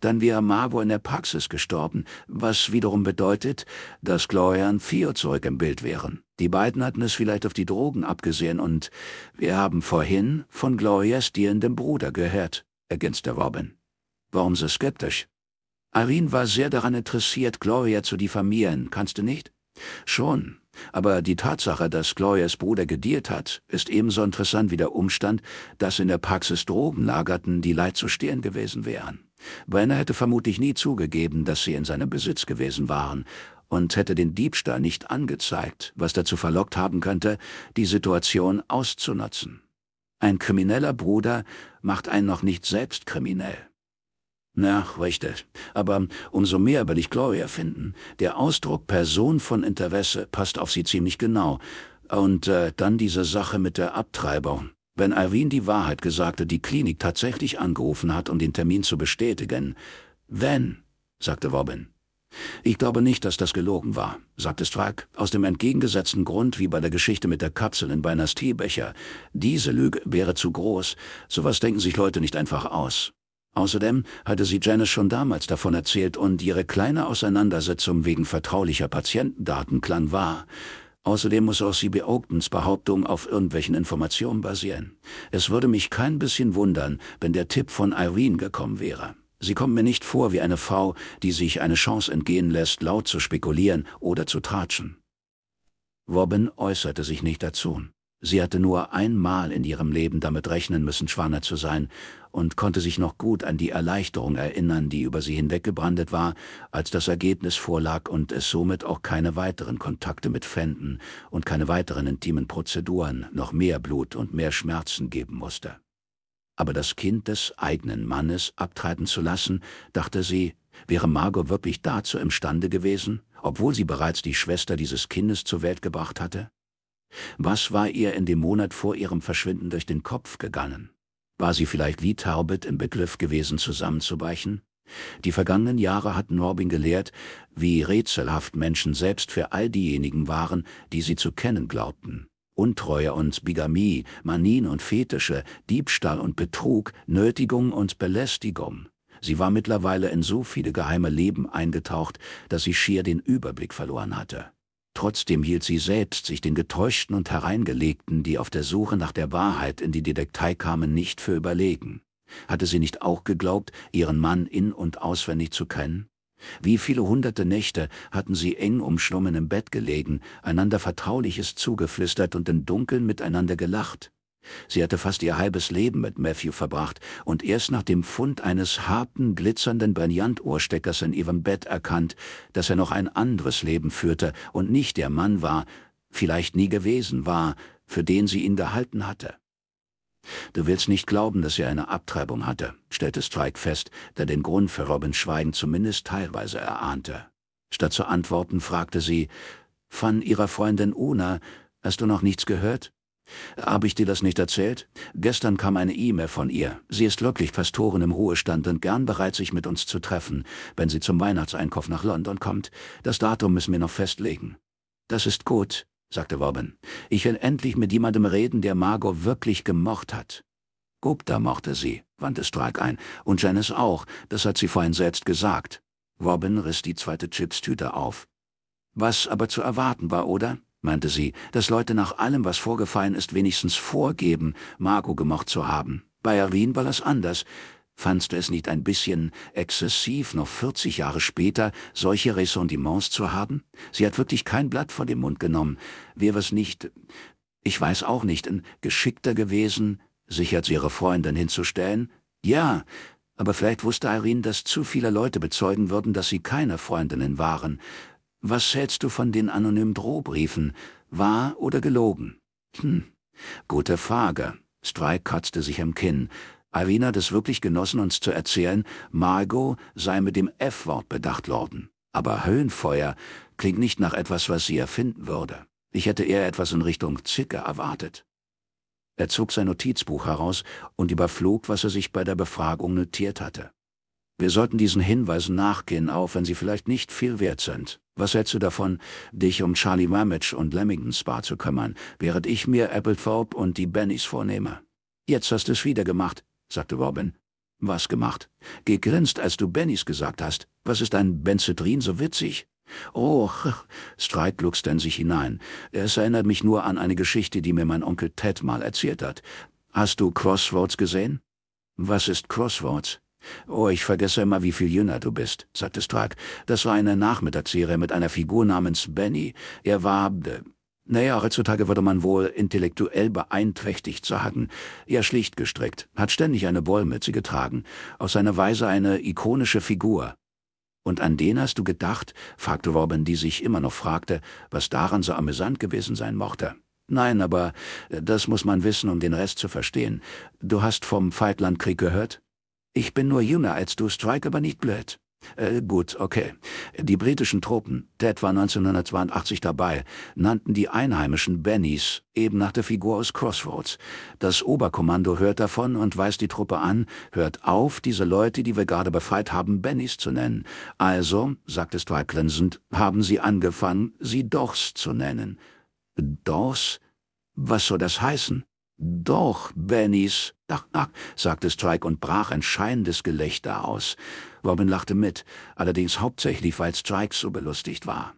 Dann wäre Margot in der Praxis gestorben, was wiederum bedeutet, dass Gloria und Theo zurück im Bild wären. Die beiden hatten es vielleicht auf die Drogen abgesehen und wir haben vorhin von Glorias dirndem Bruder gehört, ergänzte Robin. Warum so skeptisch? Irene war sehr daran interessiert, Gloria zu diffamieren, kannst du nicht? Schon, aber die Tatsache, dass Glorias Bruder gedealt hat, ist ebenso interessant wie der Umstand, dass in der Praxis Drogen lagerten, die leid zu stehlen gewesen wären. Brenner hätte vermutlich nie zugegeben, dass sie in seinem Besitz gewesen waren und hätte den Diebstahl nicht angezeigt, was dazu verlockt haben könnte, die Situation auszunutzen. Ein krimineller Bruder macht einen noch nicht selbst kriminell. Na, richtig. Aber umso mehr will ich Gloria finden. Der Ausdruck Person von Interesse passt auf sie ziemlich genau. Und äh, dann diese Sache mit der Abtreibung. Wenn Irene die Wahrheit gesagte, die Klinik tatsächlich angerufen hat, um den Termin zu bestätigen. Wenn, sagte Robin. Ich glaube nicht, dass das gelogen war, sagte Strack, aus dem entgegengesetzten Grund wie bei der Geschichte mit der Kapsel in Beiners Teebecher. Diese Lüge wäre zu groß, sowas denken sich Leute nicht einfach aus. Außerdem hatte sie Janice schon damals davon erzählt und ihre kleine Auseinandersetzung wegen vertraulicher Patientendaten klang wahr. Außerdem muss auch sie Ogdens Behauptung auf irgendwelchen Informationen basieren. Es würde mich kein bisschen wundern, wenn der Tipp von Irene gekommen wäre. Sie kommt mir nicht vor wie eine Frau, die sich eine Chance entgehen lässt, laut zu spekulieren oder zu tratschen. Robin äußerte sich nicht dazu. Sie hatte nur einmal in ihrem Leben damit rechnen müssen, schwanger zu sein, und konnte sich noch gut an die Erleichterung erinnern, die über sie hinweggebrandet war, als das Ergebnis vorlag und es somit auch keine weiteren Kontakte mit Fänden und keine weiteren intimen Prozeduren, noch mehr Blut und mehr Schmerzen geben musste. Aber das Kind des eigenen Mannes abtreiben zu lassen, dachte sie, wäre Margot wirklich dazu imstande gewesen, obwohl sie bereits die Schwester dieses Kindes zur Welt gebracht hatte? Was war ihr in dem Monat vor ihrem Verschwinden durch den Kopf gegangen? War sie vielleicht wie Tarbit im Begriff gewesen, zusammenzubrechen? Die vergangenen Jahre hatten Norbin gelehrt, wie rätselhaft Menschen selbst für all diejenigen waren, die sie zu kennen glaubten. Untreue und Bigamie, Manien und Fetische, Diebstahl und Betrug, Nötigung und Belästigung. Sie war mittlerweile in so viele geheime Leben eingetaucht, dass sie schier den Überblick verloren hatte. Trotzdem hielt sie selbst sich den Getäuschten und Hereingelegten, die auf der Suche nach der Wahrheit in die Detektei kamen, nicht für überlegen. Hatte sie nicht auch geglaubt, ihren Mann in- und auswendig zu kennen? Wie viele hunderte Nächte hatten sie eng umschlungen im Bett gelegen, einander Vertrauliches zugeflüstert und im Dunkeln miteinander gelacht. Sie hatte fast ihr halbes Leben mit Matthew verbracht und erst nach dem Fund eines harten, glitzernden Brillantohrsteckers in ihrem Bett erkannt, dass er noch ein anderes Leben führte und nicht der Mann war, vielleicht nie gewesen war, für den sie ihn gehalten hatte. Du willst nicht glauben, dass er eine Abtreibung hatte, stellte Strike fest, der den Grund für Robins Schweigen zumindest teilweise erahnte. Statt zu antworten fragte sie, von ihrer Freundin Una, hast du noch nichts gehört? Habe ich dir das nicht erzählt? Gestern kam eine E-Mail von ihr. Sie ist wirklich Pastorin im Ruhestand und gern bereit, sich mit uns zu treffen, wenn sie zum Weihnachtseinkauf nach London kommt. Das Datum müssen wir noch festlegen. Das ist gut, sagte Robin. Ich will endlich mit jemandem reden, der Margot wirklich gemocht hat. Gupta mochte sie, wandte Strike ein, und Janice auch, das hat sie vorhin selbst gesagt. Robin riss die zweite Chipstüte auf. Was aber zu erwarten war, oder? meinte sie, dass Leute nach allem, was vorgefallen ist, wenigstens vorgeben, Marco gemocht zu haben. Bei Erin war das anders. Fandst du es nicht ein bisschen exzessiv, noch 40 Jahre später solche Ressentiments zu haben? Sie hat wirklich kein Blatt vor dem Mund genommen. Wäre es nicht, ich weiß auch nicht, geschickter gewesen, sich als ihre Freundin hinzustellen? Ja, aber vielleicht wusste Irene, dass zu viele Leute bezeugen würden, dass sie keine Freundinnen waren. Was hältst du von den anonymen Drohbriefen? Wahr oder gelogen? Hm, gute Frage. Strike kratzte sich am Kinn. Irene hat es wirklich genossen, uns zu erzählen, Margot sei mit dem F-Wort bedacht worden. Aber Höhenfeuer klingt nicht nach etwas, was sie erfinden würde. Ich hätte eher etwas in Richtung Zicke erwartet. Er zog sein Notizbuch heraus und überflog, was er sich bei der Befragung notiert hatte. Wir sollten diesen Hinweisen nachgehen, auch wenn sie vielleicht nicht viel wert sind. Was hältst du davon, dich um Charlie Ramage und Lemmingtons Bar zu kümmern, während ich mir Applethorpe und die Bennys vornehme? Jetzt hast du es wieder gemacht, sagte Robin. Was gemacht? Gegrinst, als du Bennys gesagt hast. Was ist ein Benzedrin so witzig? Oh, Streit gluckste in sich hinein. Es erinnert mich nur an eine Geschichte, die mir mein Onkel Ted mal erzählt hat. Hast du Crossroads gesehen? Was ist Crossroads? Oh, ich vergesse immer, wie viel jünger du bist, sagte Strack. Das war eine Nachmittagsserie mit einer Figur namens Benny. Er war... Äh, naja, heutzutage würde man wohl intellektuell beeinträchtigt sagen. Ja, schlicht gestrickt, hat ständig eine Wollmütze getragen, aus seiner Weise eine ikonische Figur. Und an den hast du gedacht? fragte Robin, die sich immer noch fragte, was daran so amüsant gewesen sein mochte. Nein, aber äh, das muss man wissen, um den Rest zu verstehen. Du hast vom Feitlandkrieg gehört? Ich bin nur jünger als du, Strike, aber nicht blöd. Äh, gut, okay. Die britischen Truppen, Ted war 1982 dabei, nannten die Einheimischen Bennies, eben nach der Figur aus Crossroads. Das Oberkommando hört davon und weist die Truppe an, hört auf, diese Leute, die wir gerade befreit haben, Bennies zu nennen. Also, sagte Strike glänzend, haben sie angefangen, sie Dors zu nennen. Dors? Was soll das heißen? Doch, Bennys, nack, nack, sagte Strike und brach ein scheinendes Gelächter aus. Robin lachte mit, allerdings hauptsächlich, weil Strike so belustigt war.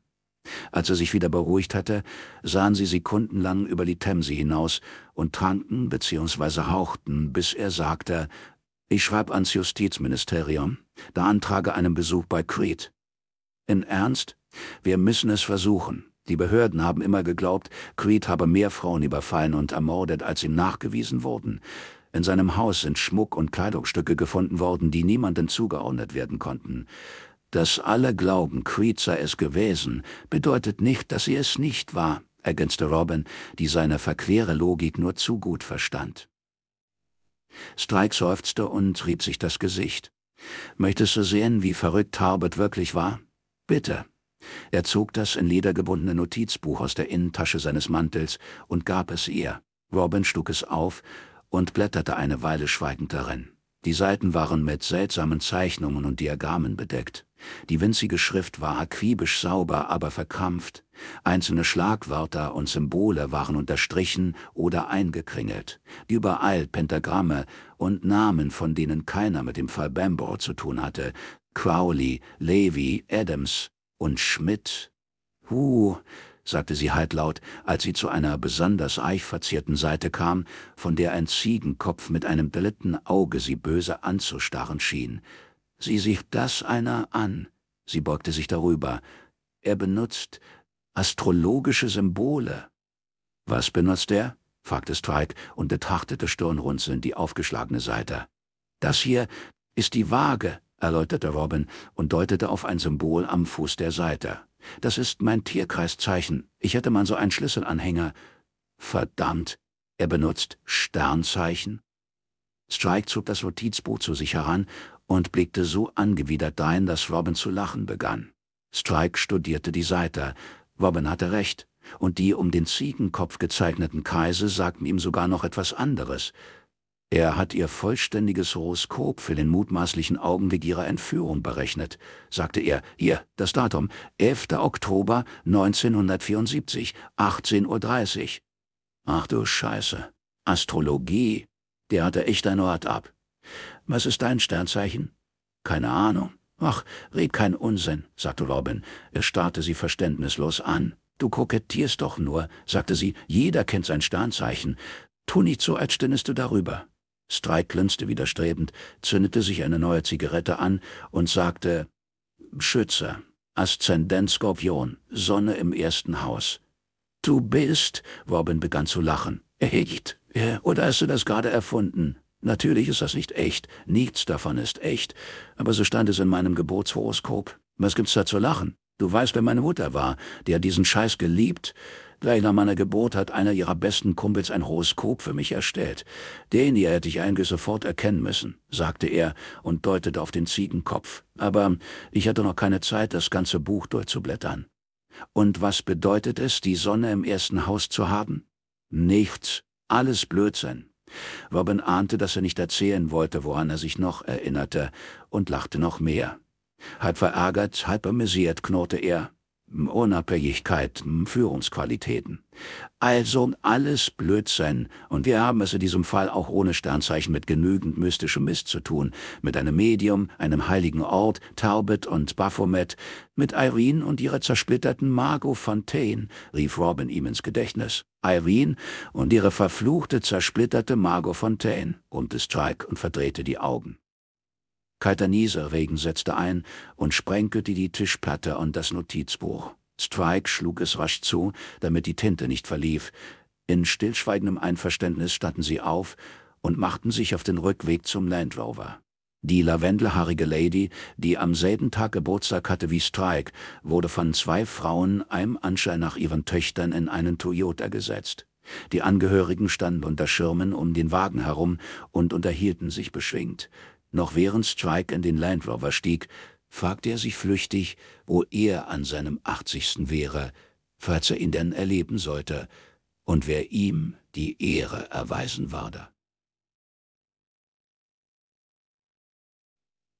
Als er sich wieder beruhigt hatte, sahen sie sekundenlang über die Themse hinaus und tranken bzw. hauchten, bis er sagte, ich schreibe ans Justizministerium, da antrage einen Besuch bei Creed. In Ernst? Wir müssen es versuchen. Die Behörden haben immer geglaubt, Creed habe mehr Frauen überfallen und ermordet, als ihm nachgewiesen wurden. In seinem Haus sind Schmuck und Kleidungsstücke gefunden worden, die niemandem zugeordnet werden konnten. Dass alle glauben, Creed sei es gewesen, bedeutet nicht, dass sie es nicht war, ergänzte Robin, die seine verquere Logik nur zu gut verstand. Strike seufzte und rieb sich das Gesicht. Möchtest du sehen, wie verrückt Harbert wirklich war? Bitte. Er zog das in Leder gebundene Notizbuch aus der Innentasche seines Mantels und gab es ihr. Robin schlug es auf und blätterte eine Weile schweigend darin. Die Seiten waren mit seltsamen Zeichnungen und Diagrammen bedeckt. Die winzige Schrift war akribisch sauber, aber verkrampft. Einzelne Schlagwörter und Symbole waren unterstrichen oder eingekringelt. Überall Pentagramme und Namen, von denen keiner mit dem Fall Bambour zu tun hatte. Crowley, Levy, Adams, und Schmidt? Hu, sagte sie halblaut, als sie zu einer besonders eichverzierten Seite kam, von der ein Ziegenkopf mit einem dritten Auge sie böse anzustarren schien. Sieh sich das einer an. Sie beugte sich darüber. Er benutzt astrologische Symbole. Was benutzt er? fragte Strike und betrachtete stirnrunzelnd die aufgeschlagene Seite. Das hier ist die Waage, erläuterte Robin und deutete auf ein Symbol am Fuß der Seite. Das ist mein Tierkreiszeichen. Ich hätte mal so einen Schlüsselanhänger. Verdammt, er benutzt Sternzeichen? Strike zog das Notizbuch zu sich heran und blickte so angewidert dahin, dass Robin zu lachen begann. Strike studierte die Seite. Robin hatte recht, und die um den Ziegenkopf gezeichneten Kreise sagten ihm sogar noch etwas anderes. Er hat ihr vollständiges Horoskop für den mutmaßlichen Augenblick ihrer Entführung berechnet, sagte er. Hier, das Datum, 11. Oktober 1974, 18.30 Uhr. Ach du Scheiße. Astrologie. Der hatte echt ein Ort ab. Was ist dein Sternzeichen? Keine Ahnung. Ach, red keinen Unsinn, sagte Robin. Er starrte sie verständnislos an. Du kokettierst doch nur, sagte sie. Jeder kennt sein Sternzeichen. Tu nicht so, als stündest du darüber. Strike glänzte widerstrebend, zündete sich eine neue Zigarette an und sagte, Schütze, Aszendent Skorpion, Sonne im ersten Haus. Du bist, Robin begann zu lachen. Echt? Äh, oder hast du das gerade erfunden? Natürlich ist das nicht echt, nichts davon ist echt, aber so stand es in meinem Geburtshoroskop. Was gibt's da zu lachen? Du weißt, wer meine Mutter war, die hat diesen Scheiß geliebt Gleich nach meiner Geburt hat einer ihrer besten Kumpels ein Horoskop für mich erstellt. Den hier hätte ich eigentlich sofort erkennen müssen, sagte er und deutete auf den Ziegenkopf. Aber ich hatte noch keine Zeit, das ganze Buch durchzublättern. Und was bedeutet es, die Sonne im ersten Haus zu haben? Nichts. Alles Blödsinn. Robin ahnte, dass er nicht erzählen wollte, woran er sich noch erinnerte, und lachte noch mehr. Halb verärgert, halb amüsiert knurrte er. Unabhängigkeit, hm, Führungsqualitäten. Also alles Blödsinn. Und wir haben es in diesem Fall auch ohne Sternzeichen mit genügend mystischem Mist zu tun. Mit einem Medium, einem heiligen Ort, Talbot und Baphomet, mit Irene und ihrer zersplitterten Margot Fontaine, rief Robin ihm ins Gedächtnis. Irene und ihre verfluchte, zersplitterte Margot Fontaine, brummte Strike und verdrehte die Augen. Kaitanese Regen setzte ein und sprenkelte die Tischplatte und das Notizbuch. Strike schlug es rasch zu, damit die Tinte nicht verlief. In stillschweigendem Einverständnis standen sie auf und machten sich auf den Rückweg zum Land Rover. Die lavendelhaarige Lady, die am selben Tag Geburtstag hatte wie Strike, wurde von zwei Frauen, einem Anschein nach ihren Töchtern, in einen Toyota gesetzt. Die Angehörigen standen unter Schirmen um den Wagen herum und unterhielten sich beschwingt. Noch während Strike in den Land Rover stieg, fragte er sich flüchtig, wo er an seinem 80. wäre, falls er ihn denn erleben sollte, und wer ihm die Ehre erweisen würde.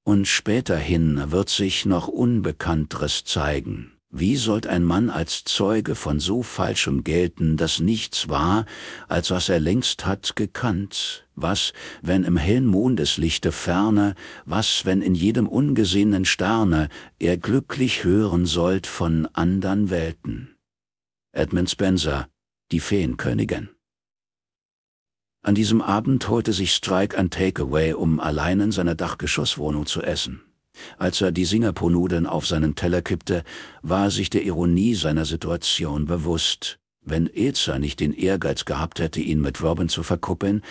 Und späterhin wird sich noch Unbekannteres zeigen. Wie sollt ein Mann als Zeuge von so Falschem gelten, das nichts war, als was er längst hat gekannt, was, wenn im hellen Mondeslichte ferne, was, wenn in jedem ungesehenen Sterne, er glücklich hören sollt von andern Welten? Edmund Spencer, die Feenkönigin an diesem Abend holte sich Strike ein Takeaway, um allein in seiner Dachgeschosswohnung zu essen. Als er die Singapurnudeln auf seinen Teller kippte, war er sich der Ironie seiner Situation bewusst. Wenn Ilza nicht den Ehrgeiz gehabt hätte, ihn mit Robin zu verkuppeln,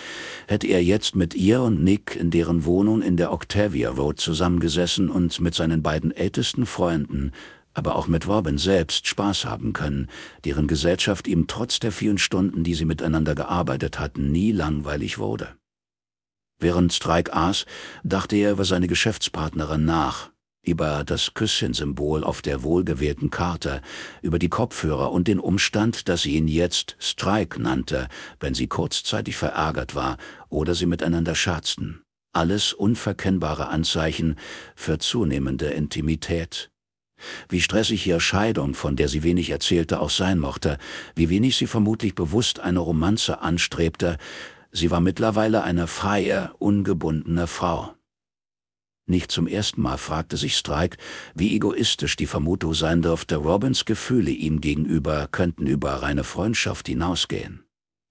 hätte er jetzt mit ihr und Nick in deren Wohnung in der Octavia Road zusammengesessen und mit seinen beiden ältesten Freunden, aber auch mit Robin selbst Spaß haben können, deren Gesellschaft ihm trotz der vielen Stunden, die sie miteinander gearbeitet hatten, nie langweilig wurde. Während Strike aß, dachte er über seine Geschäftspartnerin nach, über das Küsschen-Symbol auf der wohlgewählten Karte, über die Kopfhörer und den Umstand, dass sie ihn jetzt Strike nannte, wenn sie kurzzeitig verärgert war oder sie miteinander scherzten. Alles unverkennbare Anzeichen für zunehmende Intimität. Wie stressig ihre Scheidung, von der sie wenig erzählte, auch sein mochte, wie wenig sie vermutlich bewusst eine Romanze anstrebte, Sie war mittlerweile eine freie, ungebundene Frau. Nicht zum ersten Mal fragte sich Strike, wie egoistisch die Vermutung sein dürfte, Robins Gefühle ihm gegenüber könnten über reine Freundschaft hinausgehen.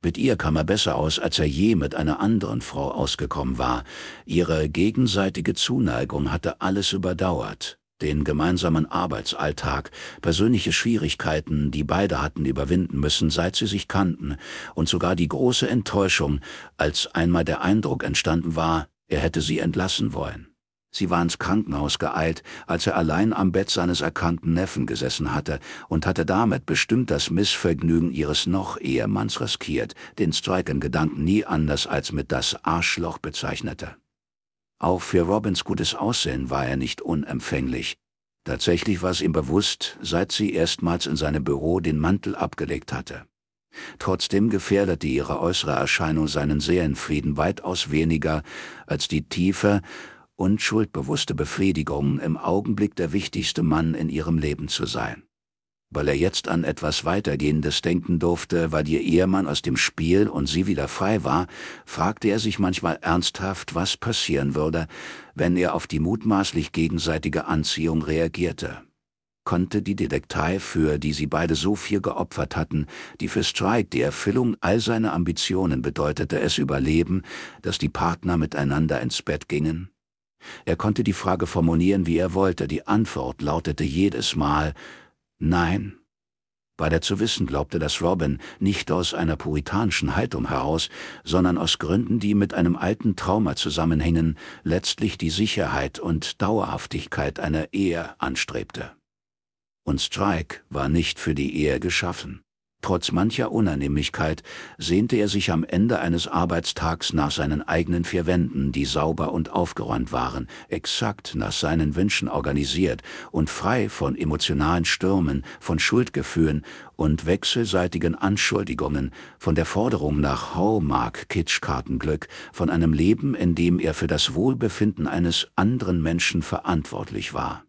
Mit ihr kam er besser aus, als er je mit einer anderen Frau ausgekommen war. Ihre gegenseitige Zuneigung hatte alles überdauert den gemeinsamen Arbeitsalltag, persönliche Schwierigkeiten, die beide hatten überwinden müssen, seit sie sich kannten, und sogar die große Enttäuschung, als einmal der Eindruck entstanden war, er hätte sie entlassen wollen. Sie war ins Krankenhaus geeilt, als er allein am Bett seines erkannten Neffen gesessen hatte und hatte damit bestimmt das Missvergnügen ihres noch Ehemanns riskiert, den Strike in Gedanken nie anders als mit das Arschloch bezeichnete. Auch für Robins gutes Aussehen war er nicht unempfänglich. Tatsächlich war es ihm bewusst, seit sie erstmals in seinem Büro den Mantel abgelegt hatte. Trotzdem gefährdete ihre äußere Erscheinung seinen Seelenfrieden weitaus weniger als die tiefe und schuldbewusste Befriedigung, im Augenblick der wichtigste Mann in ihrem Leben zu sein. Weil er jetzt an etwas Weitergehendes denken durfte, weil ihr Ehemann aus dem Spiel und sie wieder frei war, fragte er sich manchmal ernsthaft, was passieren würde, wenn er auf die mutmaßlich gegenseitige Anziehung reagierte. Konnte die Detektei, für die sie beide so viel geopfert hatten, die für Strike die Erfüllung all seiner Ambitionen bedeutete, es überleben, dass die Partner miteinander ins Bett gingen? Er konnte die Frage formulieren, wie er wollte, die Antwort lautete jedes Mal, Nein. Weil er zu wissen glaubte, dass Robin nicht aus einer puritanischen Haltung heraus, sondern aus Gründen, die mit einem alten Trauma zusammenhingen, letztlich die Sicherheit und Dauerhaftigkeit einer Ehe anstrebte. Und Strike war nicht für die Ehe geschaffen. Trotz mancher Unannehmlichkeit sehnte er sich am Ende eines Arbeitstags nach seinen eigenen vier Wänden, die sauber und aufgeräumt waren, exakt nach seinen Wünschen organisiert und frei von emotionalen Stürmen, von Schuldgefühlen und wechselseitigen Anschuldigungen, von der Forderung nach Haumark Kitschkartenglück, von einem Leben, in dem er für das Wohlbefinden eines anderen Menschen verantwortlich war.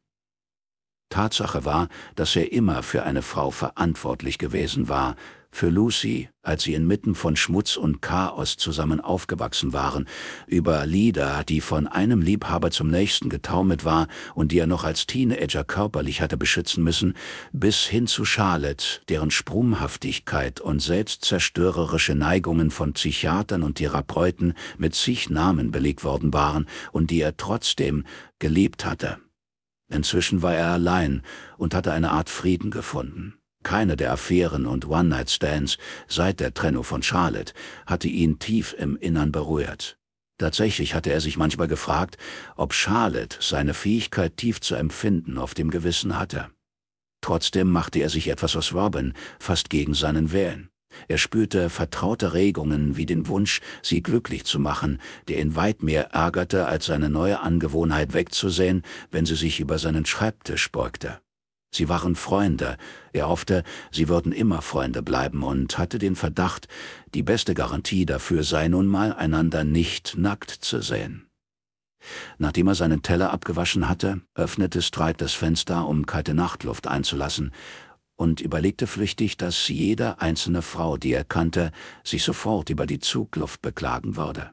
Tatsache war, dass er immer für eine Frau verantwortlich gewesen war, für Lucy, als sie inmitten von Schmutz und Chaos zusammen aufgewachsen waren, über Lida, die von einem Liebhaber zum nächsten getaumelt war und die er noch als Teenager körperlich hatte beschützen müssen, bis hin zu Charlotte, deren Sprunghaftigkeit und selbstzerstörerische Neigungen von Psychiatern und Therapeuten mit zig Namen belegt worden waren und die er trotzdem geliebt hatte. Inzwischen war er allein und hatte eine Art Frieden gefunden. Keine der Affären und One-Night-Stands seit der Trennung von Charlotte hatte ihn tief im Innern berührt. Tatsächlich hatte er sich manchmal gefragt, ob Charlotte seine Fähigkeit tief zu empfinden auf dem Gewissen hatte. Trotzdem machte er sich etwas aus Robin, fast gegen seinen Willen. Er spürte vertraute Regungen wie den Wunsch, sie glücklich zu machen, der ihn weit mehr ärgerte, als seine neue Angewohnheit wegzusehen, wenn sie sich über seinen Schreibtisch beugte. Sie waren Freunde, er hoffte, sie würden immer Freunde bleiben und hatte den Verdacht, die beste Garantie dafür sei nun mal, einander nicht nackt zu sehen. Nachdem er seinen Teller abgewaschen hatte, öffnete Streit das Fenster, um kalte Nachtluft einzulassen, und überlegte flüchtig, dass jede einzelne Frau, die er kannte, sich sofort über die Zugluft beklagen würde.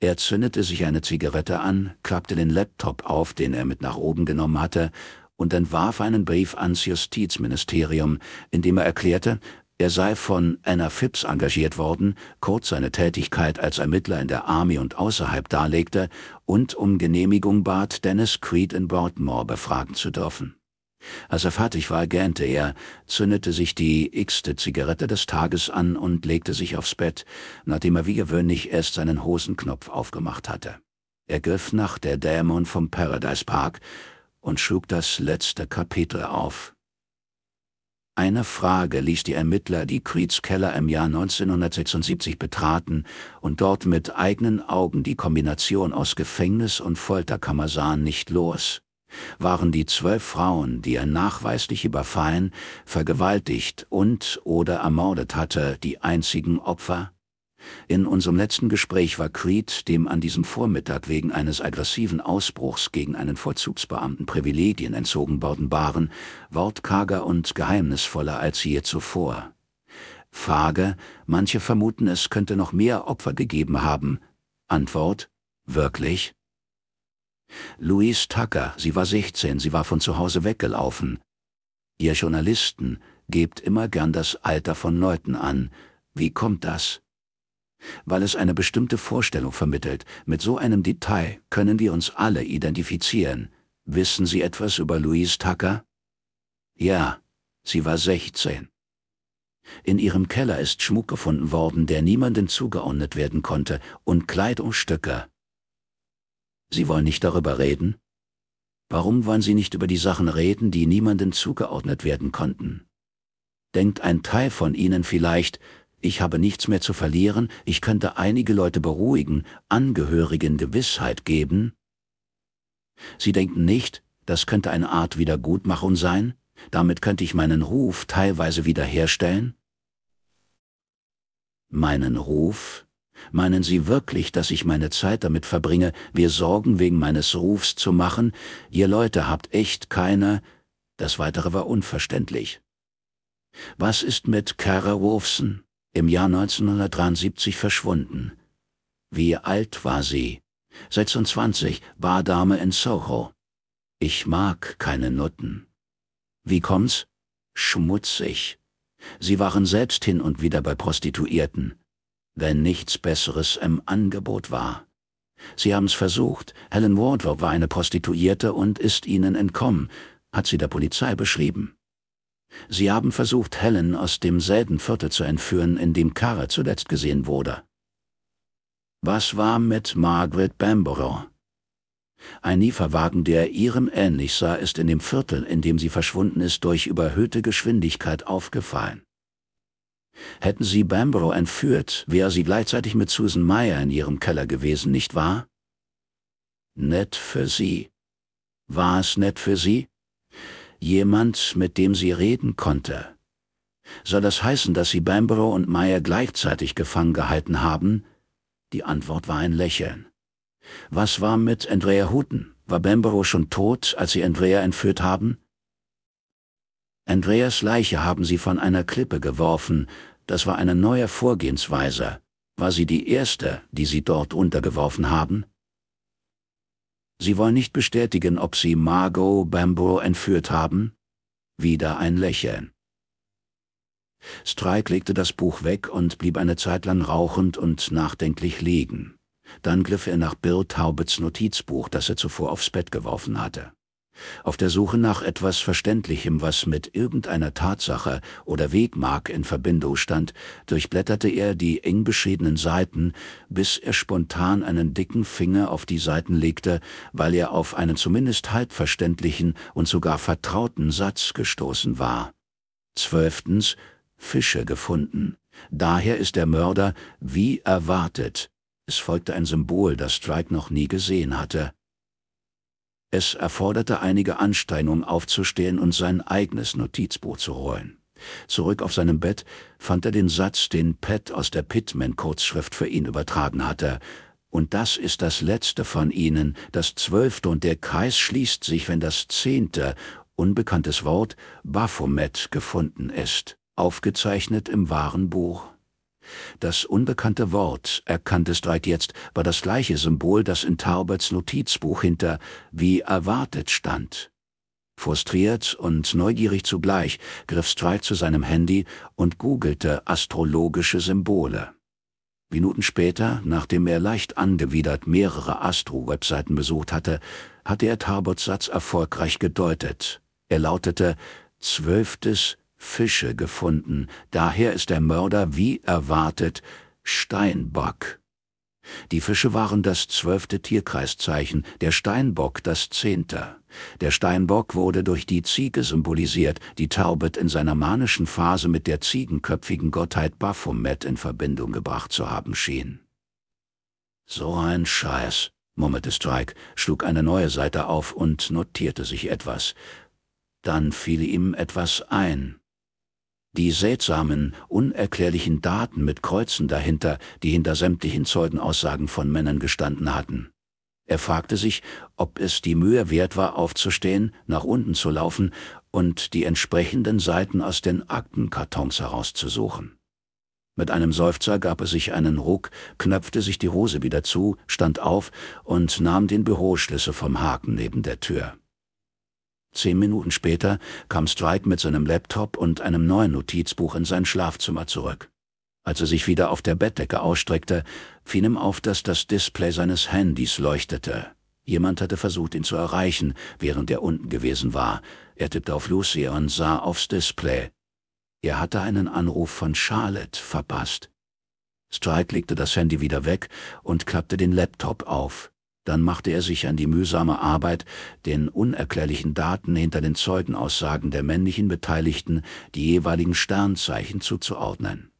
Er zündete sich eine Zigarette an, klappte den Laptop auf, den er mit nach oben genommen hatte, und entwarf einen Brief ans Justizministerium, in dem er erklärte, er sei von Anna Phipps engagiert worden, kurz seine Tätigkeit als Ermittler in der Army und außerhalb darlegte und um Genehmigung bat, Dennis Creed in Baltimore befragen zu dürfen. Als er fertig war, gähnte er, zündete sich die x-te Zigarette des Tages an und legte sich aufs Bett, nachdem er wie gewöhnlich erst seinen Hosenknopf aufgemacht hatte. Er griff nach der Dämon vom Paradise Park und schlug das letzte Kapitel auf. Eine Frage ließ die Ermittler, die Creeds Keller im Jahr 1976 betraten und dort mit eigenen Augen die Kombination aus Gefängnis und Folterkammer sahen, nicht los waren die zwölf Frauen, die er nachweislich überfallen, vergewaltigt und oder ermordet hatte, die einzigen Opfer? In unserem letzten Gespräch war Creed, dem an diesem Vormittag wegen eines aggressiven Ausbruchs gegen einen Vorzugsbeamten Privilegien entzogen worden waren, wortkarger und geheimnisvoller als je zuvor. Frage, manche vermuten, es könnte noch mehr Opfer gegeben haben. Antwort, wirklich? Louise Tucker, sie war 16, sie war von zu Hause weggelaufen. Ihr Journalisten gebt immer gern das Alter von Leuten an. Wie kommt das? Weil es eine bestimmte Vorstellung vermittelt. Mit so einem Detail können wir uns alle identifizieren. Wissen Sie etwas über Louise Tucker? Ja, sie war 16. In ihrem Keller ist Schmuck gefunden worden, der niemandem zugeordnet werden konnte, und Kleidungsstücke, Sie wollen nicht darüber reden? Warum wollen Sie nicht über die Sachen reden, die niemandem zugeordnet werden konnten? Denkt ein Teil von Ihnen vielleicht, ich habe nichts mehr zu verlieren, ich könnte einige Leute beruhigen, Angehörigen Gewissheit geben? Sie denken nicht, das könnte eine Art Wiedergutmachung sein? Damit könnte ich meinen Ruf teilweise wiederherstellen? Meinen Ruf, Meinen Sie wirklich, dass ich meine Zeit damit verbringe, mir Sorgen wegen meines Rufs zu machen? Ihr Leute habt echt keine... Das Weitere war unverständlich. Was ist mit Kara Wolfson, im Jahr 1973 verschwunden? Wie alt war sie? 26, Bardame in Soho. Ich mag keine Nutten. Wie kommt's? Schmutzig. Sie waren selbst hin und wieder bei Prostituierten wenn nichts Besseres im Angebot war. Sie haben's versucht, Helen Wardrop war eine Prostituierte und ist ihnen entkommen, hat sie der Polizei beschrieben. Sie haben versucht, Helen aus demselben Viertel zu entführen, in dem Kara zuletzt gesehen wurde. Was war mit Margaret Bamborough? Ein Lieferwagen, der ihrem ähnlich sah, ist in dem Viertel, in dem sie verschwunden ist, durch überhöhte Geschwindigkeit aufgefallen. Hätten sie Bambrough entführt, wäre sie gleichzeitig mit Susan Meyer in ihrem Keller gewesen, nicht wahr? Nett für sie. War es nett für sie? Jemand, mit dem sie reden konnte. Soll das heißen, dass sie Bambrough und Meyer gleichzeitig gefangen gehalten haben? Die Antwort war ein Lächeln. Was war mit Andrea Houghton? War Bambrough schon tot, als sie Andrea entführt haben? Andreas Leiche haben sie von einer Klippe geworfen, das war eine neue Vorgehensweise. War sie die erste, die sie dort untergeworfen haben? Sie wollen nicht bestätigen, ob sie Margot Bambo entführt haben? Wieder ein Lächeln. Strike legte das Buch weg und blieb eine Zeit lang rauchend und nachdenklich liegen. Dann griff er nach Bill Taubets Notizbuch, das er zuvor aufs Bett geworfen hatte auf der Suche nach etwas Verständlichem, was mit irgendeiner Tatsache oder Wegmark in Verbindung stand, durchblätterte er die eng beschriebenen Seiten, bis er spontan einen dicken Finger auf die Seiten legte, weil er auf einen zumindest halbverständlichen und sogar vertrauten Satz gestoßen war. Zwölftens Fische gefunden. Daher ist der Mörder wie erwartet. Es folgte ein Symbol, das Strike noch nie gesehen hatte. Es erforderte einige Anstrengung aufzustehen und sein eigenes Notizbuch zu holen. Zurück auf seinem Bett fand er den Satz, den Pat aus der Pittman-Kurzschrift für ihn übertragen hatte. Und das ist das letzte von ihnen, das zwölfte, und der Kreis schließt sich, wenn das zehnte, unbekanntes Wort, Baphomet, gefunden ist, aufgezeichnet im wahren Buch das unbekannte Wort, erkannte Streit jetzt, war das gleiche Symbol, das in Tauberts Notizbuch hinter wie erwartet stand. Frustriert und neugierig zugleich griff Streit zu seinem Handy und googelte astrologische Symbole. Minuten später, nachdem er leicht angewidert mehrere Astro-Webseiten besucht hatte, hatte er Tarbots Satz erfolgreich gedeutet. Er lautete Zwölftes Fische gefunden, daher ist der Mörder wie erwartet Steinbock. Die Fische waren das zwölfte Tierkreiszeichen, der Steinbock das zehnte. Der Steinbock wurde durch die Ziege symbolisiert, die Taubet in seiner manischen Phase mit der ziegenköpfigen Gottheit Baphomet in Verbindung gebracht zu haben schien. So ein Scheiß, murmelte Strike, schlug eine neue Seite auf und notierte sich etwas. Dann fiel ihm etwas ein die seltsamen, unerklärlichen Daten mit Kreuzen dahinter, die hinter sämtlichen Zeugenaussagen von Männern gestanden hatten. Er fragte sich, ob es die Mühe wert war, aufzustehen, nach unten zu laufen und die entsprechenden Seiten aus den Aktenkartons herauszusuchen. Mit einem Seufzer gab er sich einen Ruck, knöpfte sich die Hose wieder zu, stand auf und nahm den Büroschlüssel vom Haken neben der Tür. Zehn Minuten später kam Strike mit seinem Laptop und einem neuen Notizbuch in sein Schlafzimmer zurück. Als er sich wieder auf der Bettdecke ausstreckte, fiel ihm auf, dass das Display seines Handys leuchtete. Jemand hatte versucht, ihn zu erreichen, während er unten gewesen war. Er tippte auf Lucy und sah aufs Display. Er hatte einen Anruf von Charlotte verpasst. Strike legte das Handy wieder weg und klappte den Laptop auf. Dann machte er sich an die mühsame Arbeit, den unerklärlichen Daten hinter den Zeugenaussagen der männlichen Beteiligten die jeweiligen Sternzeichen zuzuordnen.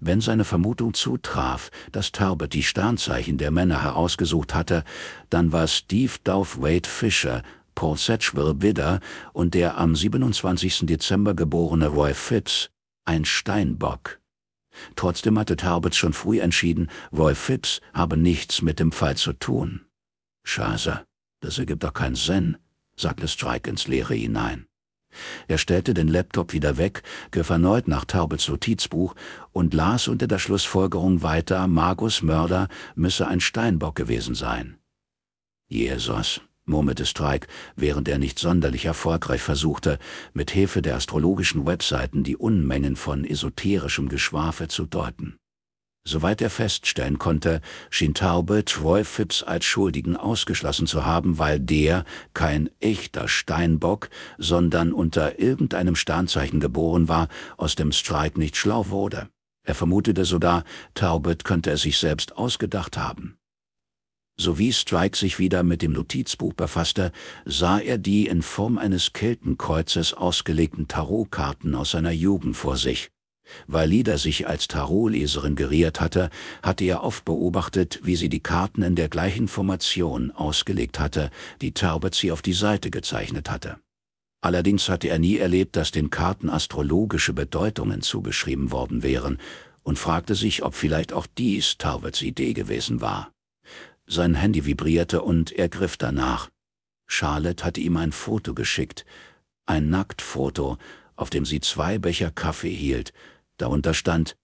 Wenn seine Vermutung zutraf, dass Talbot die Sternzeichen der Männer herausgesucht hatte, dann war Steve Dove Wade Fisher, Paul Satchwell Bidder und der am 27. Dezember geborene Roy Phipps ein Steinbock. Trotzdem hatte Talbot schon früh entschieden, Roy Phipps habe nichts mit dem Fall zu tun. Scheiße, das ergibt doch keinen Sinn, sagte Strike ins Leere hinein. Er stellte den Laptop wieder weg, griff erneut nach Taubels Notizbuch und las unter der Schlussfolgerung weiter, Margus Mörder müsse ein Steinbock gewesen sein. Jesus, murmelte Strike, während er nicht sonderlich erfolgreich versuchte, mit Hilfe der astrologischen Webseiten die Unmengen von esoterischem Geschwafel zu deuten. Soweit er feststellen konnte, schien Taube Troy Phipps als Schuldigen ausgeschlossen zu haben, weil der kein echter Steinbock, sondern unter irgendeinem Sternzeichen geboren war, aus dem Streit nicht schlau wurde. Er vermutete sogar, Talbot könnte es sich selbst ausgedacht haben. Sowie Strike sich wieder mit dem Notizbuch befasste, sah er die in Form eines Keltenkreuzes ausgelegten Tarotkarten aus seiner Jugend vor sich. Weil Lida sich als Tarotleserin geriert hatte, hatte er oft beobachtet, wie sie die Karten in der gleichen Formation ausgelegt hatte, die Taubert sie auf die Seite gezeichnet hatte. Allerdings hatte er nie erlebt, dass den Karten astrologische Bedeutungen zugeschrieben worden wären und fragte sich, ob vielleicht auch dies Tauberts Idee gewesen war. Sein Handy vibrierte und er griff danach. Charlotte hatte ihm ein Foto geschickt, ein Nacktfoto, auf dem sie zwei Becher Kaffee hielt, Darunter stand,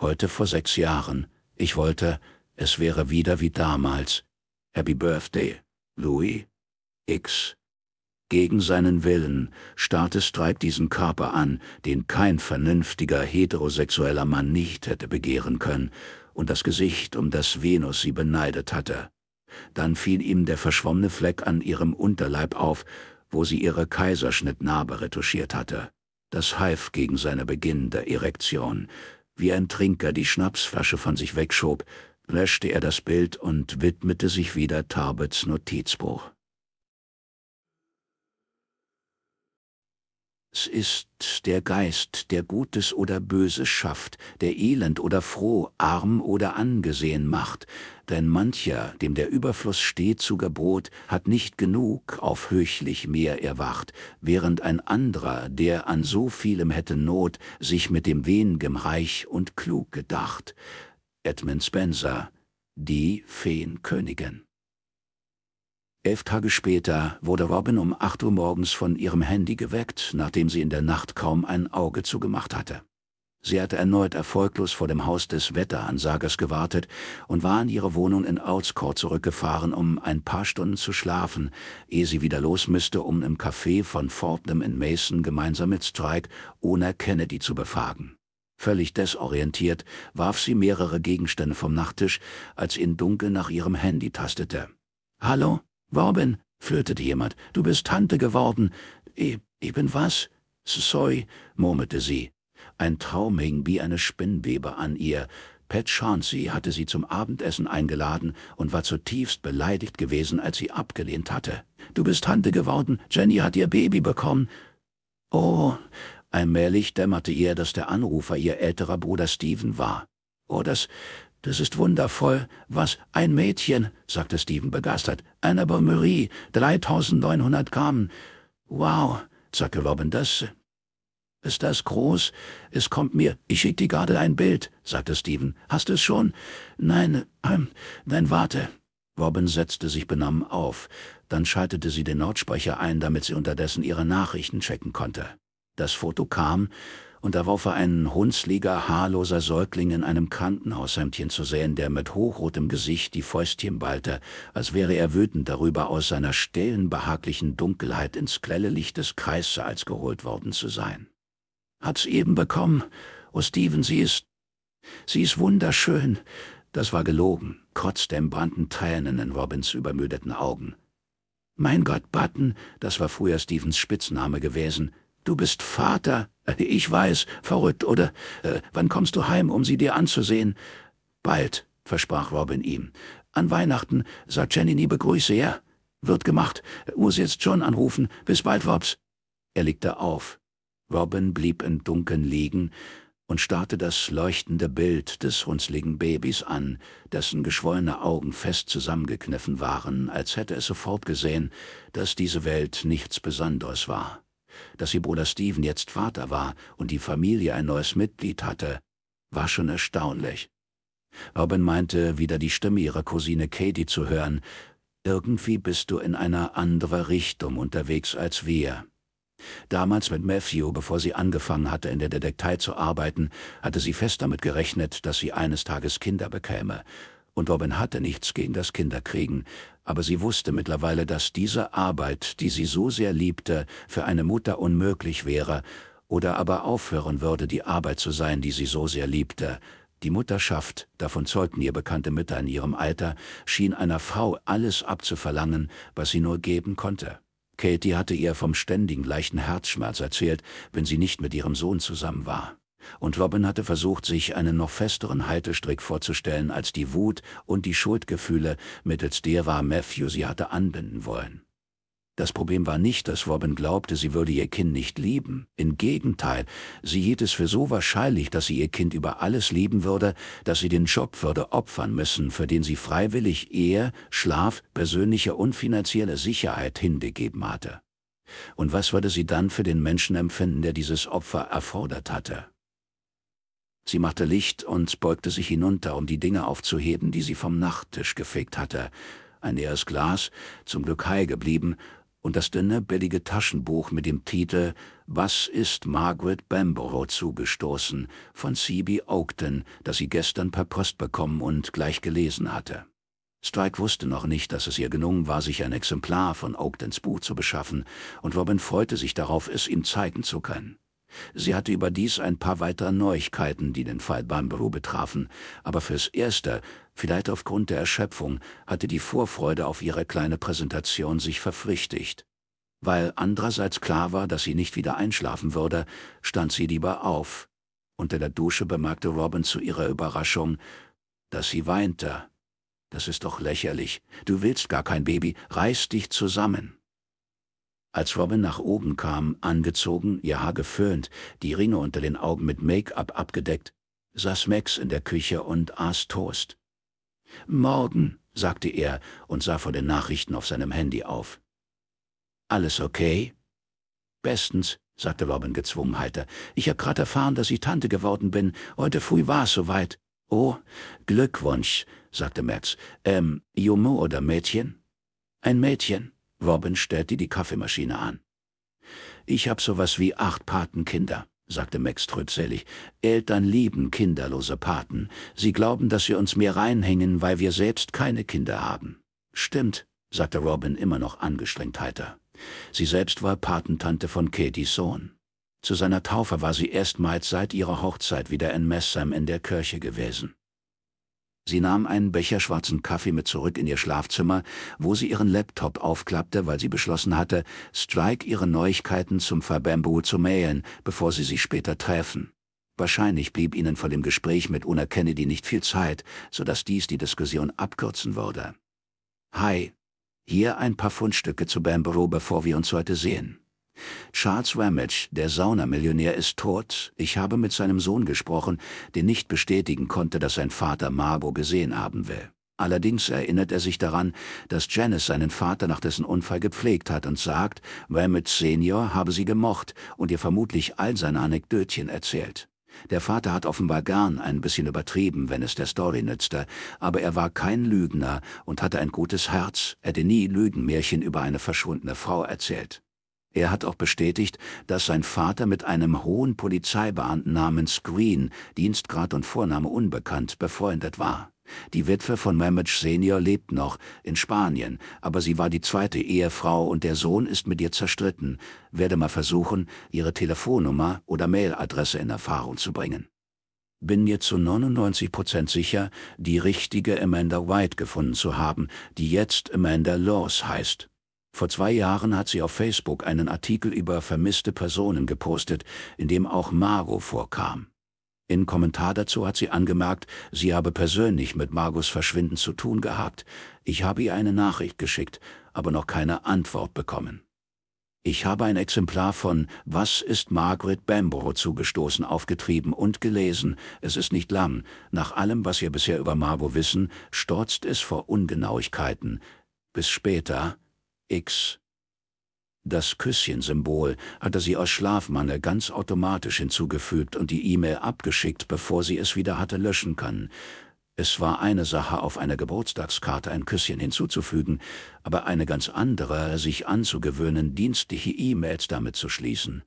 heute vor sechs Jahren, ich wollte, es wäre wieder wie damals. Happy Birthday, Louis. X. Gegen seinen Willen, Status treibt diesen Körper an, den kein vernünftiger heterosexueller Mann nicht hätte begehren können, und das Gesicht, um das Venus sie beneidet hatte. Dann fiel ihm der verschwommene Fleck an ihrem Unterleib auf, wo sie ihre Kaiserschnittnarbe retuschiert hatte. Das half gegen seine beginnende Erektion. Wie ein Trinker die Schnapsflasche von sich wegschob, löschte er das Bild und widmete sich wieder Tarbets Notizbuch. Es ist der Geist, der Gutes oder Böses schafft, der elend oder froh, arm oder angesehen macht, denn mancher, dem der Überfluss steht zu Gebot, hat nicht genug, auf höchlich mehr erwacht, während ein anderer, der an so vielem hätte Not, sich mit dem wenigem reich und klug gedacht. Edmund Spenser, die Feenkönigin. Elf Tage später wurde Robin um 8 Uhr morgens von ihrem Handy geweckt, nachdem sie in der Nacht kaum ein Auge zugemacht hatte. Sie hatte erneut erfolglos vor dem Haus des Wetteransagers gewartet und war in ihre Wohnung in Outscore zurückgefahren, um ein paar Stunden zu schlafen, ehe sie wieder los müsste, um im Café von Fortnum in Mason gemeinsam mit Strike ohne Kennedy zu befragen. Völlig desorientiert warf sie mehrere Gegenstände vom Nachttisch, als in dunkel nach ihrem Handy tastete. Hallo? Robin, flötete jemand, du bist Tante geworden. E eben was? Sorry, murmelte sie. Ein Traum hing wie eine Spinnwebe an ihr. Pat Chauncey hatte sie zum Abendessen eingeladen und war zutiefst beleidigt gewesen, als sie abgelehnt hatte. Du bist Tante geworden, Jenny hat ihr Baby bekommen. Oh, allmählich dämmerte ihr, dass der Anrufer ihr älterer Bruder Stephen war. Oh, das, das ist wundervoll. Was ein Mädchen, sagte Stephen begeistert. Annabel Marie, 3900 Gramm. Wow, sagte Robin, das... Ist das groß? Es kommt mir. Ich schick dir gerade ein Bild, sagte Stephen. Hast du es schon? Nein, ähm, nein, warte. Robin setzte sich benommen auf. Dann schaltete sie den Lautsprecher ein, damit sie unterdessen ihre Nachrichten checken konnte. Das Foto kam, und darauf war einen hunzliger, haarloser Säugling in einem Krankenhaushemdchen zu sehen, der mit hochrotem Gesicht die Fäustchen ballte, als wäre er wütend darüber, aus seiner stillen, behaglichen Dunkelheit ins grelle Licht des Kreissaals geholt worden zu sein. »Hat's eben bekommen. Oh, Steven, sie ist... sie ist wunderschön.« Das war gelogen, trotzdem brannten Tränen in Robins übermüdeten Augen. »Mein Gott, Button«, das war früher Stevens Spitzname gewesen, »du bist Vater!« ich weiß, verrückt, oder? Äh, wann kommst du heim, um sie dir anzusehen? Bald, versprach Robin ihm. An Weihnachten, sagt Jenny, nie begrüße, ja? Wird gemacht. Muss jetzt John anrufen. Bis bald, Wops. Er legte auf. Robin blieb im Dunkeln liegen und starrte das leuchtende Bild des runzligen Babys an, dessen geschwollene Augen fest zusammengekniffen waren, als hätte es sofort gesehen, dass diese Welt nichts Besonderes war dass ihr Bruder Steven jetzt Vater war und die Familie ein neues Mitglied hatte, war schon erstaunlich. Robin meinte, wieder die Stimme ihrer Cousine Katie zu hören. Irgendwie bist du in einer anderen Richtung unterwegs als wir. Damals mit Matthew, bevor sie angefangen hatte, in der Detektei zu arbeiten, hatte sie fest damit gerechnet, dass sie eines Tages Kinder bekäme. Und Robin hatte nichts gegen das Kinderkriegen, aber sie wusste mittlerweile, dass diese Arbeit, die sie so sehr liebte, für eine Mutter unmöglich wäre oder aber aufhören würde, die Arbeit zu sein, die sie so sehr liebte. Die Mutterschaft, davon zeugten ihr bekannte Mütter in ihrem Alter, schien einer Frau alles abzuverlangen, was sie nur geben konnte. Katie hatte ihr vom ständigen leichten Herzschmerz erzählt, wenn sie nicht mit ihrem Sohn zusammen war und Robin hatte versucht, sich einen noch festeren Haltestrick vorzustellen als die Wut und die Schuldgefühle, mittels derer Matthew sie hatte anbinden wollen. Das Problem war nicht, dass Robin glaubte, sie würde ihr Kind nicht lieben. Im Gegenteil, sie hielt es für so wahrscheinlich, dass sie ihr Kind über alles lieben würde, dass sie den Job würde opfern müssen, für den sie freiwillig Ehe, Schlaf, persönliche und finanzielle Sicherheit hingegeben hatte. Und was würde sie dann für den Menschen empfinden, der dieses Opfer erfordert hatte? Sie machte Licht und beugte sich hinunter, um die Dinge aufzuheben, die sie vom Nachttisch gefegt hatte. Ein leeres Glas, zum Glück heil geblieben, und das dünne, billige Taschenbuch mit dem Titel »Was ist Margaret Bamborough zugestoßen« von C.B. Oakton, das sie gestern per Post bekommen und gleich gelesen hatte. Strike wusste noch nicht, dass es ihr gelungen war, sich ein Exemplar von Oaktons Buch zu beschaffen, und Robin freute sich darauf, es ihm zeigen zu können. Sie hatte überdies ein paar weitere Neuigkeiten, die den Fall Bambro betrafen, aber fürs Erste, vielleicht aufgrund der Erschöpfung, hatte die Vorfreude auf ihre kleine Präsentation sich verflüchtigt. Weil andererseits klar war, dass sie nicht wieder einschlafen würde, stand sie lieber auf. Unter der Dusche bemerkte Robin zu ihrer Überraschung, dass sie weinte. Das ist doch lächerlich. Du willst gar kein Baby, reiß dich zusammen. Als Robin nach oben kam, angezogen, ihr Haar geföhnt, die Ringe unter den Augen mit Make-up abgedeckt, saß Max in der Küche und aß Toast. Morgen, sagte er und sah vor den Nachrichten auf seinem Handy auf. Alles okay? Bestens, sagte Robin gezwungen heiter. Ich hab grad erfahren, dass ich Tante geworden bin. Heute früh war's soweit. Oh, Glückwunsch, sagte Max. Ähm, Junge oder Mädchen? Ein Mädchen. Robin stellte die Kaffeemaschine an. Ich hab sowas wie acht Patenkinder, sagte Max trübselig. Eltern lieben kinderlose Paten. Sie glauben, dass wir uns mehr reinhängen, weil wir selbst keine Kinder haben. Stimmt, sagte Robin immer noch angestrengt heiter. Sie selbst war Patentante von Katie's Sohn. Zu seiner Taufe war sie erstmals seit ihrer Hochzeit wieder in Messheim in der Kirche gewesen. Sie nahm einen Becher schwarzen Kaffee mit zurück in ihr Schlafzimmer, wo sie ihren Laptop aufklappte, weil sie beschlossen hatte, Strike ihre Neuigkeiten zum Verbamboo zu mailen, bevor sie sich später treffen. Wahrscheinlich blieb ihnen vor dem Gespräch mit Una Kennedy nicht viel Zeit, sodass dies die Diskussion abkürzen würde. Hi, hier ein paar Fundstücke zu Bamboo, bevor wir uns heute sehen. Charles Ramage, der Saunamillionär, ist tot. Ich habe mit seinem Sohn gesprochen, der nicht bestätigen konnte, dass sein Vater Marbo gesehen haben will. Allerdings erinnert er sich daran, dass Janice seinen Vater nach dessen Unfall gepflegt hat und sagt, Ramage Senior habe sie gemocht und ihr vermutlich all seine Anekdötchen erzählt. Der Vater hat offenbar gern ein bisschen übertrieben, wenn es der Story nützte, aber er war kein Lügner und hatte ein gutes Herz, hätte nie Lügenmärchen über eine verschwundene Frau erzählt. Er hat auch bestätigt, dass sein Vater mit einem hohen Polizeibeamten namens Green, Dienstgrad und Vorname unbekannt, befreundet war. Die Witwe von Mammoth Senior lebt noch in Spanien, aber sie war die zweite Ehefrau und der Sohn ist mit ihr zerstritten. Werde mal versuchen, ihre Telefonnummer oder Mailadresse in Erfahrung zu bringen. Bin mir zu 99 Prozent sicher, die richtige Amanda White gefunden zu haben, die jetzt Amanda Laws heißt. Vor zwei Jahren hat sie auf Facebook einen Artikel über vermisste Personen gepostet, in dem auch Margot vorkam. In Kommentar dazu hat sie angemerkt, sie habe persönlich mit Margos Verschwinden zu tun gehabt. Ich habe ihr eine Nachricht geschickt, aber noch keine Antwort bekommen. Ich habe ein Exemplar von Was ist Margaret Bamborough zugestoßen aufgetrieben und gelesen. Es ist nicht lang. Nach allem, was wir bisher über Margot wissen, storzt es vor Ungenauigkeiten. Bis später, X. Das Küsschen-Symbol hatte sie aus Schlafmangel ganz automatisch hinzugefügt und die E-Mail abgeschickt, bevor sie es wieder hatte löschen können. Es war eine Sache, auf einer Geburtstagskarte ein Küsschen hinzuzufügen, aber eine ganz andere, sich anzugewöhnen, dienstliche E-Mails damit zu schließen.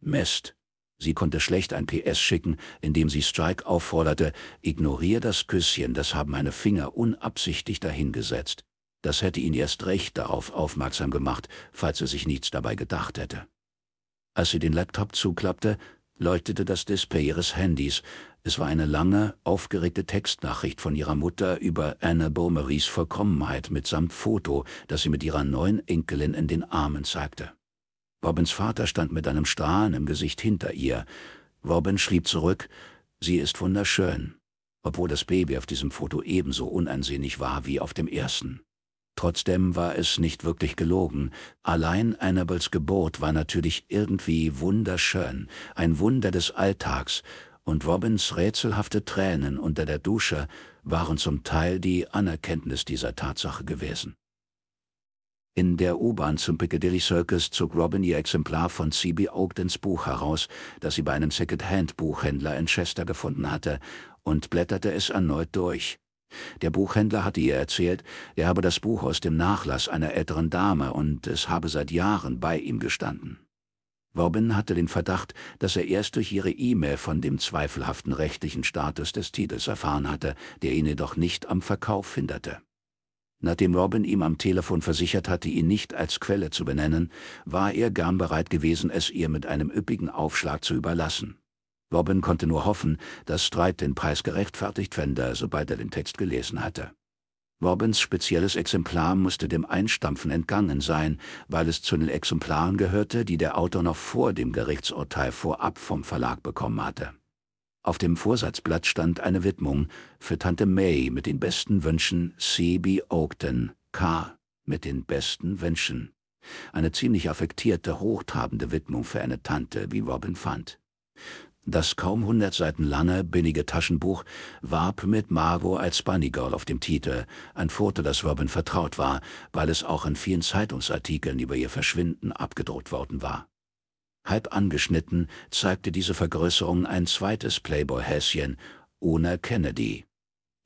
Mist. Sie konnte schlecht ein PS schicken, indem sie Strike aufforderte, ignoriere das Küsschen, das haben meine Finger unabsichtlich dahingesetzt. Das hätte ihn erst recht darauf aufmerksam gemacht, falls er sich nichts dabei gedacht hätte. Als sie den Laptop zuklappte, leuchtete das Display ihres Handys. Es war eine lange, aufgeregte Textnachricht von ihrer Mutter über Anna Beaumarys Vollkommenheit mitsamt Foto, das sie mit ihrer neuen Enkelin in den Armen zeigte. Robins Vater stand mit einem Strahlen im Gesicht hinter ihr. Robin schrieb zurück, sie ist wunderschön, obwohl das Baby auf diesem Foto ebenso unansehnlich war wie auf dem ersten. Trotzdem war es nicht wirklich gelogen. Allein Annabels Geburt war natürlich irgendwie wunderschön, ein Wunder des Alltags, und Robins rätselhafte Tränen unter der Dusche waren zum Teil die Anerkenntnis dieser Tatsache gewesen. In der U-Bahn zum Piccadilly Circus zog Robin ihr Exemplar von C.B. Ogdens Buch heraus, das sie bei einem Second-Hand-Buchhändler in Chester gefunden hatte, und blätterte es erneut durch. Der Buchhändler hatte ihr erzählt, er habe das Buch aus dem Nachlass einer älteren Dame und es habe seit Jahren bei ihm gestanden. Robin hatte den Verdacht, dass er erst durch ihre E-Mail von dem zweifelhaften rechtlichen Status des Titels erfahren hatte, der ihn jedoch nicht am Verkauf hinderte. Nachdem Robin ihm am Telefon versichert hatte, ihn nicht als Quelle zu benennen, war er gern bereit gewesen, es ihr mit einem üppigen Aufschlag zu überlassen. Robin konnte nur hoffen, dass Streit den Preis gerechtfertigt fände, sobald er den Text gelesen hatte. Robins spezielles Exemplar musste dem Einstampfen entgangen sein, weil es zu den Exemplaren gehörte, die der Autor noch vor dem Gerichtsurteil vorab vom Verlag bekommen hatte. Auf dem Vorsatzblatt stand eine Widmung für Tante May mit den besten Wünschen C.B. Ogden, K. mit den besten Wünschen. Eine ziemlich affektierte, hochtrabende Widmung für eine Tante, wie Robin fand. Das kaum 100 Seiten lange, billige Taschenbuch warb mit Margot als Bunny Girl auf dem Titel, ein Foto, das Robin vertraut war, weil es auch in vielen Zeitungsartikeln über ihr Verschwinden abgedruckt worden war. Halb angeschnitten zeigte diese Vergrößerung ein zweites Playboy-Häschen ohne Kennedy.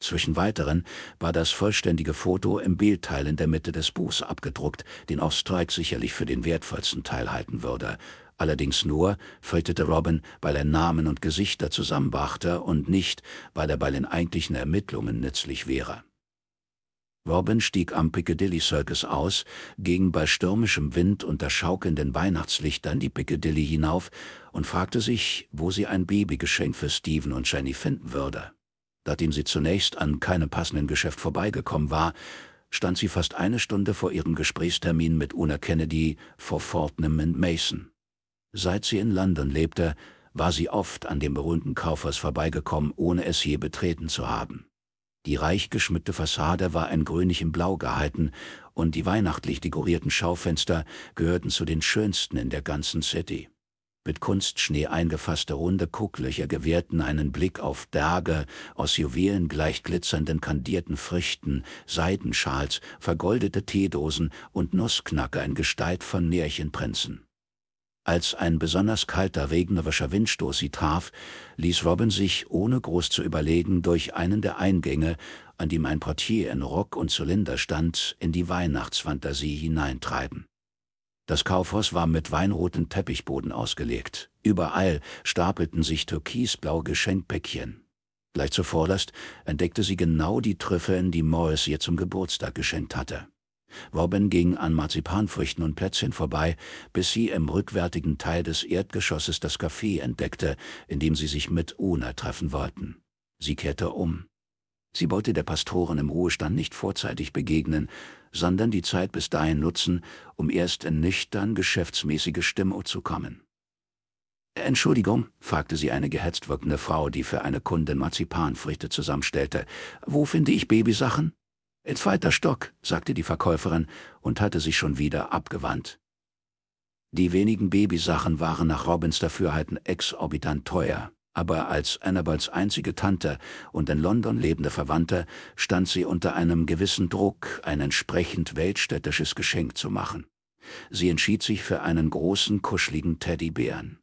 Zwischen weiteren war das vollständige Foto im Bildteil in der Mitte des Buchs abgedruckt, den auch Strike sicherlich für den wertvollsten Teil halten würde, allerdings nur, fürchtete Robin, weil er Namen und Gesichter zusammenbrachte und nicht, weil er bei den eigentlichen Ermittlungen nützlich wäre. Robin stieg am Piccadilly Circus aus, ging bei stürmischem Wind unter schaukelnden Weihnachtslichtern die Piccadilly hinauf und fragte sich, wo sie ein Babygeschenk für Stephen und Jenny finden würde. Nachdem sie zunächst an keinem passenden Geschäft vorbeigekommen war, stand sie fast eine Stunde vor ihrem Gesprächstermin mit Una Kennedy vor Fortnum Mason. Seit sie in London lebte, war sie oft an dem berühmten Kaufhaus vorbeigekommen, ohne es je betreten zu haben. Die reich geschmückte Fassade war in grünlichem Blau gehalten und die weihnachtlich dekorierten Schaufenster gehörten zu den schönsten in der ganzen City. Mit Kunstschnee eingefasste runde Kucklöcher gewährten einen Blick auf Berge aus Juwelen gleich glitzernden kandierten Früchten, Seidenschals, vergoldete Teedosen und Nussknacker in Gestalt von Märchenprinzen. Als ein besonders kalter regnerischer Windstoß sie traf, ließ Robin sich, ohne groß zu überlegen, durch einen der Eingänge, an dem ein Portier in Rock und Zylinder stand, in die Weihnachtsfantasie hineintreiben. Das Kaufhaus war mit weinrotem Teppichboden ausgelegt. Überall stapelten sich türkisblaue Geschenkpäckchen. Gleich zuvorderst entdeckte sie genau die Trüffeln, die Morris ihr zum Geburtstag geschenkt hatte. Robin ging an Marzipanfrüchten und Plätzchen vorbei, bis sie im rückwärtigen Teil des Erdgeschosses das Café entdeckte, in dem sie sich mit Una treffen wollten. Sie kehrte um. Sie wollte der Pastorin im Ruhestand nicht vorzeitig begegnen, sondern die Zeit bis dahin nutzen, um erst in nüchtern geschäftsmäßige Stimmung zu kommen. Entschuldigung, fragte sie eine gehetzt wirkende Frau, die für eine Kundin Marzipanfrüchte zusammenstellte, wo finde ich Babysachen? In zweiter Stock, sagte die Verkäuferin und hatte sich schon wieder abgewandt. Die wenigen Babysachen waren nach Robins Dafürhalten exorbitant teuer, aber als Annabels einzige Tante und in London lebende Verwandte stand sie unter einem gewissen Druck, ein entsprechend weltstädtisches Geschenk zu machen. Sie entschied sich für einen großen, kuscheligen Teddybären.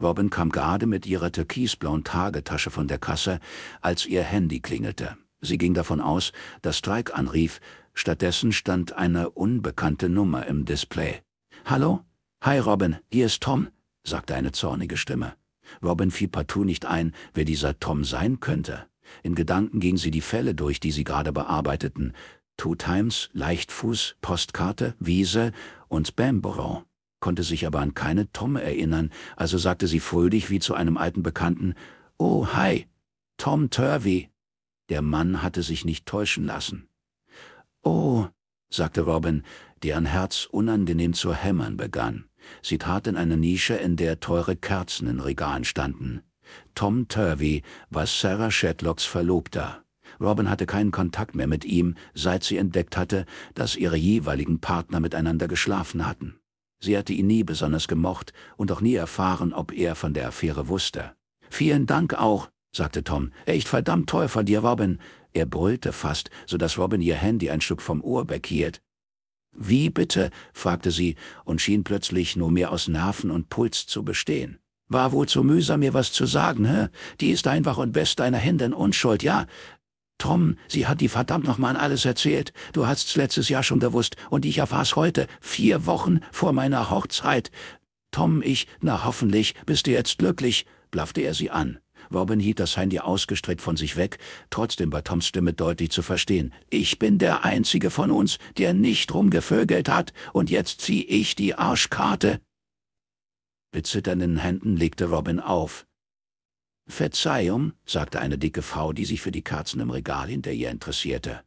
Robin kam gerade mit ihrer türkisblauen Tagetasche von der Kasse, als ihr Handy klingelte. Sie ging davon aus, dass Strike anrief, stattdessen stand eine unbekannte Nummer im Display. »Hallo? Hi Robin, hier ist Tom«, sagte eine zornige Stimme. Robin fiel partout nicht ein, wer dieser Tom sein könnte. In Gedanken ging sie die Fälle durch, die sie gerade bearbeiteten. Two Times, Leichtfuß, Postkarte, Wiese und Bamborough. Konnte sich aber an keine Tom erinnern, also sagte sie fröhlich wie zu einem alten Bekannten, »Oh, hi, Tom Turvey.« der Mann hatte sich nicht täuschen lassen. Oh, sagte Robin, deren Herz unangenehm zu hämmern begann. Sie trat in eine Nische, in der teure Kerzen in Regalen standen. Tom Turvey war Sarah Shetlocks Verlobter. Robin hatte keinen Kontakt mehr mit ihm, seit sie entdeckt hatte, dass ihre jeweiligen Partner miteinander geschlafen hatten. Sie hatte ihn nie besonders gemocht und auch nie erfahren, ob er von der Affäre wusste. Vielen Dank auch, sagte Tom. Echt verdammt teuer von dir, Robin. Er brüllte fast, so dass Robin ihr Handy ein Stück vom Ohr weghielt. Wie bitte? fragte sie und schien plötzlich nur mehr aus Nerven und Puls zu bestehen. War wohl zu mühsam, mir was zu sagen, hä? Die ist einfach und best deiner Hände in Unschuld, ja? Tom, sie hat die verdammt nochmal alles erzählt. Du hast's letztes Jahr schon gewusst und ich erfahr's heute, vier Wochen vor meiner Hochzeit. Tom, ich, na hoffentlich, bist du jetzt glücklich, blaffte er sie an. Robin hielt das Handy ausgestreckt von sich weg, trotzdem war Toms Stimme deutlich zu verstehen. Ich bin der Einzige von uns, der nicht rumgevögelt hat, und jetzt zieh ich die Arschkarte. Mit zitternden Händen legte Robin auf. Verzeihung, sagte eine dicke Frau, die sich für die Kerzen im Regal hinter ihr interessierte.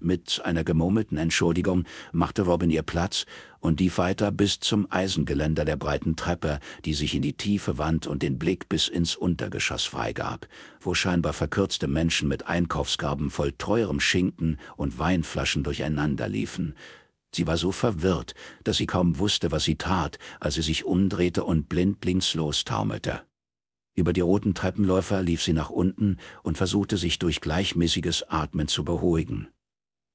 Mit einer gemurmelten Entschuldigung machte Robin ihr Platz und lief weiter bis zum Eisengeländer der breiten Treppe, die sich in die Tiefe wand und den Blick bis ins Untergeschoss freigab, wo scheinbar verkürzte Menschen mit Einkaufsgarben voll teurem Schinken und Weinflaschen durcheinander liefen. Sie war so verwirrt, dass sie kaum wusste, was sie tat, als sie sich umdrehte und blindlings taumelte. Über die roten Treppenläufer lief sie nach unten und versuchte sich durch gleichmäßiges Atmen zu beruhigen.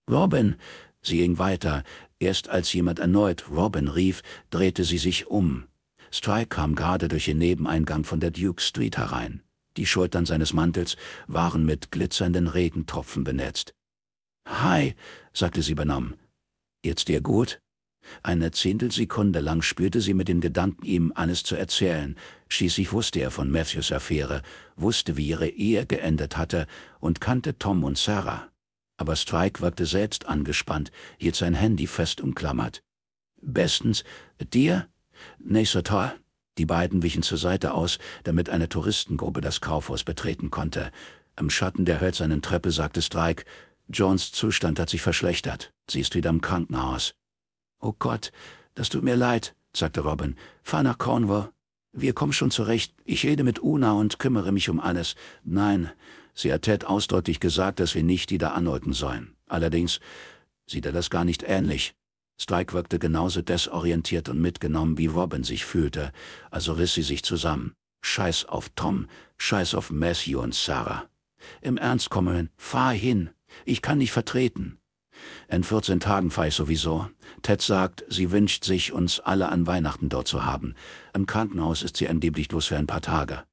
Robin! Sie ging weiter. Erst als jemand erneut Robin rief, drehte sie sich um. Strike kam gerade durch den Nebeneingang von der Duke Street herein. Die Schultern seines Mantels waren mit glitzernden Regentropfen benetzt. Hi, sagte sie benommen. Jetzt dir gut? Eine Zehntelsekunde lang spürte sie mit dem Gedanken, ihm alles zu erzählen. Schließlich wusste er von Matthews Affäre, wusste, wie ihre Ehe geendet hatte und kannte Tom und Sarah aber Strike wirkte selbst angespannt, hielt sein Handy fest umklammert. Bestens, dir? Nee, so toll. Die beiden wichen zur Seite aus, damit eine Touristengruppe das Kaufhaus betreten konnte. Im Schatten der hölzernen Treppe sagte Strike, Jones Zustand hat sich verschlechtert. Sie ist wieder im Krankenhaus. Oh Gott, das tut mir leid, sagte Robin. Fahr nach Cornwall. Wir kommen schon zurecht. Ich rede mit Una und kümmere mich um alles. Nein, Sie hat Ted ausdrücklich gesagt, dass wir nicht die da anhalten sollen. Allerdings sieht er das gar nicht ähnlich. Strike wirkte genauso desorientiert und mitgenommen, wie Robin sich fühlte, also riss sie sich zusammen. Scheiß auf Tom, scheiß auf Matthew und Sarah. Im Ernst, Commeln, fahr hin. Ich kann dich vertreten. In 14 Tagen fahre ich sowieso. Ted sagt, sie wünscht sich, uns alle an Weihnachten dort zu haben. Im Krankenhaus ist sie angeblich bloß für ein paar Tage.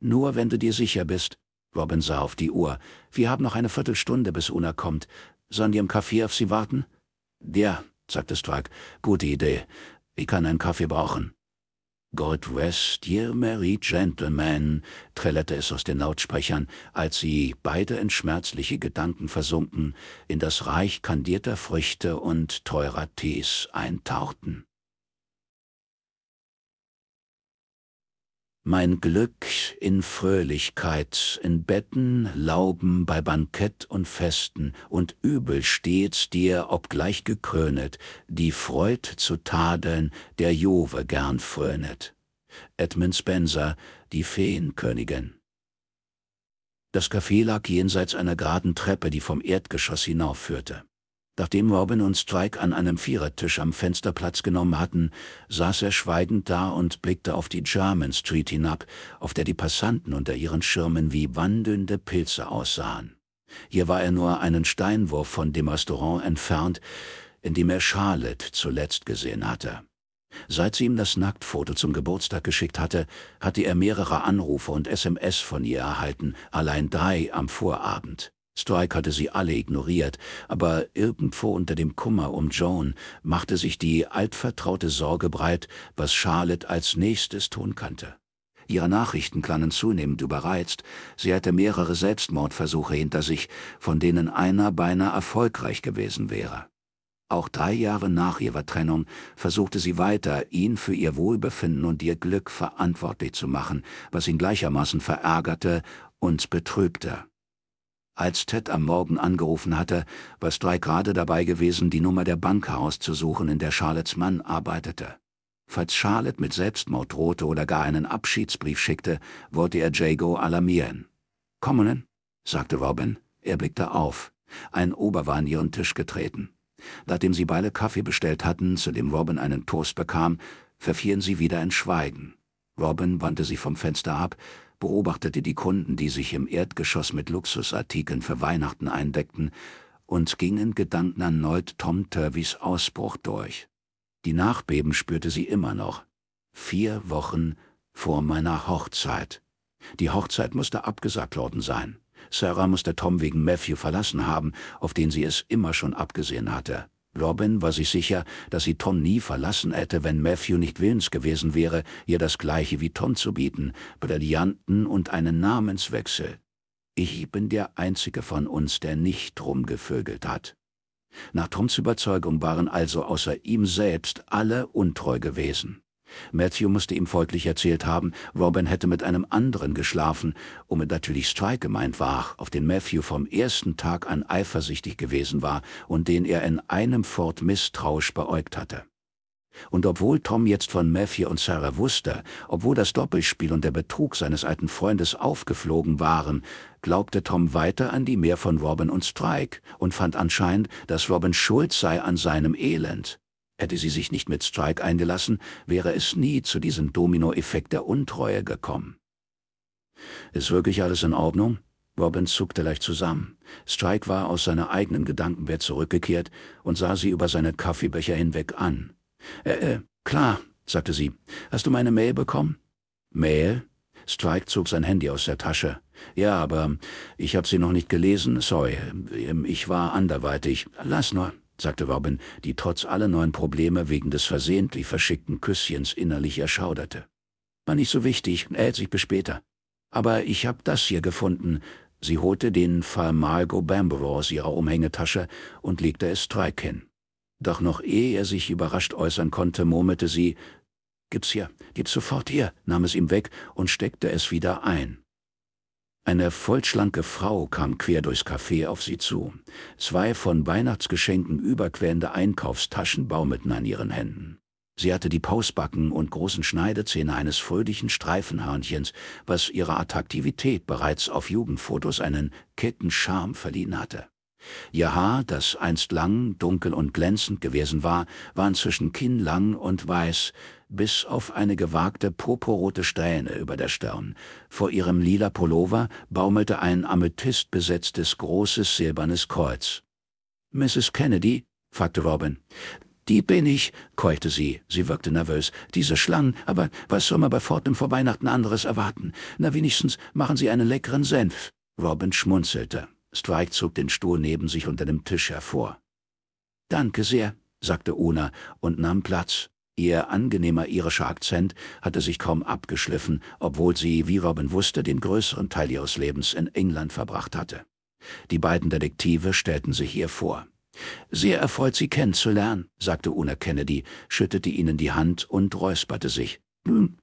Nur wenn du dir sicher bist, Robin sah auf die Uhr. Wir haben noch eine Viertelstunde, bis Una kommt. Sollen die im Café auf sie warten? Ja, sagte Strike. Gute Idee. Ich kann einen Kaffee brauchen. God rest ye merry gentlemen, trällerte es aus den Lautsprechern, als sie, beide in schmerzliche Gedanken versunken, in das Reich kandierter Früchte und teurer Tees eintauchten. mein Glück in Fröhlichkeit, in Betten, Lauben, bei Bankett und Festen, und übel steht's dir, obgleich gekrönet, die Freud zu tadeln, der Jove gern frönet. Edmund Spencer, die Feenkönigin. Das Café lag jenseits einer geraden Treppe, die vom Erdgeschoss hinaufführte. Nachdem Robin und Strike an einem Vierertisch am Fenster Platz genommen hatten, saß er schweigend da und blickte auf die German Street hinab, auf der die Passanten unter ihren Schirmen wie wandelnde Pilze aussahen. Hier war er nur einen Steinwurf von dem Restaurant entfernt, in dem er Charlotte zuletzt gesehen hatte. Seit sie ihm das Nacktfoto zum Geburtstag geschickt hatte, hatte er mehrere Anrufe und SMS von ihr erhalten, allein drei am Vorabend. Strike hatte sie alle ignoriert, aber irgendwo unter dem Kummer um Joan machte sich die altvertraute Sorge breit, was Charlotte als nächstes tun könnte. Ihre Nachrichten klangen zunehmend überreizt, sie hatte mehrere Selbstmordversuche hinter sich, von denen einer beinahe erfolgreich gewesen wäre. Auch drei Jahre nach ihrer Trennung versuchte sie weiter, ihn für ihr Wohlbefinden und ihr Glück verantwortlich zu machen, was ihn gleichermaßen verärgerte und betrübte. Als Ted am Morgen angerufen hatte, war Strei gerade dabei gewesen, die Nummer der Bank herauszusuchen, in der Charlottes Mann arbeitete. Falls Charlotte mit Selbstmord drohte oder gar einen Abschiedsbrief schickte, wollte er Jago alarmieren. Kommen, sagte Robin. Er blickte auf. Ein Ober war an ihren Tisch getreten. Nachdem sie beide Kaffee bestellt hatten, zu dem Robin einen Toast bekam, verfielen sie wieder in Schweigen. Robin wandte sie vom Fenster ab, beobachtete die Kunden, die sich im Erdgeschoss mit Luxusartikeln für Weihnachten eindeckten, und ging in Gedanken erneut Tom Turveys Ausbruch durch. Die Nachbeben spürte sie immer noch. Vier Wochen vor meiner Hochzeit. Die Hochzeit musste abgesagt worden sein. Sarah musste Tom wegen Matthew verlassen haben, auf den sie es immer schon abgesehen hatte. Robin war sich sicher, dass sie Tom nie verlassen hätte, wenn Matthew nicht willens gewesen wäre, ihr das gleiche wie Tom zu bieten, Brillanten und einen Namenswechsel. Ich bin der einzige von uns, der nicht rumgevögelt hat. Nach Toms Überzeugung waren also außer ihm selbst alle untreu gewesen. Matthew musste ihm folglich erzählt haben, Robin hätte mit einem anderen geschlafen, womit natürlich Strike gemeint war, auf den Matthew vom ersten Tag an eifersüchtig gewesen war und den er in einem Fort misstrauisch beäugt hatte. Und obwohl Tom jetzt von Matthew und Sarah wusste, obwohl das Doppelspiel und der Betrug seines alten Freundes aufgeflogen waren, glaubte Tom weiter an die Mehr von Robin und Strike und fand anscheinend, dass Robin schuld sei an seinem Elend. Hätte sie sich nicht mit Strike eingelassen, wäre es nie zu diesem Dominoeffekt der Untreue gekommen. Ist wirklich alles in Ordnung? Robin zuckte leicht zusammen. Strike war aus seiner eigenen Gedankenwelt zurückgekehrt und sah sie über seine Kaffeebecher hinweg an. Äh, äh, klar, sagte sie. Hast du meine Mail bekommen? Mail? Strike zog sein Handy aus der Tasche. Ja, aber ich habe sie noch nicht gelesen. Sorry, ich war anderweitig. Lass nur sagte Robin, die trotz aller neuen Probleme wegen des versehentlich verschickten Küsschens innerlich erschauderte. War nicht so wichtig, erhält sich bis später. Aber ich hab das hier gefunden. Sie holte den Falmargo Bamborough aus ihrer Umhängetasche und legte es Strike hin. Doch noch ehe er sich überrascht äußern konnte, murmelte sie, Gib's hier, gib's sofort hier, nahm es ihm weg und steckte es wieder ein. Eine vollschlanke Frau kam quer durchs Café auf sie zu. Zwei von Weihnachtsgeschenken überquellende Einkaufstaschen baumelten an ihren Händen. Sie hatte die Pausbacken und großen Schneidezähne eines fröhlichen Streifenhörnchens, was ihrer Attraktivität bereits auf Jugendfotos einen kecken Charme verliehen hatte. Ihr Haar, das einst lang, dunkel und glänzend gewesen war, war inzwischen kinnlang und weiß, bis auf eine gewagte purpurrote Strähne über der Stirn. Vor ihrem lila Pullover baumelte ein amethystbesetztes großes silbernes Kreuz. Mrs. Kennedy? fragte Robin. Die bin ich, keuchte sie. Sie wirkte nervös. Diese Schlangen, aber was soll man bei Fortnum vor Weihnachten anderes erwarten? Na, wenigstens machen Sie einen leckeren Senf. Robin schmunzelte. Strike zog den Stuhl neben sich unter dem Tisch hervor. Danke sehr, sagte Una und nahm Platz. Ihr angenehmer irischer Akzent hatte sich kaum abgeschliffen, obwohl sie, wie Robin wusste, den größeren Teil ihres Lebens in England verbracht hatte. Die beiden Detektive stellten sich ihr vor. »Sehr erfreut, Sie kennenzulernen«, sagte Una Kennedy, schüttete ihnen die Hand und räusperte sich. Hm,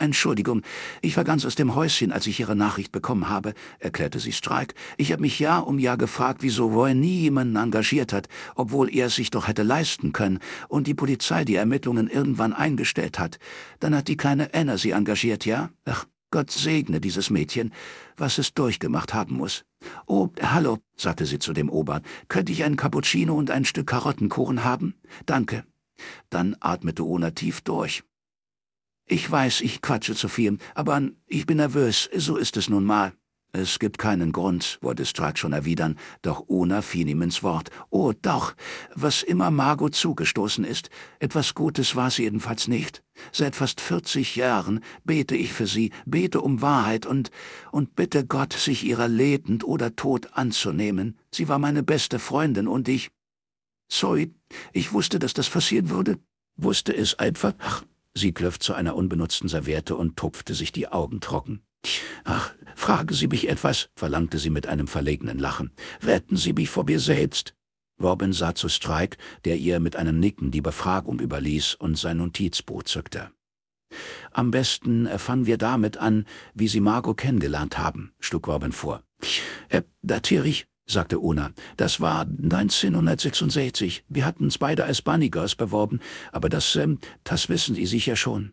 Entschuldigung, ich war ganz aus dem Häuschen, als ich Ihre Nachricht bekommen habe, erklärte sie Strike. Ich habe mich Jahr um Jahr gefragt, wieso Roy nie jemanden engagiert hat, obwohl er es sich doch hätte leisten können und die Polizei die Ermittlungen irgendwann eingestellt hat. Dann hat die kleine Anna sie engagiert, ja? Ach, Gott segne dieses Mädchen, was es durchgemacht haben muss. Oh, hallo, sagte sie zu dem Obern, könnte ich einen Cappuccino und ein Stück Karottenkuchen haben? Danke. Dann atmete Ona tief durch. Ich weiß, ich quatsche zu viel, aber ich bin nervös, so ist es nun mal. Es gibt keinen Grund, wollte Strike schon erwidern, doch Una fiel ihm ins Wort. Oh, doch, was immer Margot zugestoßen ist, etwas Gutes war es jedenfalls nicht. Seit fast 40 Jahren bete ich für sie, bete um Wahrheit und, und bitte Gott, sich ihrer lebend oder tot anzunehmen. Sie war meine beste Freundin und ich... Sorry, ich wusste, dass das passieren würde. Wusste es einfach. Ach, Sie griff zu einer unbenutzten Serviette und tupfte sich die Augen trocken. Ach, fragen Sie mich etwas, verlangte sie mit einem verlegenen Lachen. »Retten Sie mich vor mir selbst. Robin sah zu Strike, der ihr mit einem Nicken die Befragung überließ und sein Notizbuch zückte. Am besten äh, fangen wir damit an, wie Sie Margot kennengelernt haben, schlug Robin vor. Äh, natürlich, sagte Una. Das war 1966. Wir hatten's beide als Bunny Girls beworben, aber das, ähm, das wissen Sie sicher schon.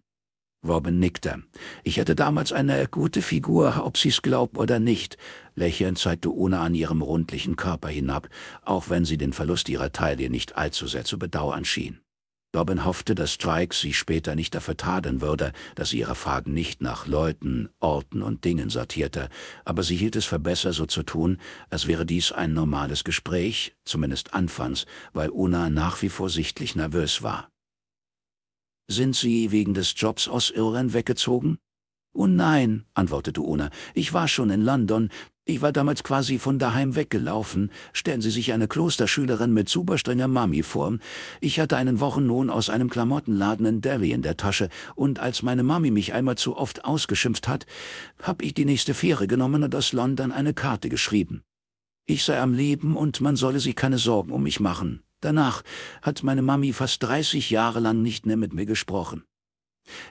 Robin nickte. Ich hatte damals eine gute Figur, ob Sie's glaubt oder nicht. Lächelnd zeigte Una an ihrem rundlichen Körper hinab, auch wenn sie den Verlust ihrer Taille nicht allzu sehr zu bedauern schien. Dobbin hoffte, dass Strikes sie später nicht dafür tadeln würde, dass sie ihre Fragen nicht nach Leuten, Orten und Dingen sortierte, aber sie hielt es für besser, so zu tun, als wäre dies ein normales Gespräch, zumindest anfangs, weil Una nach wie vor sichtlich nervös war. »Sind Sie wegen des Jobs aus Irland weggezogen?« »Oh nein«, antwortete Una, »ich war schon in London, ich war damals quasi von daheim weggelaufen. Stellen Sie sich eine Klosterschülerin mit super strenger Mami vor. Ich hatte einen Wochenlohn aus einem Klamottenladen in Derry in der Tasche und als meine Mami mich einmal zu oft ausgeschimpft hat, hab ich die nächste Fähre genommen und aus London eine Karte geschrieben. Ich sei am Leben und man solle sich keine Sorgen um mich machen. Danach hat meine Mami fast 30 Jahre lang nicht mehr mit mir gesprochen.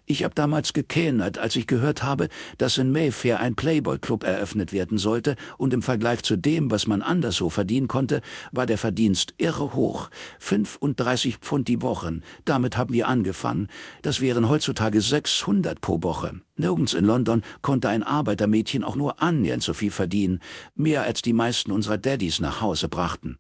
Ich habe damals gekellnert, als ich gehört habe, dass in Mayfair ein Playboy-Club eröffnet werden sollte und im Vergleich zu dem, was man anderswo verdienen konnte, war der Verdienst irre hoch. 35 Pfund die Woche, damit haben wir angefangen. Das wären heutzutage 600 pro Woche. Nirgends in London konnte ein Arbeitermädchen auch nur annähernd so viel verdienen, mehr als die meisten unserer Daddys nach Hause brachten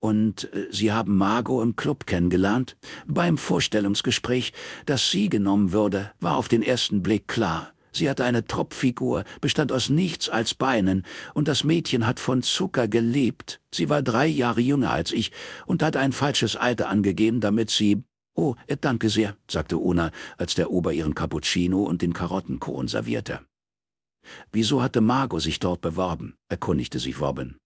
und äh, Sie haben Margot im Club kennengelernt. Beim Vorstellungsgespräch, das sie genommen würde, war auf den ersten Blick klar. Sie hatte eine Tropffigur, bestand aus nichts als Beinen, und das Mädchen hat von Zucker gelebt. Sie war drei Jahre jünger als ich und hat ein falsches Alter angegeben, damit sie... Oh, äh, danke sehr, sagte Una, als der Ober ihren Cappuccino und den Karottenkohn servierte. Wieso hatte Margot sich dort beworben? erkundigte sich Robin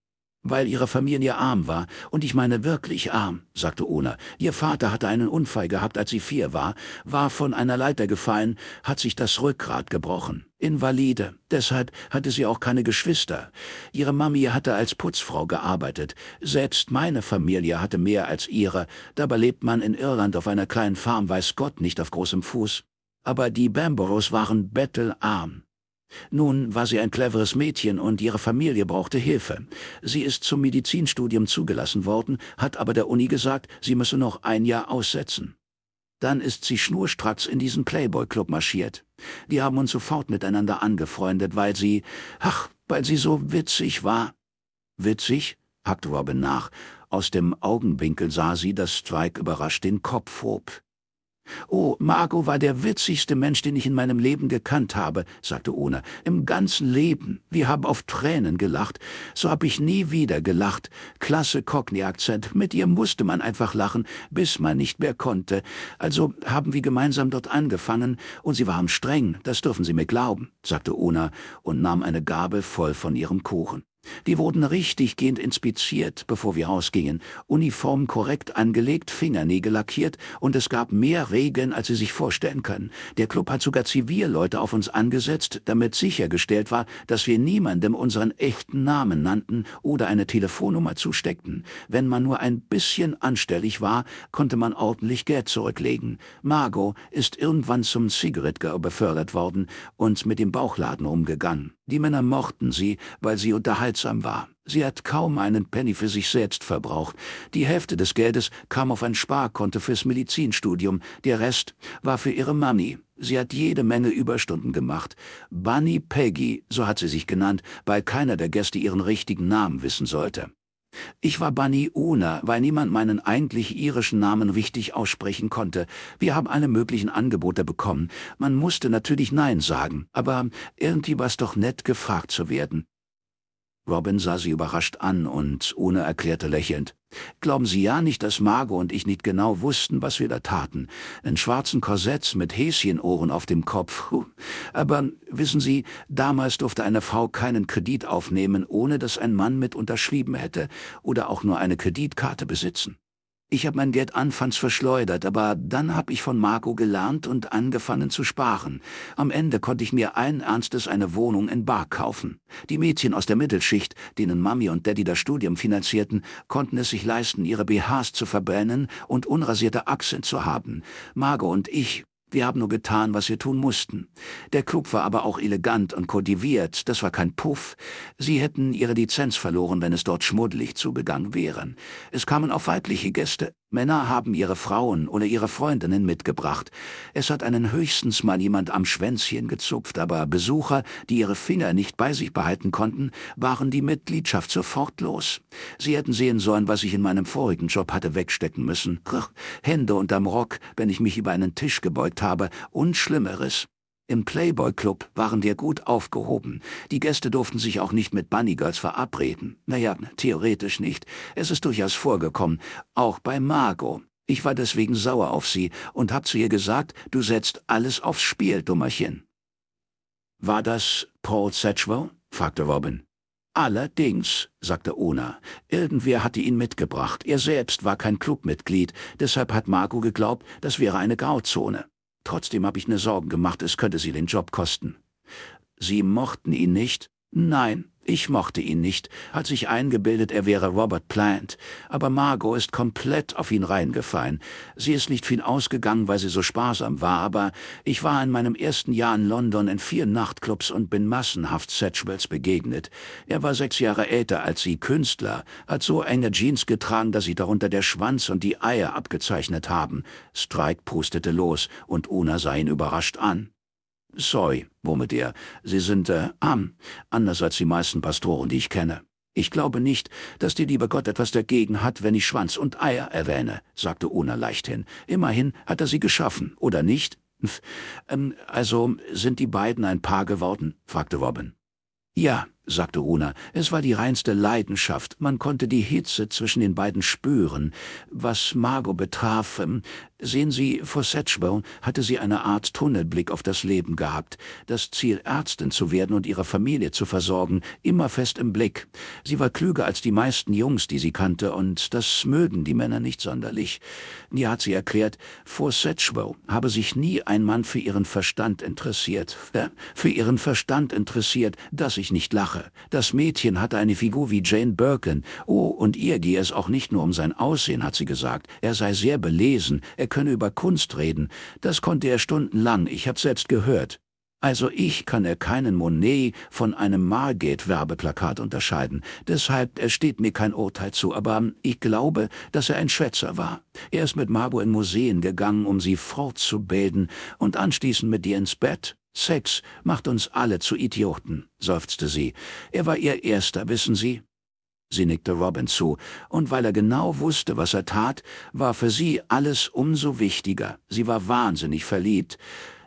weil ihre Familie arm war, und ich meine wirklich arm, sagte Ona. Ihr Vater hatte einen Unfall gehabt, als sie vier war, war von einer Leiter gefallen, hat sich das Rückgrat gebrochen. Invalide. Deshalb hatte sie auch keine Geschwister. Ihre Mami hatte als Putzfrau gearbeitet. Selbst meine Familie hatte mehr als ihre. Dabei lebt man in Irland auf einer kleinen Farm, weiß Gott, nicht auf großem Fuß. Aber die Bamboros waren bettelarm. Nun war sie ein cleveres Mädchen und ihre Familie brauchte Hilfe. Sie ist zum Medizinstudium zugelassen worden, hat aber der Uni gesagt, sie müsse noch ein Jahr aussetzen. Dann ist sie schnurstracks in diesen Playboy-Club marschiert. Die haben uns sofort miteinander angefreundet, weil sie, ach, weil sie so witzig war. Witzig? hackte Robin nach. Aus dem Augenwinkel sah sie, dass Strike überrascht den Kopf hob. Oh, Margot war der witzigste Mensch, den ich in meinem Leben gekannt habe, sagte Ona. Im ganzen Leben. Wir haben auf Tränen gelacht. So habe ich nie wieder gelacht. Klasse Cockney-Akzent. Mit ihr musste man einfach lachen, bis man nicht mehr konnte. Also haben wir gemeinsam dort angefangen und sie waren streng, das dürfen Sie mir glauben, sagte Ona und nahm eine Gabel voll von ihrem Kuchen. Wir wurden richtiggehend inspiziert, bevor wir rausgingen, Uniform korrekt angelegt, Fingernägel lackiert und es gab mehr Regeln, als Sie sich vorstellen können. Der Club hat sogar Zivilleute auf uns angesetzt, damit sichergestellt war, dass wir niemandem unseren echten Namen nannten oder eine Telefonnummer zusteckten. Wenn man nur ein bisschen anstellig war, konnte man ordentlich Geld zurücklegen. Margot ist irgendwann zum Cigarette Girl befördert worden und mit dem Bauchladen umgegangen. Die Männer mochten sie, weil sie unterhaltsam war. Sie hat kaum einen Penny für sich selbst verbraucht. Die Hälfte des Geldes kam auf ein Sparkonto fürs Medizinstudium, der Rest war für ihre Mami. Sie hat jede Menge Überstunden gemacht. Bunny Peggy, so hat sie sich genannt, weil keiner der Gäste ihren richtigen Namen wissen sollte. Ich war Bunny Una, weil niemand meinen eigentlich irischen Namen richtig aussprechen konnte. Wir haben alle möglichen Angebote bekommen. Man musste natürlich Nein sagen, aber irgendwie war es doch nett, gefragt zu werden. Robin sah sie überrascht an und ohne erklärte lächelnd. Glauben Sie ja nicht, dass Margot und ich nicht genau wussten, was wir da taten. In schwarzen Korsetts mit Häschenohren auf dem Kopf. Aber wissen Sie, damals durfte eine Frau keinen Kredit aufnehmen, ohne dass ein Mann mit unterschrieben hätte oder auch nur eine Kreditkarte besitzen. Ich habe mein Geld anfangs verschleudert, aber dann habe ich von Marco gelernt und angefangen zu sparen. Am Ende konnte ich mir allen Ernstes eine Wohnung in Bar kaufen. Die Mädchen aus der Mittelschicht, denen Mami und Daddy das Studium finanzierten, konnten es sich leisten, ihre BHs zu verbrennen und unrasierte Achsen zu haben. Marco und ich wir haben nur getan, was wir tun mussten. Der Club war aber auch elegant und kultiviert, das war kein Puff. Sie hätten ihre Lizenz verloren, wenn es dort schmuddelig zugegangen wären. Es kamen auch weibliche Gäste. Männer haben ihre Frauen oder ihre Freundinnen mitgebracht. Es hat einen höchstens mal jemand am Schwänzchen gezupft, aber Besucher, die ihre Finger nicht bei sich behalten konnten, waren die Mitgliedschaft sofort los. Sie hätten sehen sollen, was ich in meinem vorigen Job hatte wegstecken müssen. Hände unterm Rock, wenn ich mich über einen Tisch gebeugt habe, und Schlimmeres. Im Playboy Club waren wir gut aufgehoben. Die Gäste durften sich auch nicht mit Bunny Girls verabreden. Naja, theoretisch nicht. Es ist durchaus vorgekommen. Auch bei Margot. Ich war deswegen sauer auf sie und hab zu ihr gesagt, du setzt alles aufs Spiel, Dummerchen. War das Paul Satchwell? fragte Robin. Allerdings, sagte Ona, irgendwer hatte ihn mitgebracht. Er selbst war kein Clubmitglied, deshalb hat Margot geglaubt, das wäre eine Grauzone. Trotzdem habe ich mir ne Sorgen gemacht, es könnte sie den Job kosten. Sie mochten ihn nicht? Nein, ich mochte ihn nicht, hat sich eingebildet, er wäre Robert Plant, aber Margot ist komplett auf ihn reingefallen. Sie ist nicht viel ausgegangen, weil sie so sparsam war, aber ich war in meinem ersten Jahr in London in vier Nachtclubs und bin massenhaft Sedgwells begegnet. Er war sechs Jahre älter als sie, Künstler, hat so enge Jeans getragen, dass sie darunter der Schwanz und die Eier abgezeichnet haben. Strike pustete los und Una sah ihn überrascht an. Sorry, womit er, sie sind äh, arm, anders als die meisten Pastoren, die ich kenne. Ich glaube nicht, dass die liebe Gott etwas dagegen hat, wenn ich Schwanz und Eier erwähne, sagte Una leichthin. Immerhin hat er sie geschaffen, oder nicht? ähm, also sind die beiden ein Paar geworden? fragte Robin. Ja, sagte Runa. Es war die reinste Leidenschaft. Man konnte die Hitze zwischen den beiden spüren. Was Margot betraf, ähm, sehen Sie, vor Sedgebourne hatte sie eine Art Tunnelblick auf das Leben gehabt. Das Ziel, Ärztin zu werden und ihre Familie zu versorgen, immer fest im Blick. Sie war klüger als die meisten Jungs, die sie kannte, und das mögen die Männer nicht sonderlich. Hier hat sie erklärt, vor Sedgebourne habe sich nie ein Mann für ihren Verstand interessiert. Äh, für ihren Verstand interessiert, dass ich nicht lache Sache. Das Mädchen hatte eine Figur wie Jane Birkin. Oh, und ihr gehe es auch nicht nur um sein Aussehen, hat sie gesagt. Er sei sehr belesen, er könne über Kunst reden. Das konnte er stundenlang, ich hab's selbst gehört. Also ich kann er keinen Monet von einem Margate-Werbeplakat unterscheiden. Deshalb steht mir kein Urteil zu, aber ich glaube, dass er ein Schwätzer war. Er ist mit Margot in Museen gegangen, um sie fortzubilden und anschließend mit dir ins Bett. Sex macht uns alle zu Idioten, seufzte sie. Er war ihr erster, wissen Sie? Sie nickte Robin zu, und weil er genau wusste, was er tat, war für sie alles umso wichtiger. Sie war wahnsinnig verliebt.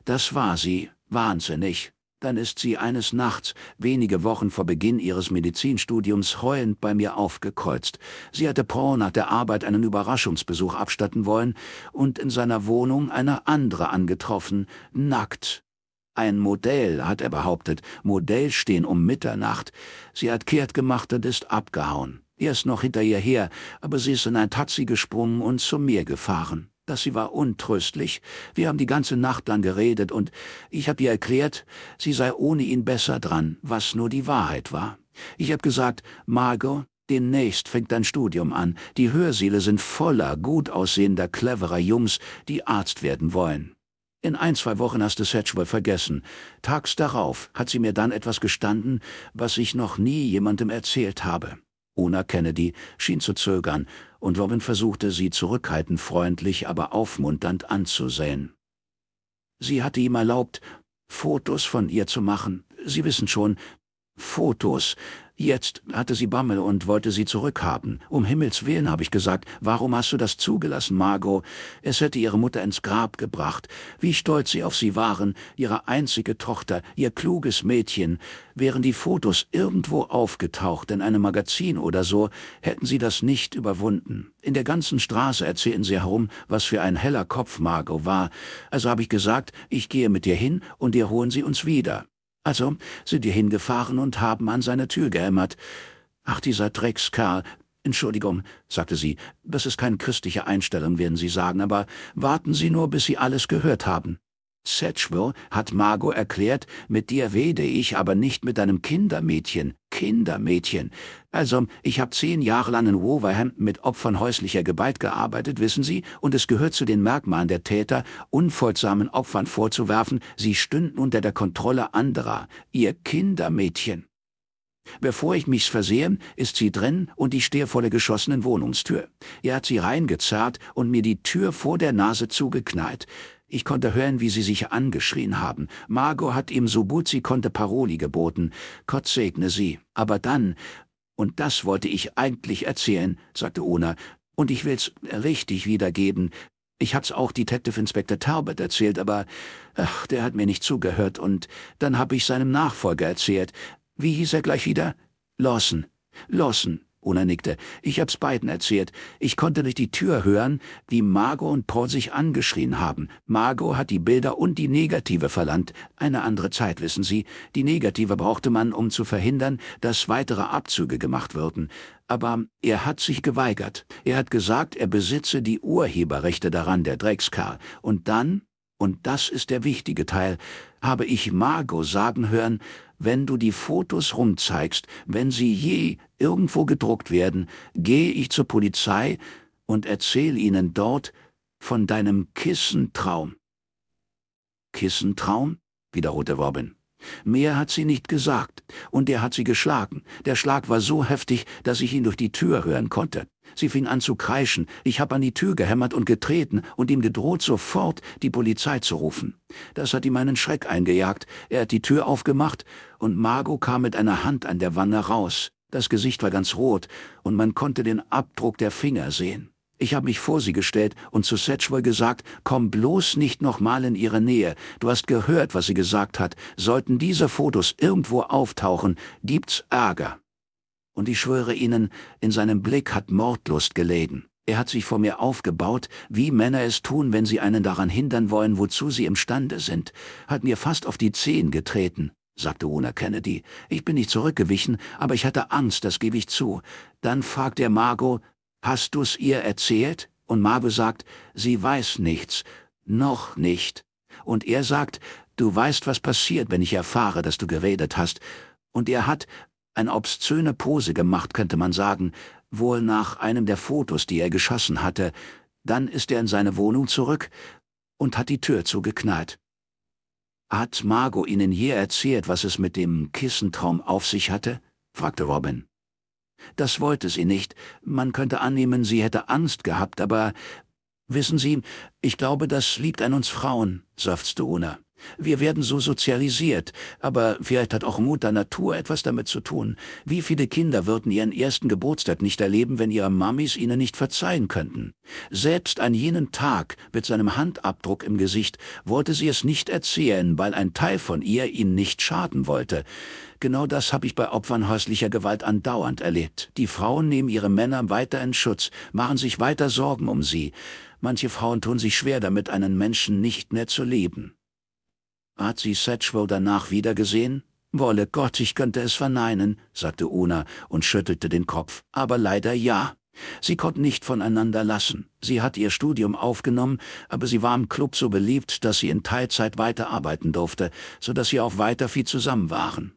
Das war sie, wahnsinnig. Dann ist sie eines Nachts, wenige Wochen vor Beginn ihres Medizinstudiums, heulend bei mir aufgekreuzt. Sie hatte Paul nach der Arbeit einen Überraschungsbesuch abstatten wollen und in seiner Wohnung eine andere angetroffen, nackt, ein Modell, hat er behauptet. Modell stehen um Mitternacht. Sie hat kehrt gemacht und ist abgehauen. Er ist noch hinter ihr her, aber sie ist in ein Taxi gesprungen und zu mir gefahren. Das sie war untröstlich. Wir haben die ganze Nacht lang geredet und ich habe ihr erklärt, sie sei ohne ihn besser dran, was nur die Wahrheit war. Ich habe gesagt, Margot, demnächst fängt dein Studium an. Die Hörsäle sind voller gut aussehender, cleverer Jungs, die Arzt werden wollen. In ein, zwei Wochen hast du Satchwell vergessen. Tags darauf hat sie mir dann etwas gestanden, was ich noch nie jemandem erzählt habe. Una Kennedy schien zu zögern, und Robin versuchte, sie zurückhaltend freundlich, aber aufmunternd anzusehen. Sie hatte ihm erlaubt, Fotos von ihr zu machen. Sie wissen schon, Fotos, Jetzt hatte sie Bammel und wollte sie zurückhaben. Um Himmels willen, habe ich gesagt, warum hast du das zugelassen, Margot? Es hätte ihre Mutter ins Grab gebracht. Wie stolz sie auf sie waren, ihre einzige Tochter, ihr kluges Mädchen. Wären die Fotos irgendwo aufgetaucht, in einem Magazin oder so, hätten sie das nicht überwunden. In der ganzen Straße erzählen sie herum, was für ein heller Kopf Margot war. Also habe ich gesagt, ich gehe mit dir hin und dir holen sie uns wieder. Also sind wir hingefahren und haben an seine Tür gehämmert. Ach, dieser Dreckskerl. Entschuldigung, sagte sie, das ist keine christliche Einstellung, werden Sie sagen, aber warten Sie nur, bis Sie alles gehört haben. Sedgewell hat Margot erklärt, mit dir rede ich, aber nicht mit einem Kindermädchen. Kindermädchen. Also, ich habe zehn Jahre lang in Wolverhampton mit Opfern häuslicher Gewalt gearbeitet, wissen Sie, und es gehört zu den Merkmalen der Täter, unfolgsamen Opfern vorzuwerfen, sie stünden unter der Kontrolle anderer. Ihr Kindermädchen. Bevor ich mich's versehe, ist sie drin und ich stehe vor der geschossenen Wohnungstür. Er hat sie reingezerrt und mir die Tür vor der Nase zugeknallt. Ich konnte hören, wie sie sich angeschrien haben. Margot hat ihm so gut sie konnte Paroli geboten. Gott segne sie. Aber dann, und das wollte ich eigentlich erzählen, sagte Una, und ich will's richtig wiedergeben. Ich hab's auch Detective Inspector Talbot erzählt, aber ach, der hat mir nicht zugehört und dann hab ich seinem Nachfolger erzählt. Wie hieß er gleich wieder? Lawson. Lawson, Una nickte. Ich hab's beiden erzählt. Ich konnte durch die Tür hören, wie Margot und Paul sich angeschrien haben. Margot hat die Bilder und die Negative verlangt. Eine andere Zeit, wissen Sie. Die Negative brauchte man, um zu verhindern, dass weitere Abzüge gemacht würden. Aber er hat sich geweigert. Er hat gesagt, er besitze die Urheberrechte daran, der Dreckskerl. Und dann und das ist der wichtige Teil, habe ich Margot sagen hören, wenn du die Fotos rumzeigst, wenn sie je irgendwo gedruckt werden, gehe ich zur Polizei und erzähle ihnen dort von deinem Kissentraum. Kissentraum? wiederholte Robin. Mehr hat sie nicht gesagt, und er hat sie geschlagen. Der Schlag war so heftig, dass ich ihn durch die Tür hören konnte. Sie fing an zu kreischen, ich habe an die Tür gehämmert und getreten und ihm gedroht, sofort die Polizei zu rufen. Das hat ihm einen Schreck eingejagt, er hat die Tür aufgemacht und Margot kam mit einer Hand an der Wanne raus. Das Gesicht war ganz rot und man konnte den Abdruck der Finger sehen. Ich habe mich vor sie gestellt und zu Sedgewell gesagt, komm bloß nicht nochmal in ihre Nähe. Du hast gehört, was sie gesagt hat. Sollten diese Fotos irgendwo auftauchen, gibt's Ärger. Und ich schwöre Ihnen, in seinem Blick hat Mordlust gelegen. Er hat sich vor mir aufgebaut, wie Männer es tun, wenn sie einen daran hindern wollen, wozu sie imstande sind, hat mir fast auf die Zehen getreten, sagte Una Kennedy. Ich bin nicht zurückgewichen, aber ich hatte Angst, das gebe ich zu. Dann fragt er Margot, hast du's ihr erzählt? Und Margot sagt, sie weiß nichts. Noch nicht. Und er sagt, du weißt, was passiert, wenn ich erfahre, dass du geredet hast. Und er hat, eine obszöne Pose gemacht, könnte man sagen, wohl nach einem der Fotos, die er geschossen hatte. Dann ist er in seine Wohnung zurück und hat die Tür zugeknallt. Hat Margot Ihnen je erzählt, was es mit dem Kissentraum auf sich hatte? fragte Robin. Das wollte sie nicht. Man könnte annehmen, sie hätte Angst gehabt, aber wissen Sie, ich glaube, das liegt an uns Frauen, seufzte Una. Wir werden so sozialisiert, aber vielleicht hat auch Mutter Natur etwas damit zu tun. Wie viele Kinder würden ihren ersten Geburtstag nicht erleben, wenn ihre Mammis ihnen nicht verzeihen könnten? Selbst an jenen Tag mit seinem Handabdruck im Gesicht wollte sie es nicht erzählen, weil ein Teil von ihr ihn nicht schaden wollte. Genau das habe ich bei Opfern häuslicher Gewalt andauernd erlebt. Die Frauen nehmen ihre Männer weiter in Schutz, machen sich weiter Sorgen um sie. Manche Frauen tun sich schwer damit, einen Menschen nicht mehr zu leben. Hat sie Setchwo danach wiedergesehen? Wolle Gott, ich könnte es verneinen, sagte Una und schüttelte den Kopf. Aber leider ja. Sie konnten nicht voneinander lassen. Sie hat ihr Studium aufgenommen, aber sie war im Club so beliebt, dass sie in Teilzeit weiterarbeiten durfte, so dass sie auch weiter viel zusammen waren.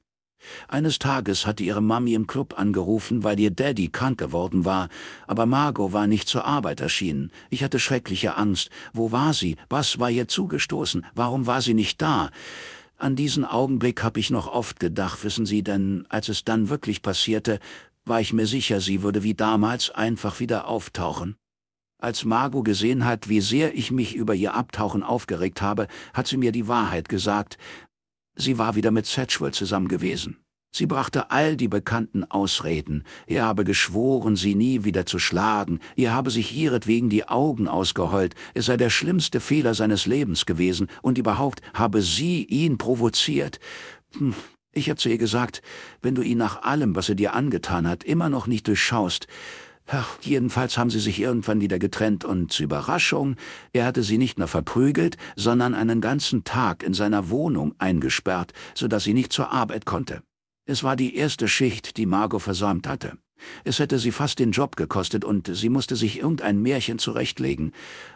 Eines Tages hatte ihre Mami im Club angerufen, weil ihr Daddy krank geworden war, aber Margot war nicht zur Arbeit erschienen. Ich hatte schreckliche Angst. Wo war sie? Was war ihr zugestoßen? Warum war sie nicht da? An diesen Augenblick habe ich noch oft gedacht, wissen Sie, denn als es dann wirklich passierte, war ich mir sicher, sie würde wie damals einfach wieder auftauchen. Als Margot gesehen hat, wie sehr ich mich über ihr Abtauchen aufgeregt habe, hat sie mir die Wahrheit gesagt. Sie war wieder mit Satchwell zusammen gewesen. Sie brachte all die bekannten Ausreden. Er habe geschworen, sie nie wieder zu schlagen. Ihr habe sich ihretwegen die Augen ausgeheult. Es sei der schlimmste Fehler seines Lebens gewesen und überhaupt habe sie ihn provoziert. Hm. Ich habe zu ihr gesagt, wenn du ihn nach allem, was er dir angetan hat, immer noch nicht durchschaust, Jedenfalls haben sie sich irgendwann wieder getrennt und zur Überraschung, er hatte sie nicht nur verprügelt, sondern einen ganzen Tag in seiner Wohnung eingesperrt, so dass sie nicht zur Arbeit konnte. Es war die erste Schicht, die Margot versäumt hatte. Es hätte sie fast den Job gekostet und sie musste sich irgendein Märchen zurechtlegen.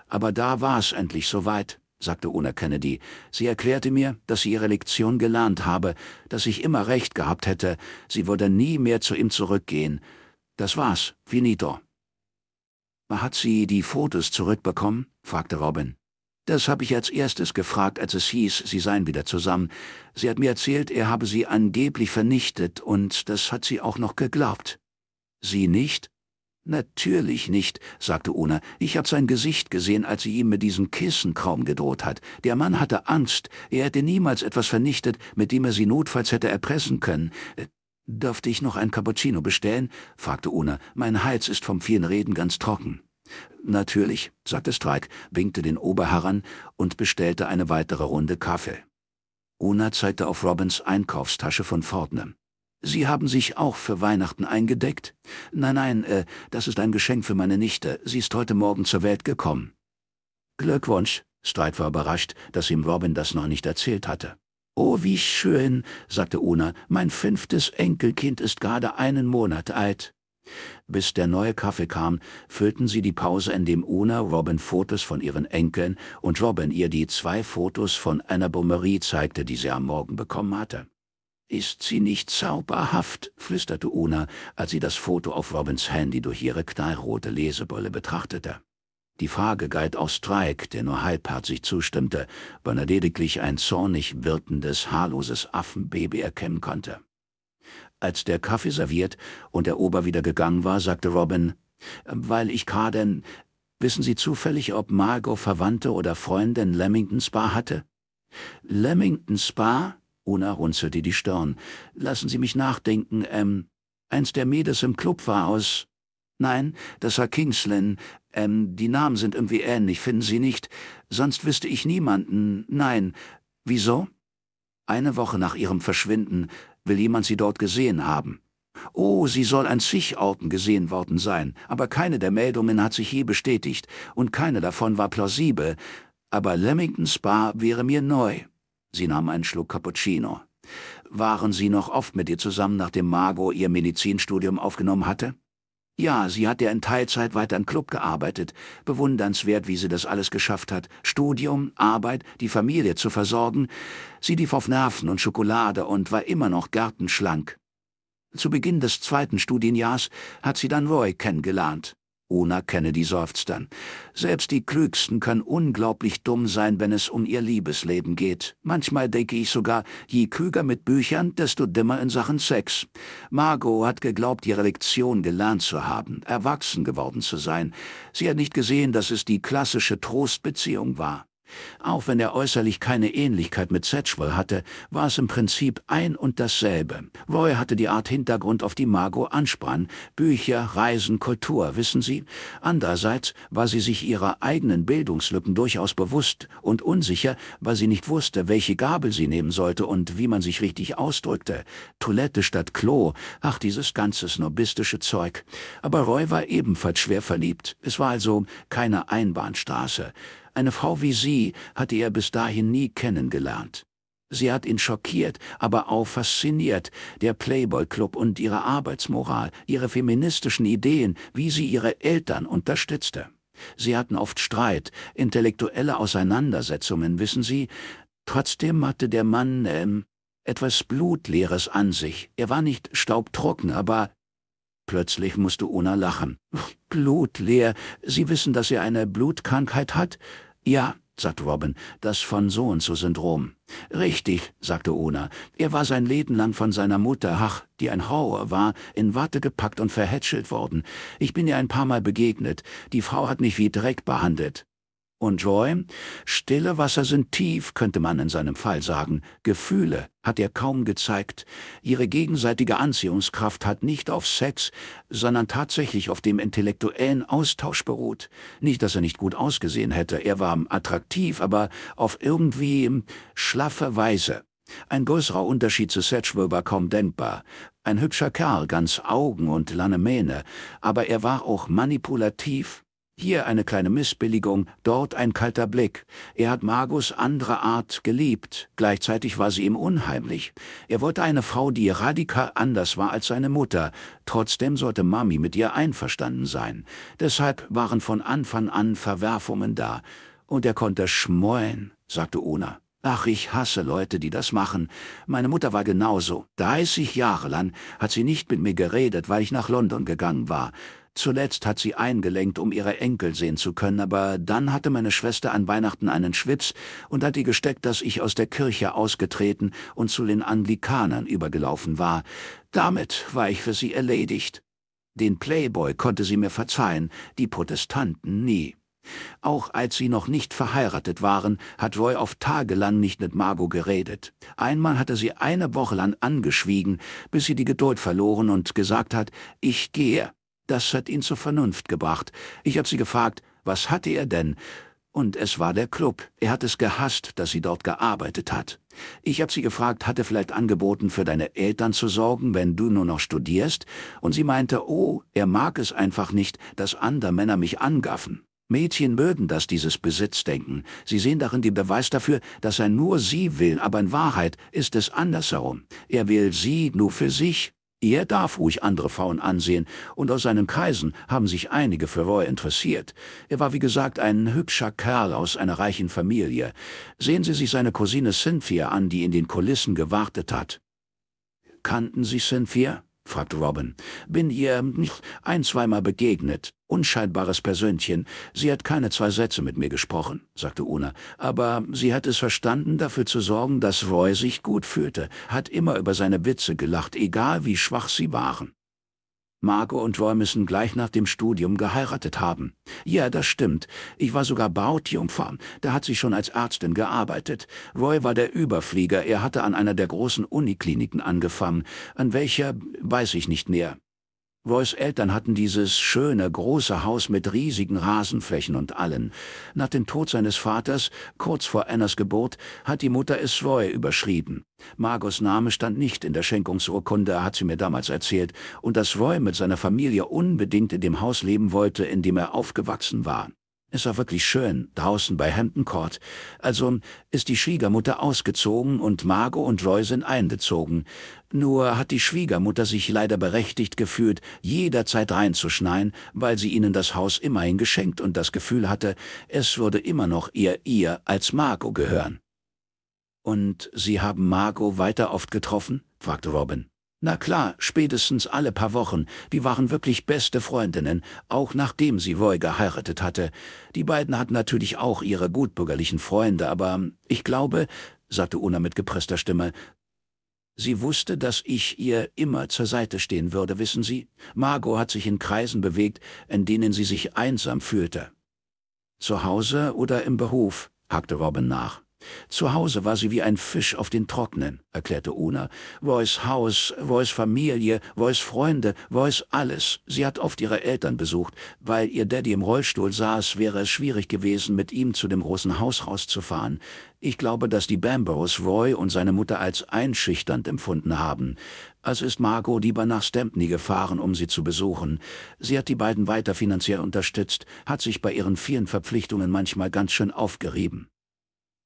Aber da war es endlich soweit, sagte Una Kennedy. Sie erklärte mir, dass sie ihre Lektion gelernt habe, dass ich immer recht gehabt hätte, sie würde nie mehr zu ihm zurückgehen. Das war's, finito. Hat sie die Fotos zurückbekommen? fragte Robin. Das habe ich als erstes gefragt, als es hieß, sie seien wieder zusammen. Sie hat mir erzählt, er habe sie angeblich vernichtet, und das hat sie auch noch geglaubt. Sie nicht? Natürlich nicht, sagte Una. Ich habe sein Gesicht gesehen, als sie ihm mit diesem Kissen kaum gedroht hat. Der Mann hatte Angst. Er hätte niemals etwas vernichtet, mit dem er sie notfalls hätte erpressen können. Dürfte ich noch ein Cappuccino bestellen? fragte Una. Mein Hals ist vom vielen Reden ganz trocken. Natürlich, sagte Strike, winkte den Ober heran und bestellte eine weitere Runde Kaffee. Una zeigte auf Robins Einkaufstasche von Fortnum. Sie haben sich auch für Weihnachten eingedeckt? Nein, nein, äh, das ist ein Geschenk für meine Nichte. Sie ist heute Morgen zur Welt gekommen. Glückwunsch. Strike war überrascht, dass ihm Robin das noch nicht erzählt hatte. Oh, wie schön, sagte Una, mein fünftes Enkelkind ist gerade einen Monat alt. Bis der neue Kaffee kam, füllten sie die Pause, indem Una Robin Fotos von ihren Enkeln und Robin ihr die zwei Fotos von Anna Beaumarie zeigte, die sie am Morgen bekommen hatte. Ist sie nicht zauberhaft? flüsterte Una, als sie das Foto auf Robins Handy durch ihre knallrote Lesebrille betrachtete. Die Frage galt auch Streik, der nur halbherzig zustimmte, weil er lediglich ein zornig wirtendes, haarloses Affenbaby erkennen konnte. Als der Kaffee serviert und der Ober wieder gegangen war, sagte Robin, ähm, weil ich gerade, wissen Sie zufällig, ob Margot Verwandte oder Freundin Lemmington Spa hatte? Lemmington Spa? Una runzelte die Stirn. Lassen Sie mich nachdenken, ähm, eins der Mädels im Club war aus... Nein, das war Kingslin, ähm, die Namen sind irgendwie ähnlich, finden Sie nicht? Sonst wüsste ich niemanden. Nein. Wieso? Eine Woche nach ihrem Verschwinden will jemand sie dort gesehen haben. Oh, sie soll an zig Orten gesehen worden sein, aber keine der Meldungen hat sich je bestätigt, und keine davon war plausibel. Aber Leamington Spa wäre mir neu. Sie nahm einen Schluck Cappuccino. Waren Sie noch oft mit ihr zusammen, nachdem Margot ihr Medizinstudium aufgenommen hatte? Ja, sie hat ja in Teilzeit weiter im Club gearbeitet. Bewundernswert, wie sie das alles geschafft hat. Studium, Arbeit, die Familie zu versorgen. Sie lief auf Nerven und Schokolade und war immer noch gartenschlank. Zu Beginn des zweiten Studienjahrs hat sie dann Roy kennengelernt. Una Kennedy seufzt dann. Selbst die Klügsten können unglaublich dumm sein, wenn es um ihr Liebesleben geht. Manchmal denke ich sogar, je klüger mit Büchern, desto dümmer in Sachen Sex. Margot hat geglaubt, ihre Lektion gelernt zu haben, erwachsen geworden zu sein. Sie hat nicht gesehen, dass es die klassische Trostbeziehung war. Auch wenn er äußerlich keine Ähnlichkeit mit Sedgewell hatte, war es im Prinzip ein und dasselbe. Roy hatte die Art Hintergrund, auf die Margot anspann. Bücher, Reisen, Kultur, wissen Sie? Andererseits war sie sich ihrer eigenen Bildungslücken durchaus bewusst und unsicher, weil sie nicht wusste, welche Gabel sie nehmen sollte und wie man sich richtig ausdrückte. Toilette statt Klo, ach dieses ganze snobistische Zeug. Aber Roy war ebenfalls schwer verliebt. Es war also keine Einbahnstraße. Eine Frau wie sie hatte er bis dahin nie kennengelernt. Sie hat ihn schockiert, aber auch fasziniert, der Playboy-Club und ihre Arbeitsmoral, ihre feministischen Ideen, wie sie ihre Eltern unterstützte. Sie hatten oft Streit, intellektuelle Auseinandersetzungen, wissen Sie. Trotzdem hatte der Mann ähm, etwas Blutleeres an sich. Er war nicht staubtrocken, aber... Plötzlich musste Una lachen. Blutleer. Sie wissen, dass er eine Blutkrankheit hat? Ja, sagt Robin, das von so und so Syndrom. Richtig, sagte Ona. Er war sein Leben lang von seiner Mutter, ach, die ein Horror war, in Watte gepackt und verhätschelt worden. Ich bin ihr ein paar Mal begegnet. Die Frau hat mich wie Dreck behandelt. Und Joy? Stille Wasser sind tief, könnte man in seinem Fall sagen. Gefühle hat er kaum gezeigt. Ihre gegenseitige Anziehungskraft hat nicht auf Sex, sondern tatsächlich auf dem intellektuellen Austausch beruht. Nicht, dass er nicht gut ausgesehen hätte. Er war attraktiv, aber auf irgendwie schlaffe Weise. Ein größerer Unterschied zu Sedgwick war kaum denkbar. Ein hübscher Kerl, ganz Augen und lange Mähne, aber er war auch manipulativ, hier eine kleine Missbilligung, dort ein kalter Blick. Er hat Margus andere Art geliebt. Gleichzeitig war sie ihm unheimlich. Er wollte eine Frau, die radikal anders war als seine Mutter. Trotzdem sollte Mami mit ihr einverstanden sein. Deshalb waren von Anfang an Verwerfungen da. Und er konnte schmollen, sagte Una. Ach, ich hasse Leute, die das machen. Meine Mutter war genauso. 30 Jahre lang hat sie nicht mit mir geredet, weil ich nach London gegangen war. Zuletzt hat sie eingelenkt, um ihre Enkel sehen zu können, aber dann hatte meine Schwester an Weihnachten einen Schwitz und hat ihr gesteckt, dass ich aus der Kirche ausgetreten und zu den Anglikanern übergelaufen war. Damit war ich für sie erledigt. Den Playboy konnte sie mir verzeihen, die Protestanten nie. Auch als sie noch nicht verheiratet waren, hat Roy oft tagelang nicht mit Margot geredet. Einmal hatte sie eine Woche lang angeschwiegen, bis sie die Geduld verloren und gesagt hat, ich gehe. Das hat ihn zur Vernunft gebracht. Ich habe sie gefragt, was hatte er denn? Und es war der Club. Er hat es gehasst, dass sie dort gearbeitet hat. Ich habe sie gefragt, hatte vielleicht angeboten, für deine Eltern zu sorgen, wenn du nur noch studierst, und sie meinte, oh, er mag es einfach nicht, dass andere Männer mich angaffen. Mädchen mögen das, dieses Besitzdenken. Sie sehen darin den Beweis dafür, dass er nur sie will, aber in Wahrheit ist es andersherum. Er will sie nur für sich er darf ruhig andere Frauen ansehen, und aus seinen Kreisen haben sich einige für Roy interessiert. Er war wie gesagt ein hübscher Kerl aus einer reichen Familie. Sehen Sie sich seine Cousine Cynthia an, die in den Kulissen gewartet hat. Kannten Sie Cynthia? fragt Robin. Bin ihr ein, zweimal begegnet. Unscheinbares Persönchen. Sie hat keine zwei Sätze mit mir gesprochen, sagte Una. Aber sie hat es verstanden, dafür zu sorgen, dass Roy sich gut fühlte, hat immer über seine Witze gelacht, egal wie schwach sie waren. Margot und Roy müssen gleich nach dem Studium geheiratet haben. Ja, das stimmt. Ich war sogar Brautjungfer. Da hat sie schon als Ärztin gearbeitet. Roy war der Überflieger. Er hatte an einer der großen Unikliniken angefangen. An welcher, weiß ich nicht mehr. Roys Eltern hatten dieses schöne, große Haus mit riesigen Rasenflächen und allen. Nach dem Tod seines Vaters, kurz vor Annas Geburt, hat die Mutter es Roy überschrieben. Margos Name stand nicht in der Schenkungsurkunde, hat sie mir damals erzählt, und dass Roy mit seiner Familie unbedingt in dem Haus leben wollte, in dem er aufgewachsen war. Es war wirklich schön, draußen bei Hampton Court. Also ist die Schwiegermutter ausgezogen und Margot und Roy sind eingezogen. Nur hat die Schwiegermutter sich leider berechtigt gefühlt, jederzeit reinzuschneien, weil sie ihnen das Haus immerhin geschenkt und das Gefühl hatte, es würde immer noch ihr ihr als Margot gehören. Und Sie haben Margot weiter oft getroffen? fragte Robin. Na klar, spätestens alle paar Wochen. Die waren wirklich beste Freundinnen, auch nachdem sie Roy geheiratet hatte. Die beiden hatten natürlich auch ihre gutbürgerlichen Freunde, aber ich glaube, sagte Una mit gepresster Stimme, Sie wusste, dass ich ihr immer zur Seite stehen würde, wissen Sie? Margot hat sich in Kreisen bewegt, in denen sie sich einsam fühlte. Zu Hause oder im Beruf? hakte Robin nach. Zu Hause war sie wie ein Fisch auf den Trocknen, erklärte Una. Voice Haus, Voice Familie, Voice Freunde, Voice alles. Sie hat oft ihre Eltern besucht. Weil ihr Daddy im Rollstuhl saß, wäre es schwierig gewesen, mit ihm zu dem großen Haus rauszufahren. Ich glaube, dass die Bambos Roy und seine Mutter als einschüchternd empfunden haben. Als ist Margot lieber nach Stempney gefahren, um sie zu besuchen. Sie hat die beiden weiter finanziell unterstützt, hat sich bei ihren vielen Verpflichtungen manchmal ganz schön aufgerieben.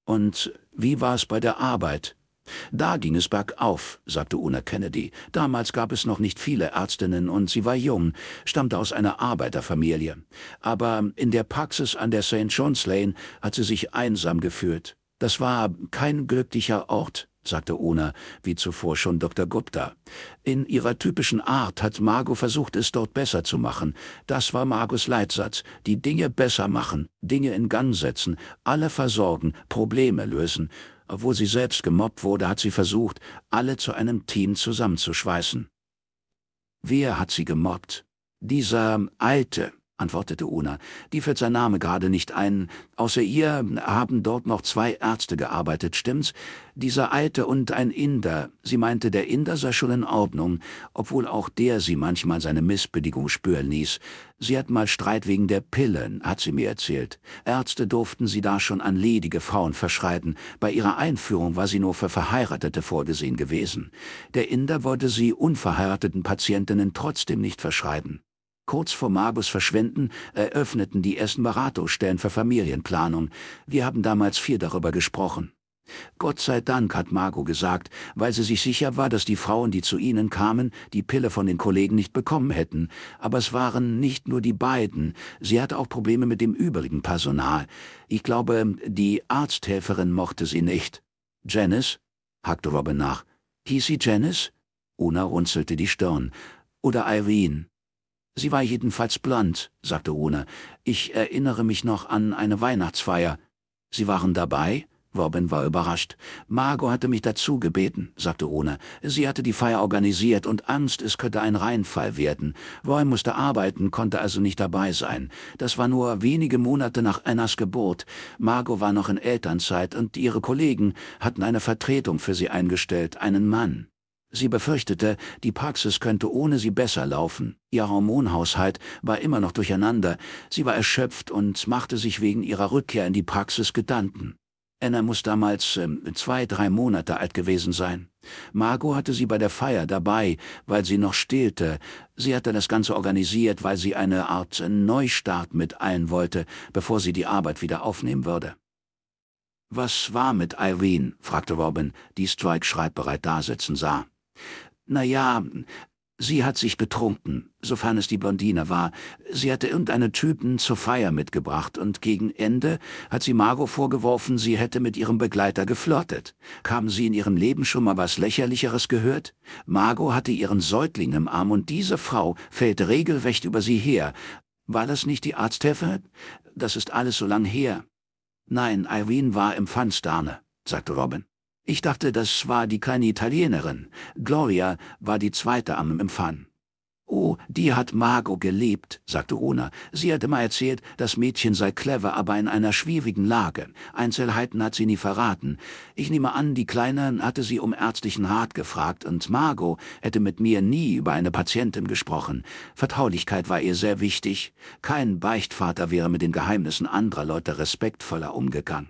Und wie war es bei der Arbeit? Da ging es bergauf, sagte Una Kennedy. Damals gab es noch nicht viele Ärztinnen und sie war jung, stammte aus einer Arbeiterfamilie. Aber in der Praxis an der St. John's Lane hat sie sich einsam gefühlt. Das war kein glücklicher Ort sagte Una, wie zuvor schon Dr. Gupta. In ihrer typischen Art hat Margot versucht, es dort besser zu machen. Das war Margos Leitsatz. Die Dinge besser machen, Dinge in Gang setzen, alle versorgen, Probleme lösen. Obwohl sie selbst gemobbt wurde, hat sie versucht, alle zu einem Team zusammenzuschweißen. Wer hat sie gemobbt? Dieser Alte antwortete Una. Die fällt sein Name gerade nicht ein. Außer ihr haben dort noch zwei Ärzte gearbeitet, stimmt's? Dieser Alte und ein Inder. Sie meinte, der Inder sei schon in Ordnung, obwohl auch der sie manchmal seine Missbilligung spüren ließ. Sie hat mal Streit wegen der Pillen, hat sie mir erzählt. Ärzte durften sie da schon an ledige Frauen verschreiten. Bei ihrer Einführung war sie nur für Verheiratete vorgesehen gewesen. Der Inder wollte sie unverheirateten Patientinnen trotzdem nicht verschreiben. Kurz vor Magos Verschwinden eröffneten die ersten Beratungsstellen für Familienplanung. Wir haben damals viel darüber gesprochen. Gott sei Dank, hat Margot gesagt, weil sie sich sicher war, dass die Frauen, die zu ihnen kamen, die Pille von den Kollegen nicht bekommen hätten. Aber es waren nicht nur die beiden. Sie hatte auch Probleme mit dem übrigen Personal. Ich glaube, die Arzthelferin mochte sie nicht. Janice? hackte Robin nach. Hieß sie Janice? Una runzelte die Stirn. Oder Irene. Sie war jedenfalls blond, sagte Rune. Ich erinnere mich noch an eine Weihnachtsfeier. Sie waren dabei? Robin war überrascht. Margot hatte mich dazu gebeten, sagte Rune. Sie hatte die Feier organisiert und Angst, es könnte ein Reinfall werden. Roy musste arbeiten, konnte also nicht dabei sein. Das war nur wenige Monate nach Annas Geburt. Margot war noch in Elternzeit und ihre Kollegen hatten eine Vertretung für sie eingestellt, einen Mann. Sie befürchtete, die Praxis könnte ohne sie besser laufen. Ihr Hormonhaushalt war immer noch durcheinander, sie war erschöpft und machte sich wegen ihrer Rückkehr in die Praxis Gedanken. Anna muss damals äh, zwei, drei Monate alt gewesen sein. Margot hatte sie bei der Feier dabei, weil sie noch stillte. Sie hatte das Ganze organisiert, weil sie eine Art Neustart mit allen wollte, bevor sie die Arbeit wieder aufnehmen würde. Was war mit Irene? fragte Robin, die Strike schreibbereit dasitzen sah. Na ja, sie hat sich betrunken, sofern es die Blondine war. Sie hatte irgendeinen Typen zur Feier mitgebracht und gegen Ende hat sie Margot vorgeworfen, sie hätte mit ihrem Begleiter geflirtet. Haben sie in ihrem Leben schon mal was Lächerlicheres gehört? Margot hatte ihren Säugling im Arm und diese Frau fällt regelrecht über sie her. War das nicht die Arzthelfer? Das ist alles so lang her. Nein, Irene war im Pfandsdane, sagte Robin. Ich dachte, das war die kleine Italienerin. Gloria war die zweite am Empfang. Oh, die hat Margot gelebt, sagte Rona. Sie hat immer erzählt, das Mädchen sei clever, aber in einer schwierigen Lage. Einzelheiten hat sie nie verraten. Ich nehme an, die Kleine hatte sie um ärztlichen Rat gefragt und Margot hätte mit mir nie über eine Patientin gesprochen. Vertraulichkeit war ihr sehr wichtig. Kein Beichtvater wäre mit den Geheimnissen anderer Leute respektvoller umgegangen.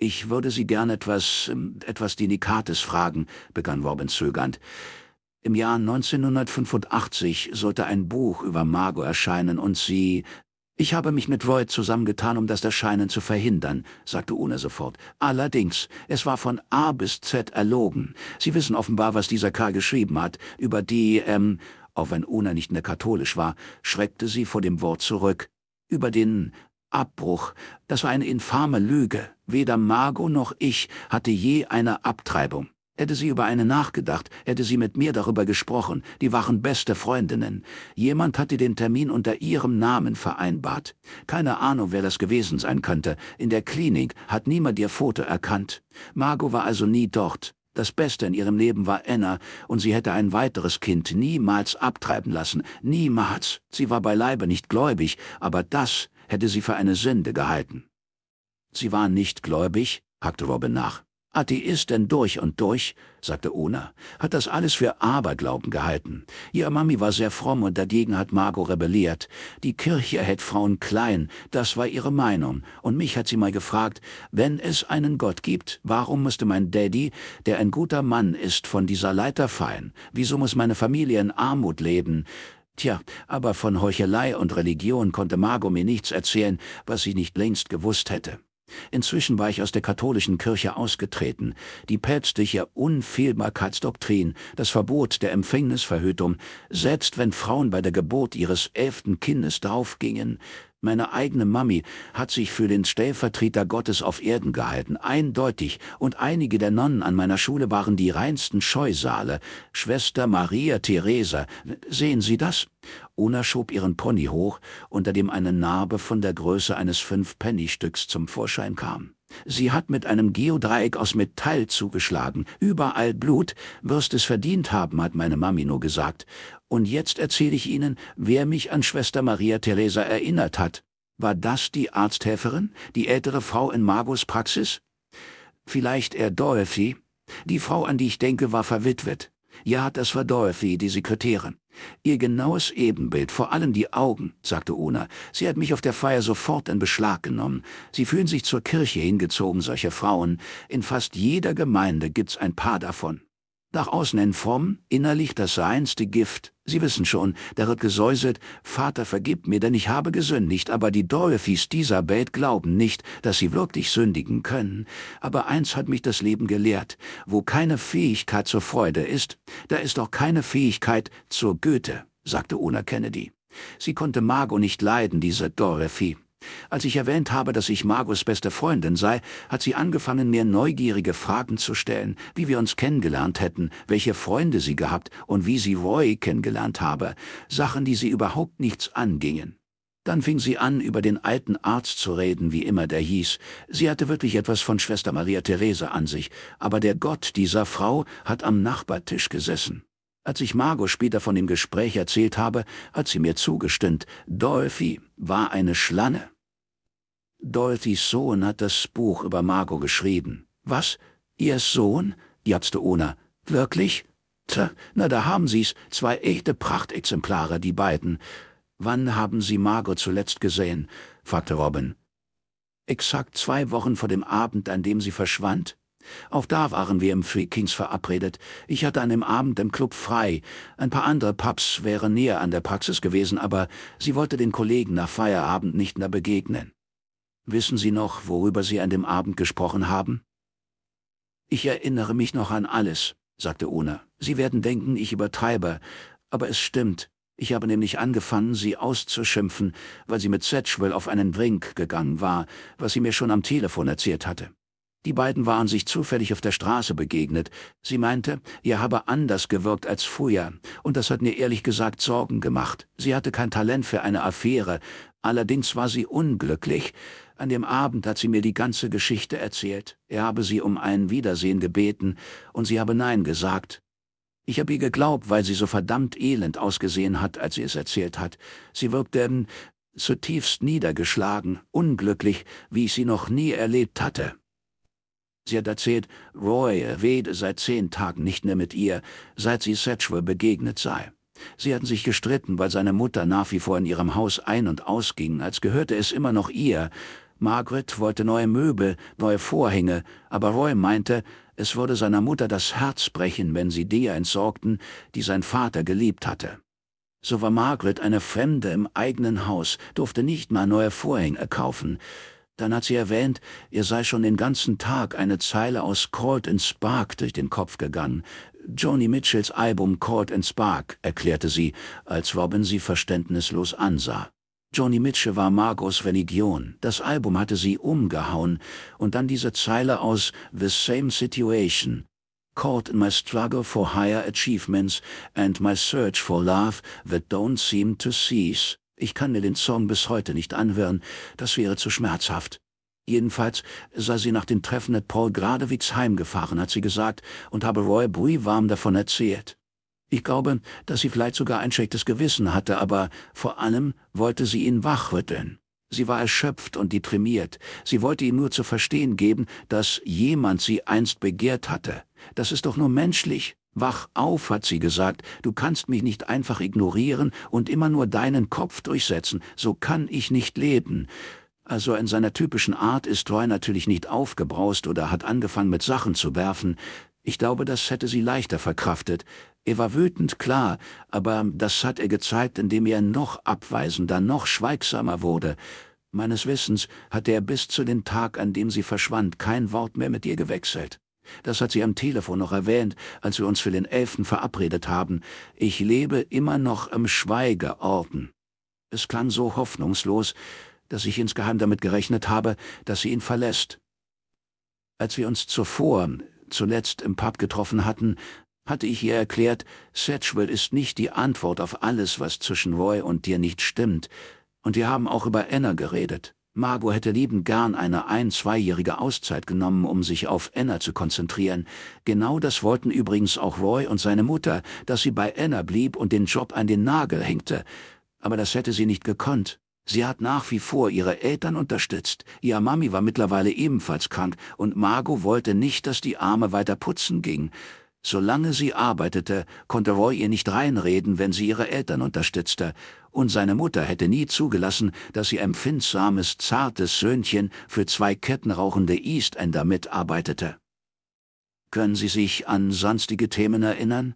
Ich würde Sie gern etwas, ähm, etwas Delikates fragen, begann Robin zögernd. Im Jahr 1985 sollte ein Buch über Margot erscheinen und sie... Ich habe mich mit Void zusammengetan, um das Erscheinen zu verhindern, sagte Una sofort. Allerdings, es war von A bis Z erlogen. Sie wissen offenbar, was dieser Karl geschrieben hat, über die, ähm, auch wenn Una nicht mehr katholisch war, schreckte sie vor dem Wort zurück, über den Abbruch, das war eine infame Lüge. Weder Margot noch ich hatte je eine Abtreibung. Hätte sie über eine nachgedacht, hätte sie mit mir darüber gesprochen, die waren beste Freundinnen. Jemand hatte den Termin unter ihrem Namen vereinbart. Keine Ahnung, wer das gewesen sein könnte. In der Klinik hat niemand ihr Foto erkannt. Margot war also nie dort. Das Beste in ihrem Leben war Anna, und sie hätte ein weiteres Kind niemals abtreiben lassen. Niemals. Sie war beileibe nicht gläubig, aber das hätte sie für eine Sünde gehalten. Sie war nicht gläubig, hakte Robin nach. Atheist denn durch und durch, sagte Una, hat das alles für Aberglauben gehalten. Ihr Mami war sehr fromm und dagegen hat Margot rebelliert. Die Kirche hält Frauen klein, das war ihre Meinung. Und mich hat sie mal gefragt, wenn es einen Gott gibt, warum müsste mein Daddy, der ein guter Mann ist, von dieser Leiter fallen? Wieso muss meine Familie in Armut leben? Tja, aber von Heuchelei und Religion konnte Margot mir nichts erzählen, was sie nicht längst gewusst hätte. Inzwischen war ich aus der katholischen Kirche ausgetreten. Die päpstliche Unfehlbarkeitsdoktrin, das Verbot der Empfängnisverhütung, selbst wenn Frauen bei der Geburt ihres elften Kindes draufgingen, meine eigene Mami hat sich für den Stellvertreter Gottes auf Erden gehalten, eindeutig, und einige der Nonnen an meiner Schule waren die reinsten Scheusale. Schwester Maria Theresa, sehen Sie das? Una schob ihren Pony hoch, unter dem eine Narbe von der Größe eines Fünf-Penny-Stücks zum Vorschein kam. Sie hat mit einem Geodreieck aus Metall zugeschlagen. Überall Blut. Wirst es verdient haben, hat meine Mami nur gesagt. Und jetzt erzähle ich Ihnen, wer mich an Schwester Maria Theresa erinnert hat. War das die Arzthelferin, die ältere Frau in Margos Praxis? Vielleicht eher Dorothy. Die Frau, an die ich denke, war verwitwet. Ja, das war Dorothy, die Sekretärin. Ihr genaues Ebenbild, vor allem die Augen, sagte Una. Sie hat mich auf der Feier sofort in Beschlag genommen. Sie fühlen sich zur Kirche hingezogen, solche Frauen. In fast jeder Gemeinde gibt's ein paar davon. Nach außen hin fromm, innerlich das seinste Gift. Sie wissen schon, da wird gesäuselt, Vater vergib mir, denn ich habe gesündigt, aber die Dorothys dieser Welt glauben nicht, dass sie wirklich sündigen können. Aber eins hat mich das Leben gelehrt, wo keine Fähigkeit zur Freude ist, da ist auch keine Fähigkeit zur Goethe, sagte Una Kennedy. Sie konnte Margo nicht leiden, diese Dorothy. Als ich erwähnt habe, dass ich Margos beste Freundin sei, hat sie angefangen, mir neugierige Fragen zu stellen, wie wir uns kennengelernt hätten, welche Freunde sie gehabt und wie sie Roy kennengelernt habe, Sachen, die sie überhaupt nichts angingen. Dann fing sie an, über den alten Arzt zu reden, wie immer der hieß. Sie hatte wirklich etwas von Schwester Maria Therese an sich, aber der Gott dieser Frau hat am Nachbartisch gesessen. Als ich Margot später von dem Gespräch erzählt habe, hat sie mir zugestimmt, Dolphy war eine Schlanne. Dolphys Sohn hat das Buch über Margot geschrieben. Was? Ihr Sohn? jatzte Ona. Wirklich? Tja, na da haben Sie's, zwei echte Prachtexemplare, die beiden. Wann haben Sie Margot zuletzt gesehen? fragte Robin. Exakt zwei Wochen vor dem Abend, an dem sie verschwand, auch da waren wir im Three Kings verabredet. Ich hatte an dem Abend im Club frei. Ein paar andere Pubs wären näher an der Praxis gewesen, aber sie wollte den Kollegen nach Feierabend nicht mehr begegnen. Wissen Sie noch, worüber Sie an dem Abend gesprochen haben? Ich erinnere mich noch an alles, sagte Una. Sie werden denken, ich übertreibe, aber es stimmt. Ich habe nämlich angefangen, sie auszuschimpfen, weil sie mit Sedgwell auf einen Drink gegangen war, was sie mir schon am Telefon erzählt hatte. Die beiden waren sich zufällig auf der Straße begegnet. Sie meinte, ihr habe anders gewirkt als früher, und das hat mir ehrlich gesagt Sorgen gemacht. Sie hatte kein Talent für eine Affäre, allerdings war sie unglücklich. An dem Abend hat sie mir die ganze Geschichte erzählt. Er habe sie um ein Wiedersehen gebeten, und sie habe Nein gesagt. Ich habe ihr geglaubt, weil sie so verdammt elend ausgesehen hat, als sie es erzählt hat. Sie wirkte zutiefst niedergeschlagen, unglücklich, wie ich sie noch nie erlebt hatte. Sie hat erzählt, Roy rede seit zehn Tagen nicht mehr mit ihr, seit sie Satchwell begegnet sei. Sie hatten sich gestritten, weil seine Mutter nach wie vor in ihrem Haus ein- und ausging, als gehörte es immer noch ihr. Margaret wollte neue Möbel, neue Vorhänge, aber Roy meinte, es würde seiner Mutter das Herz brechen, wenn sie die entsorgten, die sein Vater geliebt hatte. So war Margaret eine Fremde im eigenen Haus, durfte nicht mal neue Vorhänge kaufen. Dann hat sie erwähnt, ihr sei schon den ganzen Tag eine Zeile aus Court and Spark durch den Kopf gegangen. Joni Mitchells Album Court and Spark, erklärte sie, als Robin sie verständnislos ansah. Joni Mitchell war Margos Religion. Das Album hatte sie umgehauen und dann diese Zeile aus The Same Situation. Caught in my struggle for higher achievements and my search for love that don't seem to cease. Ich kann mir den Song bis heute nicht anhören, das wäre zu schmerzhaft. Jedenfalls sei sie nach dem Treffen mit Paul Gradewitz heimgefahren, hat sie gesagt, und habe Roy Bui warm davon erzählt. Ich glaube, dass sie vielleicht sogar ein schlechtes Gewissen hatte, aber vor allem wollte sie ihn wachrütteln. Sie war erschöpft und deprimiert. Sie wollte ihm nur zu verstehen geben, dass jemand sie einst begehrt hatte. Das ist doch nur menschlich. Wach auf, hat sie gesagt, du kannst mich nicht einfach ignorieren und immer nur deinen Kopf durchsetzen, so kann ich nicht leben. Also in seiner typischen Art ist Roy natürlich nicht aufgebraust oder hat angefangen mit Sachen zu werfen. Ich glaube, das hätte sie leichter verkraftet. Er war wütend, klar, aber das hat er gezeigt, indem er noch abweisender, noch schweigsamer wurde. Meines Wissens hatte er bis zu dem Tag, an dem sie verschwand, kein Wort mehr mit ihr gewechselt. Das hat sie am Telefon noch erwähnt, als wir uns für den Elfen verabredet haben. Ich lebe immer noch im Schweigeorden. Es klang so hoffnungslos, dass ich insgeheim damit gerechnet habe, dass sie ihn verlässt. Als wir uns zuvor, zuletzt im Pub getroffen hatten, hatte ich ihr erklärt, Sedgwill ist nicht die Antwort auf alles, was zwischen Roy und dir nicht stimmt, und wir haben auch über Anna geredet. Margot hätte liebend gern eine ein-, zweijährige Auszeit genommen, um sich auf Anna zu konzentrieren. Genau das wollten übrigens auch Roy und seine Mutter, dass sie bei Anna blieb und den Job an den Nagel hängte. Aber das hätte sie nicht gekonnt. Sie hat nach wie vor ihre Eltern unterstützt, ihr Mami war mittlerweile ebenfalls krank und Margot wollte nicht, dass die Arme weiter putzen ging. Solange sie arbeitete, konnte Roy ihr nicht reinreden, wenn sie ihre Eltern unterstützte, und seine Mutter hätte nie zugelassen, dass ihr empfindsames, zartes Söhnchen für zwei kettenrauchende East Ender mitarbeitete. Können Sie sich an sonstige Themen erinnern?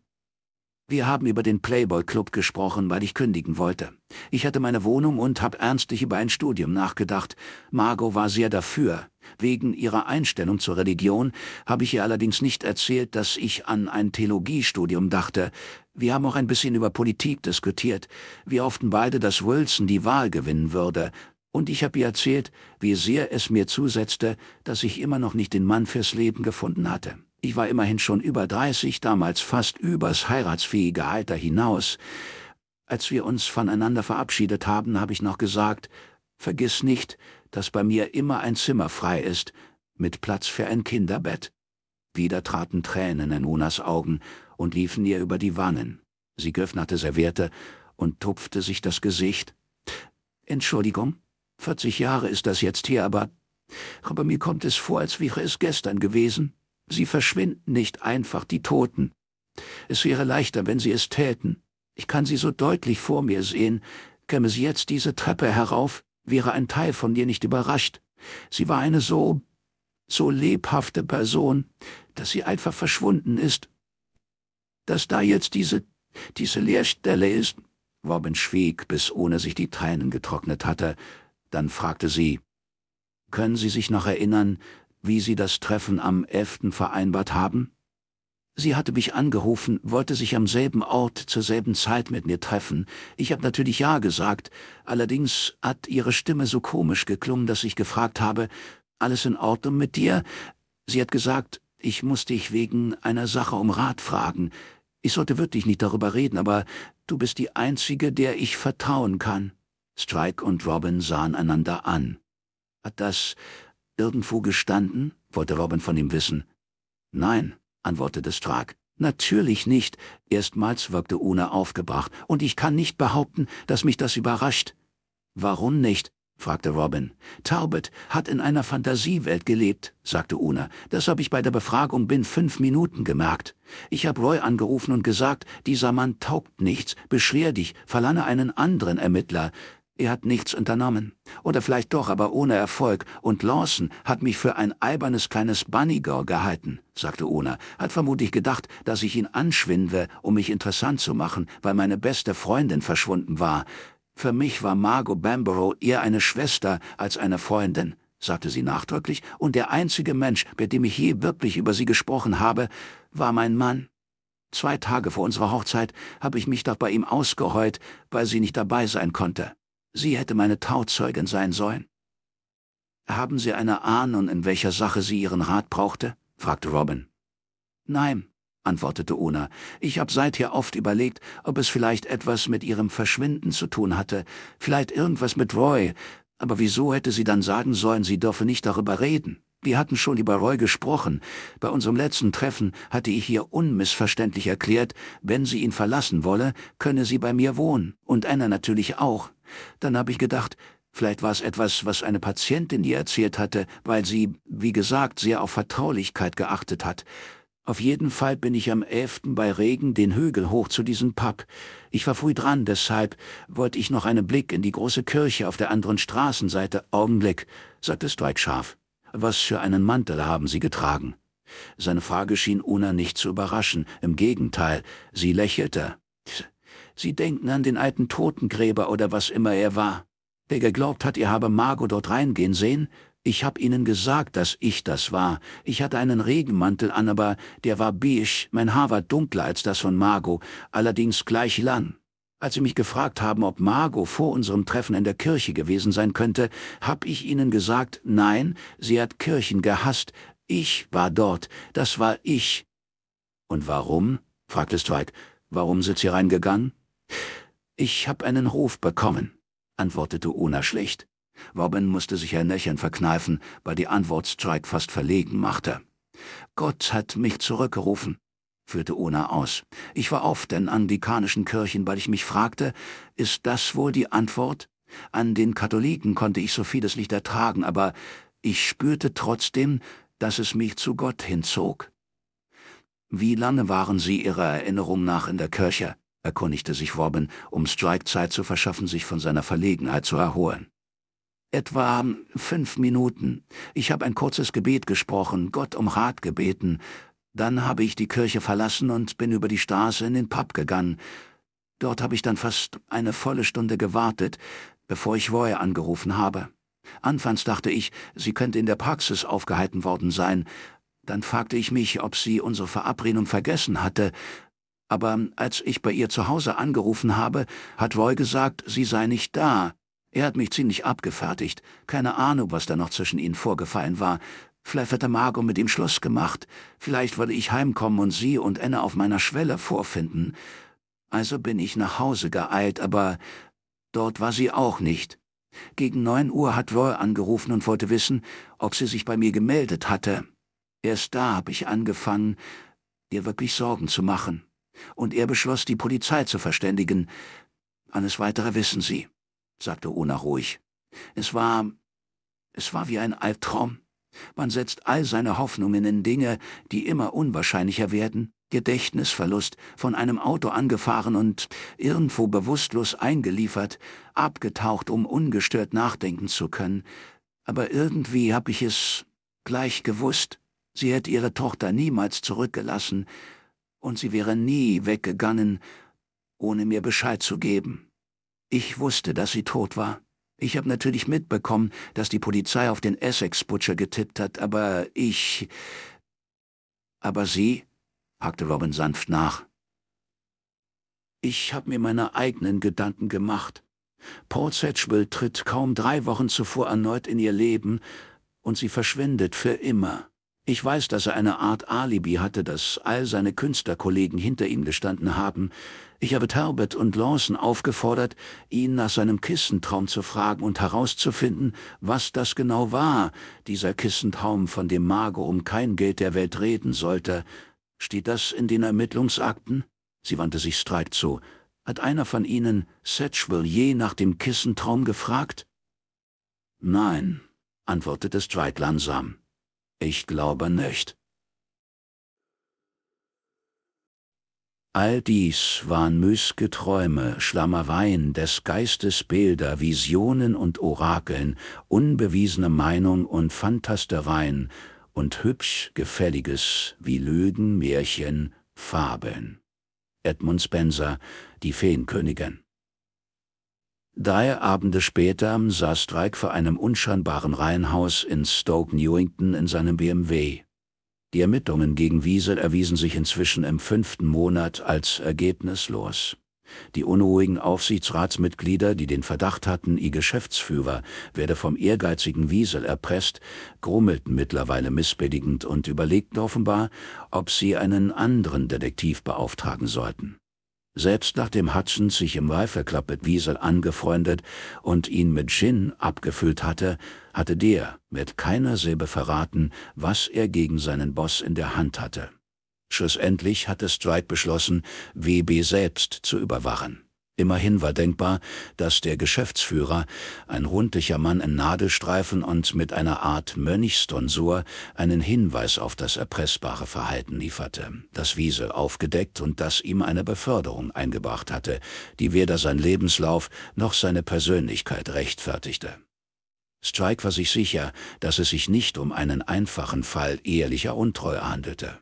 Wir haben über den Playboy Club gesprochen, weil ich kündigen wollte. Ich hatte meine Wohnung und habe ernstlich über ein Studium nachgedacht. Margot war sehr dafür. Wegen ihrer Einstellung zur Religion habe ich ihr allerdings nicht erzählt, dass ich an ein Theologiestudium dachte. Wir haben auch ein bisschen über Politik diskutiert. Wir hofften beide, dass Wilson die Wahl gewinnen würde. Und ich habe ihr erzählt, wie sehr es mir zusetzte, dass ich immer noch nicht den Mann fürs Leben gefunden hatte. Ich war immerhin schon über 30, damals fast übers heiratsfähige Alter hinaus. Als wir uns voneinander verabschiedet haben, habe ich noch gesagt, vergiss nicht, dass bei mir immer ein Zimmer frei ist, mit Platz für ein Kinderbett. Wieder traten Tränen in Unas Augen und liefen ihr über die Wannen. Sie göffnerte Serviette und tupfte sich das Gesicht. Entschuldigung, 40 Jahre ist das jetzt her, aber, aber mir kommt es vor, als wäre es gestern gewesen. Sie verschwinden nicht einfach, die Toten. Es wäre leichter, wenn sie es täten. Ich kann sie so deutlich vor mir sehen. Käme sie jetzt diese Treppe herauf, wäre ein Teil von dir nicht überrascht. Sie war eine so, so lebhafte Person, dass sie einfach verschwunden ist. Dass da jetzt diese, diese Leerstelle ist. Robin schwieg, bis ohne sich die Tränen getrocknet hatte. Dann fragte sie, können Sie sich noch erinnern, wie Sie das Treffen am 11. vereinbart haben? Sie hatte mich angerufen, wollte sich am selben Ort zur selben Zeit mit mir treffen. Ich habe natürlich Ja gesagt, allerdings hat ihre Stimme so komisch geklungen, dass ich gefragt habe, alles in Ordnung mit dir? Sie hat gesagt, ich muss dich wegen einer Sache um Rat fragen. Ich sollte wirklich nicht darüber reden, aber du bist die Einzige, der ich vertrauen kann. Strike und Robin sahen einander an. Hat das irgendwo gestanden? wollte Robin von ihm wissen. Nein, antwortete Strack. Natürlich nicht. Erstmals wirkte Una aufgebracht, und ich kann nicht behaupten, dass mich das überrascht. Warum nicht? fragte Robin. Talbot hat in einer Fantasiewelt gelebt, sagte Una. Das habe ich bei der Befragung bin fünf Minuten gemerkt. Ich habe Roy angerufen und gesagt, dieser Mann taugt nichts, beschwer dich, verlange einen anderen Ermittler. Er hat nichts unternommen. Oder vielleicht doch, aber ohne Erfolg. Und Lawson hat mich für ein albernes kleines Bunnygirl gehalten, sagte Ona. Hat vermutlich gedacht, dass ich ihn anschwinde, um mich interessant zu machen, weil meine beste Freundin verschwunden war. Für mich war Margot Bamborough eher eine Schwester als eine Freundin, sagte sie nachdrücklich, und der einzige Mensch, mit dem ich je wirklich über sie gesprochen habe, war mein Mann. Zwei Tage vor unserer Hochzeit habe ich mich doch bei ihm ausgeheult, weil sie nicht dabei sein konnte. Sie hätte meine Trauzeugin sein sollen. Haben Sie eine Ahnung, in welcher Sache sie Ihren Rat brauchte? fragte Robin. Nein, antwortete Una. Ich habe seither oft überlegt, ob es vielleicht etwas mit ihrem Verschwinden zu tun hatte, vielleicht irgendwas mit Roy, aber wieso hätte sie dann sagen sollen, sie dürfe nicht darüber reden? Wir hatten schon über Roy gesprochen. Bei unserem letzten Treffen hatte ich ihr unmissverständlich erklärt, wenn sie ihn verlassen wolle, könne sie bei mir wohnen, und Anna natürlich auch, dann habe ich gedacht, vielleicht war es etwas, was eine Patientin ihr erzählt hatte, weil sie, wie gesagt, sehr auf Vertraulichkeit geachtet hat. Auf jeden Fall bin ich am 11. bei Regen den Hügel hoch zu diesem Pub. Ich war früh dran, deshalb wollte ich noch einen Blick in die große Kirche auf der anderen Straßenseite. Augenblick, sagte Strike scharf. Was für einen Mantel haben Sie getragen? Seine Frage schien Una nicht zu überraschen. Im Gegenteil, sie lächelte. Sie denken an den alten Totengräber oder was immer er war, der geglaubt hat, ihr habe Margot dort reingehen sehen. Ich hab ihnen gesagt, dass ich das war. Ich hatte einen Regenmantel an, aber der war beige, mein Haar war dunkler als das von Margot, allerdings gleich lang. Als sie mich gefragt haben, ob Margot vor unserem Treffen in der Kirche gewesen sein könnte, hab ich ihnen gesagt, nein, sie hat Kirchen gehasst. Ich war dort, das war ich. Und warum? fragte Strike. Warum sind sie reingegangen? Ich habe einen Ruf bekommen, antwortete Una schlicht. Robin musste sich ein Lächeln verkneifen, weil die Antwort Strike fast verlegen machte. Gott hat mich zurückgerufen, führte Una aus. Ich war oft in anglikanischen Kirchen, weil ich mich fragte, ist das wohl die Antwort? An den Katholiken konnte ich so vieles nicht ertragen, aber ich spürte trotzdem, dass es mich zu Gott hinzog. Wie lange waren Sie Ihrer Erinnerung nach in der Kirche? erkundigte sich Robin, um Strike Zeit zu verschaffen, sich von seiner Verlegenheit zu erholen. Etwa ähm, fünf Minuten. Ich habe ein kurzes Gebet gesprochen, Gott um Rat gebeten. Dann habe ich die Kirche verlassen und bin über die Straße in den Pub gegangen. Dort habe ich dann fast eine volle Stunde gewartet, bevor ich Roy angerufen habe. Anfangs dachte ich, sie könnte in der Praxis aufgehalten worden sein. Dann fragte ich mich, ob sie unsere Verabredung vergessen hatte, aber als ich bei ihr zu Hause angerufen habe, hat Roy gesagt, sie sei nicht da. Er hat mich ziemlich abgefertigt. Keine Ahnung, was da noch zwischen ihnen vorgefallen war. Vielleicht hat der Margot mit ihm Schluss gemacht. Vielleicht wollte ich heimkommen und sie und Anne auf meiner Schwelle vorfinden. Also bin ich nach Hause geeilt, aber dort war sie auch nicht. Gegen neun Uhr hat Roy angerufen und wollte wissen, ob sie sich bei mir gemeldet hatte. Erst da habe ich angefangen, dir wirklich Sorgen zu machen und er beschloss, die Polizei zu verständigen. Alles Weitere wissen Sie, sagte Una ruhig. Es war... es war wie ein Albtraum. Man setzt all seine Hoffnungen in Dinge, die immer unwahrscheinlicher werden. Gedächtnisverlust, von einem Auto angefahren und irgendwo bewusstlos eingeliefert, abgetaucht, um ungestört nachdenken zu können. Aber irgendwie habe ich es gleich gewusst. Sie hätte ihre Tochter niemals zurückgelassen, und sie wäre nie weggegangen, ohne mir Bescheid zu geben. Ich wusste, dass sie tot war. Ich habe natürlich mitbekommen, dass die Polizei auf den Essex-Butcher getippt hat, aber ich... Aber sie? hakte Robin sanft nach. Ich habe mir meine eigenen Gedanken gemacht. Paul Sedgwill tritt kaum drei Wochen zuvor erneut in ihr Leben und sie verschwindet für immer. Ich weiß, dass er eine Art Alibi hatte, dass all seine Künstlerkollegen hinter ihm gestanden haben. Ich habe Talbot und Lawson aufgefordert, ihn nach seinem Kissentraum zu fragen und herauszufinden, was das genau war, dieser Kissentraum, von dem Margot um kein Geld der Welt reden sollte. Steht das in den Ermittlungsakten? Sie wandte sich Strike zu. Hat einer von Ihnen Sedgeville je nach dem Kissentraum gefragt? Nein, antwortete Strike langsam. Ich glaube nicht. All dies waren müßge Träume, Schlammereien des Geistes Bilder, Visionen und Orakeln, unbewiesene Meinung und Phantastereien und hübsch Gefälliges wie Lügen, Märchen, Fabeln. Edmund Spenser, die Feenkönigin. Drei Abende später saß Drake vor einem unscheinbaren Reihenhaus in Stoke Newington in seinem BMW. Die Ermittlungen gegen Wiesel erwiesen sich inzwischen im fünften Monat als ergebnislos. Die unruhigen Aufsichtsratsmitglieder, die den Verdacht hatten, ihr Geschäftsführer werde vom ehrgeizigen Wiesel erpresst, grummelten mittlerweile missbilligend und überlegten offenbar, ob sie einen anderen Detektiv beauftragen sollten. Selbst nachdem Hudson sich im Rifle Club mit Wiesel angefreundet und ihn mit Gin abgefüllt hatte, hatte der mit keiner Silbe verraten, was er gegen seinen Boss in der Hand hatte. Schlussendlich hatte Strike beschlossen, WB selbst zu überwachen. Immerhin war denkbar, dass der Geschäftsführer, ein rundlicher Mann in Nadelstreifen und mit einer Art Mönchstonsur, einen Hinweis auf das erpressbare Verhalten lieferte, das Wiesel aufgedeckt und das ihm eine Beförderung eingebracht hatte, die weder sein Lebenslauf noch seine Persönlichkeit rechtfertigte. Strike war sich sicher, dass es sich nicht um einen einfachen Fall ehrlicher Untreue handelte.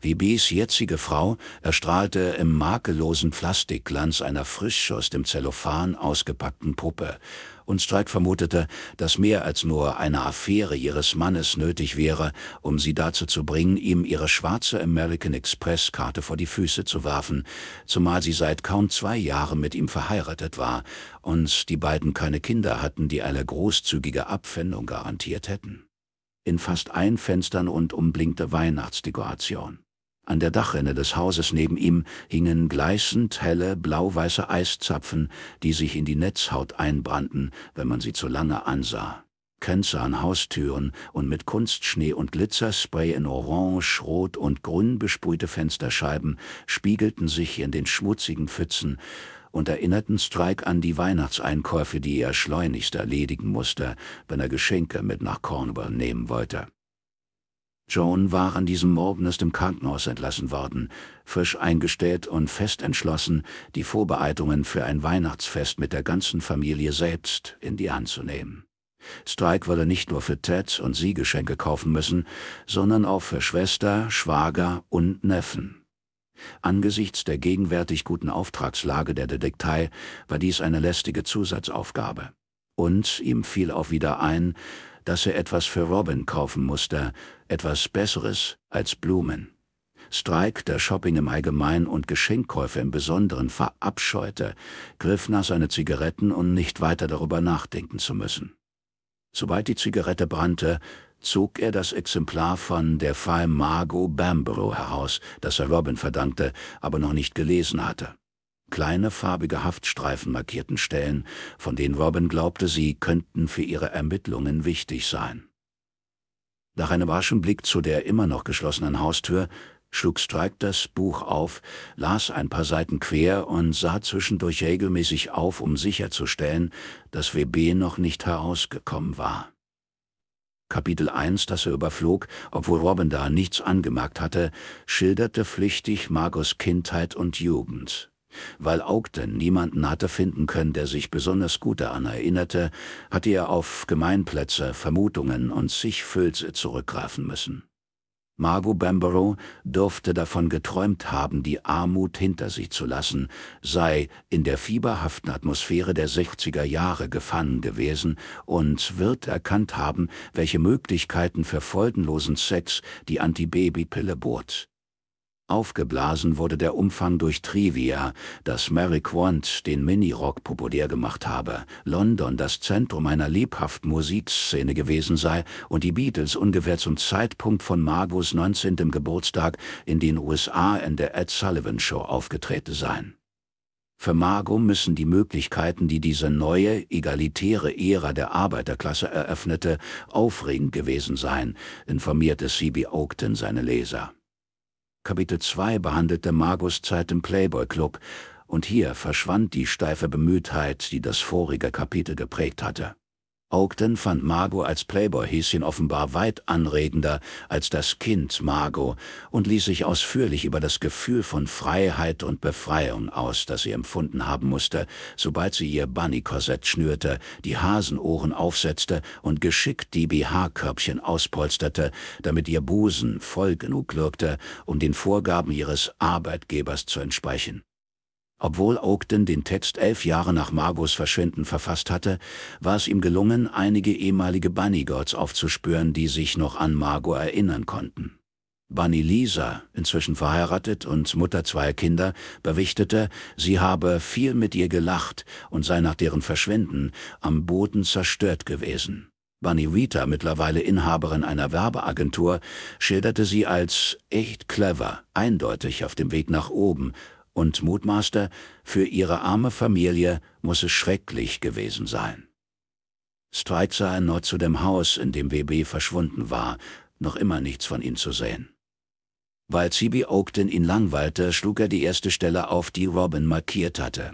Wie Bs jetzige Frau erstrahlte im makellosen Plastikglanz einer frisch aus dem Zellophan ausgepackten Puppe, und Strike vermutete, dass mehr als nur eine Affäre ihres Mannes nötig wäre, um sie dazu zu bringen, ihm ihre schwarze American Express-Karte vor die Füße zu werfen, zumal sie seit kaum zwei Jahren mit ihm verheiratet war und die beiden keine Kinder hatten, die eine großzügige Abfindung garantiert hätten in fast allen Fenstern und umblinkte Weihnachtsdekoration. An der Dachrinne des Hauses neben ihm hingen gleißend helle blau-weiße Eiszapfen, die sich in die Netzhaut einbrannten, wenn man sie zu lange ansah. Kränze an Haustüren und mit Kunstschnee und Glitzerspray in Orange, Rot und Grün besprühte Fensterscheiben spiegelten sich in den schmutzigen Pfützen, und erinnerten Strike an die Weihnachtseinkäufe, die er schleunigst erledigen musste, wenn er Geschenke mit nach Cornwall nehmen wollte. Joan war an diesem Morgen aus dem Krankenhaus entlassen worden, frisch eingestellt und fest entschlossen, die Vorbereitungen für ein Weihnachtsfest mit der ganzen Familie selbst in die Hand zu nehmen. Strike würde nicht nur für Ted und sie Geschenke kaufen müssen, sondern auch für Schwester, Schwager und Neffen. Angesichts der gegenwärtig guten Auftragslage der Detektei war dies eine lästige Zusatzaufgabe. Und ihm fiel auch wieder ein, dass er etwas für Robin kaufen musste, etwas Besseres als Blumen. Strike, der Shopping im Allgemeinen und Geschenkkäufe im Besonderen verabscheute, griff nach seine Zigaretten, um nicht weiter darüber nachdenken zu müssen. Sobald die Zigarette brannte, zog er das Exemplar von Der Fall Margot Bamborough heraus, das er Robin verdankte, aber noch nicht gelesen hatte. Kleine farbige Haftstreifen markierten Stellen, von denen Robin glaubte, sie könnten für ihre Ermittlungen wichtig sein. Nach einem raschen Blick zu der immer noch geschlossenen Haustür schlug Strike das Buch auf, las ein paar Seiten quer und sah zwischendurch regelmäßig auf, um sicherzustellen, dass WB noch nicht herausgekommen war. Kapitel 1, das er überflog, obwohl Robin da nichts angemerkt hatte, schilderte flüchtig Margos Kindheit und Jugend. Weil Augden niemanden hatte finden können, der sich besonders gut daran erinnerte, hatte er auf Gemeinplätze, Vermutungen und sich Fülse zurückgreifen müssen. Margot Bamborough dürfte davon geträumt haben, die Armut hinter sich zu lassen, sei in der fieberhaften Atmosphäre der 60er Jahre gefangen gewesen und wird erkannt haben, welche Möglichkeiten für folgenlosen Sex die Antibabypille bot. Aufgeblasen wurde der Umfang durch Trivia, dass Mary Quant den Minirock populär gemacht habe, London das Zentrum einer lebhaften Musikszene gewesen sei und die Beatles ungefähr zum Zeitpunkt von Margos 19. Geburtstag in den USA in der Ed Sullivan Show aufgetreten seien. Für Margot müssen die Möglichkeiten, die diese neue, egalitäre Ära der Arbeiterklasse eröffnete, aufregend gewesen sein, informierte C.B. Oakton seine Leser. Kapitel 2 behandelte Margus Zeit im Playboy Club, und hier verschwand die steife Bemühtheit, die das vorige Kapitel geprägt hatte. Ogden fand Margot als Playboy-Häschen offenbar weit anregender als das Kind Margot und ließ sich ausführlich über das Gefühl von Freiheit und Befreiung aus, das sie empfunden haben musste, sobald sie ihr Bunny-Korsett schnürte, die Hasenohren aufsetzte und geschickt die BH-Körbchen auspolsterte, damit ihr Busen voll genug wirkte, um den Vorgaben ihres Arbeitgebers zu entsprechen. Obwohl Ogden den Text elf Jahre nach Margos Verschwinden verfasst hatte, war es ihm gelungen, einige ehemalige Bunny Girls aufzuspüren, die sich noch an Margot erinnern konnten. Bunny Lisa, inzwischen verheiratet und Mutter zweier Kinder, berichtete, sie habe viel mit ihr gelacht und sei nach deren Verschwinden am Boden zerstört gewesen. Bunny Rita, mittlerweile Inhaberin einer Werbeagentur, schilderte sie als echt clever, eindeutig auf dem Weg nach oben und mutmaßte, für ihre arme Familie muss es schrecklich gewesen sein. Streit sah erneut zu dem Haus, in dem WB verschwunden war, noch immer nichts von ihm zu sehen. Weil C.B. Oakton ihn langweilte, schlug er die erste Stelle auf, die Robin markiert hatte.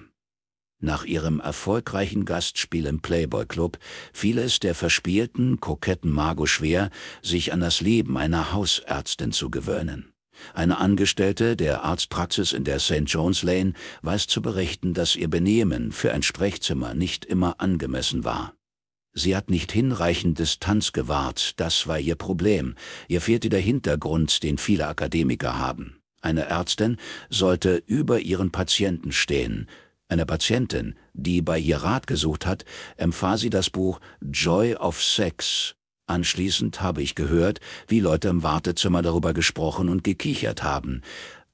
Nach ihrem erfolgreichen Gastspiel im Playboy Club fiel es der verspielten, koketten Margot schwer, sich an das Leben einer Hausärztin zu gewöhnen. Eine Angestellte der Arztpraxis in der St. Jones Lane weiß zu berichten, dass ihr Benehmen für ein Sprechzimmer nicht immer angemessen war. Sie hat nicht hinreichend Distanz gewahrt, das war ihr Problem. Ihr fehlte der Hintergrund, den viele Akademiker haben. Eine Ärztin sollte über ihren Patienten stehen. Eine Patientin, die bei ihr Rat gesucht hat, empfahl sie das Buch Joy of Sex Anschließend habe ich gehört, wie Leute im Wartezimmer darüber gesprochen und gekichert haben.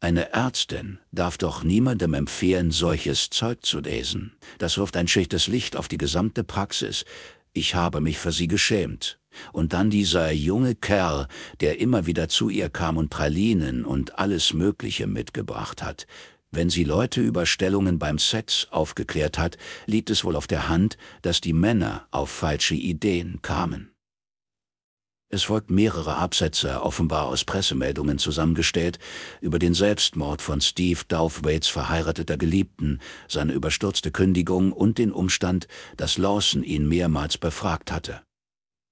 Eine Ärztin darf doch niemandem empfehlen, solches Zeug zu lesen. Das wirft ein schlechtes Licht auf die gesamte Praxis. Ich habe mich für sie geschämt. Und dann dieser junge Kerl, der immer wieder zu ihr kam und Pralinen und alles Mögliche mitgebracht hat. Wenn sie Leute über Stellungen beim Sex aufgeklärt hat, liegt es wohl auf der Hand, dass die Männer auf falsche Ideen kamen. Es folgt mehrere Absätze, offenbar aus Pressemeldungen zusammengestellt, über den Selbstmord von Steve Dowthwaites verheirateter Geliebten, seine überstürzte Kündigung und den Umstand, dass Lawson ihn mehrmals befragt hatte.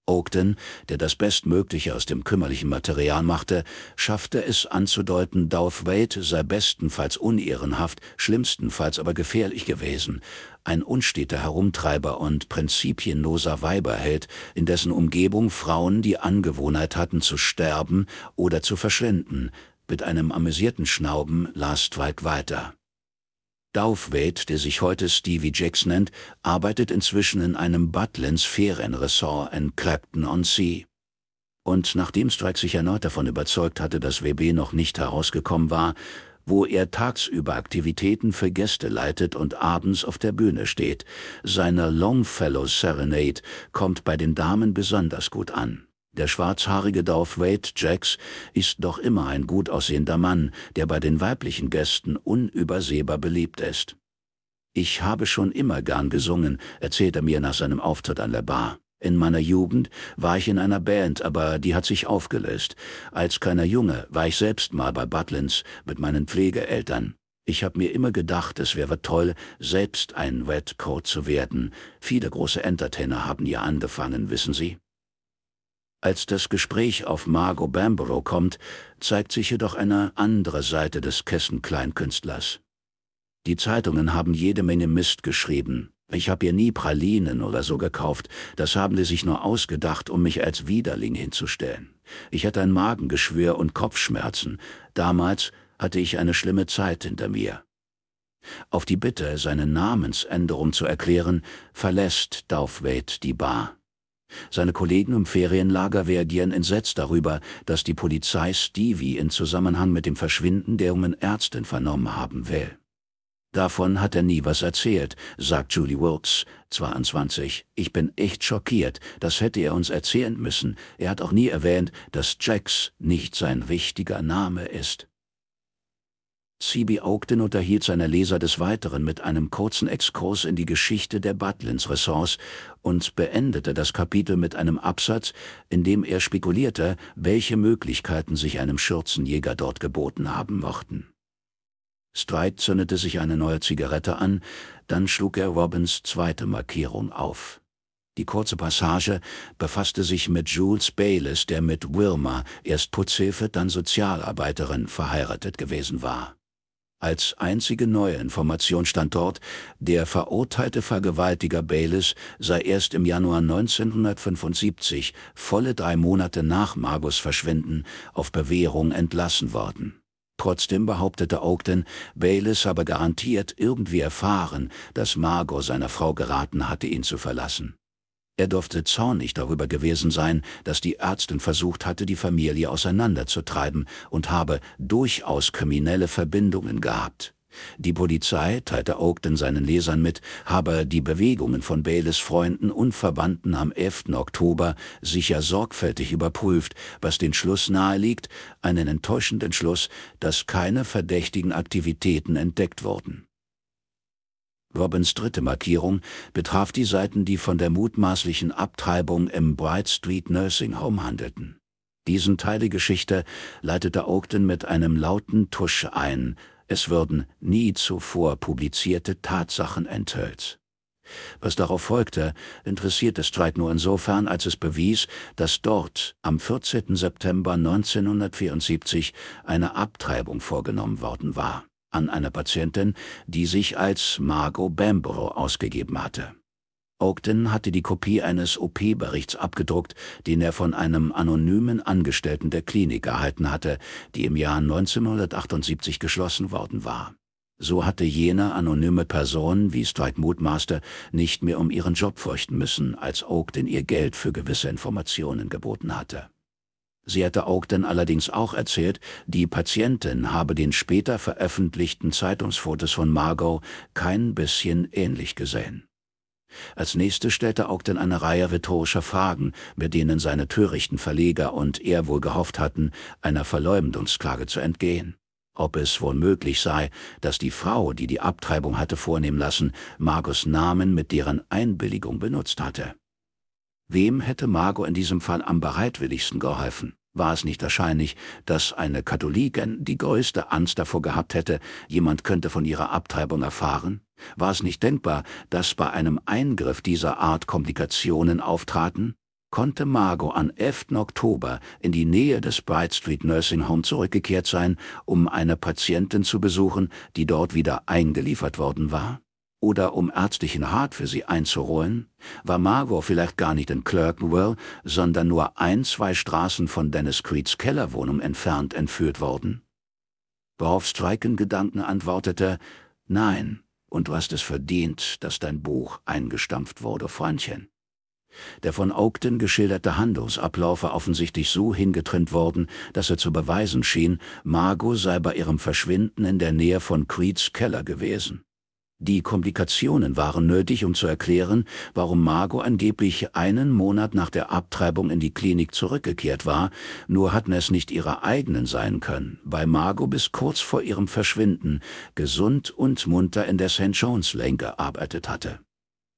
Ogden, der das Bestmögliche aus dem kümmerlichen Material machte, schaffte es anzudeuten, Dowthwaite sei bestenfalls unehrenhaft, schlimmstenfalls aber gefährlich gewesen, ein unsteter Herumtreiber und prinzipienloser Weiberheld, in dessen Umgebung Frauen die Angewohnheit hatten zu sterben oder zu verschwinden. Mit einem amüsierten Schnauben las Dwight weiter. Daufwade, der sich heute Stevie Jacks nennt, arbeitet inzwischen in einem Butlins Ferienresort in Clapton-on-Sea. Und nachdem Strike sich erneut davon überzeugt hatte, dass WB noch nicht herausgekommen war, wo er tagsüber Aktivitäten für Gäste leitet und abends auf der Bühne steht. Seine Longfellow Serenade kommt bei den Damen besonders gut an. Der schwarzhaarige Dorf Wade Jacks ist doch immer ein gut aussehender Mann, der bei den weiblichen Gästen unübersehbar beliebt ist. Ich habe schon immer gern gesungen, erzählt er mir nach seinem Auftritt an der Bar. In meiner Jugend war ich in einer Band, aber die hat sich aufgelöst. Als kleiner Junge war ich selbst mal bei Butlins mit meinen Pflegeeltern. Ich habe mir immer gedacht, es wäre toll, selbst ein Red Coat zu werden. Viele große Entertainer haben ja angefangen, wissen Sie. Als das Gespräch auf Margot Bamborough kommt, zeigt sich jedoch eine andere Seite des Kessen-Kleinkünstlers. Die Zeitungen haben jede Menge Mist geschrieben, ich habe ihr nie Pralinen oder so gekauft, das haben sie sich nur ausgedacht, um mich als Widerling hinzustellen. Ich hatte ein Magengeschwür und Kopfschmerzen, damals hatte ich eine schlimme Zeit hinter mir. Auf die Bitte, seine Namensänderung zu erklären, verlässt Daufweit die Bar. Seine Kollegen im Ferienlager reagieren entsetzt darüber, dass die Polizei Stevie in Zusammenhang mit dem Verschwinden der jungen Ärztin vernommen haben will. Davon hat er nie was erzählt, sagt Julie Wilkes, 22. Ich bin echt schockiert, das hätte er uns erzählen müssen. Er hat auch nie erwähnt, dass Jax nicht sein wichtiger Name ist. C.B. Ogden unterhielt seine Leser des Weiteren mit einem kurzen Exkurs in die Geschichte der Butlins Ressorts und beendete das Kapitel mit einem Absatz, in dem er spekulierte, welche Möglichkeiten sich einem Schürzenjäger dort geboten haben mochten. Streit zündete sich eine neue Zigarette an, dann schlug er Robins zweite Markierung auf. Die kurze Passage befasste sich mit Jules Bayliss, der mit Wilma, erst Putzhilfe, dann Sozialarbeiterin, verheiratet gewesen war. Als einzige neue Information stand dort, der verurteilte Vergewaltiger Bayliss sei erst im Januar 1975, volle drei Monate nach Margos Verschwinden, auf Bewährung entlassen worden. Trotzdem behauptete Ogden, Bayless habe garantiert irgendwie erfahren, dass Margot seiner Frau geraten hatte, ihn zu verlassen. Er durfte zornig darüber gewesen sein, dass die Ärztin versucht hatte, die Familie auseinanderzutreiben und habe durchaus kriminelle Verbindungen gehabt. Die Polizei, teilte Ogden seinen Lesern mit, habe die Bewegungen von Baileys Freunden und Verwandten am 11. Oktober sicher sorgfältig überprüft, was den Schluss naheliegt, einen enttäuschenden Schluss, dass keine verdächtigen Aktivitäten entdeckt wurden. Robbins dritte Markierung betraf die Seiten, die von der mutmaßlichen Abtreibung im Bright Street Nursing Home handelten. Diesen Teil der Geschichte leitete Ogden mit einem lauten Tusch ein, es würden nie zuvor publizierte Tatsachen enthüllt. Was darauf folgte, interessierte Streit nur insofern, als es bewies, dass dort am 14. September 1974 eine Abtreibung vorgenommen worden war an einer Patientin, die sich als Margot Bamborough ausgegeben hatte. Ogden hatte die Kopie eines OP-Berichts abgedruckt, den er von einem anonymen Angestellten der Klinik erhalten hatte, die im Jahr 1978 geschlossen worden war. So hatte jene anonyme Person, wie Streit mutmaßte, nicht mehr um ihren Job fürchten müssen, als Ogden ihr Geld für gewisse Informationen geboten hatte. Sie hatte Ogden allerdings auch erzählt, die Patientin habe den später veröffentlichten Zeitungsfotos von Margot kein bisschen ähnlich gesehen. Als nächstes stellte Ogden eine Reihe rhetorischer Fragen, mit denen seine törichten Verleger und er wohl gehofft hatten, einer Verleumdungsklage zu entgehen. Ob es wohl möglich sei, dass die Frau, die die Abtreibung hatte vornehmen lassen, Margos Namen mit deren Einbilligung benutzt hatte. Wem hätte Margot in diesem Fall am bereitwilligsten geholfen? War es nicht wahrscheinlich, dass eine Katholikin die größte Angst davor gehabt hätte, jemand könnte von ihrer Abtreibung erfahren? War es nicht denkbar, dass bei einem Eingriff dieser Art Komplikationen auftraten? Konnte Margot am 11. Oktober in die Nähe des Bright Street Nursing Home zurückgekehrt sein, um eine Patientin zu besuchen, die dort wieder eingeliefert worden war? Oder um ärztlichen Rat für sie einzuholen? War Margot vielleicht gar nicht in Clerkenwell, sondern nur ein, zwei Straßen von Dennis Creeds Kellerwohnung entfernt entführt worden? Worauf Striken Gedanken antwortete, nein, und du hast es verdient, dass dein Buch eingestampft wurde, Freundchen. Der von Ogden geschilderte Handlungsablauf war offensichtlich so hingetrennt worden, dass er zu beweisen schien, Margot sei bei ihrem Verschwinden in der Nähe von Creeds Keller gewesen. Die Komplikationen waren nötig, um zu erklären, warum Margot angeblich einen Monat nach der Abtreibung in die Klinik zurückgekehrt war, nur hatten es nicht ihre eigenen sein können, weil Margot bis kurz vor ihrem Verschwinden gesund und munter in der St. Jones Lane gearbeitet hatte.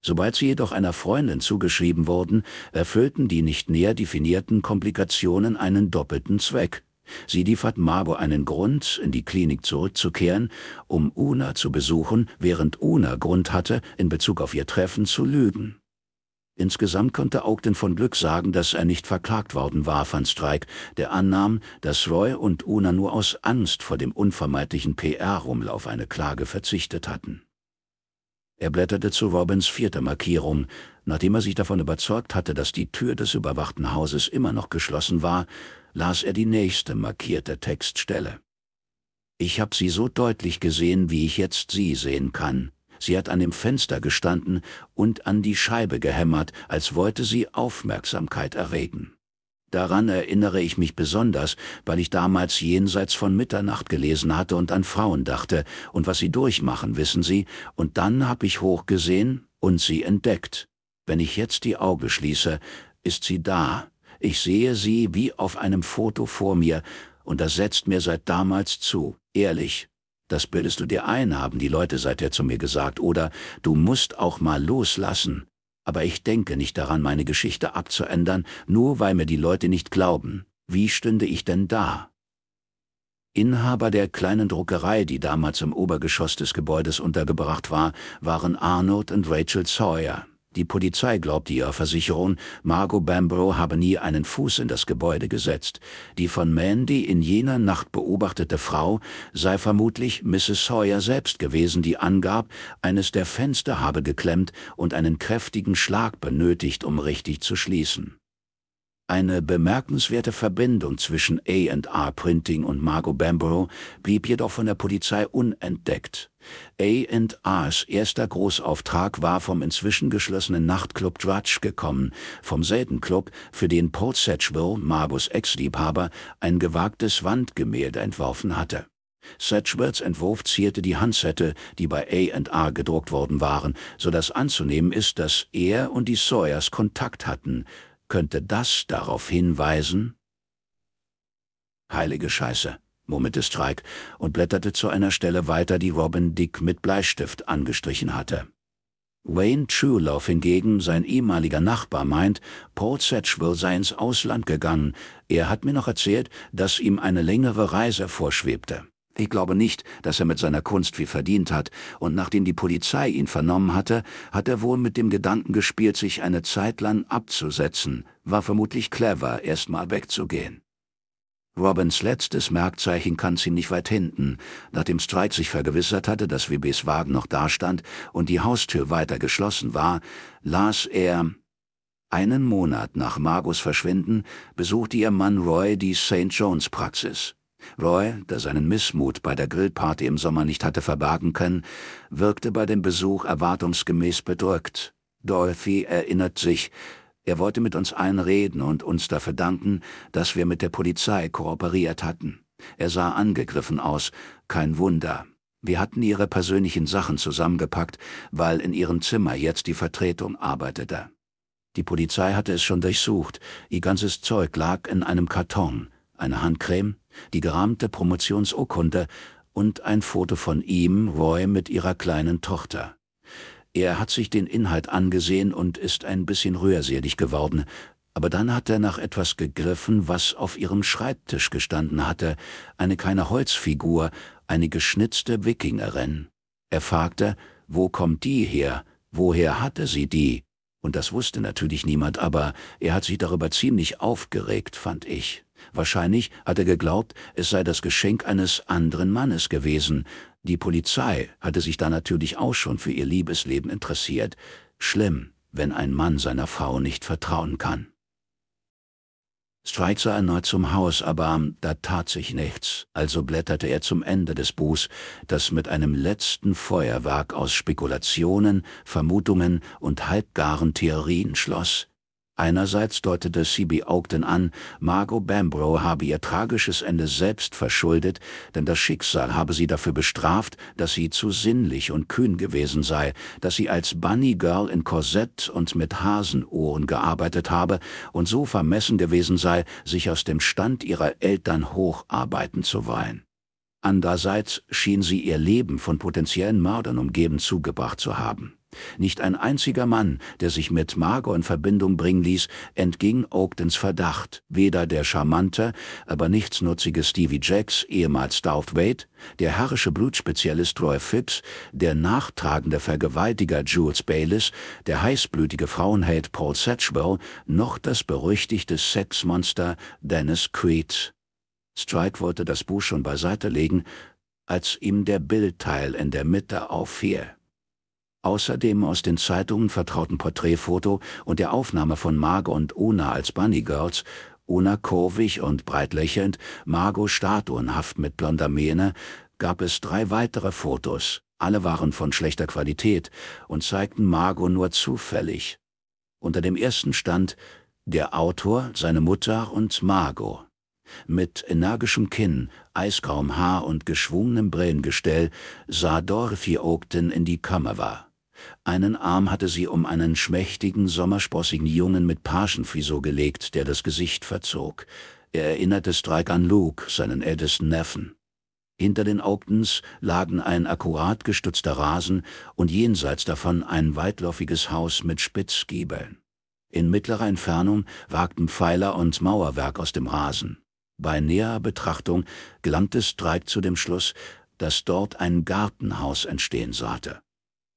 Sobald sie jedoch einer Freundin zugeschrieben wurden, erfüllten die nicht näher definierten Komplikationen einen doppelten Zweck. Sie liefert Margo einen Grund, in die Klinik zurückzukehren, um Una zu besuchen, während Una Grund hatte, in Bezug auf ihr Treffen zu lügen. Insgesamt konnte Ogden von Glück sagen, dass er nicht verklagt worden war von Strike, der annahm, dass Roy und Una nur aus Angst vor dem unvermeidlichen pr rumlauf eine Klage verzichtet hatten. Er blätterte zu Robins vierter Markierung, nachdem er sich davon überzeugt hatte, dass die Tür des überwachten Hauses immer noch geschlossen war, las er die nächste markierte Textstelle. Ich habe sie so deutlich gesehen, wie ich jetzt sie sehen kann. Sie hat an dem Fenster gestanden und an die Scheibe gehämmert, als wollte sie Aufmerksamkeit erregen. Daran erinnere ich mich besonders, weil ich damals jenseits von Mitternacht gelesen hatte und an Frauen dachte und was sie durchmachen, wissen Sie, und dann habe ich hochgesehen und sie entdeckt. Wenn ich jetzt die Augen schließe, ist sie da, ich sehe sie wie auf einem Foto vor mir, und das setzt mir seit damals zu. Ehrlich, das bildest du dir ein, haben die Leute seither zu mir gesagt, oder du musst auch mal loslassen. Aber ich denke nicht daran, meine Geschichte abzuändern, nur weil mir die Leute nicht glauben. Wie stünde ich denn da? Inhaber der kleinen Druckerei, die damals im Obergeschoss des Gebäudes untergebracht war, waren Arnold und Rachel Sawyer. Die Polizei glaubte ihrer Versicherung, Margot Bambrough habe nie einen Fuß in das Gebäude gesetzt. Die von Mandy in jener Nacht beobachtete Frau sei vermutlich Mrs. Sawyer selbst gewesen, die angab, eines der Fenster habe geklemmt und einen kräftigen Schlag benötigt, um richtig zu schließen. Eine bemerkenswerte Verbindung zwischen A&R Printing und Margot Bamborough blieb jedoch von der Polizei unentdeckt. A&Rs erster Großauftrag war vom inzwischen geschlossenen Nachtclub Drudge gekommen, vom selben Club, für den Paul Sedgeville, Margos Ex-Liebhaber, ein gewagtes Wandgemälde entworfen hatte. Sedgewilles Entwurf zierte die Handsette, die bei A&R gedruckt worden waren, so dass anzunehmen ist, dass er und die Sawyers Kontakt hatten, könnte das darauf hinweisen? Heilige Scheiße, murmelte Strike und blätterte zu einer Stelle weiter, die Robin Dick mit Bleistift angestrichen hatte. Wayne Truelove hingegen, sein ehemaliger Nachbar, meint, Paul Satchwell sei ins Ausland gegangen. Er hat mir noch erzählt, dass ihm eine längere Reise vorschwebte. Ich glaube nicht, dass er mit seiner Kunst viel verdient hat, und nachdem die Polizei ihn vernommen hatte, hat er wohl mit dem Gedanken gespielt, sich eine Zeit lang abzusetzen, war vermutlich clever, erstmal wegzugehen. Robins letztes Merkzeichen kann ziemlich weit hinten, nachdem Strike sich vergewissert hatte, dass WBs Wagen noch dastand und die Haustür weiter geschlossen war, las er einen Monat nach Margos Verschwinden besuchte ihr Mann Roy die St. Jones Praxis. Roy, der seinen Missmut bei der Grillparty im Sommer nicht hatte verbergen können, wirkte bei dem Besuch erwartungsgemäß bedrückt. Dorothy erinnert sich, er wollte mit uns allen reden und uns dafür danken, dass wir mit der Polizei kooperiert hatten. Er sah angegriffen aus, kein Wunder. Wir hatten ihre persönlichen Sachen zusammengepackt, weil in ihrem Zimmer jetzt die Vertretung arbeitete. Die Polizei hatte es schon durchsucht, ihr ganzes Zeug lag in einem Karton, eine Handcreme, die gerahmte Promotionsurkunde und ein Foto von ihm, Roy, mit ihrer kleinen Tochter. Er hat sich den Inhalt angesehen und ist ein bisschen rührselig geworden, aber dann hat er nach etwas gegriffen, was auf ihrem Schreibtisch gestanden hatte, eine kleine Holzfigur, eine geschnitzte Wikingerin. Er fragte, wo kommt die her, woher hatte sie die? Und das wusste natürlich niemand, aber er hat sich darüber ziemlich aufgeregt, fand ich. Wahrscheinlich hat er geglaubt, es sei das Geschenk eines anderen Mannes gewesen. Die Polizei hatte sich da natürlich auch schon für ihr Liebesleben interessiert. Schlimm, wenn ein Mann seiner Frau nicht vertrauen kann. Strike sah erneut zum Haus, aber da tat sich nichts, also blätterte er zum Ende des Buchs, das mit einem letzten Feuerwerk aus Spekulationen, Vermutungen und halbgaren Theorien schloss. Einerseits deutete C.B. Ogden an, Margot Bambro habe ihr tragisches Ende selbst verschuldet, denn das Schicksal habe sie dafür bestraft, dass sie zu sinnlich und kühn gewesen sei, dass sie als Bunny Girl in Korsett und mit Hasenohren gearbeitet habe und so vermessen gewesen sei, sich aus dem Stand ihrer Eltern hocharbeiten zu wollen. Andererseits schien sie ihr Leben von potenziellen Mördern umgeben zugebracht zu haben. Nicht ein einziger Mann, der sich mit Margot in Verbindung bringen ließ, entging Ogdens Verdacht. Weder der charmante, aber nichtsnutzige Stevie Jacks, ehemals Darth Wade, der herrische Blutspezialist Roy Phipps, der nachtragende Vergewaltiger Jules Bayliss, der heißblütige Frauenheld Paul Satchwell, noch das berüchtigte Sexmonster Dennis Creed. Strike wollte das Buch schon beiseite legen, als ihm der Bildteil in der Mitte auffiel außer dem aus den Zeitungen vertrauten Porträtfoto und der Aufnahme von Margot und Una als Bunny Girls, Una kurvig und breit lächelnd, Margot statuenhaft mit blonder Mähne, gab es drei weitere Fotos. Alle waren von schlechter Qualität und zeigten Margot nur zufällig. Unter dem ersten stand der Autor, seine Mutter und Margot. Mit energischem Kinn, eisgrauem Haar und geschwungenem Brillengestell sah Dorothy Ogden in die Kamera. Einen Arm hatte sie um einen schmächtigen, sommersprossigen Jungen mit Pagenfrisur gelegt, der das Gesicht verzog. Er erinnerte Strike an Luke, seinen ältesten Neffen. Hinter den Ogdens lagen ein akkurat gestutzter Rasen und jenseits davon ein weitläufiges Haus mit Spitzgiebeln. In mittlerer Entfernung wagten Pfeiler und Mauerwerk aus dem Rasen. Bei näherer Betrachtung gelangte Strike zu dem Schluss, dass dort ein Gartenhaus entstehen sollte.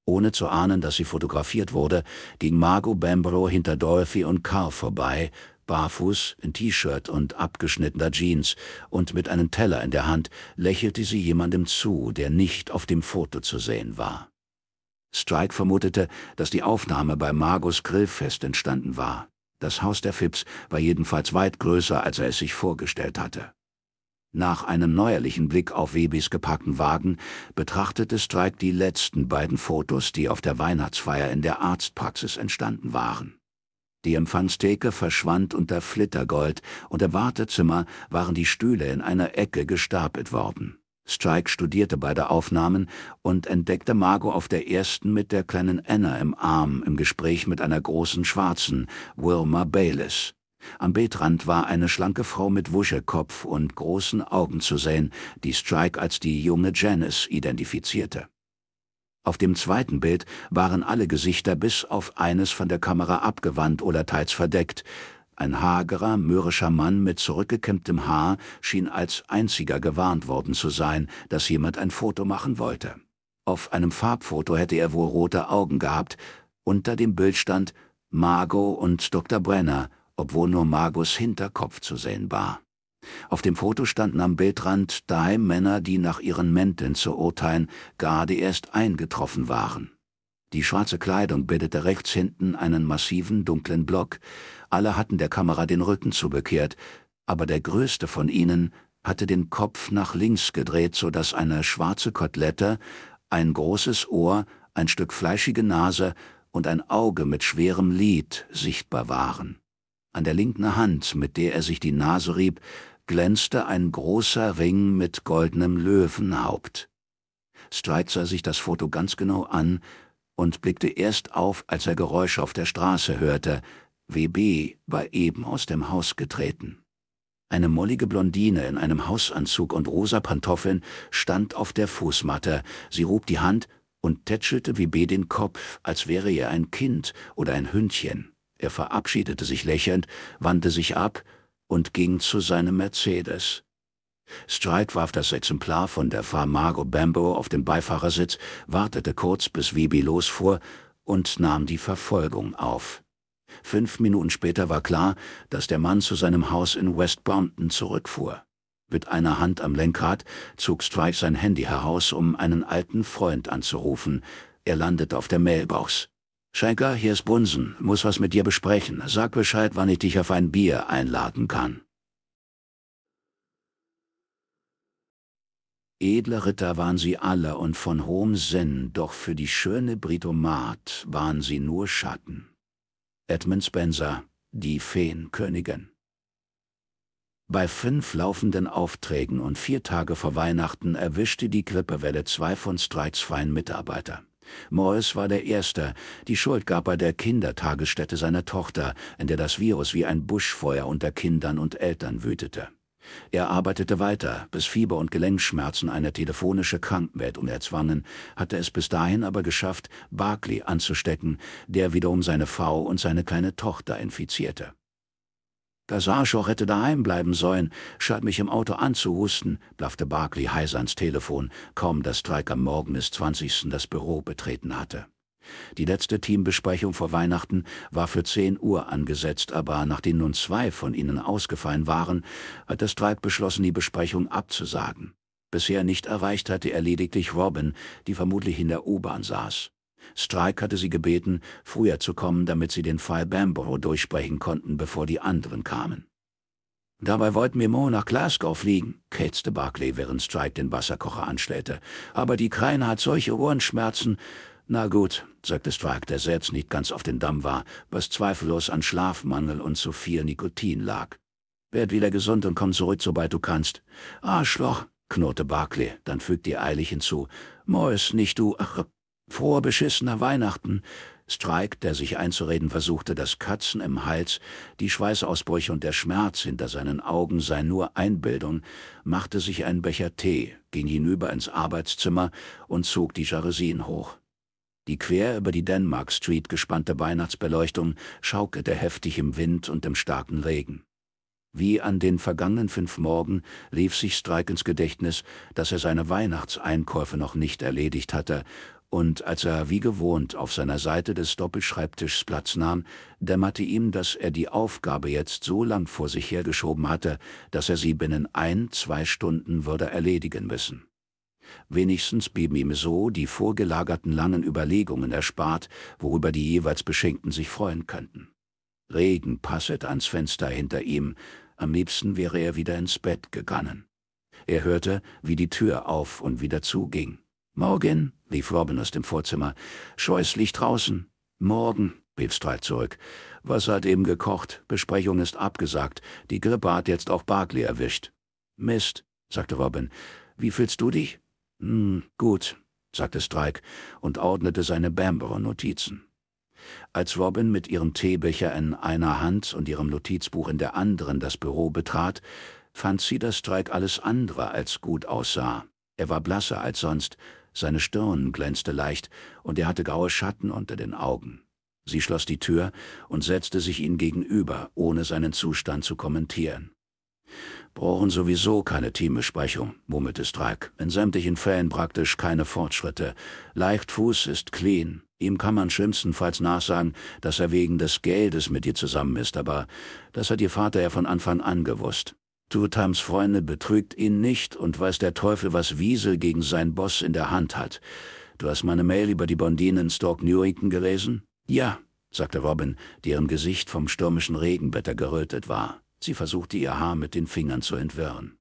Ohne zu ahnen, dass sie fotografiert wurde, ging Margot Bambro hinter Dorothy und Carl vorbei, barfuß, in T-Shirt und abgeschnittener Jeans und mit einem Teller in der Hand lächelte sie jemandem zu, der nicht auf dem Foto zu sehen war. Strike vermutete, dass die Aufnahme bei Margos Grillfest entstanden war. Das Haus der Phipps war jedenfalls weit größer, als er es sich vorgestellt hatte. Nach einem neuerlichen Blick auf Webis gepackten Wagen betrachtete Strike die letzten beiden Fotos, die auf der Weihnachtsfeier in der Arztpraxis entstanden waren. Die Empfangstheke verschwand unter Flittergold und im Wartezimmer waren die Stühle in einer Ecke gestapelt worden. Strike studierte beide Aufnahmen und entdeckte Margot auf der ersten mit der kleinen Anna im Arm im Gespräch mit einer großen Schwarzen, Wilma Bayliss. Am Bildrand war eine schlanke Frau mit Wuschelkopf und großen Augen zu sehen, die Strike als die junge Janice identifizierte. Auf dem zweiten Bild waren alle Gesichter bis auf eines von der Kamera abgewandt oder teils verdeckt. Ein hagerer, mürrischer Mann mit zurückgekämmtem Haar schien als einziger gewarnt worden zu sein, dass jemand ein Foto machen wollte. Auf einem Farbfoto hätte er wohl rote Augen gehabt. Unter dem Bild stand Margot und Dr. Brenner – obwohl nur Margus Hinterkopf zu sehen war. Auf dem Foto standen am Bildrand drei Männer, die nach ihren Mänteln zu urteilen gerade erst eingetroffen waren. Die schwarze Kleidung bildete rechts hinten einen massiven dunklen Block, alle hatten der Kamera den Rücken zubekehrt, aber der größte von ihnen hatte den Kopf nach links gedreht, so dass eine schwarze Kotelette, ein großes Ohr, ein Stück fleischige Nase und ein Auge mit schwerem Lid sichtbar waren. An der linken Hand, mit der er sich die Nase rieb, glänzte ein großer Ring mit goldenem Löwenhaupt. Streit sah sich das Foto ganz genau an und blickte erst auf, als er Geräusche auf der Straße hörte. WB war eben aus dem Haus getreten. Eine mollige Blondine in einem Hausanzug und rosa Pantoffeln stand auf der Fußmatte. Sie hob die Hand und tätschelte WB den Kopf, als wäre er ein Kind oder ein Hündchen. Er verabschiedete sich lächelnd, wandte sich ab und ging zu seinem Mercedes. Stride warf das Exemplar von der Farmago Bambo auf den Beifahrersitz, wartete kurz, bis Vibi losfuhr und nahm die Verfolgung auf. Fünf Minuten später war klar, dass der Mann zu seinem Haus in West Brompton zurückfuhr. Mit einer Hand am Lenkrad zog Strike sein Handy heraus, um einen alten Freund anzurufen. Er landete auf der Mailbox. Schenker, hier ist Bunsen, muss was mit dir besprechen. Sag Bescheid, wann ich dich auf ein Bier einladen kann. Edle Ritter waren sie alle und von hohem Sinn, doch für die schöne Britomat waren sie nur Schatten. Edmund Spencer, die Feenkönigin. Bei fünf laufenden Aufträgen und vier Tage vor Weihnachten erwischte die Grippewelle zwei von Streiks freien Mitarbeiter. Morris war der Erste. Die Schuld gab er der Kindertagesstätte seiner Tochter, in der das Virus wie ein Buschfeuer unter Kindern und Eltern wütete. Er arbeitete weiter, bis Fieber und Gelenkschmerzen eine telefonische Krankmeldung erzwangen, hatte es bis dahin aber geschafft, Barclay anzustecken, der wiederum seine Frau und seine kleine Tochter infizierte. Da Sarschor hätte daheim bleiben sollen, scheint mich im Auto anzuhusten, blaffte Barclay heiser ans Telefon, kaum dass Streik am Morgen des 20. das Büro betreten hatte. Die letzte Teambesprechung vor Weihnachten war für 10 Uhr angesetzt, aber nachdem nun zwei von ihnen ausgefallen waren, hat das Streik beschlossen, die Besprechung abzusagen. Bisher nicht erreicht hatte er lediglich Robin, die vermutlich in der U-Bahn saß. Strike hatte sie gebeten, früher zu kommen, damit sie den Fall Bamborough durchsprechen konnten, bevor die anderen kamen. Dabei wollten wir Mo nach Glasgow fliegen, ketzte Barclay, während Strike den Wasserkocher anstellte. Aber die Kreine hat solche Ohrenschmerzen. Na gut, sagte Strike, der selbst nicht ganz auf den Damm war, was zweifellos an Schlafmangel und zu viel Nikotin lag. Werd wieder gesund und komm zurück, sobald du kannst. Arschloch, knurrte Barclay, dann fügte er eilig hinzu. Mo ist nicht du, ach, Frohe beschissener Weihnachten. Strike, der sich einzureden versuchte, das Katzen im Hals, die Schweißausbrüche und der Schmerz hinter seinen Augen sei nur Einbildung, machte sich einen Becher Tee, ging hinüber ins Arbeitszimmer und zog die Jalousien hoch. Die quer über die Denmark Street gespannte Weihnachtsbeleuchtung schaukelte heftig im Wind und im starken Regen. Wie an den vergangenen fünf Morgen lief sich Strike ins Gedächtnis, dass er seine Weihnachtseinkäufe noch nicht erledigt hatte und als er wie gewohnt auf seiner Seite des Doppelschreibtischs Platz nahm, dämmerte ihm, dass er die Aufgabe jetzt so lang vor sich hergeschoben hatte, dass er sie binnen ein, zwei Stunden würde erledigen müssen. Wenigstens blieben ihm so die vorgelagerten langen Überlegungen erspart, worüber die jeweils Beschenkten sich freuen könnten. Regen passet ans Fenster hinter ihm, am liebsten wäre er wieder ins Bett gegangen. Er hörte, wie die Tür auf und wieder zuging. Morgen, rief Robin aus dem Vorzimmer. Scheußlich draußen. Morgen, rief Streit zurück. Wasser hat eben gekocht, Besprechung ist abgesagt, die Grippe hat jetzt auch Barclay erwischt. Mist, sagte Robin. Wie fühlst du dich? Hm, gut, sagte Strike und ordnete seine bamberer notizen Als Robin mit ihrem Teebecher in einer Hand und ihrem Notizbuch in der anderen das Büro betrat, fand sie, dass Strike alles andere als gut aussah. Er war blasser als sonst, seine Stirn glänzte leicht, und er hatte graue Schatten unter den Augen. Sie schloss die Tür und setzte sich ihm gegenüber, ohne seinen Zustand zu kommentieren. Brauchen sowieso keine Teambesprechung, murmelte Strike. In sämtlichen Fällen praktisch keine Fortschritte. Leichtfuß ist clean. Ihm kann man schlimmstenfalls nachsagen, dass er wegen des Geldes mit dir zusammen ist, aber das hat ihr Vater ja von Anfang an gewusst. Tutams Freunde betrügt ihn nicht und weiß der Teufel, was Wiesel gegen seinen Boss in der Hand hat. Du hast meine Mail über die Blondine in Stoke Newington gelesen? Ja, sagte Robin, deren Gesicht vom stürmischen Regenwetter gerötet war. Sie versuchte ihr Haar mit den Fingern zu entwirren.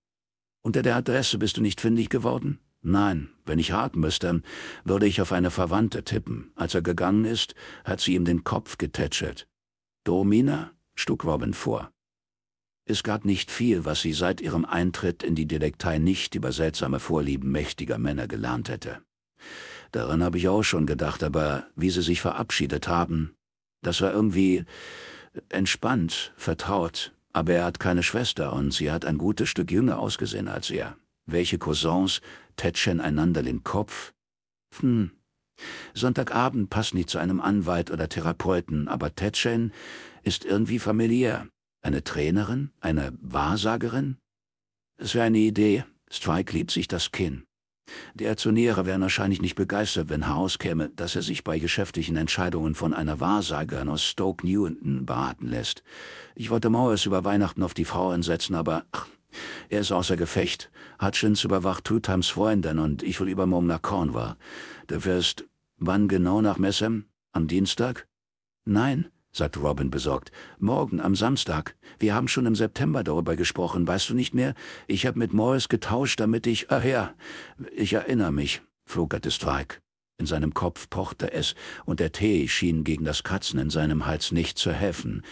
Unter der Adresse bist du nicht findig geworden? Nein, wenn ich raten müsste, würde ich auf eine Verwandte tippen. Als er gegangen ist, hat sie ihm den Kopf getätschelt. Domina? stug Robin vor. Es gab nicht viel, was sie seit ihrem Eintritt in die Delektei nicht über seltsame Vorlieben mächtiger Männer gelernt hätte. Daran habe ich auch schon gedacht, aber wie sie sich verabschiedet haben, das war irgendwie entspannt, vertraut, aber er hat keine Schwester und sie hat ein gutes Stück jünger ausgesehen als er. Welche Cousins tätschen einander den Kopf? Hm. Sonntagabend passt nicht zu einem Anwalt oder Therapeuten, aber Tätschen ist irgendwie familiär. Eine Trainerin? Eine Wahrsagerin? Es wäre eine Idee. Strike liebt sich das Kinn. Die Aktionäre wären wahrscheinlich nicht begeistert, wenn herauskäme, dass er sich bei geschäftlichen Entscheidungen von einer Wahrsagerin aus Stoke Newton beraten lässt. Ich wollte Morris über Weihnachten auf die Frau ansetzen, aber ach, er ist außer Gefecht. Hutchins überwacht Two Times Freundin und ich will übermorgen nach Cornwall. Dafür wirst wann genau nach Messem? Am Dienstag? Nein, sagt Robin besorgt. Morgen, am Samstag. Wir haben schon im September darüber gesprochen, weißt du nicht mehr? Ich habe mit Morris getauscht, damit ich... Ach ja, ich erinnere mich, flogerte Strike. In seinem Kopf pochte es, und der Tee schien gegen das Katzen in seinem Hals nicht zu helfen.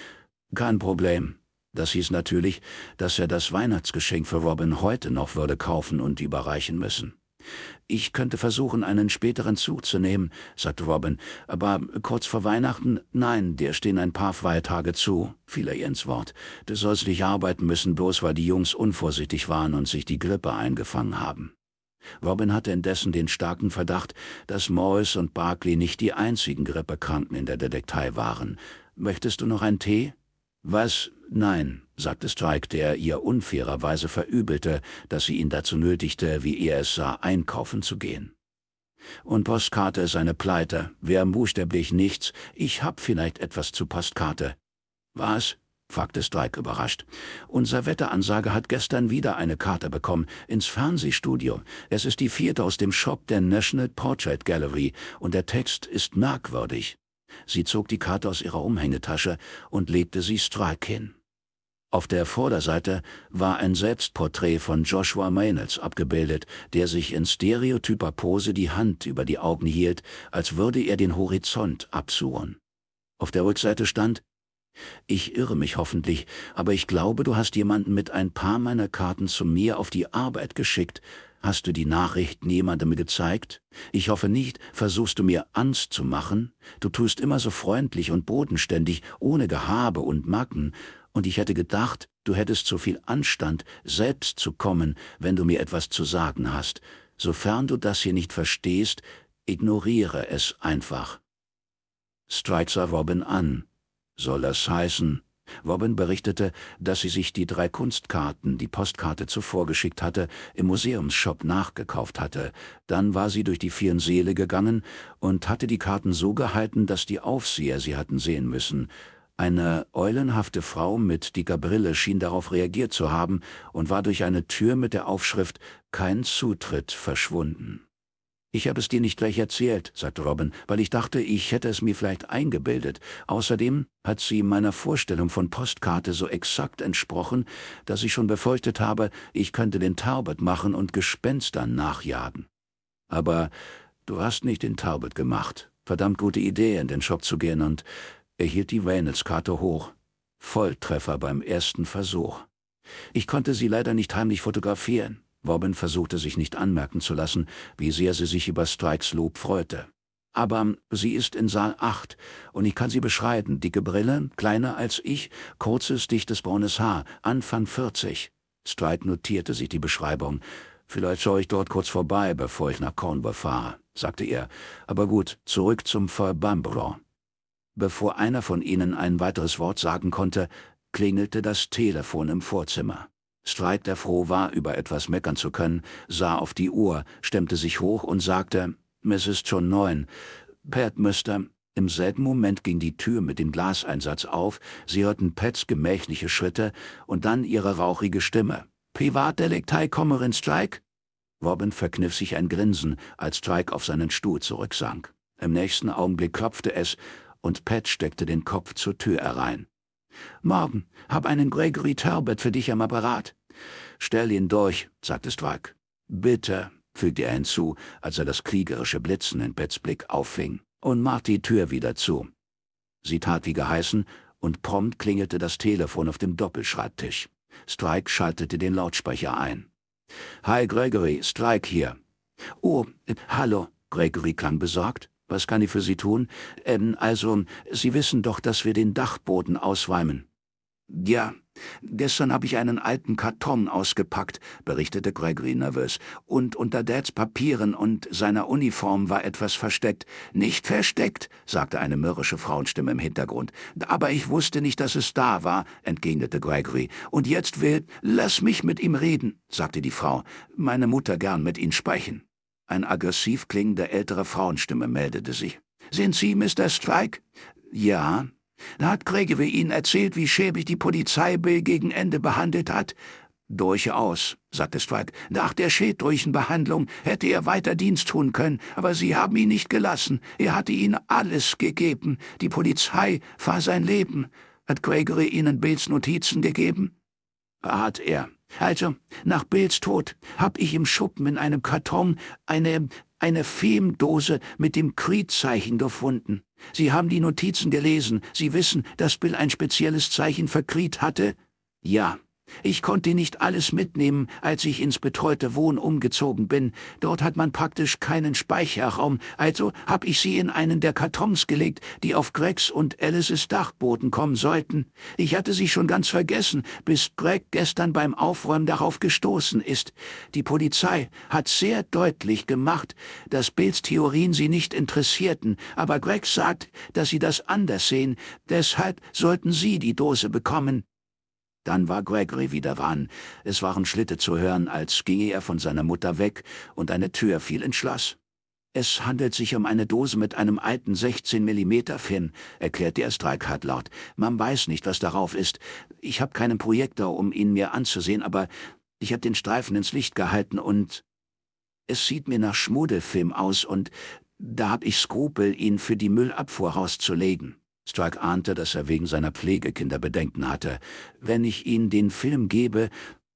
Kein Problem. Das hieß natürlich, dass er das Weihnachtsgeschenk für Robin heute noch würde kaufen und überreichen müssen. Ich könnte versuchen, einen späteren Zug zu nehmen, sagte Robin, aber kurz vor Weihnachten, nein, dir stehen ein paar Feiertage zu, fiel er ihr ins Wort. Du sollst nicht arbeiten müssen, bloß weil die Jungs unvorsichtig waren und sich die Grippe eingefangen haben. Robin hatte indessen den starken Verdacht, dass Morris und Barclay nicht die einzigen Grippekranken in der Detektei waren. Möchtest du noch einen Tee? Was? Nein, sagte Strike, der ihr unfairerweise verübelte, dass sie ihn dazu nötigte, wie er es sah, einkaufen zu gehen. Und Postkarte ist eine Pleite, wir buchstäblich nichts, ich hab vielleicht etwas zu Postkarte. Was? fragte Strike überrascht. Unser Wetteransage hat gestern wieder eine Karte bekommen, ins Fernsehstudio. Es ist die vierte aus dem Shop der National Portrait Gallery und der Text ist merkwürdig. Sie zog die Karte aus ihrer Umhängetasche und legte sie Strike hin. Auf der Vorderseite war ein Selbstporträt von Joshua Maynolds abgebildet, der sich in stereotyper Pose die Hand über die Augen hielt, als würde er den Horizont absuchen. Auf der Rückseite stand, ich irre mich hoffentlich, aber ich glaube, du hast jemanden mit ein paar meiner Karten zu mir auf die Arbeit geschickt. Hast du die Nachricht jemandem gezeigt? Ich hoffe nicht, versuchst du mir Angst zu machen? Du tust immer so freundlich und bodenständig, ohne Gehabe und Macken, und ich hätte gedacht, du hättest so viel Anstand, selbst zu kommen, wenn du mir etwas zu sagen hast. Sofern du das hier nicht verstehst, ignoriere es einfach. Streit sah Robin an. Soll das heißen? Robin berichtete, dass sie sich die drei Kunstkarten, die Postkarte zuvor geschickt hatte, im Museumsshop nachgekauft hatte. Dann war sie durch die vielen Seele gegangen und hatte die Karten so gehalten, dass die Aufseher sie hatten sehen müssen. Eine eulenhafte Frau mit dicker Brille schien darauf reagiert zu haben und war durch eine Tür mit der Aufschrift Kein Zutritt verschwunden. Ich habe es dir nicht gleich erzählt, sagte Robin, weil ich dachte, ich hätte es mir vielleicht eingebildet. Außerdem hat sie meiner Vorstellung von Postkarte so exakt entsprochen, dass ich schon befürchtet habe, ich könnte den Talbot machen und Gespenstern nachjagen. Aber du hast nicht den Talbot gemacht. Verdammt gute Idee, in den Shop zu gehen und er hielt die Reynolds-Karte hoch. Volltreffer beim ersten Versuch. Ich konnte sie leider nicht heimlich fotografieren. Robin versuchte sich nicht anmerken zu lassen, wie sehr sie sich über Strikes Lob freute. Aber sie ist in Saal 8 und ich kann sie beschreiben. Dicke Brille, kleiner als ich, kurzes, dichtes braunes Haar, Anfang 40. Strike notierte sich die Beschreibung. Vielleicht schaue ich dort kurz vorbei, bevor ich nach Cornwall fahre, sagte er. Aber gut, zurück zum Fall Bambron. Bevor einer von ihnen ein weiteres Wort sagen konnte, klingelte das Telefon im Vorzimmer. Streit, der froh war, über etwas meckern zu können, sah auf die Uhr, stemmte sich hoch und sagte, es ist schon neun. Pat Mister. Im selben Moment ging die Tür mit dem Glaseinsatz auf, sie hörten Pets gemächliche Schritte und dann ihre rauchige Stimme. Privatdelektei Kommerin Strike? Robin verkniff sich ein Grinsen, als Strike auf seinen Stuhl zurücksank. Im nächsten Augenblick klopfte es, und Pat steckte den Kopf zur Tür herein. Morgen, hab einen Gregory Turbot für dich am Apparat. Stell ihn durch, sagte Strike. Bitte, fügte er hinzu, als er das kriegerische Blitzen in Pets Blick auffing, und macht die Tür wieder zu. Sie tat wie geheißen, und prompt klingelte das Telefon auf dem Doppelschreibtisch. Strike schaltete den Lautsprecher ein. Hi Gregory, Strike hier. Oh, äh, hallo, Gregory klang besorgt. Was kann ich für Sie tun? Ähm, also, Sie wissen doch, dass wir den Dachboden ausweimen. Ja, gestern habe ich einen alten Karton ausgepackt, berichtete Gregory nervös, und unter Dads Papieren und seiner Uniform war etwas versteckt. Nicht versteckt, sagte eine mürrische Frauenstimme im Hintergrund. Aber ich wusste nicht, dass es da war, entgegnete Gregory. Und jetzt will, lass mich mit ihm reden, sagte die Frau. Meine Mutter gern mit ihm sprechen. Ein aggressiv klingender ältere Frauenstimme meldete sich. Sind Sie Mr. Strike? Ja. Da hat Gregory Ihnen erzählt, wie schäbig die Polizei Bill gegen Ende behandelt hat? Durchaus, sagte Strike. Nach der schädlichen Behandlung hätte er weiter Dienst tun können, aber Sie haben ihn nicht gelassen. Er hatte Ihnen alles gegeben. Die Polizei war sein Leben. Hat Gregory Ihnen Bills Notizen gegeben? Hat er, also, nach Bills Tod hab ich im Schuppen in einem Karton eine, eine Femdose mit dem Creed-Zeichen gefunden. Sie haben die Notizen gelesen. Sie wissen, dass Bill ein spezielles Zeichen für Creed hatte? Ja, ich konnte nicht alles mitnehmen, als ich ins betreute Wohn umgezogen bin. Dort hat man praktisch keinen Speicherraum, also hab ich sie in einen der Kartons gelegt, die auf Gregs und Alices Dachboden kommen sollten. Ich hatte sie schon ganz vergessen, bis Greg gestern beim Aufräumen darauf gestoßen ist. Die Polizei hat sehr deutlich gemacht, dass Bills Theorien sie nicht interessierten, aber Greg sagt, dass sie das anders sehen, deshalb sollten sie die Dose bekommen. Dann war Gregory wieder ran. Es waren Schlitte zu hören, als ginge er von seiner Mutter weg, und eine Tür fiel ins Schloss. Es handelt sich um eine Dose mit einem alten 16 Millimeter Fin, erklärte er Streikhardt laut. Man weiß nicht, was darauf ist. Ich habe keinen Projektor, um ihn mir anzusehen, aber ich habe den Streifen ins Licht gehalten und... Es sieht mir nach Schmudelfilm aus und da hab ich Skrupel, ihn für die Müllabfuhr rauszulegen. Strike ahnte, dass er wegen seiner Pflegekinder Bedenken hatte. Wenn ich ihnen den Film gebe,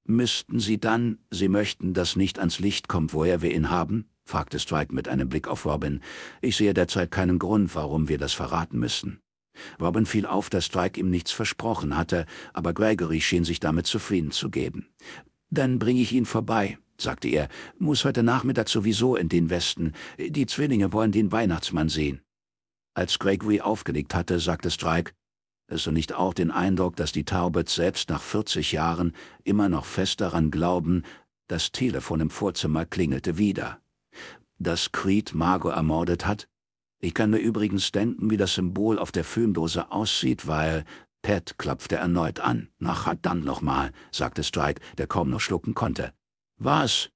müssten sie dann, sie möchten, dass nicht ans Licht kommt, woher wir ihn haben? fragte Strike mit einem Blick auf Robin. Ich sehe derzeit keinen Grund, warum wir das verraten müssen. Robin fiel auf, dass Strike ihm nichts versprochen hatte, aber Gregory schien sich damit zufrieden zu geben. Dann bringe ich ihn vorbei, sagte er, muss heute Nachmittag sowieso in den Westen. Die Zwillinge wollen den Weihnachtsmann sehen. Als Gregory aufgelegt hatte, sagte Strike, es und nicht auch den Eindruck, dass die Taubets selbst nach 40 Jahren immer noch fest daran glauben, das Telefon im Vorzimmer klingelte wieder. Dass Creed Margot ermordet hat? Ich kann mir übrigens denken, wie das Symbol auf der Filmdose aussieht, weil... Pat klopfte erneut an. Na, dann nochmal, sagte Strike, der kaum noch schlucken konnte. Was?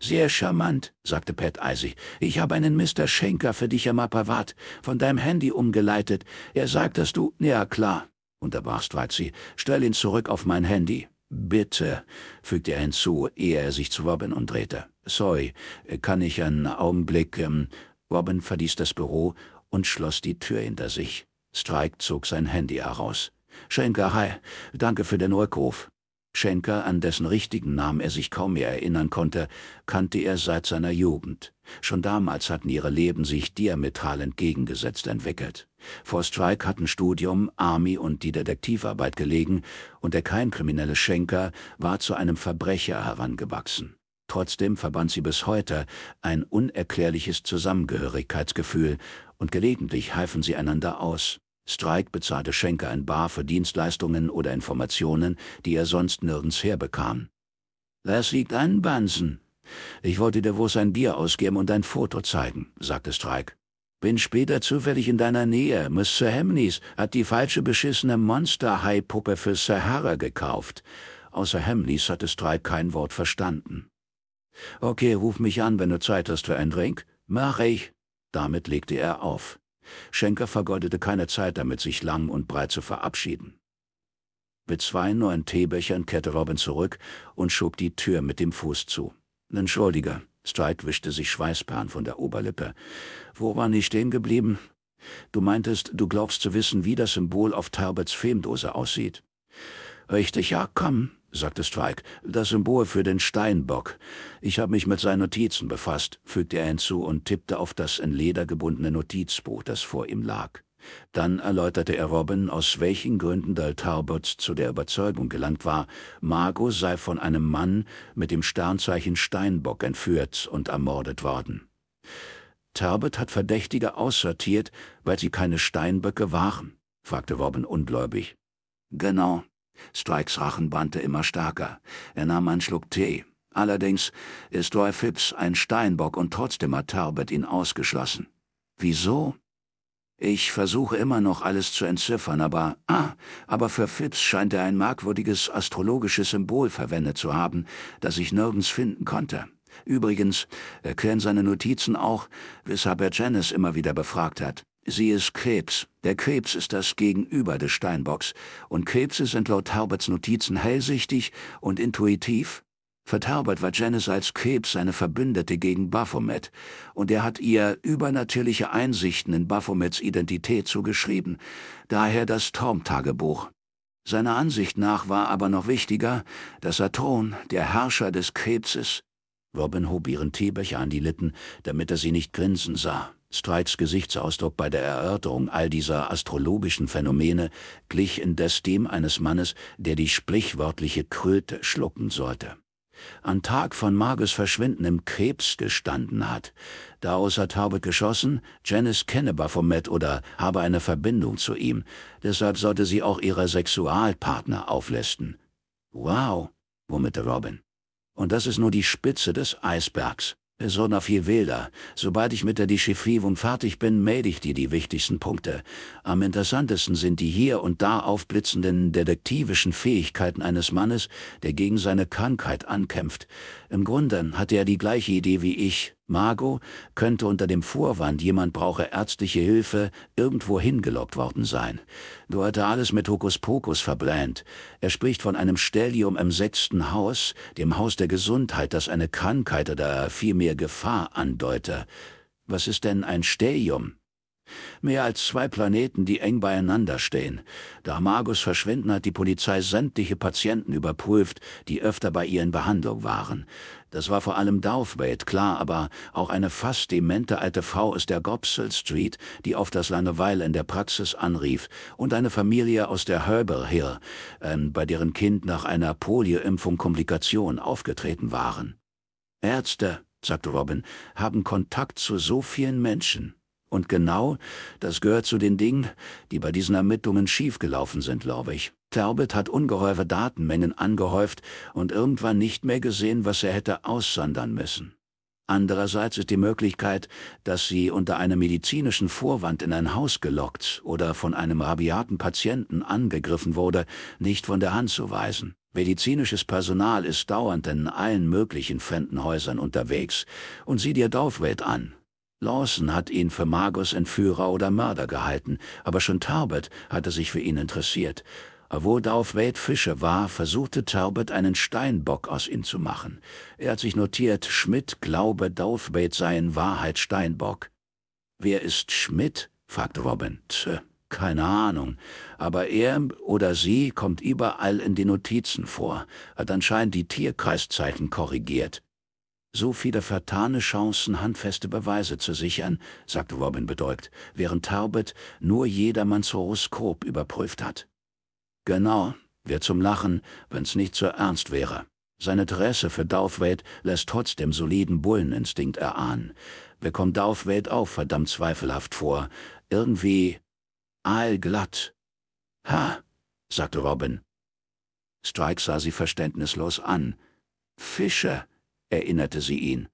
Sehr charmant, sagte Pat eisig. Ich habe einen Mr. Schenker für dich am Apparat, von deinem Handy umgeleitet. Er sagt, dass du... Ja, klar, unterbrach Strozzi. Stell ihn zurück auf mein Handy. Bitte, fügte er hinzu, ehe er sich zu Robin umdrehte. Sorry, kann ich einen Augenblick... Ähm Robin verließ das Büro und schloss die Tür hinter sich. Strike zog sein Handy heraus. Schenker, hi, danke für den Rückruf. Schenker, an dessen richtigen Namen er sich kaum mehr erinnern konnte, kannte er seit seiner Jugend. Schon damals hatten ihre Leben sich diametral entgegengesetzt entwickelt. Vor Strike hatten Studium, Army und die Detektivarbeit gelegen, und der kein kriminelle Schenker war zu einem Verbrecher herangewachsen. Trotzdem verband sie bis heute ein unerklärliches Zusammengehörigkeitsgefühl, und gelegentlich halfen sie einander aus. Strike bezahlte Schenker in Bar für Dienstleistungen oder Informationen, die er sonst nirgends herbekam. Das liegt an Bansen. Ich wollte dir wohl ein Bier ausgeben und ein Foto zeigen, sagte Strike. Bin später zufällig in deiner Nähe. Mr. Hemneys hat die falsche beschissene Monster-Hai-Puppe für Sahara gekauft. Außer Hemneys hatte Strike kein Wort verstanden. Okay, ruf mich an, wenn du Zeit hast für einen Drink. Mach ich. Damit legte er auf. Schenker vergeudete keine Zeit damit, sich lang und breit zu verabschieden. Mit zwei neuen Teebechern kehrte Robin zurück und schob die Tür mit dem Fuß zu. Entschuldiger, Strike wischte sich Schweißperlen von der Oberlippe. Wo war ich stehen geblieben? Du meintest, du glaubst zu wissen, wie das Symbol auf Talbots Femdose aussieht. Richtig, ja, komm, sagte Strike, das Symbol für den Steinbock. Ich habe mich mit seinen Notizen befasst, fügte er hinzu und tippte auf das in Leder gebundene Notizbuch, das vor ihm lag. Dann erläuterte er Robin, aus welchen Gründen Dal Talbot zu der Überzeugung gelangt war, Margot sei von einem Mann mit dem Sternzeichen Steinbock entführt und ermordet worden. Talbot hat Verdächtige aussortiert, weil sie keine Steinböcke waren, fragte Robin ungläubig. Genau, Strikes Rachen bannte immer stärker. Er nahm einen Schluck Tee. Allerdings ist Roy Phipps ein Steinbock und trotzdem hat Talbot ihn ausgeschlossen. Wieso? Ich versuche immer noch alles zu entziffern, aber, ah, aber für Phipps scheint er ein merkwürdiges astrologisches Symbol verwendet zu haben, das ich nirgends finden konnte. Übrigens erklären äh, seine Notizen auch, weshalb er Janice immer wieder befragt hat. Sie ist Krebs. Der Krebs ist das Gegenüber des Steinbocks. Und Krebse sind laut Herberts Notizen hellsichtig und intuitiv. Für Herbert war Janice als Krebs seine Verbündete gegen Baphomet. Und er hat ihr übernatürliche Einsichten in Baphomets Identität zugeschrieben. Daher das Traumtagebuch. Seiner Ansicht nach war aber noch wichtiger, dass Saturn, der Herrscher des Krebses, Robin hob ihren Teebecher an die Lippen, damit er sie nicht grinsen sah. Streits Gesichtsausdruck bei der Erörterung all dieser astrologischen Phänomene glich indes dem eines Mannes, der die sprichwörtliche Kröte schlucken sollte. An Tag von Marges Verschwinden im Krebs gestanden hat, daraus hat Harbert geschossen, Janice kenne Baphomet oder habe eine Verbindung zu ihm, deshalb sollte sie auch ihre Sexualpartner auflisten. Wow, womit Robin. Und das ist nur die Spitze des Eisbergs. So noch viel wilder. Sobald ich mit der Dechiffrierung fertig bin, melde ich dir die wichtigsten Punkte. Am interessantesten sind die hier und da aufblitzenden detektivischen Fähigkeiten eines Mannes, der gegen seine Krankheit ankämpft. Im Grunde hat er die gleiche Idee wie ich, Margot könnte unter dem Vorwand, jemand brauche ärztliche Hilfe, irgendwo hingelockt worden sein. Du hatte alles mit Hokuspokus verbrennt. Er spricht von einem Stellium im sechsten Haus, dem Haus der Gesundheit, das eine Krankheit oder vielmehr Gefahr andeute. Was ist denn ein Stellium? Mehr als zwei Planeten, die eng beieinander stehen. Da Margus verschwinden hat die Polizei sämtliche Patienten überprüft, die öfter bei ihr in Behandlung waren. Das war vor allem Douvbait, klar, aber auch eine fast demente alte Frau aus der Gopsel Street, die auf das Langeweile in der Praxis anrief, und eine Familie aus der Herber Hill, äh, bei deren Kind nach einer Polioimpfung Komplikationen aufgetreten waren. Ärzte, sagte Robin, haben Kontakt zu so vielen Menschen. Und genau, das gehört zu den Dingen, die bei diesen Ermittlungen schiefgelaufen sind, glaube ich. Talbot hat ungeheure Datenmengen angehäuft und irgendwann nicht mehr gesehen, was er hätte aussandern müssen. Andererseits ist die Möglichkeit, dass sie unter einem medizinischen Vorwand in ein Haus gelockt oder von einem rabiaten Patienten angegriffen wurde, nicht von der Hand zu weisen. Medizinisches Personal ist dauernd in allen möglichen Fremdenhäusern unterwegs und sieh dir Dorfwelt an. Lawson hat ihn für Magus Entführer oder Mörder gehalten, aber schon Tarbet hatte sich für ihn interessiert. Wohlauf Wade Fische war, versuchte Talbot einen Steinbock aus ihm zu machen. Er hat sich notiert, Schmidt glaube, Douthwaite sei in Wahrheit Steinbock. Wer ist Schmidt? fragte Robin. Tö, keine Ahnung, aber er oder sie kommt überall in den Notizen vor, hat anscheinend die Tierkreiszeiten korrigiert. So viele vertane Chancen, handfeste Beweise zu sichern, sagte Robin bedeugt, während Talbot nur jedermanns Horoskop überprüft hat. Genau, wir zum Lachen, wenn's nicht so ernst wäre. Sein Interesse für Daufwelt lässt trotzdem soliden Bulleninstinkt erahnen. Mir kommt Daufwelt auch verdammt zweifelhaft vor. Irgendwie allglatt. Ha, sagte Robin. Strike sah sie verständnislos an. Fische, erinnerte sie ihn.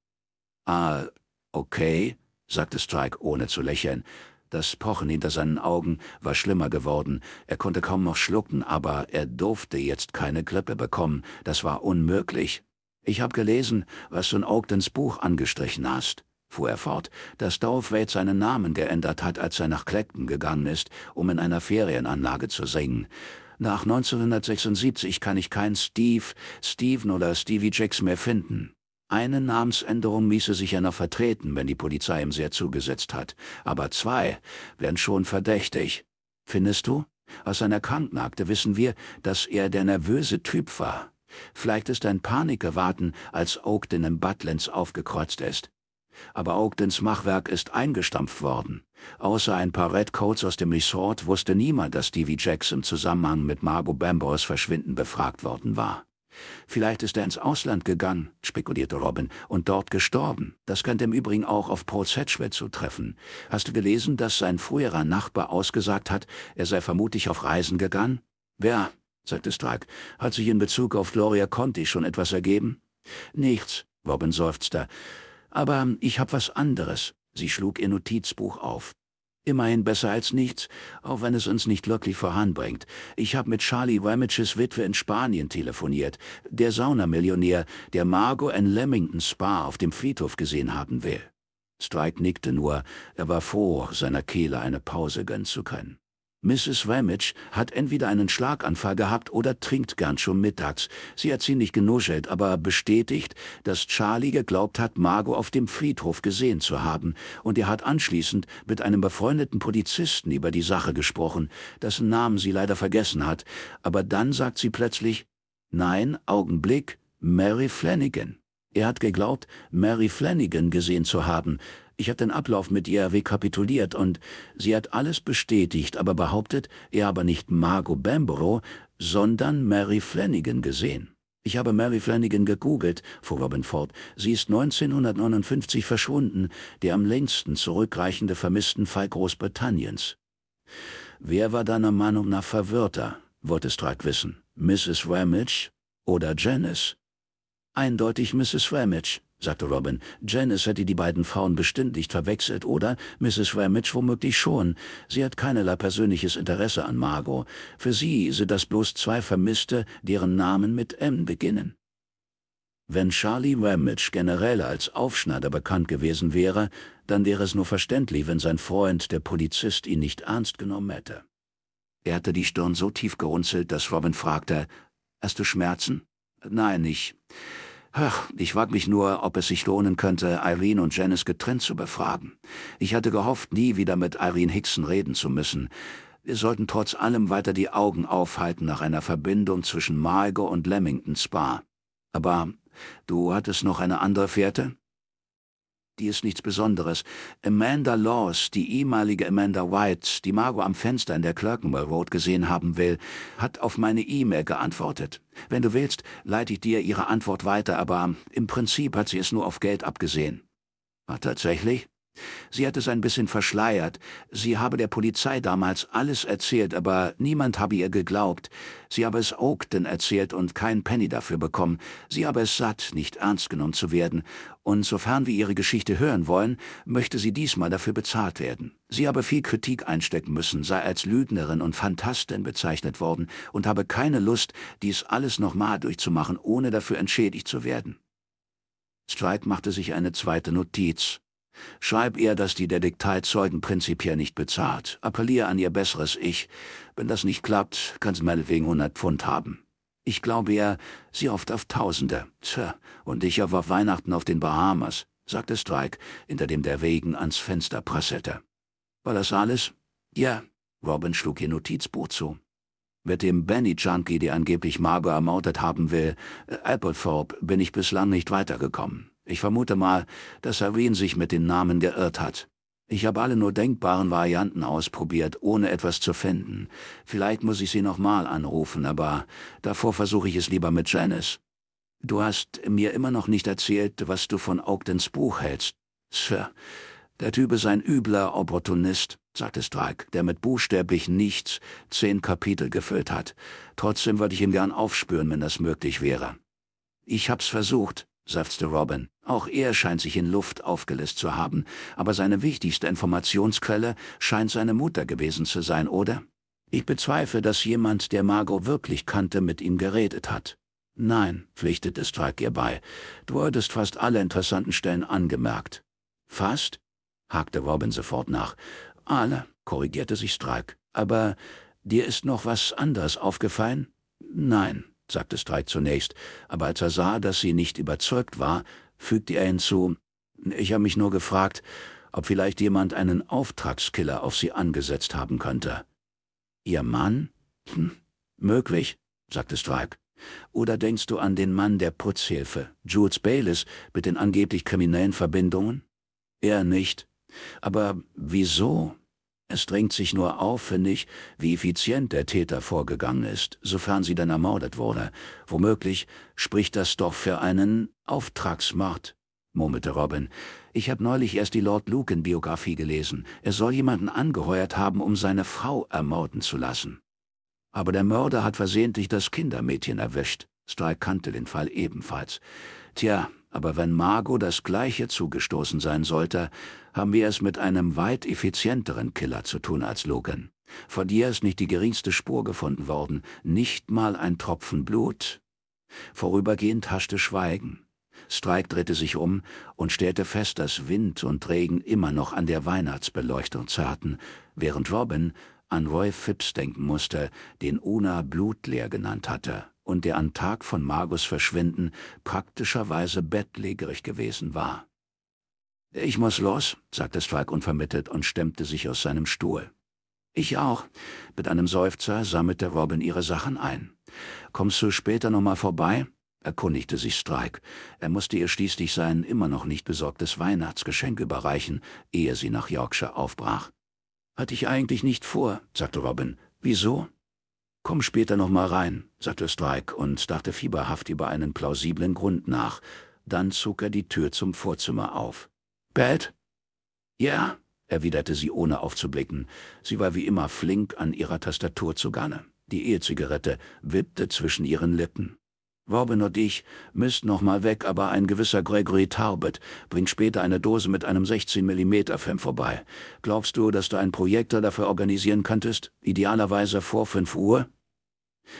Ah, okay, sagte Strike ohne zu lächeln. Das Pochen hinter seinen Augen war schlimmer geworden, er konnte kaum noch schlucken, aber er durfte jetzt keine Grippe bekommen, das war unmöglich. Ich hab gelesen, was du in Ogdens Buch angestrichen hast, fuhr er fort, dass Dorfwade seinen Namen geändert hat, als er nach Clacton gegangen ist, um in einer Ferienanlage zu singen. Nach 1976 kann ich keinen Steve, Steven oder Stevie Jacks mehr finden. Eine Namensänderung ließe sich ja noch vertreten, wenn die Polizei ihm sehr zugesetzt hat. Aber zwei wären schon verdächtig. Findest du? Aus seiner Krankenakte wissen wir, dass er der nervöse Typ war. Vielleicht ist ein Panik Panikgewarten, als Ogden im Butlins aufgekreuzt ist. Aber Ogdens Machwerk ist eingestampft worden. Außer ein paar Redcoats aus dem Resort wusste niemand, dass Stevie Jacks im Zusammenhang mit Margot Bambors Verschwinden befragt worden war. Vielleicht ist er ins Ausland gegangen, spekulierte Robin, und dort gestorben. Das könnte im Übrigen auch auf Paul Sedgwick zutreffen. Hast du gelesen, dass sein früherer Nachbar ausgesagt hat, er sei vermutlich auf Reisen gegangen? Wer, sagte Stark, hat sich in Bezug auf Gloria Conti schon etwas ergeben? Nichts, Robin seufzte. Aber ich hab was anderes. Sie schlug ihr Notizbuch auf. Immerhin besser als nichts, auch wenn es uns nicht wirklich voranbringt. Ich habe mit Charlie Ramages Witwe in Spanien telefoniert, der Saunamillionär, der Margot in Leamington Spa auf dem Friedhof gesehen haben will. Strike nickte nur, er war froh, seiner Kehle eine Pause gönnen zu können. Mrs. Ramage hat entweder einen Schlaganfall gehabt oder trinkt gern schon mittags. Sie hat ziemlich genuschelt, aber bestätigt, dass Charlie geglaubt hat, Margot auf dem Friedhof gesehen zu haben, und er hat anschließend mit einem befreundeten Polizisten über die Sache gesprochen, dessen Namen sie leider vergessen hat, aber dann sagt sie plötzlich, nein, Augenblick, Mary Flanagan. Er hat geglaubt, Mary Flanagan gesehen zu haben, ich habe den Ablauf mit ihr rekapituliert und sie hat alles bestätigt, aber behauptet, er habe nicht Margot Bamborough, sondern Mary Flanagan gesehen. Ich habe Mary Flanagan gegoogelt, fuhr Robin fort. Sie ist 1959 verschwunden, der am längsten zurückreichende vermissten Fall Großbritanniens. Wer war deiner Meinung nach verwirrter, wollte Strike wissen. Mrs. Ramage oder Janice? Eindeutig Mrs. Ramage, sagte Robin. Janice hätte die beiden Frauen bestimmt nicht verwechselt, oder? Mrs. Ramage womöglich schon. Sie hat keinerlei persönliches Interesse an Margot. Für sie sind das bloß zwei Vermisste, deren Namen mit M beginnen. Wenn Charlie Ramage generell als Aufschneider bekannt gewesen wäre, dann wäre es nur verständlich, wenn sein Freund, der Polizist, ihn nicht ernst genommen hätte. Er hatte die Stirn so tief gerunzelt, dass Robin fragte, »Hast du Schmerzen?« »Nein, ich...« Ach, ich wag mich nur, ob es sich lohnen könnte, Irene und Janice getrennt zu befragen. Ich hatte gehofft, nie wieder mit Irene Hickson reden zu müssen. Wir sollten trotz allem weiter die Augen aufhalten nach einer Verbindung zwischen Margo und Leamington Spa. Aber du hattest noch eine andere Fährte? Die ist nichts Besonderes. Amanda Laws, die ehemalige Amanda White, die Margot am Fenster in der Clerkenwell Road gesehen haben will, hat auf meine E-Mail geantwortet. Wenn du willst, leite ich dir ihre Antwort weiter, aber im Prinzip hat sie es nur auf Geld abgesehen. Ah, tatsächlich? Sie hat es ein bisschen verschleiert. Sie habe der Polizei damals alles erzählt, aber niemand habe ihr geglaubt. Sie habe es Ogden erzählt und keinen Penny dafür bekommen. Sie habe es satt, nicht ernst genommen zu werden. Und sofern wir ihre Geschichte hören wollen, möchte sie diesmal dafür bezahlt werden. Sie habe viel Kritik einstecken müssen, sei als Lügnerin und Fantastin bezeichnet worden und habe keine Lust, dies alles nochmal durchzumachen, ohne dafür entschädigt zu werden. Strike machte sich eine zweite Notiz. Schreib ihr, dass die Detektei Zeugen prinzipiell nicht bezahlt. Appelliere an ihr besseres Ich. Wenn das nicht klappt, kann sie meinetwegen 100 Pfund haben. Ich glaube ja, sie hofft auf Tausende. Tja, und ich auf Weihnachten auf den Bahamas, sagte Strike, hinter dem der Regen ans Fenster prasselte. War das alles? Ja. Robin schlug ihr Notizbuch zu. Mit dem Benny-Junkie, der angeblich Margot ermordet haben will, äh, Applethorpe, bin ich bislang nicht weitergekommen. Ich vermute mal, dass Irene sich mit den Namen geirrt hat. Ich habe alle nur denkbaren Varianten ausprobiert, ohne etwas zu finden. Vielleicht muss ich sie nochmal anrufen, aber davor versuche ich es lieber mit Janice. Du hast mir immer noch nicht erzählt, was du von Ogdens Buch hältst. Sir, der Typ ist ein übler Opportunist, sagte Strike, der mit buchstäblich nichts zehn Kapitel gefüllt hat. Trotzdem würde ich ihn gern aufspüren, wenn das möglich wäre. Ich hab's versucht, seufzte Robin. Auch er scheint sich in Luft aufgelöst zu haben, aber seine wichtigste Informationsquelle scheint seine Mutter gewesen zu sein, oder? Ich bezweifle, dass jemand, der Margot wirklich kannte, mit ihm geredet hat. Nein, pflichtete Strike ihr bei. Du hattest fast alle interessanten Stellen angemerkt. Fast? hakte Robin sofort nach. Alle, korrigierte sich Strike. Aber dir ist noch was anderes aufgefallen? Nein, sagte Streit zunächst, aber als er sah, dass sie nicht überzeugt war, fügte er hinzu, ich habe mich nur gefragt, ob vielleicht jemand einen Auftragskiller auf sie angesetzt haben könnte. Ihr Mann? Hm, möglich, sagte Strike. Oder denkst du an den Mann der Putzhilfe, Jules Baylis, mit den angeblich kriminellen Verbindungen? Er nicht. Aber wieso? Es drängt sich nur auf, finde ich, wie effizient der Täter vorgegangen ist, sofern sie dann ermordet wurde. Womöglich spricht das doch für einen Auftragsmord, murmelte Robin. Ich habe neulich erst die Lord Lucan-Biografie gelesen. Er soll jemanden angeheuert haben, um seine Frau ermorden zu lassen. Aber der Mörder hat versehentlich das Kindermädchen erwischt. Strike kannte den Fall ebenfalls. Tja, aber wenn Margot das Gleiche zugestoßen sein sollte, haben wir es mit einem weit effizienteren Killer zu tun als Logan. Von dir ist nicht die geringste Spur gefunden worden, nicht mal ein Tropfen Blut. Vorübergehend haschte Schweigen. Strike drehte sich um und stellte fest, dass Wind und Regen immer noch an der Weihnachtsbeleuchtung zerrten, während Robin an Roy Phipps denken musste, den Una blutleer genannt hatte und der an Tag von Margus Verschwinden praktischerweise bettlägerig gewesen war. Ich muss los, sagte Strike unvermittelt und stemmte sich aus seinem Stuhl. Ich auch. Mit einem Seufzer sammelte Robin ihre Sachen ein. Kommst du später nochmal vorbei? erkundigte sich Strike. Er musste ihr schließlich sein immer noch nicht besorgtes Weihnachtsgeschenk überreichen, ehe sie nach Yorkshire aufbrach. Hatte ich eigentlich nicht vor, sagte Robin. Wieso? Komm später nochmal rein, sagte Strike und dachte fieberhaft über einen plausiblen Grund nach. Dann zog er die Tür zum Vorzimmer auf. Bad? Ja, erwiderte sie ohne aufzublicken. Sie war wie immer flink an ihrer Tastatur zu Gange. Die E-Zigarette wippte zwischen ihren Lippen. Robin und ich müsst noch mal weg, aber ein gewisser Gregory Talbot bringt später eine Dose mit einem 16mm-Film vorbei. Glaubst du, dass du einen Projektor dafür organisieren könntest? Idealerweise vor 5 Uhr?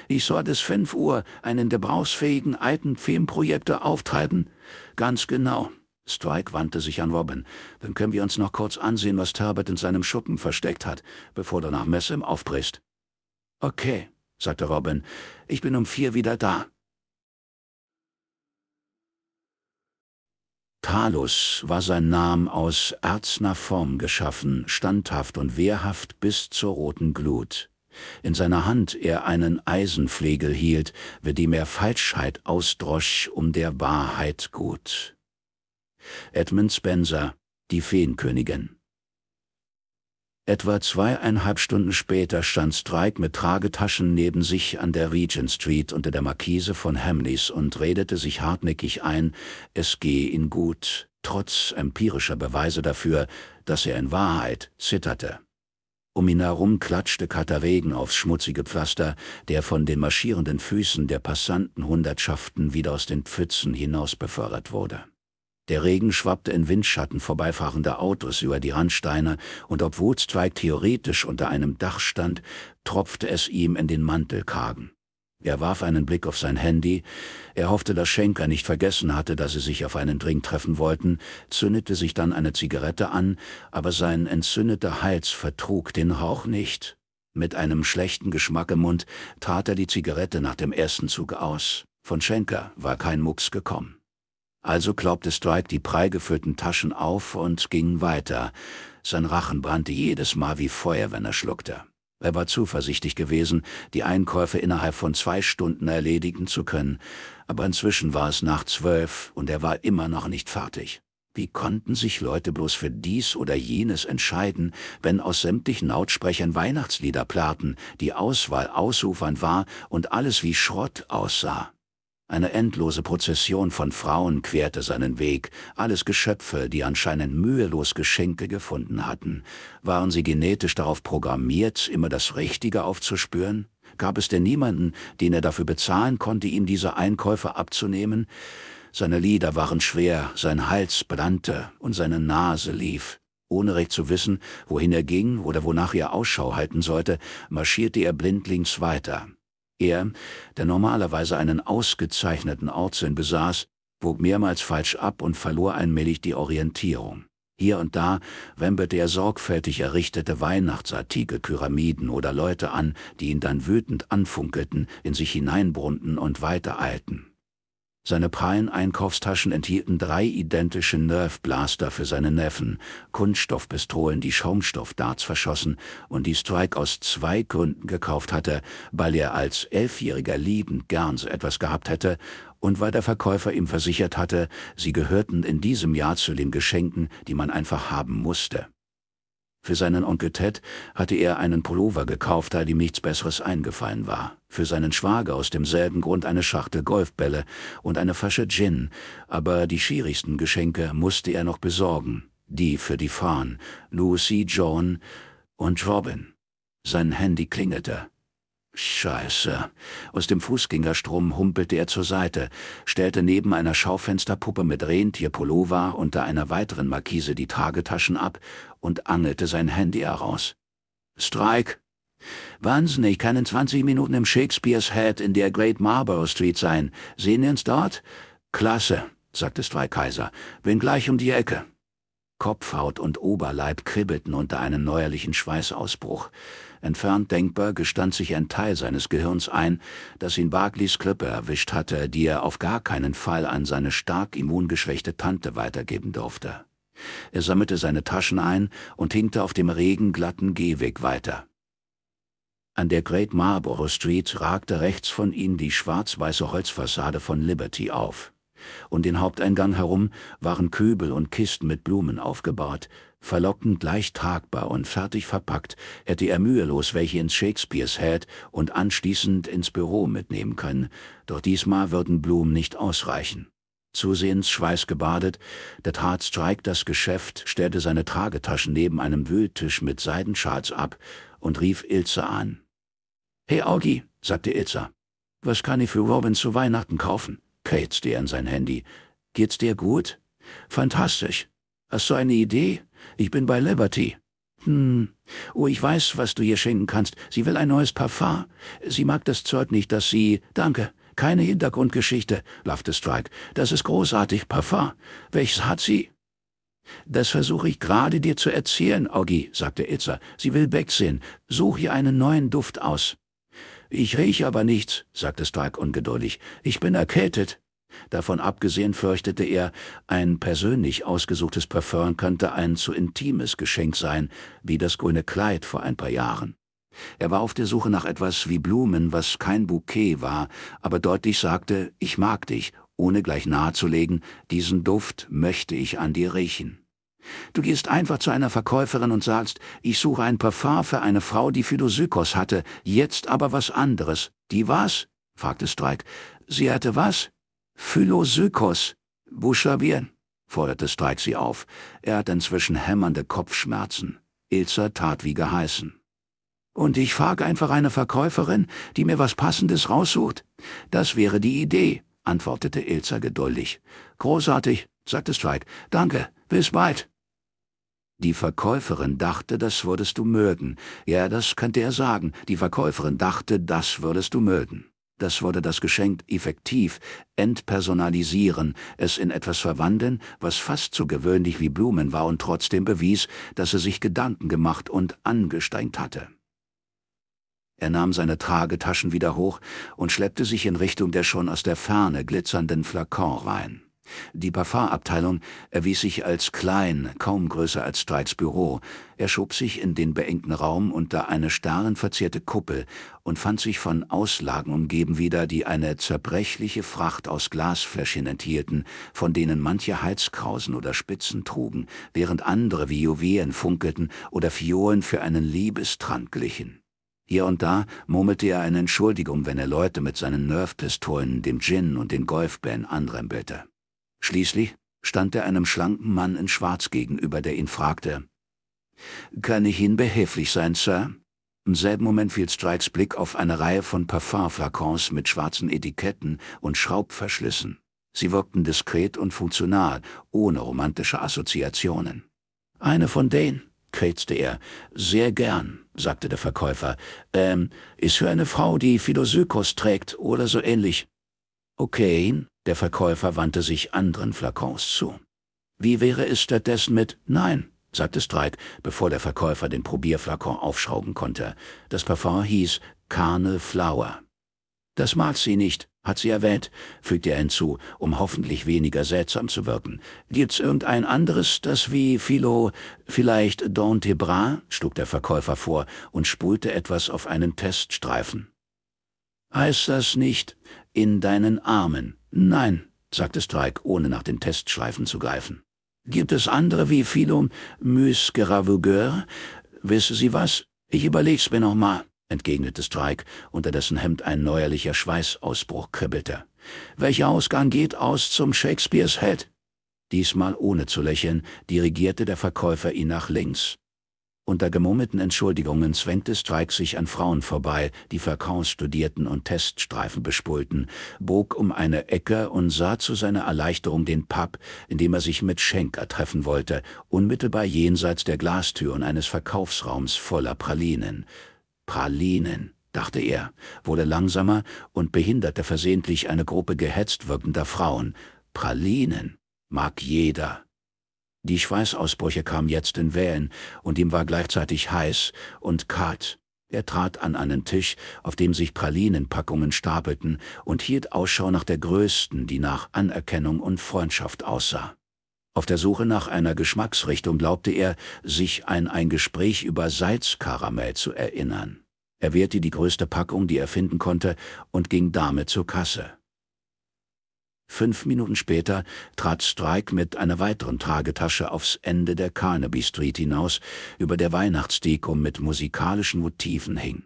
Ich soll bis 5 Uhr einen gebrauchsfähigen alten Filmprojektor auftreiben? Ganz genau. Strike wandte sich an Robin. Dann können wir uns noch kurz ansehen, was Talbot in seinem Schuppen versteckt hat, bevor du nach Messim aufbrichst. Okay, sagte Robin. Ich bin um vier wieder da. Talus war sein Name aus erzner Form geschaffen, standhaft und wehrhaft bis zur roten Glut. In seiner Hand er einen Eisenflegel hielt, mit dem er Falschheit ausdrosch um der Wahrheit gut. Edmund Spencer, die Feenkönigin. Etwa zweieinhalb Stunden später stand Strike mit Tragetaschen neben sich an der Regent Street unter der Markise von Hamleys und redete sich hartnäckig ein, es gehe ihm gut, trotz empirischer Beweise dafür, dass er in Wahrheit zitterte. Um ihn herum klatschte Kataregen aufs schmutzige Pflaster der von den marschierenden Füßen der passanten Hundertschaften wieder aus den Pfützen hinaus befördert wurde. Der Regen schwappte in Windschatten vorbeifahrender Autos über die Randsteine, und obwohl Zweig theoretisch unter einem Dach stand, tropfte es ihm in den Mantelkragen. Er warf einen Blick auf sein Handy, er hoffte, dass Schenker nicht vergessen hatte, dass sie sich auf einen Drink treffen wollten, zündete sich dann eine Zigarette an, aber sein entzündeter Hals vertrug den Rauch nicht. Mit einem schlechten Geschmack im Mund tat er die Zigarette nach dem ersten Zug aus. Von Schenker war kein Mucks gekommen. Also klaubte Strike die preigefüllten Taschen auf und ging weiter. Sein Rachen brannte jedes Mal wie Feuer, wenn er schluckte. Er war zuversichtlich gewesen, die Einkäufe innerhalb von zwei Stunden erledigen zu können, aber inzwischen war es nach zwölf und er war immer noch nicht fertig. Wie konnten sich Leute bloß für dies oder jenes entscheiden, wenn aus sämtlichen Lautsprechern Weihnachtslieder plärrten, die Auswahl ausufernd war und alles wie Schrott aussah? Eine endlose Prozession von Frauen querte seinen Weg, alles Geschöpfe, die anscheinend mühelos Geschenke gefunden hatten. Waren sie genetisch darauf programmiert, immer das Richtige aufzuspüren? Gab es denn niemanden, den er dafür bezahlen konnte, ihm diese Einkäufe abzunehmen? Seine Lieder waren schwer, sein Hals brannte und seine Nase lief. Ohne recht zu wissen, wohin er ging oder wonach er Ausschau halten sollte, marschierte er blindlings weiter. Er, der normalerweise einen ausgezeichneten Ortssinn besaß, wog mehrmals falsch ab und verlor allmählich die Orientierung. Hier und da wempelte er sorgfältig errichtete Weihnachtsartikel, Pyramiden oder Leute an, die ihn dann wütend anfunkelten, in sich hineinbrunnten und weitereilten. Seine prallen Einkaufstaschen enthielten drei identische Nerve Blaster für seine Neffen, Kunststoffpistolen, die Schaumstoffdarts verschossen und die Strike aus zwei Gründen gekauft hatte, weil er als Elfjähriger liebend gern so etwas gehabt hätte und weil der Verkäufer ihm versichert hatte, sie gehörten in diesem Jahr zu den Geschenken, die man einfach haben musste. Für seinen Onkel Ted hatte er einen Pullover gekauft, da ihm nichts Besseres eingefallen war. Für seinen Schwager aus demselben Grund eine Schachtel Golfbälle und eine Flasche Gin, aber die schwierigsten Geschenke musste er noch besorgen. Die für die Fahnen, Lucy, John und Robin. Sein Handy klingelte. Scheiße. Aus dem Fußgängerstrom humpelte er zur Seite, stellte neben einer Schaufensterpuppe mit Rentierpullover unter einer weiteren Markise die Tragetaschen ab und angelte sein Handy heraus. Strike? Wahnsinn, ich kann in 20 Minuten im Shakespeare's Head in der Great Marlborough Street sein. Sehen wir uns dort? Klasse, sagte Strike Kaiser. Bin gleich um die Ecke. Kopfhaut und Oberleib kribbelten unter einem neuerlichen Schweißausbruch. Entfernt denkbar gestand sich ein Teil seines Gehirns ein, das ihn Barclays Klippe erwischt hatte, die er auf gar keinen Fall an seine stark immungeschwächte Tante weitergeben durfte. Er sammelte seine Taschen ein und hinkte auf dem regenglatten Gehweg weiter. An der Great Marlborough Street ragte rechts von ihm die schwarz-weiße Holzfassade von Liberty auf. Um den Haupteingang herum waren Köbel und Kisten mit Blumen aufgebaut, verlockend leicht tragbar und fertig verpackt, hätte er mühelos welche ins Shakespeares Head und anschließend ins Büro mitnehmen können, doch diesmal würden Blumen nicht ausreichen zusehends schweißgebadet, der trat Strike das Geschäft, stellte seine Tragetaschen neben einem Wühltisch mit Seidenschals ab und rief Ilse an. »Hey Augie«, sagte Ilse, »was kann ich für Robin zu Weihnachten kaufen?« Kates dir in sein Handy. »Geht's dir gut?« »Fantastisch. Hast du eine Idee? Ich bin bei Liberty.« »Hm, oh, ich weiß, was du ihr schenken kannst. Sie will ein neues Parfum. Sie mag das Zeug nicht, dass sie...« »Danke, keine Hintergrundgeschichte, lachte Strike. Das ist großartig, Parfum. Welches hat sie? Das versuche ich gerade dir zu erzählen, Augie, sagte Itza. Sie will wegsehen. Such ihr einen neuen Duft aus. Ich rieche aber nichts, sagte Strike ungeduldig. Ich bin erkältet. Davon abgesehen fürchtete er, ein persönlich ausgesuchtes Parfum könnte ein zu intimes Geschenk sein, wie das grüne Kleid vor ein paar Jahren. Er war auf der Suche nach etwas wie Blumen, was kein Bouquet war, aber deutlich sagte, ich mag dich, ohne gleich nahezulegen, diesen Duft möchte ich an dir riechen. Du gehst einfach zu einer Verkäuferin und sagst, ich suche ein Parfum für eine Frau, die Philosykos hatte, jetzt aber was anderes. Die was? fragte Strike. Sie hatte was? Philosykos. Buchstabieren, forderte Strike sie auf. Er hat inzwischen hämmernde Kopfschmerzen. Ilzer tat wie geheißen. Und ich frage einfach eine Verkäuferin, die mir was Passendes raussucht? Das wäre die Idee, antwortete Ilza geduldig. Großartig, sagte Strike. Danke, bis bald. Die Verkäuferin dachte, das würdest du mögen. Ja, das könnte er sagen. Die Verkäuferin dachte, das würdest du mögen. Das würde das Geschenk effektiv entpersonalisieren, es in etwas verwandeln, was fast so gewöhnlich wie Blumen war und trotzdem bewies, dass er sich Gedanken gemacht und angesteigt hatte. Er nahm seine Tragetaschen wieder hoch und schleppte sich in Richtung der schon aus der Ferne glitzernden Flakon rein. Die Parfumabteilung erwies sich als klein, kaum größer als Streits Büro. Er schob sich in den beengten Raum unter eine starren Kuppel und fand sich von Auslagen umgeben wieder, die eine zerbrechliche Fracht aus Glasfläschchen enthielten, von denen manche Heizkrausen oder Spitzen trugen, während andere wie Juwelen funkelten oder Fiolen für einen Liebestrand glichen. Hier und da murmelte er eine Entschuldigung, wenn er Leute mit seinen Nerf-Pistolen, dem Gin und den Golfbällen anrempelte. Schließlich stand er einem schlanken Mann in Schwarz gegenüber, der ihn fragte, »Kann ich Ihnen behilflich sein, Sir?« Im selben Moment fiel Strikes Blick auf eine Reihe von Parfumflakons mit schwarzen Etiketten und Schraubverschlüssen. Sie wirkten diskret und funktional, ohne romantische Assoziationen. »Eine von denen«, kräzte er, »sehr gern.« sagte der Verkäufer. Ähm, ist für eine Frau, die Philosykus trägt oder so ähnlich. Okay, der Verkäufer wandte sich anderen Flakons zu. Wie wäre es stattdessen mit Nein? sagte Strike, bevor der Verkäufer den Probierflakon aufschrauben konnte. Das Parfum hieß Carne Flower. Das mag sie nicht, hat sie erwähnt, fügte er hinzu, um hoffentlich weniger seltsam zu wirken. Gibt's irgendein anderes, das wie Philo, vielleicht Dante Bra? schlug der Verkäufer vor und spulte etwas auf einen Teststreifen. Heißt das nicht in deinen Armen? Nein, sagte Strike, ohne nach den Teststreifen zu greifen. Gibt es andere wie Philo Muscaravugeur? Wisse Sie was? Ich überleg's mir noch mal entgegnete Strike, unter dessen Hemd ein neuerlicher Schweißausbruch kribbelte. Welcher Ausgang geht aus zum Shakespeares Head? Diesmal ohne zu lächeln, dirigierte der Verkäufer ihn nach links. Unter gemurmelten Entschuldigungen zwängte Strike sich an Frauen vorbei, die Verkaufs studierten und Teststreifen bespulten, bog um eine Ecke und sah zu seiner Erleichterung den Pub, in dem er sich mit Schenker treffen wollte, unmittelbar jenseits der Glastüren eines Verkaufsraums voller Pralinen. Pralinen, dachte er, wurde langsamer und behinderte versehentlich eine Gruppe gehetzt wirkender Frauen. Pralinen mag jeder. Die Schweißausbrüche kamen jetzt in Wellen, und ihm war gleichzeitig heiß und kalt. Er trat an einen Tisch, auf dem sich Pralinenpackungen stapelten, und hielt Ausschau nach der größten, die nach Anerkennung und Freundschaft aussah. Auf der Suche nach einer Geschmacksrichtung glaubte er, sich an ein Gespräch über Salzkaramell zu erinnern. Er wehrte die größte Packung, die er finden konnte, und ging damit zur Kasse. Fünf Minuten später trat Strike mit einer weiteren Tragetasche aufs Ende der Carnaby Street hinaus, über der Weihnachtsdeko mit musikalischen Motiven hing.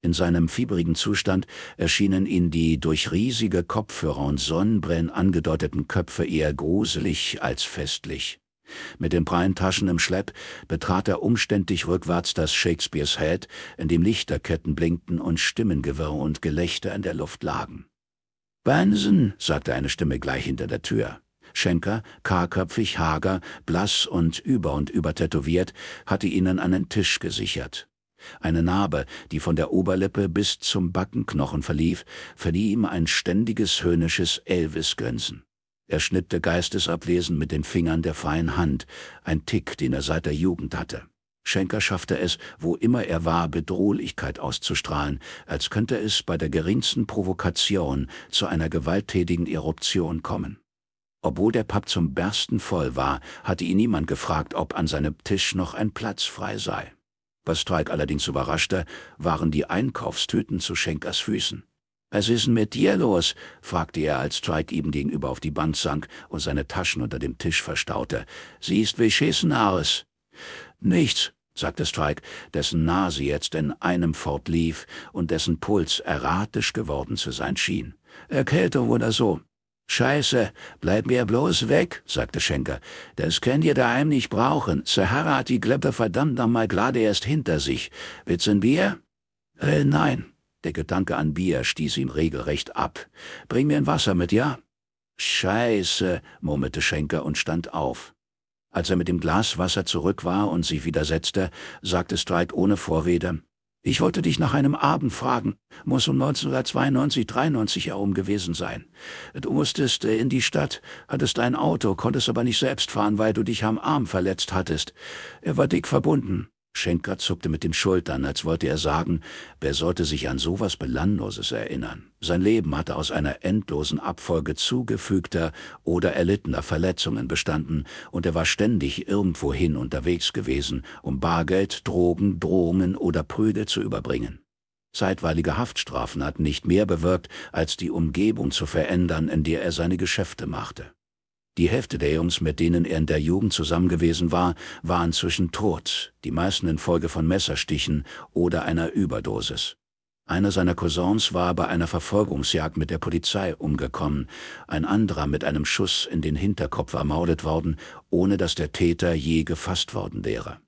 In seinem fieberigen Zustand erschienen ihn die durch riesige Kopfhörer und Sonnenbrillen angedeuteten Köpfe eher gruselig als festlich. Mit den prallen Taschen im Schlepp betrat er umständlich rückwärts das Shakespeares Head, in dem Lichterketten blinkten und Stimmengewirr und Gelächter in der Luft lagen. Benson, sagte eine Stimme gleich hinter der Tür. Schenker, kahlköpfig, hager, blass und über und über tätowiert, hatte ihnen einen Tisch gesichert. Eine Narbe, die von der Oberlippe bis zum Backenknochen verlief, verlieh ihm ein ständiges höhnisches Elvis-Grinsen. Er schnippte geistesabwesend mit den Fingern der feinen Hand, ein Tick, den er seit der Jugend hatte. Schenker schaffte es, wo immer er war, Bedrohlichkeit auszustrahlen, als könnte es bei der geringsten Provokation zu einer gewalttätigen Eruption kommen. Obwohl der Pub zum Bersten voll war, hatte ihn niemand gefragt, ob an seinem Tisch noch ein Platz frei sei. Was Strike allerdings überraschte, waren die Einkaufstüten zu Schenkers Füßen. »Was ist denn mit dir los?« fragte er, als Strike ihm gegenüber auf die Band sank und seine Taschen unter dem Tisch verstaute. »Siehst wie schissen aus.« »Nichts«, sagte Strike, dessen Nase jetzt in einem fort lief und dessen Puls erratisch geworden zu sein schien. »Erkältung oder so.« Scheiße, bleib mir bloß weg, sagte Schenker. Das könnt ihr daheim nicht brauchen. Sahara hat die Gleppe verdammt nochmal gerade erst hinter sich. Willst du ein Bier? Äh, nein, der Gedanke an Bier stieß ihn regelrecht ab. Bring mir ein Wasser mit, ja? Scheiße, murmelte Schenker und stand auf. Als er mit dem Glas Wasser zurück war und sich wieder setzte, sagte Strike ohne Vorrede, ich wollte dich nach einem Abend fragen. Muss um 1992, 93 herum gewesen sein. Du musstest äh, in die Stadt, hattest ein Auto, konntest aber nicht selbst fahren, weil du dich am Arm verletzt hattest. Er war dick verbunden. Schenker zuckte mit den Schultern, als wollte er sagen, wer sollte sich an sowas Belangloses erinnern. Sein Leben hatte aus einer endlosen Abfolge zugefügter oder erlittener Verletzungen bestanden, und er war ständig irgendwohin unterwegs gewesen, um Bargeld, Drogen, Drohungen oder Prügel zu überbringen. Zeitweilige Haftstrafen hatten nicht mehr bewirkt, als die Umgebung zu verändern, in der er seine Geschäfte machte. Die Hälfte der Jungs, mit denen er in der Jugend zusammen gewesen war, waren zwischen tot, die meisten infolge von Messerstichen oder einer Überdosis. Einer seiner Cousins war bei einer Verfolgungsjagd mit der Polizei umgekommen, ein anderer mit einem Schuss in den Hinterkopf ermordet worden, ohne dass der Täter je gefasst worden wäre.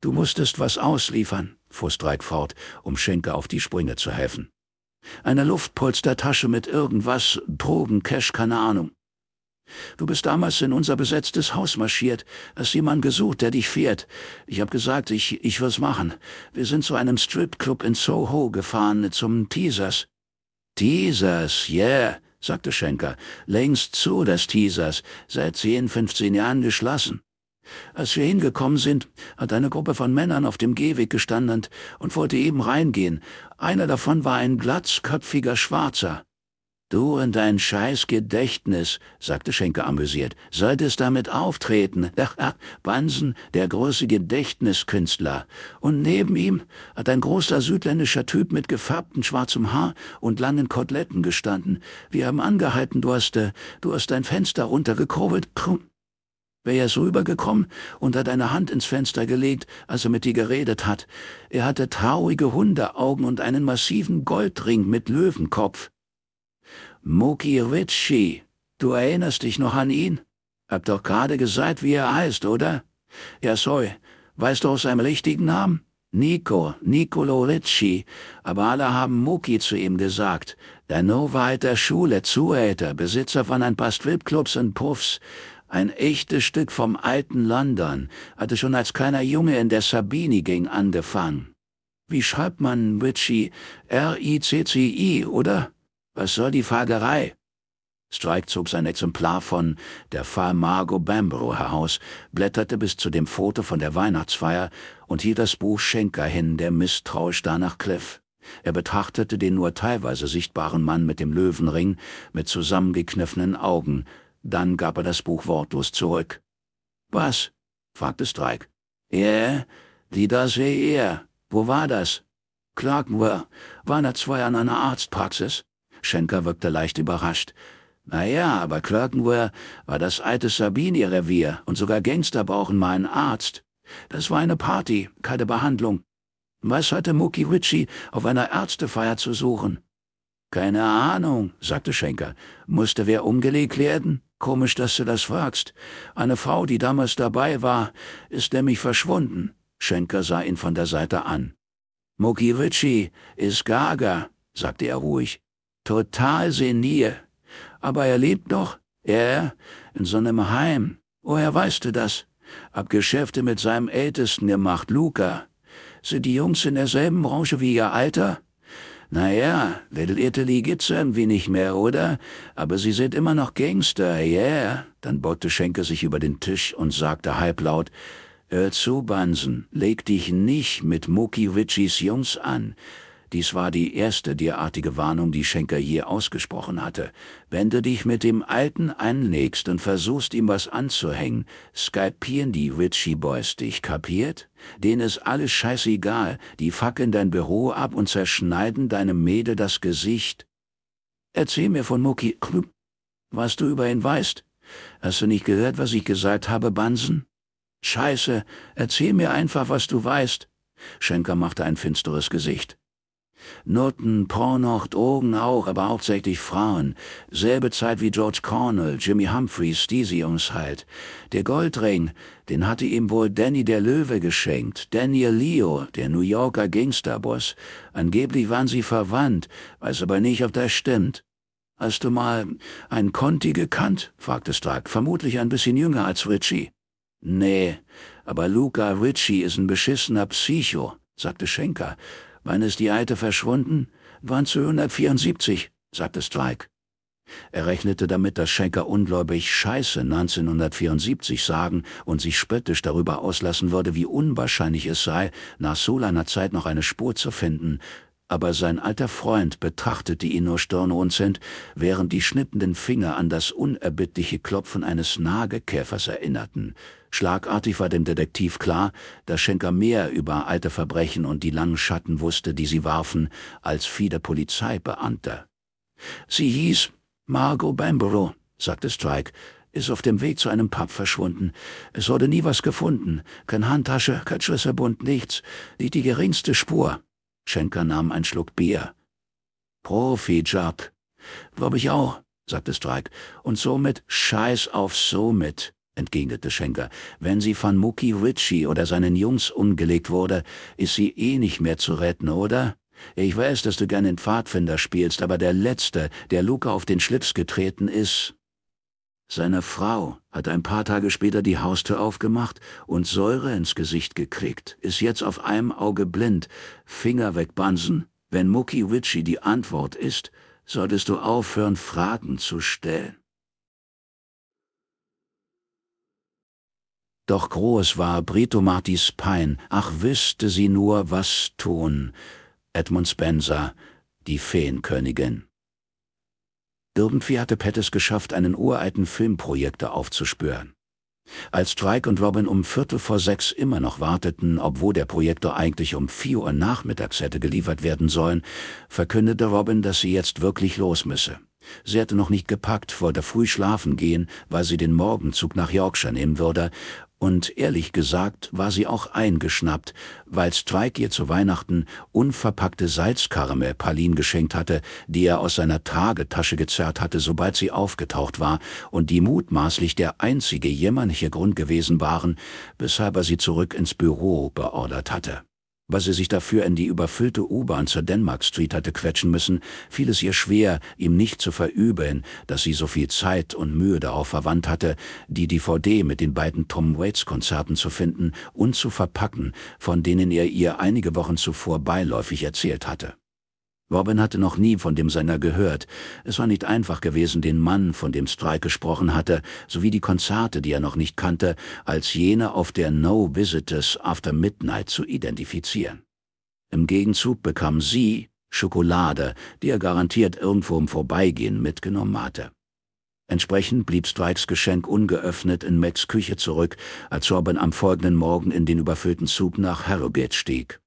Du musstest was ausliefern, fuhr Strike fort, um Schenke auf die Sprünge zu helfen. Eine Luftpolstertasche mit irgendwas, Drogen, Cash, keine Ahnung. Du bist damals in unser besetztes Haus marschiert, hast jemand gesucht, der dich fährt. Ich hab gesagt, ich, ich will's machen. Wir sind zu einem Stripclub in Soho gefahren, zum Teasers. Teasers, yeah, sagte Schenker. Längst zu, das Teasers. Seit zehn, fünfzehn Jahren geschlossen. Als wir hingekommen sind, hat eine Gruppe von Männern auf dem Gehweg gestanden und wollte eben reingehen. Einer davon war ein glatzköpfiger Schwarzer. Du und dein scheiß Gedächtnis, sagte Schenke amüsiert, solltest damit auftreten. Ach, ach, Bansen, der große Gedächtniskünstler. Und neben ihm hat ein großer südländischer Typ mit gefärbtem schwarzem Haar und langen Koteletten gestanden. Wir haben angehalten, du hast, äh, du hast dein Fenster runtergekurbelt. Krumm. Wer ist rübergekommen und hat eine Hand ins Fenster gelegt, als er mit dir geredet hat. Er hatte traurige Hundeaugen und einen massiven Goldring mit Löwenkopf. Muki Ritchie. Du erinnerst dich noch an ihn? Hab doch gerade gesagt, wie er heißt, oder? Ja, sorry. Weißt du aus seinem richtigen Namen? Nico, Nicolo Ricci. Aber alle haben Muki zu ihm gesagt. Der Nova-Alter Schule, Zuhälter, Besitzer von ein paar Stripclubs und Puffs. Ein echtes Stück vom alten London. Hatte schon als kleiner Junge in der Sabini ging angefangen. Wie schreibt man Ritchie? R-I-C-C-I, oder? Was soll die Fagerei? Strike zog sein Exemplar von Der Fall Margot Bamborough heraus, blätterte bis zu dem Foto von der Weihnachtsfeier und hielt das Buch Schenker hin, der misstrauisch danach Cliff. Er betrachtete den nur teilweise sichtbaren Mann mit dem Löwenring mit zusammengekniffenen Augen. Dann gab er das Buch wortlos zurück. Was? fragte Strike. Ja, die das eh er. Wo war das? Clark er Weihnachtsfeier an einer Arztpraxis. Schenker wirkte leicht überrascht. Naja, aber Clerkenware war das alte Sabini-Revier und sogar Gangster brauchen mal einen Arzt. Das war eine Party, keine Behandlung. Was hatte Muki Ritchie auf einer Ärztefeier zu suchen? Keine Ahnung, sagte Schenker. Musste wer umgelegt werden? Komisch, dass du das fragst. Eine Frau, die damals dabei war, ist nämlich verschwunden. Schenker sah ihn von der Seite an. Muki Ritchie ist Gaga, sagte er ruhig total senil. Aber er lebt noch? Er? In so einem Heim. Woher weißt du das? Hab Geschäfte mit seinem Ältesten gemacht, Luca. Sind die Jungs in derselben Branche wie ihr Alter? Naja, Little Italy gibt's irgendwie nicht mehr, oder? Aber sie sind immer noch Gangster, yeah. Dann beugte Schenke sich über den Tisch und sagte halblaut, Hör zu, Bansen, leg dich nicht mit Mucki Witchis Jungs an. Dies war die erste derartige Warnung, die Schenker je ausgesprochen hatte. Wenn du dich mit dem Alten anlegst und versuchst ihm was anzuhängen, skypieren die Richie Boys dich, kapiert? Denen ist alles scheißegal, die fackeln dein Büro ab und zerschneiden deinem Mädel das Gesicht. Erzähl mir von Mucki Klump, was du über ihn weißt. Hast du nicht gehört, was ich gesagt habe, Bansen? Scheiße, erzähl mir einfach, was du weißt. Schenker machte ein finsteres Gesicht. Nutten, Pornocht, Ogen auch, aber hauptsächlich Frauen. Selbe Zeit wie George Cornell, Jimmy Humphreys, diese Jungs halt. Der Goldring, den hatte ihm wohl Danny der Löwe geschenkt. Daniel Leo, der New Yorker Gangsterboss. Angeblich waren sie verwandt, weiß aber nicht, ob das stimmt. Hast du mal einen Conti gekannt? fragte Stark, vermutlich ein bisschen jünger als Ritchie. Nee, aber Luca Ritchie ist ein beschissener Psycho, sagte Schenker. Wann ist die Alte verschwunden? Wann zu 174? sagte Strike. Er rechnete damit, dass Schenker ungläubig Scheiße 1974 sagen und sich spöttisch darüber auslassen würde, wie unwahrscheinlich es sei, nach so langer Zeit noch eine Spur zu finden, aber sein alter Freund betrachtete ihn nur stirnrunzelnd, während die schnippenden Finger an das unerbittliche Klopfen eines Nagekäfers erinnerten. Schlagartig war dem Detektiv klar, dass Schenker mehr über alte Verbrechen und die langen Schatten wusste, die sie warfen, als viele Polizeibeamter. Sie hieß Margot Bamborough, sagte Strike, ist auf dem Weg zu einem Pub verschwunden. Es wurde nie was gefunden, keine Handtasche, kein Schlüsselbund, nichts, nicht die geringste Spur. Schenker nahm einen Schluck Bier. Profi-Job. Wob ich auch, sagte Strike. Und somit Scheiß auf somit, entgegnete Schenker. Wenn sie von Muki Ritchie oder seinen Jungs umgelegt wurde, ist sie eh nicht mehr zu retten, oder? Ich weiß, dass du gern den Pfadfinder spielst, aber der Letzte, der Luca auf den Schlips getreten ist, seine Frau hat ein paar Tage später die Haustür aufgemacht und Säure ins Gesicht gekriegt, ist jetzt auf einem Auge blind. Finger wegbansen. Wenn Mucki Witchy die Antwort ist, solltest du aufhören, Fragen zu stellen. Doch groß war Brito Martis Pein, ach wüsste sie nur, was tun. Edmund Spencer, die Feenkönigin. Irgendwie hatte Pat es geschafft, einen uralten Filmprojektor aufzuspüren. Als Strike und Robin um Viertel vor sechs immer noch warteten, obwohl der Projektor eigentlich um vier Uhr nachmittags hätte geliefert werden sollen, verkündete Robin, dass sie jetzt wirklich los müsse. Sie hätte noch nicht gepackt, wollte früh schlafen gehen, weil sie den Morgenzug nach Yorkshire nehmen würde, und ehrlich gesagt war sie auch eingeschnappt, weil Zweig ihr zu Weihnachten unverpackte Salzkarme Palin geschenkt hatte, die er aus seiner Tagetasche gezerrt hatte, sobald sie aufgetaucht war, und die mutmaßlich der einzige jämmerliche Grund gewesen waren, weshalb er sie zurück ins Büro beordert hatte was sie sich dafür in die überfüllte U-Bahn zur Denmark Street hatte quetschen müssen, fiel es ihr schwer, ihm nicht zu verübeln, dass sie so viel Zeit und Mühe darauf verwandt hatte, die DVD mit den beiden Tom Waits Konzerten zu finden und zu verpacken, von denen er ihr einige Wochen zuvor beiläufig erzählt hatte. Robin hatte noch nie von dem Sänger gehört. Es war nicht einfach gewesen, den Mann, von dem Strike gesprochen hatte, sowie die Konzerte, die er noch nicht kannte, als jene auf der No Visitors After Midnight zu identifizieren. Im Gegenzug bekam sie Schokolade, die er garantiert irgendwo im Vorbeigehen mitgenommen hatte. Entsprechend blieb Strikes Geschenk ungeöffnet in Macs Küche zurück, als Robin am folgenden Morgen in den überfüllten Zug nach Harrogate stieg.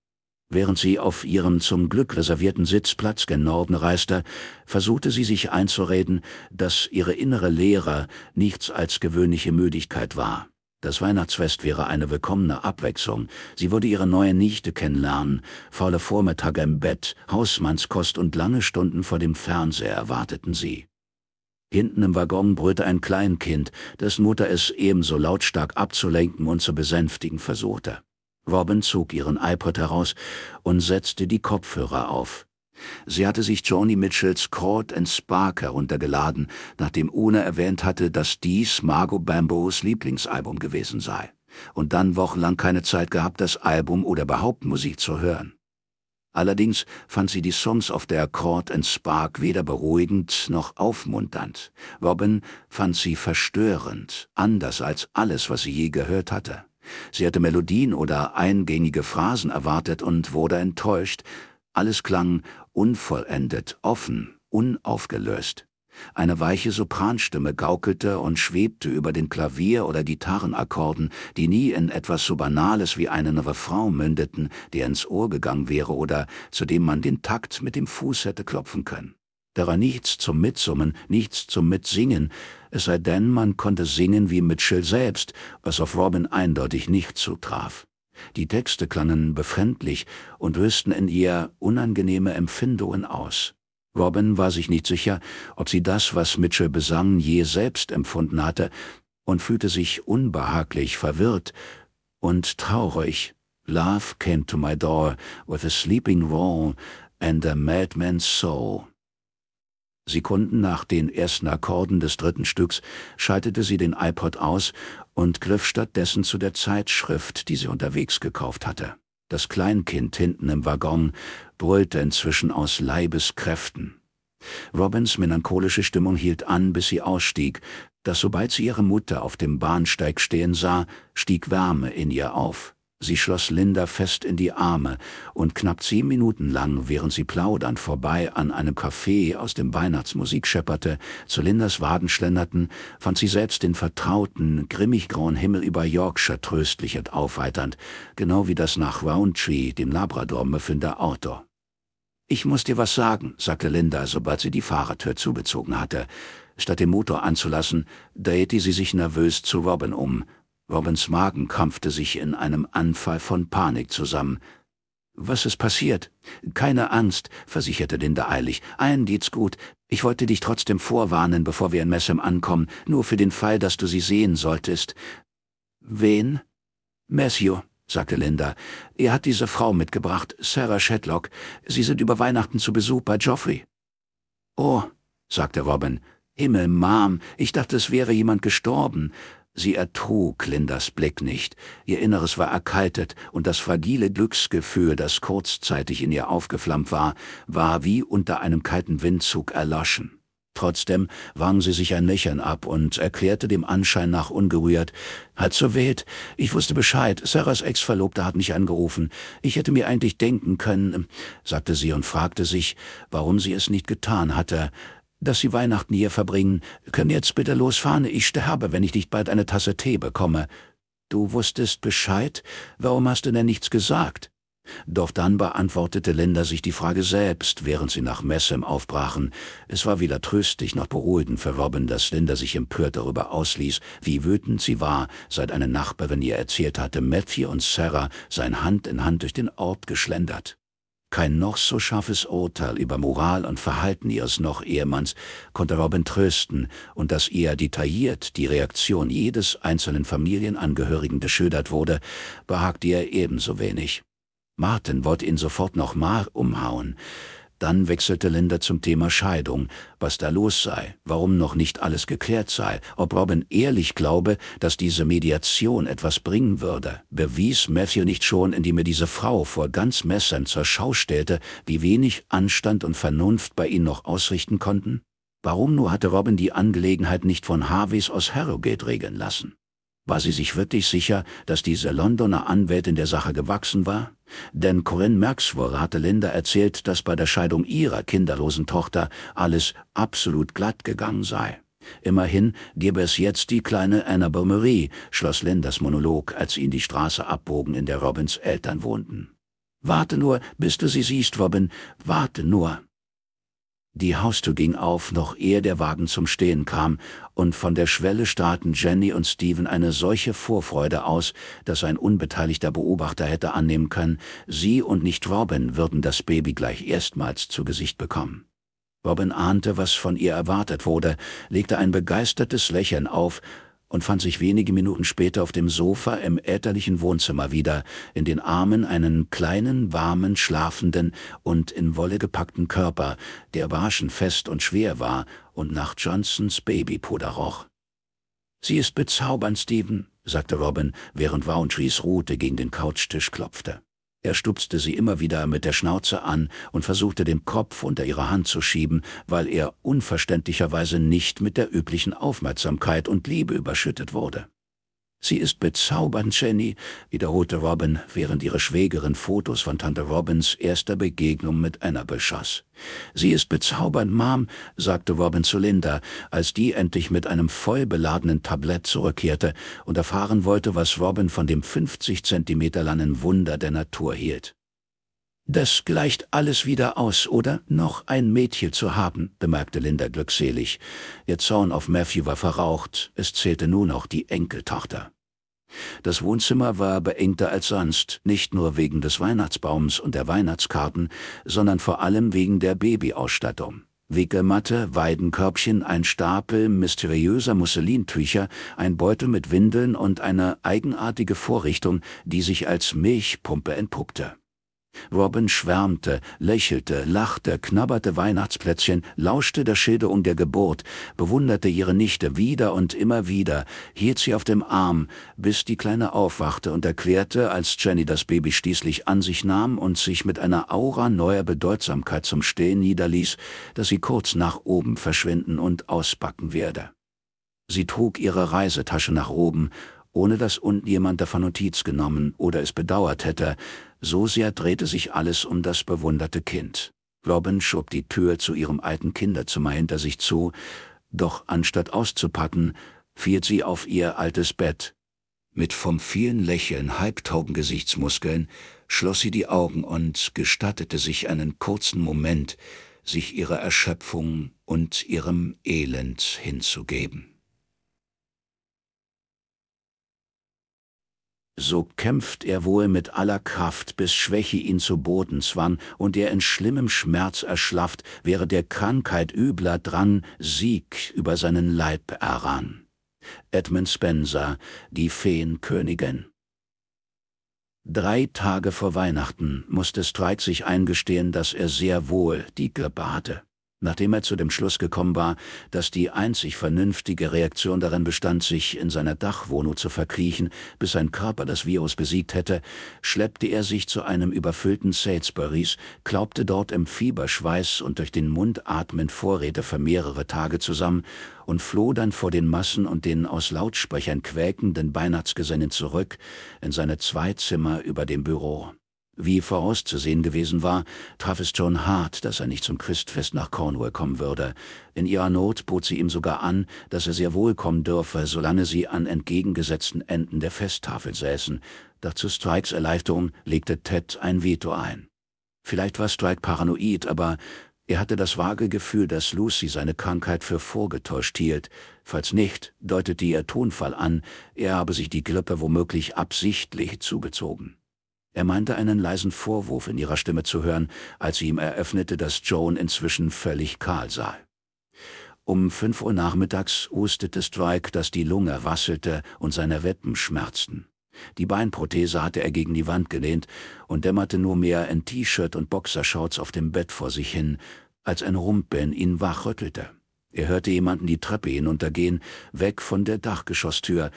Während sie auf ihrem zum Glück reservierten Sitzplatz gen Norden reiste, versuchte sie sich einzureden, dass ihre innere Lehre nichts als gewöhnliche Müdigkeit war. Das Weihnachtsfest wäre eine willkommene Abwechslung. Sie würde ihre neue Nichte kennenlernen, faule Vormittage im Bett, Hausmannskost und lange Stunden vor dem Fernseher erwarteten sie. Hinten im Waggon brüllte ein Kleinkind, dessen Mutter es ebenso lautstark abzulenken und zu besänftigen versuchte. Robin zog ihren iPod heraus und setzte die Kopfhörer auf. Sie hatte sich Joni Mitchells Court and Sparker runtergeladen, nachdem Una erwähnt hatte, dass dies Margot Bambos Lieblingsalbum gewesen sei und dann wochenlang keine Zeit gehabt, das Album oder überhaupt Musik zu hören. Allerdings fand sie die Songs auf der Court and Spark weder beruhigend noch aufmunternd. Robin fand sie verstörend, anders als alles, was sie je gehört hatte. Sie hatte Melodien oder eingängige Phrasen erwartet und wurde enttäuscht. Alles klang unvollendet, offen, unaufgelöst. Eine weiche Sopranstimme gaukelte und schwebte über den Klavier- oder Gitarrenakkorden, die nie in etwas so Banales wie einen Refrain mündeten, der ins Ohr gegangen wäre oder zu dem man den Takt mit dem Fuß hätte klopfen können. Da war nichts zum Mitsummen, nichts zum Mitsingen, es sei denn, man konnte singen wie Mitchell selbst, was auf Robin eindeutig nicht zutraf. Die Texte klangen befremdlich und lösten in ihr unangenehme Empfindungen aus. Robin war sich nicht sicher, ob sie das, was Mitchell besang, je selbst empfunden hatte, und fühlte sich unbehaglich, verwirrt und traurig. Love came to my door with a sleeping roll and a madman's soul. Sekunden nach den ersten Akkorden des dritten Stücks schaltete sie den iPod aus und griff stattdessen zu der Zeitschrift, die sie unterwegs gekauft hatte. Das Kleinkind hinten im Waggon brüllte inzwischen aus Leibeskräften. Robins melancholische Stimmung hielt an, bis sie ausstieg, dass sobald sie ihre Mutter auf dem Bahnsteig stehen sah, stieg Wärme in ihr auf. Sie schloss Linda fest in die Arme, und knapp zehn Minuten lang, während sie plaudernd vorbei an einem Café aus dem Weihnachtsmusik schepperte, zu Lindas Waden schlenderten, fand sie selbst den vertrauten, grimmig-grauen Himmel über Yorkshire tröstlich und aufheiternd, genau wie das nach Roundtree, dem Labrador, der Auto. »Ich muss dir was sagen«, sagte Linda, sobald sie die Fahrertür zugezogen hatte. Statt den Motor anzulassen, drehte sie sich nervös zu Robin um Robins Magen krampfte sich in einem Anfall von Panik zusammen. Was ist passiert? Keine Angst, versicherte Linda eilig. »Ein, geht's gut. Ich wollte dich trotzdem vorwarnen, bevor wir in Messem ankommen, nur für den Fall, dass du sie sehen solltest. Wen? Matthew, sagte Linda. Er hat diese Frau mitgebracht, Sarah Shetlock. Sie sind über Weihnachten zu Besuch bei Geoffrey. Oh, sagte Robin. Himmel, Mom, ich dachte, es wäre jemand gestorben. Sie ertrug Lindas Blick nicht, ihr Inneres war erkaltet, und das fragile Glücksgefühl, das kurzzeitig in ihr aufgeflammt war, war wie unter einem kalten Windzug erloschen. Trotzdem wang sie sich ein Lächeln ab und erklärte dem Anschein nach ungerührt, »Hat so wild. Ich wusste Bescheid. Sarahs Ex-Verlobter hat mich angerufen. Ich hätte mir eigentlich denken können«, sagte sie und fragte sich, warum sie es nicht getan hatte, dass Sie Weihnachten hier verbringen, können jetzt bitte losfahren, ich sterbe, wenn ich nicht bald eine Tasse Tee bekomme. Du wusstest Bescheid? Warum hast du denn nichts gesagt? Doch dann beantwortete Linda sich die Frage selbst, während sie nach Messem aufbrachen. Es war weder tröstig noch beruhigend für Robin, dass Linda sich empört darüber ausließ, wie wütend sie war, seit eine Nachbarin ihr erzählt hatte, Matthew und Sarah seien Hand in Hand durch den Ort geschlendert. Kein noch so scharfes Urteil über Moral und Verhalten ihres noch Ehemanns konnte Robin trösten und dass eher detailliert die Reaktion jedes einzelnen Familienangehörigen beschildert wurde, behagte ihr ebenso wenig. Martin wollte ihn sofort noch mal umhauen, dann wechselte Linda zum Thema Scheidung, was da los sei, warum noch nicht alles geklärt sei, ob Robin ehrlich glaube, dass diese Mediation etwas bringen würde. Bewies Matthew nicht schon, indem er diese Frau vor ganz Messern zur Schau stellte, wie wenig Anstand und Vernunft bei ihnen noch ausrichten konnten? Warum nur hatte Robin die Angelegenheit nicht von Harveys aus Harrogate regeln lassen? War sie sich wirklich sicher, dass diese Londoner Anwältin der Sache gewachsen war? Denn Corinne Maxwell hatte Linda erzählt, dass bei der Scheidung ihrer kinderlosen Tochter alles absolut glatt gegangen sei. Immerhin gäbe es jetzt die kleine Annabel Marie, schloss Lindas Monolog, als sie in die Straße abbogen, in der Robins Eltern wohnten. Warte nur, bis du sie siehst, Robin, warte nur. Die Haustür ging auf, noch ehe der Wagen zum Stehen kam, und von der Schwelle starrten Jenny und Steven eine solche Vorfreude aus, dass ein unbeteiligter Beobachter hätte annehmen können, sie und nicht Robin würden das Baby gleich erstmals zu Gesicht bekommen. Robin ahnte, was von ihr erwartet wurde, legte ein begeistertes Lächeln auf und fand sich wenige Minuten später auf dem Sofa im elterlichen Wohnzimmer wieder, in den Armen einen kleinen, warmen, schlafenden und in Wolle gepackten Körper, der barschenfest und schwer war und nach Johnsons Babypuder roch. »Sie ist bezaubernd, Stephen«, sagte Robin, während Roundtrees Rute gegen den Couchtisch klopfte. Er stupste sie immer wieder mit der Schnauze an und versuchte den Kopf unter ihre Hand zu schieben, weil er unverständlicherweise nicht mit der üblichen Aufmerksamkeit und Liebe überschüttet wurde. Sie ist bezaubernd, Jenny, wiederholte Robin, während ihre Schwägerin Fotos von Tante Robins erster Begegnung mit Anna beschoss. Sie ist bezaubernd, Mom, sagte Robin zu Linda, als die endlich mit einem voll beladenen Tablett zurückkehrte und erfahren wollte, was Robin von dem 50 Zentimeter langen Wunder der Natur hielt. Das gleicht alles wieder aus, oder? Noch ein Mädchen zu haben, bemerkte Linda glückselig. Ihr Zorn auf Matthew war verraucht, es zählte nun auch die Enkeltochter. Das Wohnzimmer war beengter als sonst, nicht nur wegen des Weihnachtsbaums und der Weihnachtskarten, sondern vor allem wegen der Babyausstattung. Wickelmatte, Weidenkörbchen, ein Stapel mysteriöser Musselintücher, ein Beutel mit Windeln und eine eigenartige Vorrichtung, die sich als Milchpumpe entpuppte. Robin schwärmte, lächelte, lachte, knabberte Weihnachtsplätzchen, lauschte der Schilderung der Geburt, bewunderte ihre Nichte wieder und immer wieder, hielt sie auf dem Arm, bis die Kleine aufwachte und erklärte, als Jenny das Baby schließlich an sich nahm und sich mit einer Aura neuer Bedeutsamkeit zum Stehen niederließ, dass sie kurz nach oben verschwinden und ausbacken werde. Sie trug ihre Reisetasche nach oben, ohne dass unten jemand davon Notiz genommen oder es bedauert hätte, so sehr drehte sich alles um das bewunderte Kind. Robin schob die Tür zu ihrem alten Kinderzimmer hinter sich zu, doch anstatt auszupacken, fiel sie auf ihr altes Bett. Mit vom vielen Lächeln halbtauben Gesichtsmuskeln schloss sie die Augen und gestattete sich einen kurzen Moment, sich ihrer Erschöpfung und ihrem Elend hinzugeben. So kämpft er wohl mit aller Kraft, bis Schwäche ihn zu Boden zwang und er in schlimmem Schmerz erschlafft, wäre der Krankheit übler dran, Sieg über seinen Leib errang. Edmund Spencer, die Feenkönigin. Drei Tage vor Weihnachten musste Streit sich eingestehen, dass er sehr wohl die Grippe hatte nachdem er zu dem Schluss gekommen war, dass die einzig vernünftige Reaktion darin bestand, sich in seiner Dachwohnung zu verkriechen, bis sein Körper das Virus besiegt hätte, schleppte er sich zu einem überfüllten Salisburys, klaubte dort im Fieberschweiß und durch den Mund atmend Vorräte für mehrere Tage zusammen und floh dann vor den Massen und den aus Lautsprechern quäkenden Weihnachtsgesängen zurück in seine zwei Zimmer über dem Büro. Wie vorauszusehen gewesen war, traf es John hart, dass er nicht zum Christfest nach Cornwall kommen würde. In ihrer Not bot sie ihm sogar an, dass er sehr wohl kommen dürfe, solange sie an entgegengesetzten Enden der Festtafel säßen. Doch zu Strikes Erleichterung legte Ted ein Veto ein. Vielleicht war Strike paranoid, aber er hatte das vage Gefühl, dass Lucy seine Krankheit für vorgetäuscht hielt. Falls nicht, deutete ihr Tonfall an, er habe sich die Grippe womöglich absichtlich zugezogen. Er meinte einen leisen Vorwurf in ihrer Stimme zu hören, als sie ihm eröffnete, dass Joan inzwischen völlig kahl sei. Um fünf Uhr nachmittags hustete Strike, dass die Lunge wasselte und seine Wetten schmerzten. Die Beinprothese hatte er gegen die Wand gelehnt und dämmerte nur mehr in T-Shirt und Boxershorts auf dem Bett vor sich hin, als ein Rumpeln ihn wachrüttelte. Er hörte jemanden die Treppe hinuntergehen, weg von der Dachgeschosstür,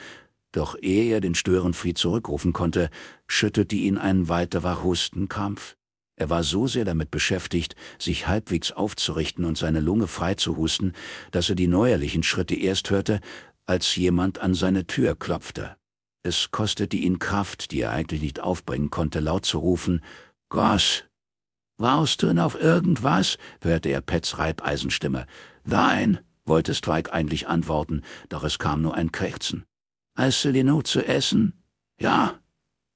doch ehe er den Störenfried zurückrufen konnte, schüttelte ihn ein weiterer Hustenkrampf. Er war so sehr damit beschäftigt, sich halbwegs aufzurichten und seine Lunge frei zu husten, dass er die neuerlichen Schritte erst hörte, als jemand an seine Tür klopfte. Es kostete ihn Kraft, die er eigentlich nicht aufbringen konnte, laut zu rufen, Goss! Warst du denn auf irgendwas? hörte er Pets Reibeisenstimme. Nein, wollte Strike eigentlich antworten, doch es kam nur ein Krächzen. Hast du genug zu essen? Ja.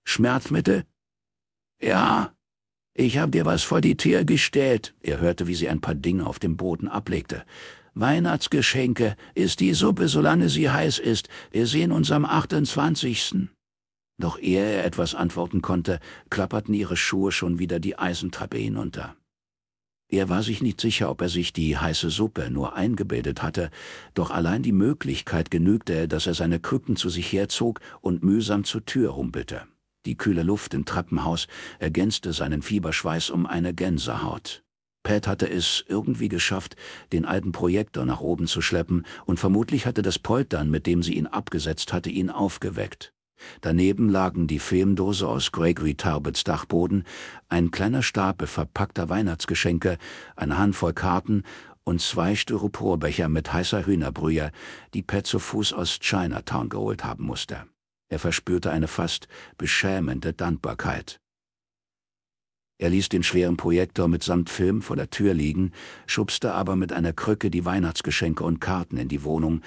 Schmerzmittel? Ja. Ich hab dir was vor die Tür gestellt. Er hörte, wie sie ein paar Dinge auf dem Boden ablegte. Weihnachtsgeschenke ist die Suppe, solange sie heiß ist. Wir sehen uns am 28. Doch ehe er etwas antworten konnte, klapperten ihre Schuhe schon wieder die Eisentreppe hinunter. Er war sich nicht sicher, ob er sich die heiße Suppe nur eingebildet hatte, doch allein die Möglichkeit genügte, dass er seine Krücken zu sich herzog und mühsam zur Tür humpelte. Die kühle Luft im Treppenhaus ergänzte seinen Fieberschweiß um eine Gänsehaut. Pat hatte es irgendwie geschafft, den alten Projektor nach oben zu schleppen, und vermutlich hatte das Poltern, mit dem sie ihn abgesetzt hatte, ihn aufgeweckt. Daneben lagen die Filmdose aus Gregory Talbots Dachboden, ein kleiner Stapel verpackter Weihnachtsgeschenke, eine Handvoll Karten und zwei Styroporbecher mit heißer Hühnerbrühe, die Pat zu Fuß aus Chinatown geholt haben musste. Er verspürte eine fast beschämende Dankbarkeit. Er ließ den schweren Projektor mitsamt Film vor der Tür liegen, schubste aber mit einer Krücke die Weihnachtsgeschenke und Karten in die Wohnung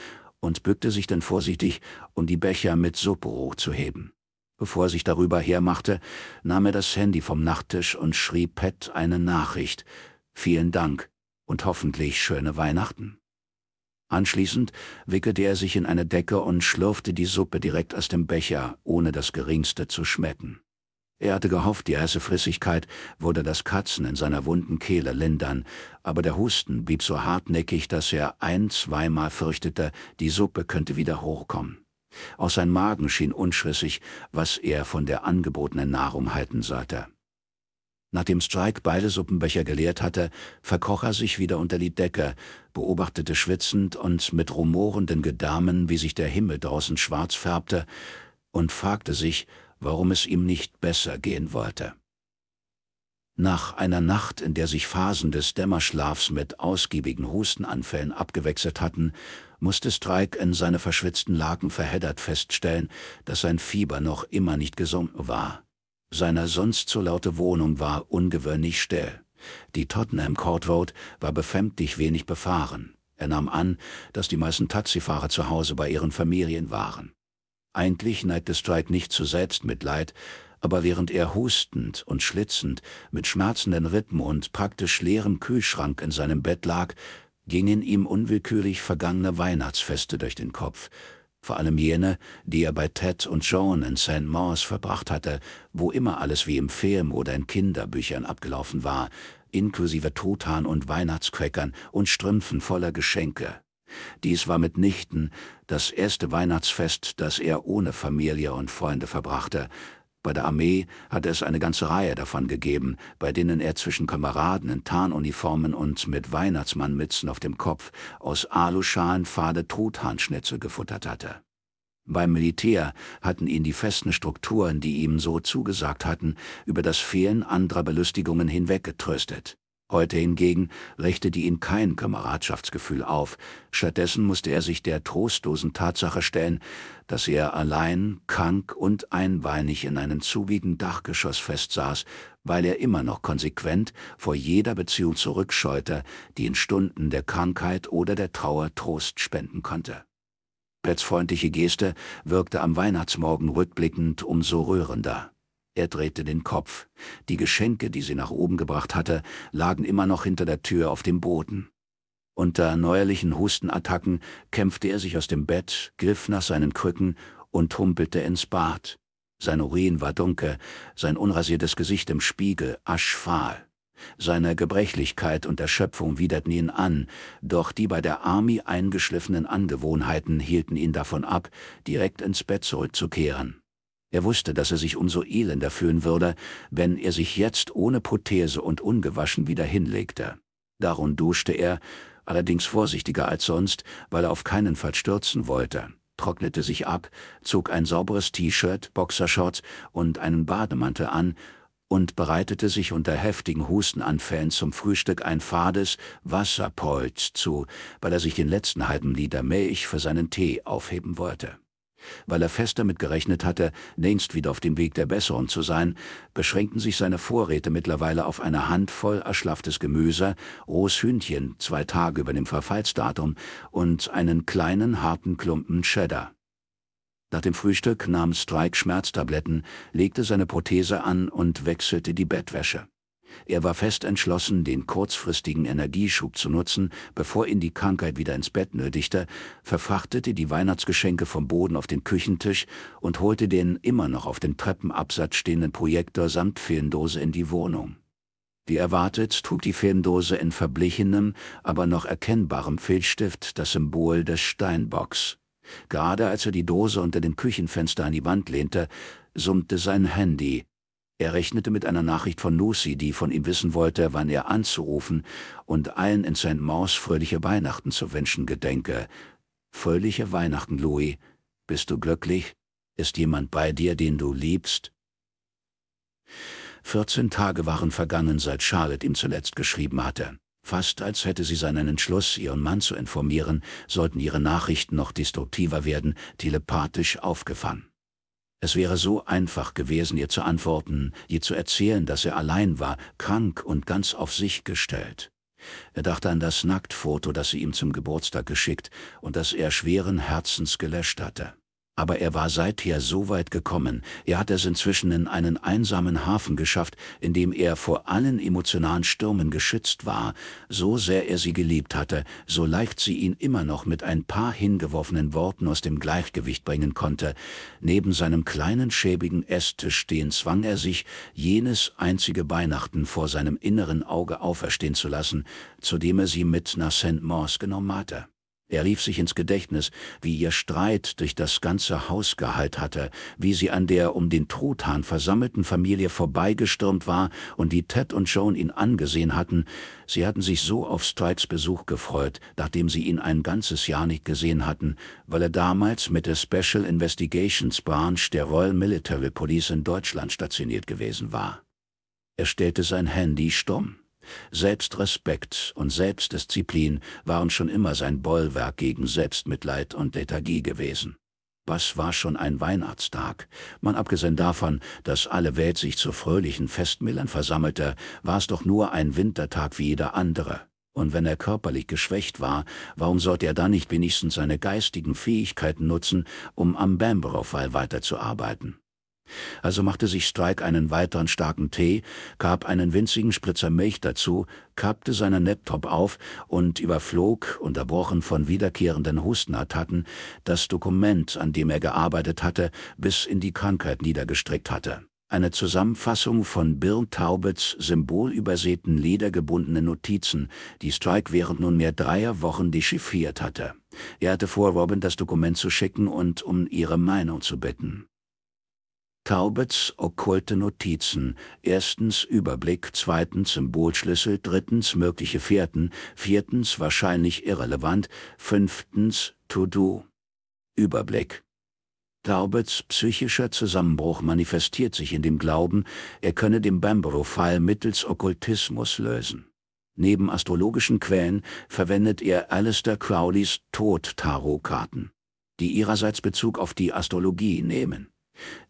und bückte sich dann vorsichtig, um die Becher mit Suppe hochzuheben. Bevor er sich darüber hermachte, nahm er das Handy vom Nachttisch und schrieb Pat eine Nachricht. Vielen Dank und hoffentlich schöne Weihnachten. Anschließend wickelte er sich in eine Decke und schlürfte die Suppe direkt aus dem Becher, ohne das geringste zu schmecken. Er hatte gehofft, die heiße Frissigkeit würde das Katzen in seiner wunden Kehle lindern, aber der Husten blieb so hartnäckig, dass er ein-, zweimal fürchtete, die Suppe könnte wieder hochkommen. Auch sein Magen schien unschlüssig, was er von der angebotenen Nahrung halten sollte. Nachdem Strike beide Suppenbecher geleert hatte, verkroch er sich wieder unter die Decke, beobachtete schwitzend und mit rumorenden Gedärmen, wie sich der Himmel draußen schwarz färbte, und fragte sich, warum es ihm nicht besser gehen wollte. Nach einer Nacht, in der sich Phasen des Dämmerschlafs mit ausgiebigen Hustenanfällen abgewechselt hatten, musste Strike in seine verschwitzten Laken verheddert feststellen, dass sein Fieber noch immer nicht gesunken war. Seine sonst so laute Wohnung war ungewöhnlich still. Die Tottenham Court Road war befremdlich wenig befahren. Er nahm an, dass die meisten Taxifahrer zu Hause bei ihren Familien waren. Eigentlich neigte Stride nicht zu Selbstmitleid, aber während er hustend und schlitzend mit schmerzenden Rippen und praktisch leerem Kühlschrank in seinem Bett lag, gingen ihm unwillkürlich vergangene Weihnachtsfeste durch den Kopf, vor allem jene, die er bei Ted und Joan in St. Mars verbracht hatte, wo immer alles wie im Film oder in Kinderbüchern abgelaufen war, inklusive Truthahn und Weihnachtscrackern und Strümpfen voller Geschenke. Dies war mitnichten das erste Weihnachtsfest, das er ohne Familie und Freunde verbrachte. Bei der Armee hatte es eine ganze Reihe davon gegeben, bei denen er zwischen Kameraden in Tarnuniformen und mit Weihnachtsmannmützen auf dem Kopf aus Aluschalen fade Truthahnschnitzel gefuttert hatte. Beim Militär hatten ihn die festen Strukturen, die ihm so zugesagt hatten, über das Fehlen anderer Belustigungen hinweggetröstet. Heute hingegen richtete ihn kein Kameradschaftsgefühl auf, stattdessen musste er sich der trostlosen Tatsache stellen, dass er allein, krank und einbeinig in einem zuwiegen Dachgeschoss festsaß, weil er immer noch konsequent vor jeder Beziehung zurückscheute, die in Stunden der Krankheit oder der Trauer Trost spenden konnte. Pets freundliche Geste wirkte am Weihnachtsmorgen rückblickend umso rührender. Er drehte den Kopf. Die Geschenke, die sie nach oben gebracht hatte, lagen immer noch hinter der Tür auf dem Boden. Unter neuerlichen Hustenattacken kämpfte er sich aus dem Bett, griff nach seinen Krücken und humpelte ins Bad. Sein Urin war dunkel, sein unrasiertes Gesicht im Spiegel aschfahl. Seine Gebrechlichkeit und Erschöpfung widerten ihn an, doch die bei der Army eingeschliffenen Angewohnheiten hielten ihn davon ab, direkt ins Bett zurückzukehren. Er wusste, dass er sich umso elender fühlen würde, wenn er sich jetzt ohne Prothese und ungewaschen wieder hinlegte. Darum duschte er, allerdings vorsichtiger als sonst, weil er auf keinen Fall stürzen wollte, trocknete sich ab, zog ein sauberes T-Shirt, Boxershorts und einen Bademantel an und bereitete sich unter heftigen Hustenanfällen zum Frühstück ein fades Wasserpolz zu, weil er sich den letzten halben Liter Milch für seinen Tee aufheben wollte. Weil er fest damit gerechnet hatte, längst wieder auf dem Weg der Besserung zu sein, beschränkten sich seine Vorräte mittlerweile auf eine Handvoll erschlafftes Gemüse, rohes Hühnchen, zwei Tage über dem Verfallsdatum und einen kleinen harten Klumpen Cheddar. Nach dem Frühstück nahm Strike Schmerztabletten, legte seine Prothese an und wechselte die Bettwäsche. Er war fest entschlossen, den kurzfristigen Energieschub zu nutzen, bevor ihn die Krankheit wieder ins Bett nötigte, verfrachtete die Weihnachtsgeschenke vom Boden auf den Küchentisch und holte den immer noch auf dem Treppenabsatz stehenden Projektor samt Filmdose in die Wohnung. Wie erwartet trug die Filmdose in verblichenem, aber noch erkennbarem Filzstift das Symbol des Steinbocks. Gerade als er die Dose unter dem Küchenfenster an die Wand lehnte, summte sein Handy, er rechnete mit einer Nachricht von Lucy, die von ihm wissen wollte, wann er anzurufen und allen in St. Maus fröhliche Weihnachten zu wünschen gedenke. Fröhliche Weihnachten, Louis. Bist du glücklich? Ist jemand bei dir, den du liebst? 14 Tage waren vergangen, seit Charlotte ihm zuletzt geschrieben hatte. Fast als hätte sie seinen Entschluss, ihren Mann zu informieren, sollten ihre Nachrichten noch destruktiver werden, telepathisch aufgefangen. Es wäre so einfach gewesen, ihr zu antworten, ihr zu erzählen, dass er allein war, krank und ganz auf sich gestellt. Er dachte an das Nacktfoto, das sie ihm zum Geburtstag geschickt und das er schweren Herzens gelöscht hatte aber er war seither so weit gekommen, er hat es inzwischen in einen einsamen Hafen geschafft, in dem er vor allen emotionalen Stürmen geschützt war, so sehr er sie geliebt hatte, so leicht sie ihn immer noch mit ein paar hingeworfenen Worten aus dem Gleichgewicht bringen konnte. Neben seinem kleinen schäbigen Esstisch stehen zwang er sich, jenes einzige Weihnachten vor seinem inneren Auge auferstehen zu lassen, zu dem er sie mit nach St. Mors genommen hatte. Er rief sich ins Gedächtnis, wie ihr Streit durch das ganze Haus Gehalt hatte, wie sie an der um den Truthahn versammelten Familie vorbeigestürmt war und die Ted und Joan ihn angesehen hatten. Sie hatten sich so auf Strikes Besuch gefreut, nachdem sie ihn ein ganzes Jahr nicht gesehen hatten, weil er damals mit der Special Investigations Branch der Royal Military Police in Deutschland stationiert gewesen war. Er stellte sein Handy stumm. Selbstrespekt und Selbstdisziplin waren schon immer sein Bollwerk gegen Selbstmitleid und Lethargie gewesen. Was war schon ein Weihnachtstag? Man abgesehen davon, dass alle Welt sich zu fröhlichen Festmillern versammelte, war es doch nur ein Wintertag wie jeder andere. Und wenn er körperlich geschwächt war, warum sollte er dann nicht wenigstens seine geistigen Fähigkeiten nutzen, um am bamborough fall weiterzuarbeiten? Also machte sich Strike einen weiteren starken Tee, gab einen winzigen Spritzer Milch dazu, kappte seinen Laptop auf und überflog, unterbrochen von wiederkehrenden Hustenattacken, das Dokument, an dem er gearbeitet hatte, bis in die Krankheit niedergestreckt hatte. Eine Zusammenfassung von Bill Taubets symbolübersäten ledergebundenen Notizen, die Strike während nunmehr dreier Wochen dechiffriert hatte. Er hatte vor, Robin das Dokument zu schicken und um ihre Meinung zu bitten. Taubets okkulte Notizen. Erstens Überblick, zweitens Symbolschlüssel, drittens mögliche Fährten, viertens wahrscheinlich irrelevant, fünftens To-Do. Überblick. Taubets psychischer Zusammenbruch manifestiert sich in dem Glauben, er könne den Bamborough-Fall mittels Okkultismus lösen. Neben astrologischen Quellen verwendet er Alistair Crowleys tod tarot karten die ihrerseits Bezug auf die Astrologie nehmen.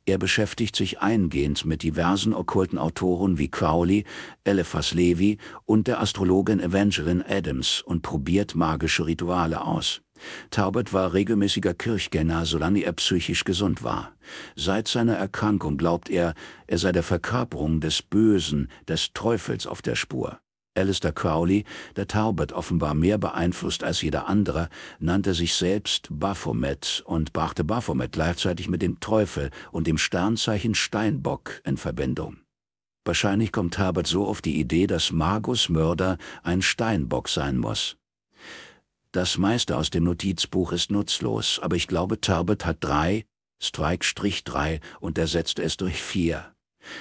Er beschäftigt sich eingehend mit diversen okkulten Autoren wie Crowley, Eliphas Levi und der Astrologin Evangeline Adams und probiert magische Rituale aus. Talbot war regelmäßiger Kirchgänger, solange er psychisch gesund war. Seit seiner Erkrankung glaubt er, er sei der Verkörperung des Bösen, des Teufels auf der Spur. Alistair Crowley, der Talbot offenbar mehr beeinflusst als jeder andere, nannte sich selbst Baphomet und brachte Baphomet gleichzeitig mit dem Teufel und dem Sternzeichen Steinbock in Verbindung. Wahrscheinlich kommt Talbot so auf die Idee, dass Magus Mörder ein Steinbock sein muss. Das meiste aus dem Notizbuch ist nutzlos, aber ich glaube, Talbot hat drei, Strike-3 und ersetzte es durch vier.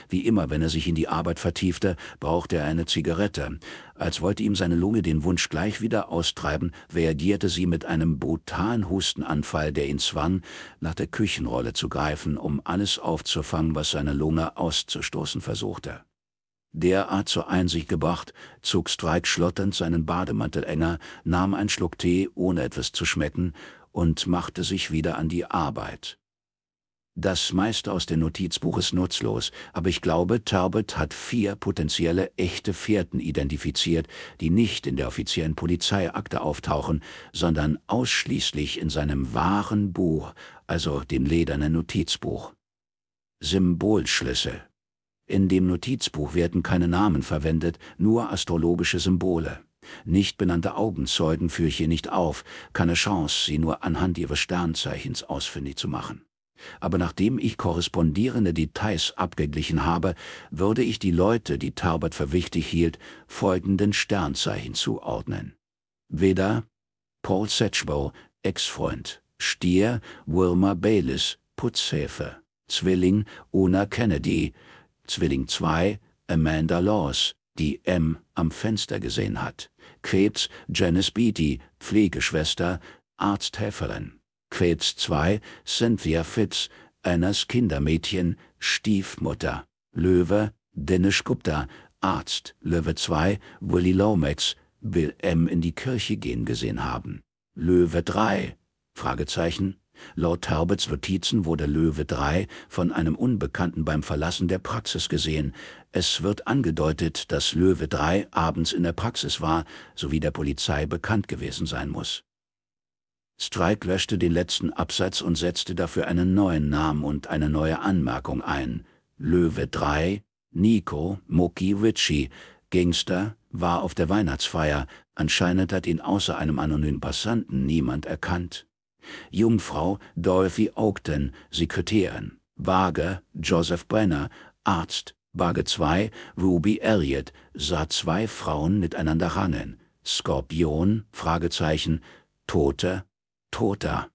Wie immer, wenn er sich in die Arbeit vertiefte, brauchte er eine Zigarette. Als wollte ihm seine Lunge den Wunsch gleich wieder austreiben, reagierte sie mit einem brutalen Hustenanfall, der ihn zwang, nach der Küchenrolle zu greifen, um alles aufzufangen, was seine Lunge auszustoßen versuchte. Derart zur Einsicht gebracht, zog Strike schlotternd seinen Bademantel enger, nahm einen Schluck Tee, ohne etwas zu schmecken, und machte sich wieder an die Arbeit. Das meiste aus dem Notizbuch ist nutzlos, aber ich glaube, Talbot hat vier potenzielle echte Fährten identifiziert, die nicht in der offiziellen Polizeiakte auftauchen, sondern ausschließlich in seinem wahren Buch, also dem ledernen Notizbuch. Symbolschlüssel. In dem Notizbuch werden keine Namen verwendet, nur astrologische Symbole. Nicht benannte Augenzeugen führe ich hier nicht auf, keine Chance, sie nur anhand ihres Sternzeichens ausfindig zu machen. Aber nachdem ich korrespondierende Details abgeglichen habe, würde ich die Leute, die Talbot für wichtig hielt, folgenden Sternzeichen zuordnen. Weder Paul Setchbow, Ex-Freund, Stier, Wilma Bayliss, Putzhefe, Zwilling, Una Kennedy, Zwilling 2, Amanda Laws, die M am Fenster gesehen hat, Krebs, Janice Beatty, Pflegeschwester, Arzthelferin. Quetz 2, Cynthia Fitz, Annas Kindermädchen, Stiefmutter. Löwe, Dennis Gupta, Arzt, Löwe 2, Willy Lomax, Bill M. in die Kirche gehen gesehen haben. Löwe 3? Fragezeichen. Laut Taubets Notizen wurde Löwe 3 von einem Unbekannten beim Verlassen der Praxis gesehen. Es wird angedeutet, dass Löwe 3 abends in der Praxis war, sowie der Polizei bekannt gewesen sein muss. Strike löschte den letzten Absatz und setzte dafür einen neuen Namen und eine neue Anmerkung ein. Löwe 3, Nico, Mucki Ritchie, Gangster, war auf der Weihnachtsfeier. Anscheinend hat ihn außer einem anonymen Passanten niemand erkannt. Jungfrau Dorothy Ogden, Sekretärin. Waage Joseph Brenner, Arzt. Waage 2 Ruby Elliott, sah zwei Frauen miteinander rangeln. Skorpion, Fragezeichen, Tote, Toter.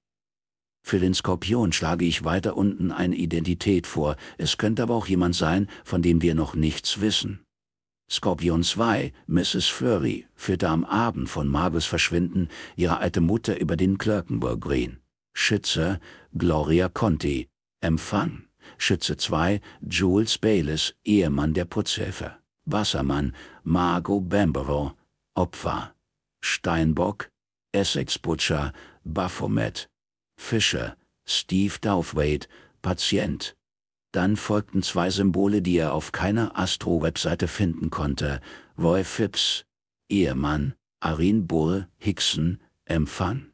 Für den Skorpion schlage ich weiter unten eine Identität vor. Es könnte aber auch jemand sein, von dem wir noch nichts wissen. Skorpion 2, Mrs. Flurry, führte am Abend von Margos Verschwinden ihre alte Mutter über den Clerkenburg Green. Schütze, Gloria Conti. Empfang, Schütze 2, Jules Bayliss, Ehemann der Putzhilfe. Wassermann, Margot Bamberow. Opfer, Steinbock, Essex-Butcher, Baphomet, Fischer, Steve Douthwaite, Patient. Dann folgten zwei Symbole, die er auf keiner Astro-Webseite finden konnte. Roy Phipps, Ehemann, Arin Bull, Hickson, Empfang.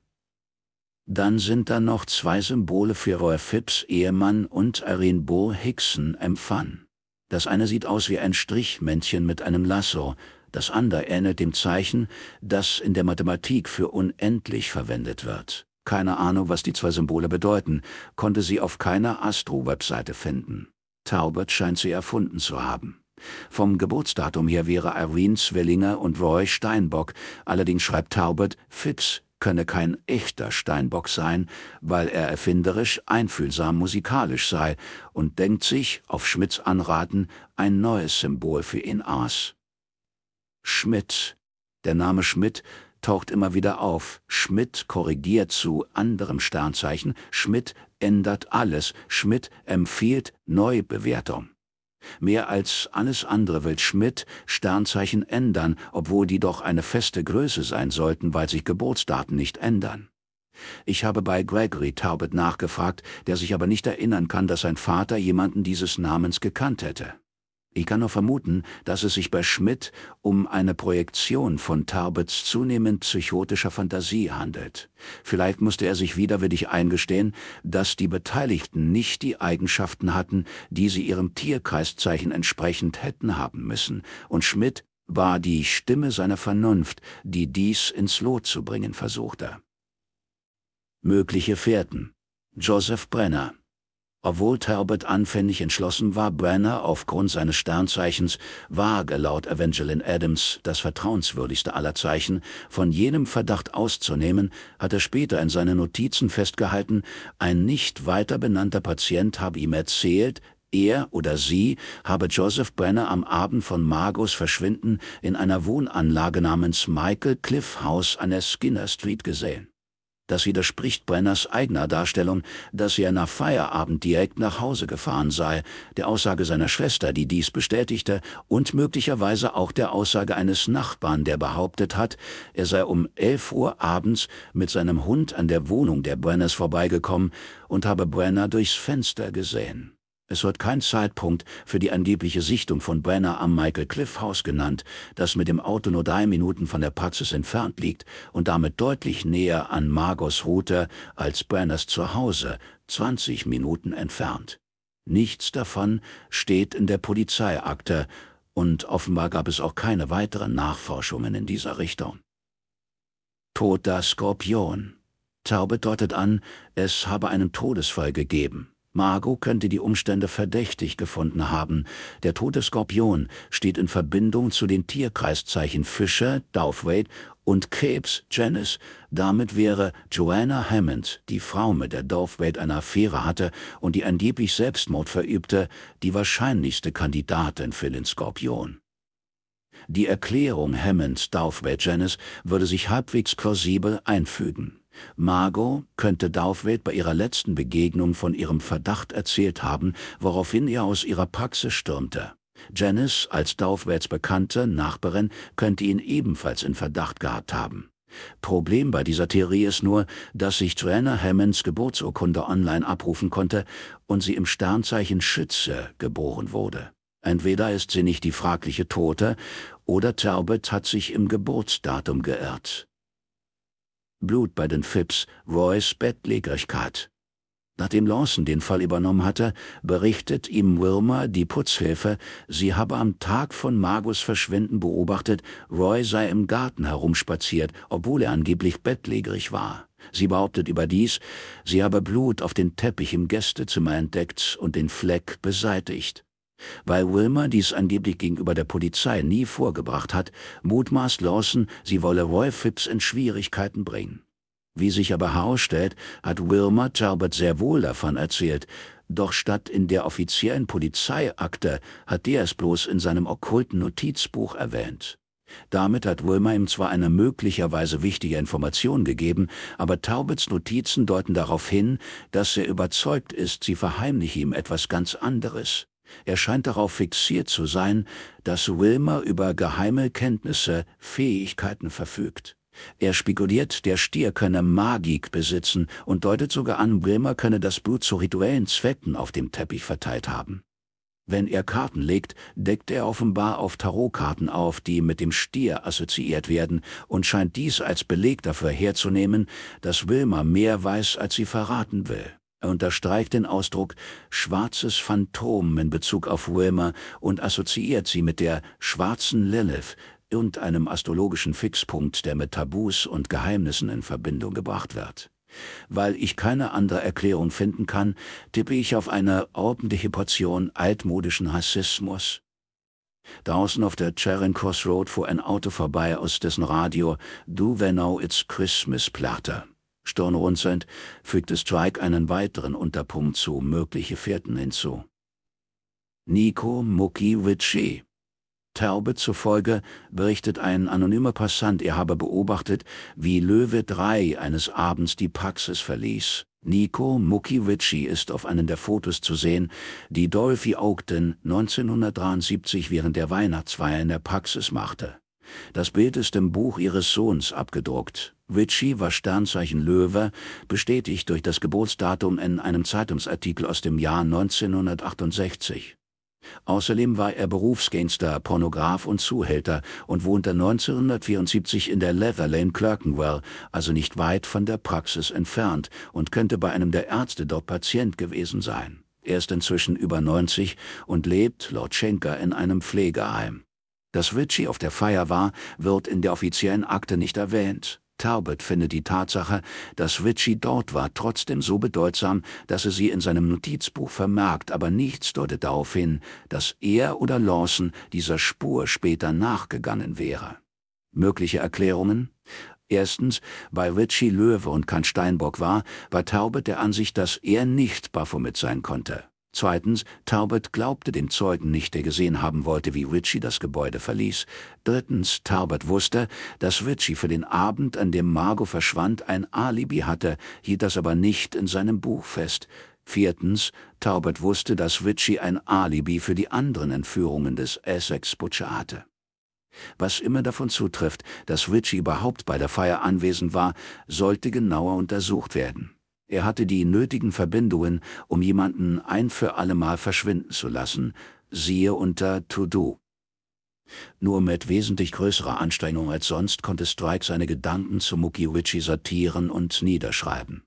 Dann sind da noch zwei Symbole für Roy Phipps, Ehemann und Arin Bull, Hickson, Empfang. Das eine sieht aus wie ein Strichmännchen mit einem Lasso, das andere ähnelt dem Zeichen, das in der Mathematik für unendlich verwendet wird. Keine Ahnung, was die zwei Symbole bedeuten, konnte sie auf keiner Astro-Webseite finden. Taubert scheint sie erfunden zu haben. Vom Geburtsdatum her wäre Irene Zwillinger und Roy Steinbock, allerdings schreibt Taubert, Fitz könne kein echter Steinbock sein, weil er erfinderisch, einfühlsam, musikalisch sei und denkt sich, auf Schmidts Anraten, ein neues Symbol für ihn aus. Schmidt. Der Name Schmidt taucht immer wieder auf. Schmidt korrigiert zu anderem Sternzeichen. Schmidt ändert alles. Schmidt empfiehlt Neubewertung. Mehr als alles andere will Schmidt Sternzeichen ändern, obwohl die doch eine feste Größe sein sollten, weil sich Geburtsdaten nicht ändern. Ich habe bei Gregory Talbot nachgefragt, der sich aber nicht erinnern kann, dass sein Vater jemanden dieses Namens gekannt hätte. Ich kann nur vermuten, dass es sich bei Schmidt um eine Projektion von Tarbets zunehmend psychotischer Fantasie handelt. Vielleicht musste er sich widerwillig eingestehen, dass die Beteiligten nicht die Eigenschaften hatten, die sie ihrem Tierkreiszeichen entsprechend hätten haben müssen, und Schmidt war die Stimme seiner Vernunft, die dies ins Lot zu bringen versuchte. Mögliche Fährten Joseph Brenner obwohl Talbot anfänglich entschlossen war, Brenner aufgrund seines Sternzeichens, vage laut Evangeline Adams das vertrauenswürdigste aller Zeichen, von jenem Verdacht auszunehmen, hat er später in seinen Notizen festgehalten, ein nicht weiter benannter Patient habe ihm erzählt, er oder sie habe Joseph Brenner am Abend von Margos Verschwinden in einer Wohnanlage namens Michael Cliff House an der Skinner Street gesehen. Das widerspricht Brenners eigener Darstellung, dass er nach Feierabend direkt nach Hause gefahren sei, der Aussage seiner Schwester, die dies bestätigte, und möglicherweise auch der Aussage eines Nachbarn, der behauptet hat, er sei um 11 Uhr abends mit seinem Hund an der Wohnung der Brenners vorbeigekommen und habe Brenner durchs Fenster gesehen. Es wird kein Zeitpunkt für die angebliche Sichtung von Brenner am Michael Cliff House genannt, das mit dem Auto nur drei Minuten von der Praxis entfernt liegt und damit deutlich näher an Margos Route als Brenners Zuhause, 20 Minuten entfernt. Nichts davon steht in der Polizeiakte und offenbar gab es auch keine weiteren Nachforschungen in dieser Richtung. Toter Skorpion. Tau deutet an, es habe einen Todesfall gegeben. Margot könnte die Umstände verdächtig gefunden haben. Der tote Skorpion steht in Verbindung zu den Tierkreiszeichen Fischer, Douthwaite und Krebs, Janice. Damit wäre Joanna Hammond, die Frau, mit der Douthwaite eine Affäre hatte und die angeblich Selbstmord verübte, die wahrscheinlichste Kandidatin für den Skorpion. Die Erklärung Hammonds Douthwaite Janice würde sich halbwegs plausibel einfügen. Margot könnte Daufwelt bei ihrer letzten Begegnung von ihrem Verdacht erzählt haben, woraufhin er aus ihrer Praxis stürmte. Janice, als Daufwelts Bekannte, Nachbarin, könnte ihn ebenfalls in Verdacht gehabt haben. Problem bei dieser Theorie ist nur, dass sich Joanna Hammonds Geburtsurkunde online abrufen konnte und sie im Sternzeichen Schütze geboren wurde. Entweder ist sie nicht die fragliche Tote oder Talbot hat sich im Geburtsdatum geirrt. Blut bei den Phipps, Roys Bettlägerigkeit. Nachdem Lawson den Fall übernommen hatte, berichtet ihm Wilmer, die Putzhilfe, sie habe am Tag von Margus Verschwinden beobachtet, Roy sei im Garten herumspaziert, obwohl er angeblich bettlägerig war. Sie behauptet überdies, sie habe Blut auf den Teppich im Gästezimmer entdeckt und den Fleck beseitigt. Weil Wilmer dies angeblich gegenüber der Polizei nie vorgebracht hat, mutmaßt Lawson, sie wolle Roy Phipps in Schwierigkeiten bringen. Wie sich aber herausstellt, hat Wilmer Talbot sehr wohl davon erzählt, doch statt in der offiziellen Polizeiakte hat der es bloß in seinem okkulten Notizbuch erwähnt. Damit hat Wilmer ihm zwar eine möglicherweise wichtige Information gegeben, aber Taubets Notizen deuten darauf hin, dass er überzeugt ist, sie verheimliche ihm etwas ganz anderes. Er scheint darauf fixiert zu sein, dass Wilmer über geheime Kenntnisse, Fähigkeiten verfügt. Er spekuliert, der Stier könne Magik besitzen und deutet sogar an, Wilmer könne das Blut zu rituellen Zwecken auf dem Teppich verteilt haben. Wenn er Karten legt, deckt er offenbar auf Tarotkarten auf, die mit dem Stier assoziiert werden und scheint dies als Beleg dafür herzunehmen, dass Wilmer mehr weiß, als sie verraten will. Er unterstreicht den Ausdruck schwarzes Phantom in Bezug auf Wilmer und assoziiert sie mit der schwarzen Lilith, und einem astrologischen Fixpunkt, der mit Tabus und Geheimnissen in Verbindung gebracht wird. Weil ich keine andere Erklärung finden kann, tippe ich auf eine ordentliche Portion altmodischen Rassismus. Draußen auf der Charing Cross Road fuhr ein Auto vorbei, aus dessen Radio Do They Know It's Christmas platter. Stirnrunzelnd fügte Strike einen weiteren Unterpunkt zu mögliche Fährten hinzu. Nico Muki Ritchie. Taube zufolge berichtet ein anonymer Passant, er habe beobachtet, wie Löwe 3 eines Abends die Praxis verließ. Nico Muki Ritchie ist auf einem der Fotos zu sehen, die Dolphy Ogden 1973 während der Weihnachtsfeier in der Praxis machte. Das Bild ist im Buch ihres Sohns abgedruckt. Ritchie war Sternzeichen Löwe, bestätigt durch das Geburtsdatum in einem Zeitungsartikel aus dem Jahr 1968. Außerdem war er Berufsgangster, Pornograf und Zuhälter und wohnte 1974 in der Leather Lane Clerkenwell, also nicht weit von der Praxis entfernt, und könnte bei einem der Ärzte dort Patient gewesen sein. Er ist inzwischen über 90 und lebt, laut Schenker, in einem Pflegeheim. Dass Ritchie auf der Feier war, wird in der offiziellen Akte nicht erwähnt. Talbot findet die Tatsache, dass Ritchie dort war, trotzdem so bedeutsam, dass er sie in seinem Notizbuch vermerkt, aber nichts deutet darauf hin, dass er oder Lawson dieser Spur später nachgegangen wäre. Mögliche Erklärungen? Erstens, weil Ritchie Löwe und kein Steinbock war, war Talbot der Ansicht, dass er nicht Baphomet sein konnte. Zweitens, Talbot glaubte den Zeugen nicht, der gesehen haben wollte, wie Ritchie das Gebäude verließ. Drittens, Talbot wusste, dass Ritchie für den Abend, an dem Margot verschwand, ein Alibi hatte, hielt das aber nicht in seinem Buch fest. Viertens, Talbot wusste, dass Ritchie ein Alibi für die anderen Entführungen des Essex-Butcher hatte. Was immer davon zutrifft, dass Ritchie überhaupt bei der Feier anwesend war, sollte genauer untersucht werden. Er hatte die nötigen Verbindungen, um jemanden ein für allemal verschwinden zu lassen, siehe unter To-Do. Nur mit wesentlich größerer Anstrengung als sonst konnte Strike seine Gedanken zu Mukiwitschis Satiren und niederschreiben.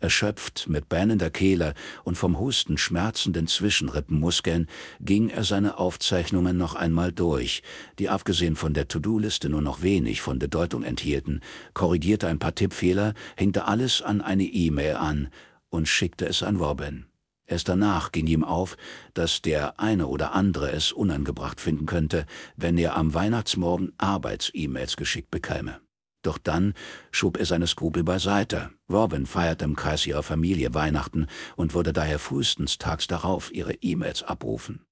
Erschöpft, mit bähnender Kehle und vom Husten schmerzenden Zwischenrippenmuskeln ging er seine Aufzeichnungen noch einmal durch, die abgesehen von der To-Do-Liste nur noch wenig von Bedeutung enthielten, korrigierte ein paar Tippfehler, hängte alles an eine E-Mail an und schickte es an Robin. Erst danach ging ihm auf, dass der eine oder andere es unangebracht finden könnte, wenn er am Weihnachtsmorgen Arbeits-E-Mails geschickt bekäme. Doch dann schob er seine Skrupel beiseite. Robin feierte im Kreis ihrer Familie Weihnachten und würde daher frühestens tags darauf ihre E-Mails abrufen.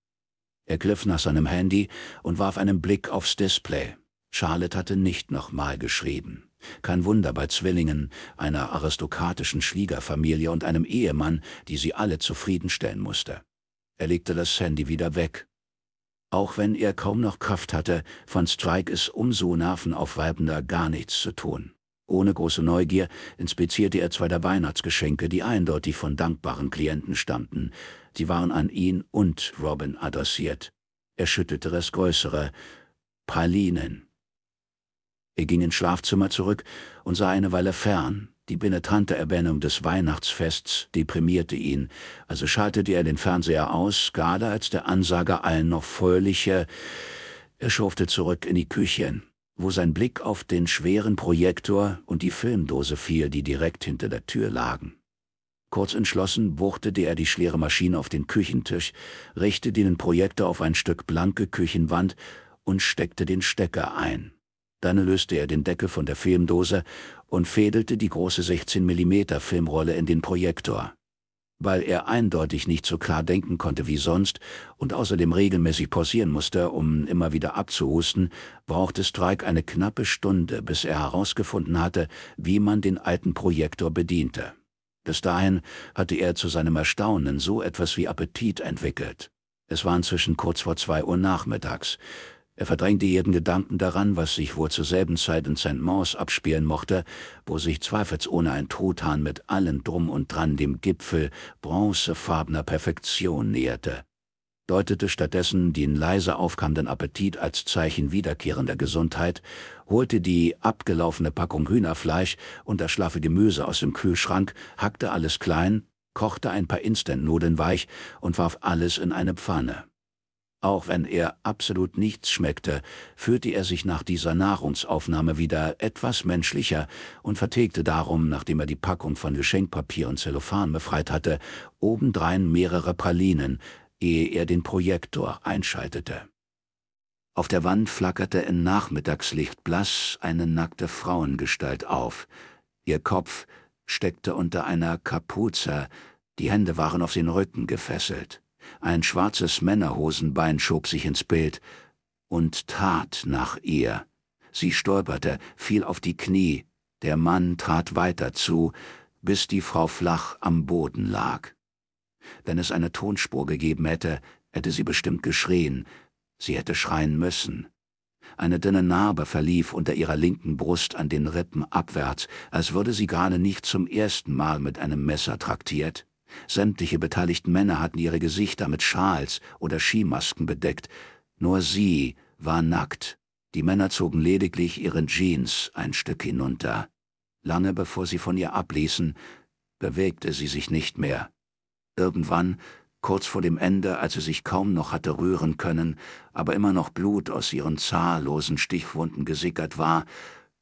Er griff nach seinem Handy und warf einen Blick aufs Display. Charlotte hatte nicht nochmal geschrieben. Kein Wunder bei Zwillingen, einer aristokratischen Schwiegerfamilie und einem Ehemann, die sie alle zufriedenstellen musste. Er legte das Handy wieder weg auch wenn er kaum noch Kraft hatte, fand Strike es umso nervenaufreibender, gar nichts zu tun. Ohne große Neugier inspizierte er zwei der Weihnachtsgeschenke, die eindeutig von dankbaren Klienten stammten. Sie waren an ihn und Robin adressiert. Er schüttelte das Größere. Pralinen. Er ging ins Schlafzimmer zurück und sah eine Weile fern, die penetrante Erwähnung des Weihnachtsfests deprimierte ihn, also schaltete er den Fernseher aus, gerade als der Ansager allen noch fröhlicher. Er schurfte zurück in die Küche, wo sein Blick auf den schweren Projektor und die Filmdose fiel, die direkt hinter der Tür lagen. Kurz entschlossen wuchtete er die schwere Maschine auf den Küchentisch, richtete den Projektor auf ein Stück blanke Küchenwand und steckte den Stecker ein. Dann löste er den Deckel von der Filmdose und fädelte die große 16 mm Filmrolle in den Projektor. Weil er eindeutig nicht so klar denken konnte wie sonst und außerdem regelmäßig pausieren musste, um immer wieder abzuhusten, brauchte Strike eine knappe Stunde, bis er herausgefunden hatte, wie man den alten Projektor bediente. Bis dahin hatte er zu seinem Erstaunen so etwas wie Appetit entwickelt. Es war inzwischen kurz vor zwei Uhr nachmittags. Er verdrängte jeden Gedanken daran, was sich wohl zur selben Zeit in St. Mons abspielen mochte, wo sich zweifelsohne ein Truthahn mit allen Drum und Dran dem Gipfel bronzefarbener Perfektion näherte, deutete stattdessen den leise aufkommenden Appetit als Zeichen wiederkehrender Gesundheit, holte die abgelaufene Packung Hühnerfleisch und das schlaffe Gemüse aus dem Kühlschrank, hackte alles klein, kochte ein paar Instant-Nudeln weich und warf alles in eine Pfanne. Auch wenn er absolut nichts schmeckte, fühlte er sich nach dieser Nahrungsaufnahme wieder etwas menschlicher und vertegte darum, nachdem er die Packung von Geschenkpapier und Zellophan befreit hatte, obendrein mehrere Pralinen, ehe er den Projektor einschaltete. Auf der Wand flackerte im Nachmittagslicht blass eine nackte Frauengestalt auf. Ihr Kopf steckte unter einer Kapuze, die Hände waren auf den Rücken gefesselt ein schwarzes Männerhosenbein schob sich ins Bild und tat nach ihr. Sie stolperte, fiel auf die Knie, der Mann trat weiter zu, bis die Frau flach am Boden lag. Wenn es eine Tonspur gegeben hätte, hätte sie bestimmt geschrien, sie hätte schreien müssen. Eine dünne Narbe verlief unter ihrer linken Brust an den Rippen abwärts, als würde sie gerade nicht zum ersten Mal mit einem Messer traktiert. Sämtliche beteiligten Männer hatten ihre Gesichter mit Schals oder Skimasken bedeckt. Nur sie war nackt. Die Männer zogen lediglich ihren Jeans ein Stück hinunter. Lange bevor sie von ihr abließen, bewegte sie sich nicht mehr. Irgendwann, kurz vor dem Ende, als sie sich kaum noch hatte rühren können, aber immer noch Blut aus ihren zahllosen Stichwunden gesickert war,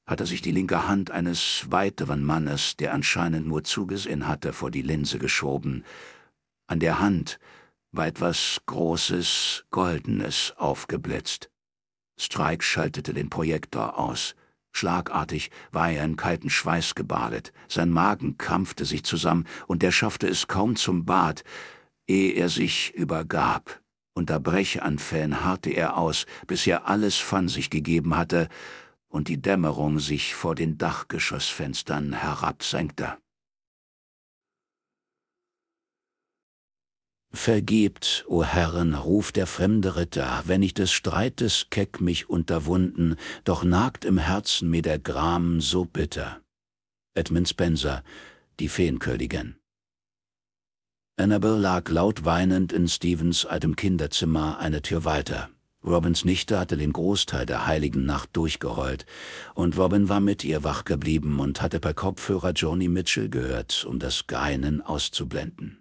hatte sich die linke Hand eines weiteren Mannes, der anscheinend nur zugesehen hatte, vor die Linse geschoben. An der Hand war etwas Großes, Goldenes aufgeblitzt. Strike schaltete den Projektor aus. Schlagartig war er in kalten Schweiß gebadet, sein Magen krampfte sich zusammen und er schaffte es kaum zum Bad, ehe er sich übergab. Unter Brechanfällen harrte er aus, bis er alles von sich gegeben hatte, und die Dämmerung sich vor den Dachgeschossfenstern herabsenkte. Vergebt, o Herren, ruft der fremde Ritter, wenn ich des Streites keck mich unterwunden, doch nagt im Herzen mir der Gram so bitter. Edmund Spenser, die Feenkönigin. Annabel lag laut weinend in Stevens altem Kinderzimmer eine Tür weiter. Robins Nichte hatte den Großteil der heiligen Nacht durchgeheult, und Robin war mit ihr wach geblieben und hatte per Kopfhörer Joni Mitchell gehört, um das Geinen auszublenden.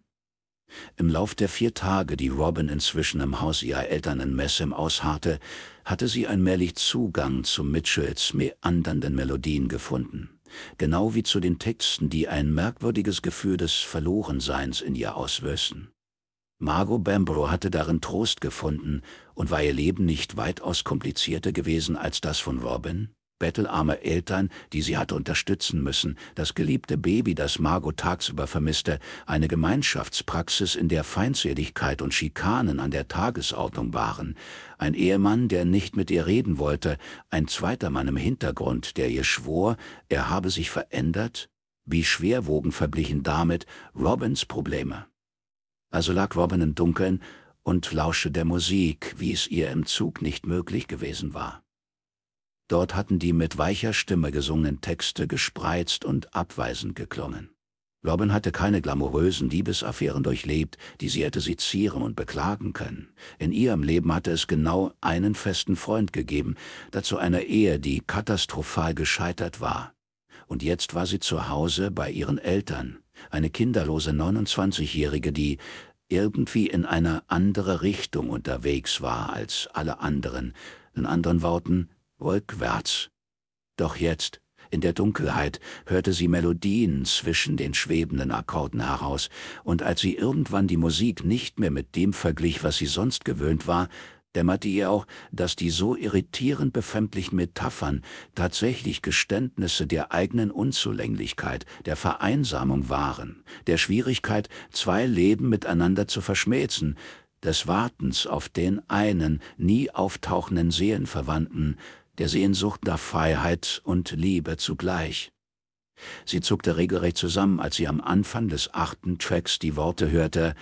Im Lauf der vier Tage, die Robin inzwischen im Haus ihrer Eltern in Messim ausharrte, hatte sie allmählich Zugang zu Mitchells meandernden Melodien gefunden, genau wie zu den Texten, die ein merkwürdiges Gefühl des Verlorenseins in ihr auslösten. Margot Bambro hatte darin Trost gefunden und war ihr Leben nicht weitaus komplizierter gewesen als das von Robin? Bettelarme Eltern, die sie hatte unterstützen müssen, das geliebte Baby, das Margot tagsüber vermisste, eine Gemeinschaftspraxis, in der Feindseligkeit und Schikanen an der Tagesordnung waren, ein Ehemann, der nicht mit ihr reden wollte, ein zweiter Mann im Hintergrund, der ihr schwor, er habe sich verändert, wie schwer wogen verblichen damit Robins Probleme. Also lag Robin im Dunkeln und lausche der Musik, wie es ihr im Zug nicht möglich gewesen war. Dort hatten die mit weicher Stimme gesungenen Texte gespreizt und abweisend geklungen. Robin hatte keine glamourösen Liebesaffären durchlebt, die sie hätte sezieren und beklagen können. In ihrem Leben hatte es genau einen festen Freund gegeben, dazu eine Ehe, die katastrophal gescheitert war. Und jetzt war sie zu Hause bei ihren Eltern, eine kinderlose 29-Jährige, die irgendwie in eine andere Richtung unterwegs war als alle anderen, in anderen Worten rückwärts. Doch jetzt, in der Dunkelheit, hörte sie Melodien zwischen den schwebenden Akkorden heraus, und als sie irgendwann die Musik nicht mehr mit dem verglich, was sie sonst gewöhnt war, dämmerte ihr auch, dass die so irritierend befremdlichen Metaphern tatsächlich Geständnisse der eigenen Unzulänglichkeit, der Vereinsamung waren, der Schwierigkeit, zwei Leben miteinander zu verschmelzen, des Wartens auf den einen, nie auftauchenden Seelenverwandten, der Sehnsucht nach Freiheit und Liebe zugleich. Sie zuckte regelrecht zusammen, als sie am Anfang des achten Tracks die Worte hörte,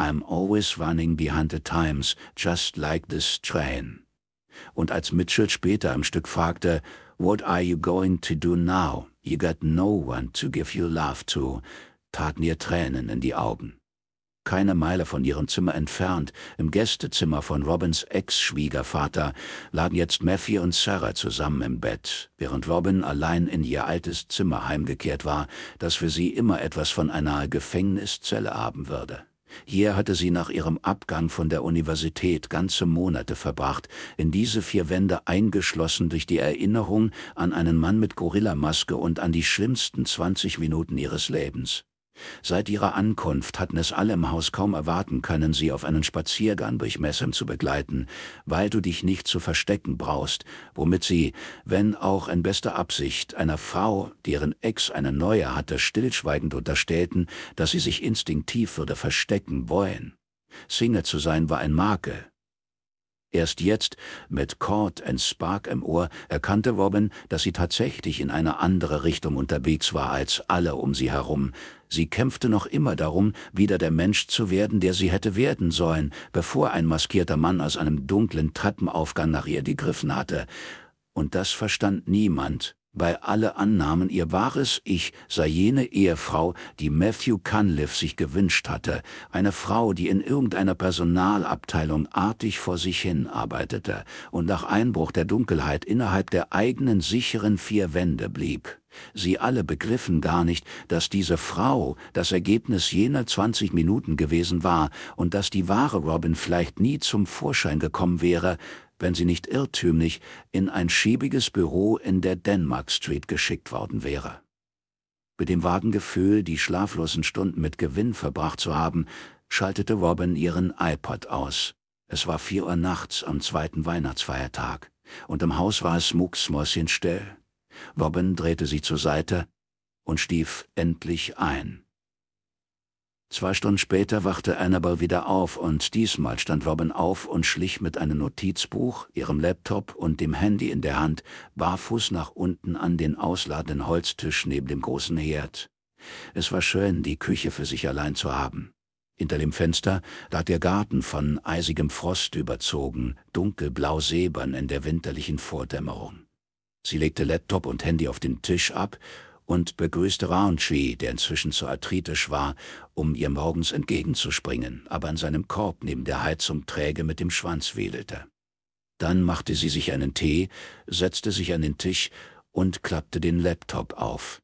I'm always running behind the times, just like this train. Und als Mitchell später im Stück fragte, What are you going to do now? You got no one to give you love to, taten ihr Tränen in die Augen. Keine Meile von ihrem Zimmer entfernt, im Gästezimmer von Robins Ex-Schwiegervater, lagen jetzt Matthew und Sarah zusammen im Bett, während Robin allein in ihr altes Zimmer heimgekehrt war, das für sie immer etwas von einer Gefängniszelle haben würde. Hier hatte sie nach ihrem Abgang von der Universität ganze Monate verbracht, in diese vier Wände eingeschlossen durch die Erinnerung an einen Mann mit Gorillamaske und an die schlimmsten 20 Minuten ihres Lebens. Seit ihrer Ankunft hatten es alle im Haus kaum erwarten können, sie auf einen Spaziergang durch Messem zu begleiten, weil du dich nicht zu verstecken brauchst, womit sie, wenn auch in bester Absicht, einer Frau, deren Ex eine neue hatte, stillschweigend unterstellten, dass sie sich instinktiv würde verstecken wollen. Single zu sein war ein Makel, Erst jetzt, mit Cord and Spark im Ohr, erkannte Robin, dass sie tatsächlich in eine andere Richtung unterwegs war als alle um sie herum. Sie kämpfte noch immer darum, wieder der Mensch zu werden, der sie hätte werden sollen, bevor ein maskierter Mann aus einem dunklen Treppenaufgang nach ihr gegriffen hatte. Und das verstand niemand, weil alle annahmen, ihr wahres Ich sei jene Ehefrau, die Matthew Cunliffe sich gewünscht hatte, eine Frau, die in irgendeiner Personalabteilung artig vor sich hin arbeitete und nach Einbruch der Dunkelheit innerhalb der eigenen sicheren vier Wände blieb. Sie alle begriffen gar nicht, dass diese Frau das Ergebnis jener zwanzig Minuten gewesen war und dass die wahre Robin vielleicht nie zum Vorschein gekommen wäre, wenn sie nicht irrtümlich, in ein schiebiges Büro in der Denmark Street geschickt worden wäre. Mit dem vagen Gefühl, die schlaflosen Stunden mit Gewinn verbracht zu haben, schaltete Robin ihren iPod aus. Es war vier Uhr nachts am zweiten Weihnachtsfeiertag, und im Haus war es mucksmäuschenstill. Robin drehte sie zur Seite und stief endlich ein. Zwei Stunden später wachte Annabel wieder auf und diesmal stand Robin auf und schlich mit einem Notizbuch, ihrem Laptop und dem Handy in der Hand barfuß nach unten an den ausladenden Holztisch neben dem großen Herd. Es war schön, die Küche für sich allein zu haben. Hinter dem Fenster lag der Garten von eisigem Frost überzogen, dunkelblau säbern in der winterlichen Vordämmerung. Sie legte Laptop und Handy auf den Tisch ab und begrüßte Raunchi, der inzwischen zu arthritisch war, um ihr morgens entgegenzuspringen, aber an seinem Korb neben der Heizung träge mit dem Schwanz wedelte. Dann machte sie sich einen Tee, setzte sich an den Tisch und klappte den Laptop auf.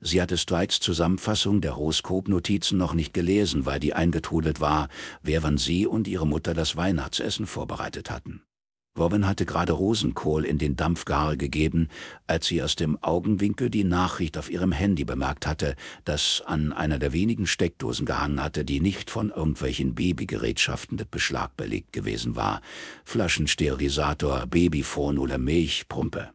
Sie hatte Strikes Zusammenfassung der Horoskopnotizen noch nicht gelesen, weil die eingetrudelt war, während sie und ihre Mutter das Weihnachtsessen vorbereitet hatten. Robin hatte gerade Rosenkohl in den Dampfgare gegeben, als sie aus dem Augenwinkel die Nachricht auf ihrem Handy bemerkt hatte, das an einer der wenigen Steckdosen gehangen hatte, die nicht von irgendwelchen Babygerätschaften mit Beschlag belegt gewesen war. Flaschensterilisator, Babyfon oder Milchpumpe.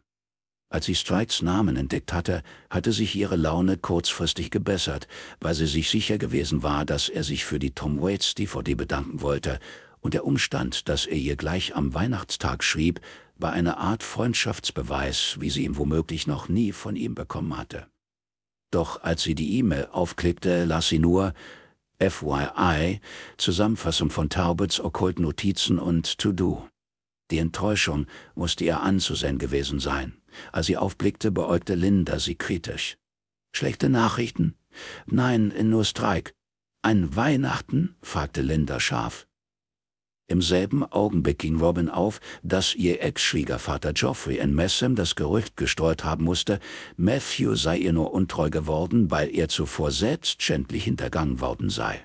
Als sie Strikes Namen entdeckt hatte, hatte sich ihre Laune kurzfristig gebessert, weil sie sich sicher gewesen war, dass er sich für die Tom Waits DVD bedanken wollte und der Umstand, dass er ihr gleich am Weihnachtstag schrieb, war eine Art Freundschaftsbeweis, wie sie ihn womöglich noch nie von ihm bekommen hatte. Doch als sie die E-Mail aufklickte, las sie nur FYI, Zusammenfassung von Taubets okkulten Notizen und To-Do. Die Enttäuschung musste ihr anzusehen gewesen sein. Als sie aufblickte, beäugte Linda sie kritisch. Schlechte Nachrichten? Nein, nur Streik. Ein Weihnachten? fragte Linda scharf. Im selben Augenblick ging Robin auf, dass ihr Ex-Schwiegervater Geoffrey in Messam das Gerücht gestreut haben musste, Matthew sei ihr nur untreu geworden, weil er zuvor selbst schändlich hintergangen worden sei.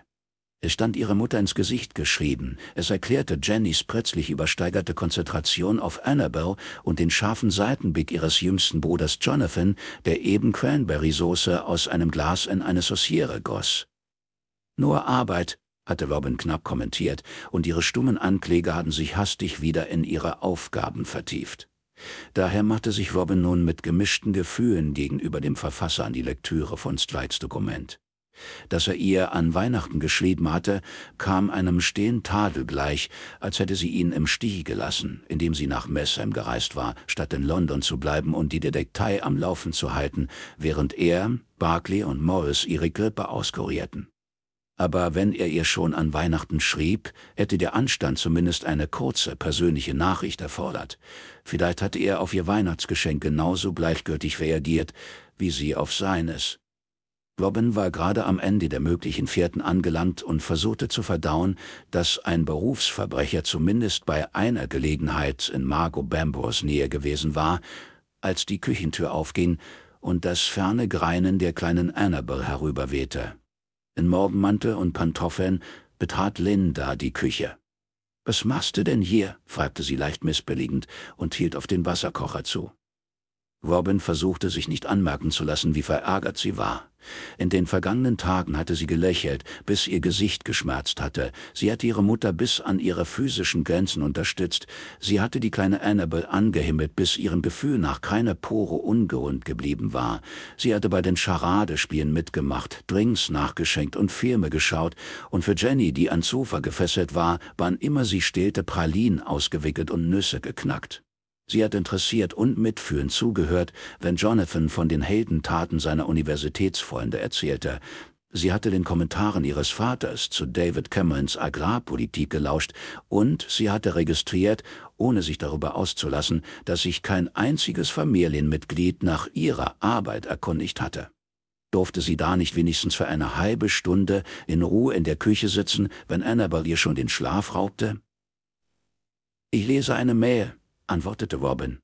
Es stand ihre Mutter ins Gesicht geschrieben, es erklärte Jennys plötzlich übersteigerte Konzentration auf Annabelle und den scharfen Seitenblick ihres jüngsten Bruders Jonathan, der eben Cranberry-Soße aus einem Glas in eine Sauciere goss. Nur Arbeit, hatte Robin knapp kommentiert, und ihre stummen Ankläger hatten sich hastig wieder in ihre Aufgaben vertieft. Daher machte sich Robin nun mit gemischten Gefühlen gegenüber dem Verfasser an die Lektüre von Strides Dokument. Dass er ihr an Weihnachten geschrieben hatte, kam einem stehen Tadel gleich, als hätte sie ihn im Stich gelassen, indem sie nach Messheim gereist war, statt in London zu bleiben und die Detektei am Laufen zu halten, während er, Barclay und Morris ihre Grippe auskurierten aber wenn er ihr schon an Weihnachten schrieb, hätte der Anstand zumindest eine kurze persönliche Nachricht erfordert. Vielleicht hatte er auf ihr Weihnachtsgeschenk genauso gleichgültig reagiert, wie sie auf seines. Robin war gerade am Ende der möglichen Fährten angelangt und versuchte zu verdauen, dass ein Berufsverbrecher zumindest bei einer Gelegenheit in Margot Bambors Nähe gewesen war, als die Küchentür aufging und das ferne Greinen der kleinen Annabel herüberwehte. In Morgenmantel und Pantoffeln betrat Linda die Küche. Was machst du denn hier? fragte sie leicht missbilligend und hielt auf den Wasserkocher zu. Robin versuchte sich nicht anmerken zu lassen, wie verärgert sie war. In den vergangenen Tagen hatte sie gelächelt, bis ihr Gesicht geschmerzt hatte. Sie hatte ihre Mutter bis an ihre physischen Grenzen unterstützt. Sie hatte die kleine Annabel angehimmelt, bis ihrem Gefühl nach keine Pore ungerund geblieben war. Sie hatte bei den Charadespielen mitgemacht, Drinks nachgeschenkt und Filme geschaut und für Jenny, die ans Sofa gefesselt war, wann immer sie stillte, Pralinen ausgewickelt und Nüsse geknackt. Sie hat interessiert und mitfühlend zugehört, wenn Jonathan von den Heldentaten seiner Universitätsfreunde erzählte. Sie hatte den Kommentaren ihres Vaters zu David Camerons Agrarpolitik gelauscht und sie hatte registriert, ohne sich darüber auszulassen, dass sich kein einziges Familienmitglied nach ihrer Arbeit erkundigt hatte. Durfte sie da nicht wenigstens für eine halbe Stunde in Ruhe in der Küche sitzen, wenn Annabelle ihr schon den Schlaf raubte? Ich lese eine Mail, antwortete Robin.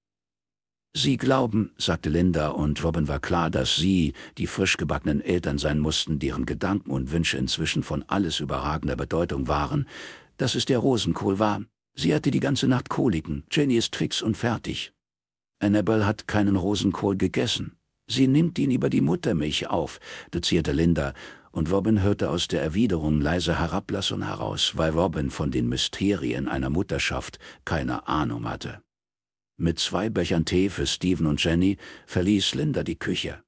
Sie glauben, sagte Linda, und Robin war klar, dass sie, die frisch gebackenen Eltern sein mussten, deren Gedanken und Wünsche inzwischen von alles überragender Bedeutung waren, dass es der Rosenkohl war. Sie hatte die ganze Nacht Koliken, Jenny ist fix und fertig. Annabel hat keinen Rosenkohl gegessen. Sie nimmt ihn über die Muttermilch auf, dozierte Linda, und Robin hörte aus der Erwiderung leise Herablassung heraus, weil Robin von den Mysterien einer Mutterschaft keine Ahnung hatte. Mit zwei Bechern Tee für Steven und Jenny verließ Linda die Küche.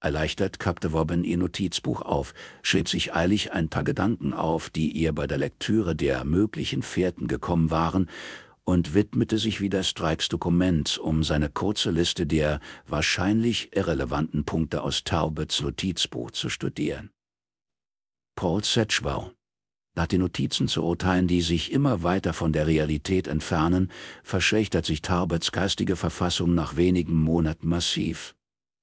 Erleichtert kappte Robin ihr Notizbuch auf, schrieb sich eilig ein paar Gedanken auf, die ihr bei der Lektüre der möglichen Fährten gekommen waren, und widmete sich wieder Strikes Dokument, um seine kurze Liste der wahrscheinlich irrelevanten Punkte aus Taubets Notizbuch zu studieren. Paul Setschbau nach den Notizen zu urteilen, die sich immer weiter von der Realität entfernen, verschlechtert sich Tarbets geistige Verfassung nach wenigen Monaten massiv.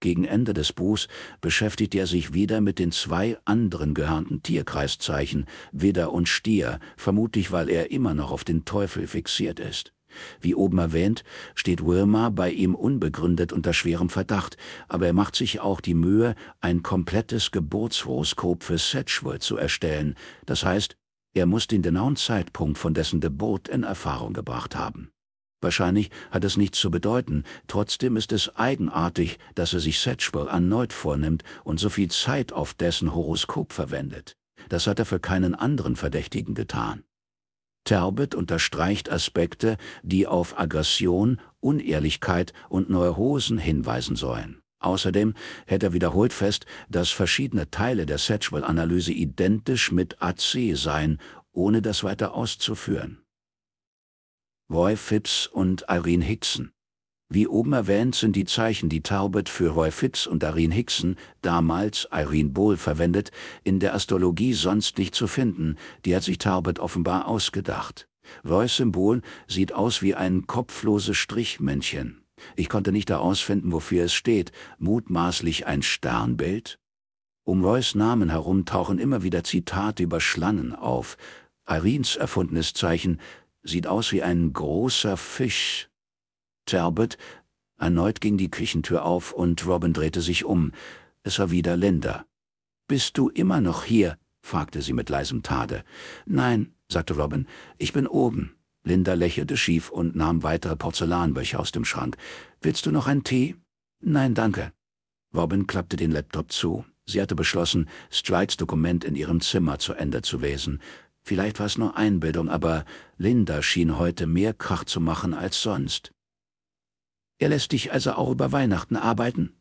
Gegen Ende des Buchs beschäftigt er sich wieder mit den zwei anderen gehörnten Tierkreiszeichen, Widder und Stier, vermutlich weil er immer noch auf den Teufel fixiert ist. Wie oben erwähnt, steht Wilma bei ihm unbegründet unter schwerem Verdacht, aber er macht sich auch die Mühe, ein komplettes Geburtshoroskop für Sedgwood zu erstellen, das heißt, er muss den genauen Zeitpunkt von dessen Gebot in Erfahrung gebracht haben. Wahrscheinlich hat es nichts zu bedeuten, trotzdem ist es eigenartig, dass er sich Setchwell erneut vornimmt und so viel Zeit auf dessen Horoskop verwendet. Das hat er für keinen anderen Verdächtigen getan. Talbot unterstreicht Aspekte, die auf Aggression, Unehrlichkeit und Neurosen hinweisen sollen. Außerdem hält er wiederholt fest, dass verschiedene Teile der satchwell analyse identisch mit AC seien, ohne das weiter auszuführen. Roy Phipps und Irene Hickson Wie oben erwähnt sind die Zeichen, die Talbot für Roy Phipps und Irene Hickson, damals Irene Bohl verwendet, in der Astrologie sonst nicht zu finden, die hat sich Talbot offenbar ausgedacht. Roys Symbol sieht aus wie ein kopfloses Strichmännchen. Ich konnte nicht herausfinden, wofür es steht, mutmaßlich ein Sternbild? Um Roys Namen herum tauchen immer wieder Zitate über Schlangen auf. Irins erfundenes Zeichen sieht aus wie ein großer Fisch. Talbot, erneut ging die Küchentür auf und Robin drehte sich um. Es war wieder Linda. Bist du immer noch hier? fragte sie mit leisem Tade. Nein, sagte Robin, ich bin oben. Linda lächelte schief und nahm weitere Porzellanbecher aus dem Schrank. Willst du noch einen Tee? Nein, danke. Robin klappte den Laptop zu. Sie hatte beschlossen, Strides Dokument in ihrem Zimmer zu Ende zu lesen. Vielleicht war es nur Einbildung, aber Linda schien heute mehr Krach zu machen als sonst. Er lässt dich also auch über Weihnachten arbeiten?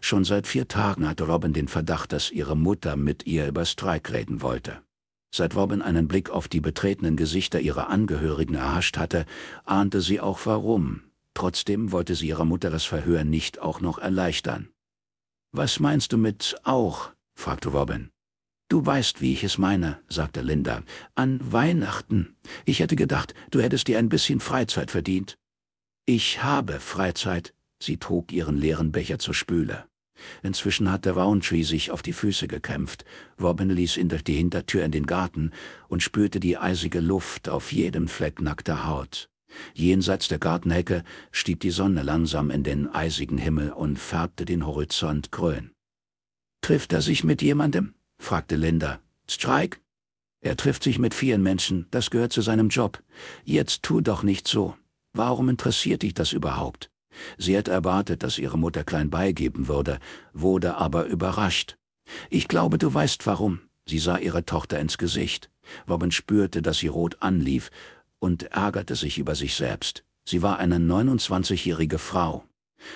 Schon seit vier Tagen hatte Robin den Verdacht, dass ihre Mutter mit ihr über Strike reden wollte. Seit Robin einen Blick auf die betretenen Gesichter ihrer Angehörigen erhascht hatte, ahnte sie auch warum. Trotzdem wollte sie ihrer Mutter das Verhör nicht auch noch erleichtern. Was meinst du mit auch? fragte Robin. Du weißt, wie ich es meine, sagte Linda. An Weihnachten. Ich hätte gedacht, du hättest dir ein bisschen Freizeit verdient. Ich habe Freizeit. Sie trug ihren leeren Becher zur Spüle. Inzwischen hatte Roundtree sich auf die Füße gekämpft. Robin ließ ihn durch die Hintertür in den Garten und spürte die eisige Luft auf jedem Fleck nackter Haut. Jenseits der Gartenhecke stieg die Sonne langsam in den eisigen Himmel und färbte den Horizont grün. Trifft er sich mit jemandem? fragte Linda. Strike? Er trifft sich mit vielen Menschen, das gehört zu seinem Job. Jetzt tu doch nicht so. Warum interessiert dich das überhaupt? Sie hat erwartet, dass ihre Mutter klein beigeben würde, wurde aber überrascht. Ich glaube, du weißt warum. Sie sah ihre Tochter ins Gesicht. Robin spürte, dass sie rot anlief und ärgerte sich über sich selbst. Sie war eine 29-jährige Frau,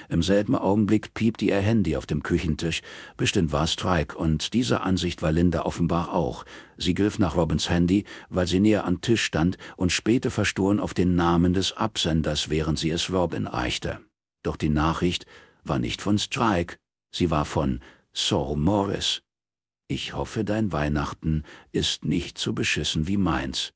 im selben Augenblick piepte ihr Handy auf dem Küchentisch. Bestimmt war Strike und dieser Ansicht war Linda offenbar auch. Sie griff nach Robins Handy, weil sie näher am Tisch stand und spähte verstohlen auf den Namen des Absenders, während sie es Robin reichte. Doch die Nachricht war nicht von Strike, sie war von Saul Morris. Ich hoffe, dein Weihnachten ist nicht so beschissen wie meins.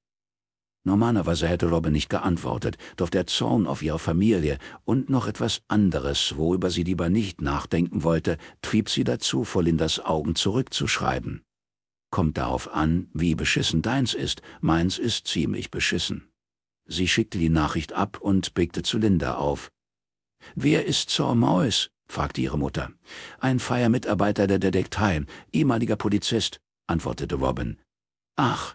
Normalerweise hätte Robin nicht geantwortet, doch der Zorn auf ihre Familie und noch etwas anderes, worüber sie lieber nicht nachdenken wollte, trieb sie dazu, vor Lindas Augen zurückzuschreiben. Kommt darauf an, wie beschissen deins ist, meins ist ziemlich beschissen. Sie schickte die Nachricht ab und blickte zu Linda auf. Wer ist Zor Morris? fragte ihre Mutter. Ein feier Mitarbeiter der Detektei, ehemaliger Polizist, antwortete Robin. Ach,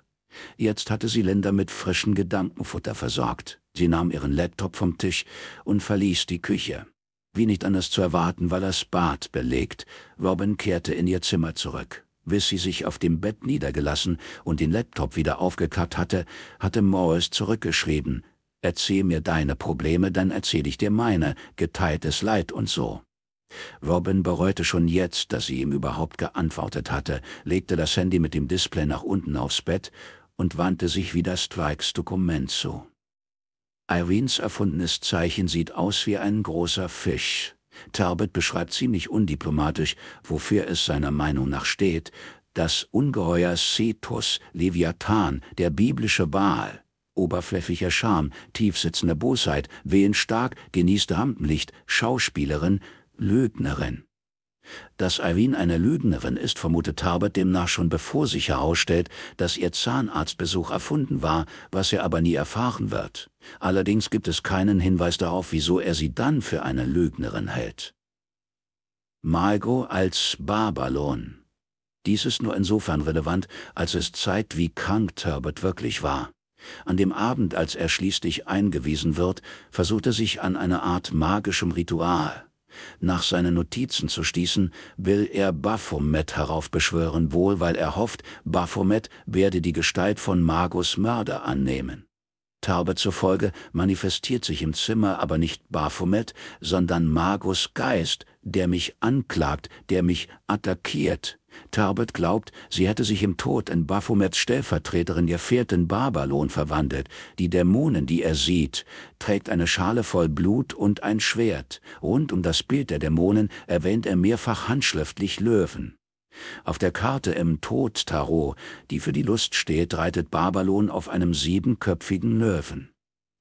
Jetzt hatte sie Linda mit frischem Gedankenfutter versorgt. Sie nahm ihren Laptop vom Tisch und verließ die Küche. Wie nicht anders zu erwarten, war das Bad belegt. Robin kehrte in ihr Zimmer zurück. Bis sie sich auf dem Bett niedergelassen und den Laptop wieder aufgeklappt hatte, hatte Morris zurückgeschrieben. Erzähl mir deine Probleme, dann erzähl ich dir meine, geteiltes Leid und so. Robin bereute schon jetzt, dass sie ihm überhaupt geantwortet hatte, legte das Handy mit dem Display nach unten aufs Bett und wandte sich wieder Strikes Dokument zu. Irenes erfundenes Zeichen sieht aus wie ein großer Fisch. Tarbet beschreibt ziemlich undiplomatisch, wofür es seiner Meinung nach steht, das Ungeheuer Cetus, Leviathan, der biblische Baal, oberflächlicher Charme, tiefsitzende Bosheit, wehen stark, genießte Rampenlicht, Schauspielerin, Lügnerin. Dass Irene eine Lügnerin ist, vermutet Tarbert demnach schon bevor sich herausstellt, dass ihr Zahnarztbesuch erfunden war, was er aber nie erfahren wird. Allerdings gibt es keinen Hinweis darauf, wieso er sie dann für eine Lügnerin hält. Margot als Babylon. Dies ist nur insofern relevant, als es zeigt, wie krank Turbot wirklich war. An dem Abend, als er schließlich eingewiesen wird, versucht er sich an einer Art magischem Ritual. Nach seinen Notizen zu stießen, will er Baphomet heraufbeschwören, wohl weil er hofft, Baphomet werde die Gestalt von Magus Mörder annehmen. Taube zufolge manifestiert sich im Zimmer aber nicht Baphomet, sondern Magus Geist, der mich anklagt, der mich attackiert, Talbot glaubt, sie hätte sich im Tod in Baphomets Stellvertreterin Gefährtin Barbalon verwandelt. Die Dämonin, die er sieht, trägt eine Schale voll Blut und ein Schwert. Rund um das Bild der Dämonen erwähnt er mehrfach handschriftlich Löwen. Auf der Karte im Tod-Tarot, die für die Lust steht, reitet Barbalon auf einem siebenköpfigen Löwen.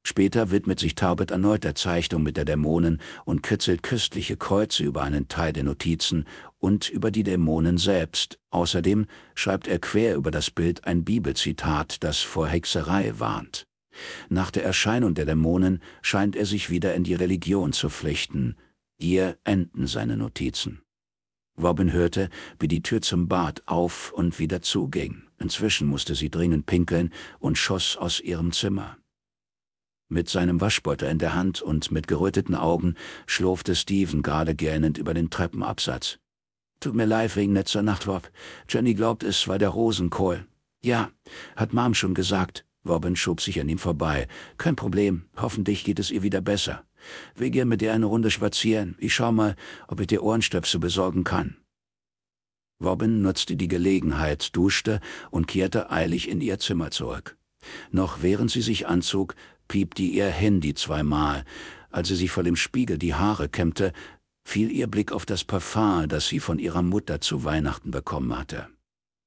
Später widmet sich Talbot erneut der Zeichnung mit der Dämonen und kitzelt köstliche Kreuze über einen Teil der Notizen und über die Dämonen selbst. Außerdem schreibt er quer über das Bild ein Bibelzitat, das vor Hexerei warnt. Nach der Erscheinung der Dämonen scheint er sich wieder in die Religion zu flüchten. Hier enden seine Notizen. Robin hörte, wie die Tür zum Bad auf und wieder zuging. Inzwischen musste sie dringend pinkeln und schoss aus ihrem Zimmer. Mit seinem Waschbeutel in der Hand und mit geröteten Augen schlurfte Steven gerade gähnend über den Treppenabsatz. Tut mir leid wegen letzter Nacht, Wob. Jenny glaubt, es war der Rosenkohl. Ja, hat Mom schon gesagt. Robin schob sich an ihm vorbei. Kein Problem. Hoffentlich geht es ihr wieder besser. Wir gehen mit dir eine Runde spazieren. Ich schau mal, ob ich dir Ohrenstöpsel besorgen kann. Robin nutzte die Gelegenheit, duschte und kehrte eilig in ihr Zimmer zurück. Noch während sie sich anzog, piepte ihr Handy zweimal. Als sie sich vor dem Spiegel die Haare kämmte, fiel ihr Blick auf das Parfum, das sie von ihrer Mutter zu Weihnachten bekommen hatte.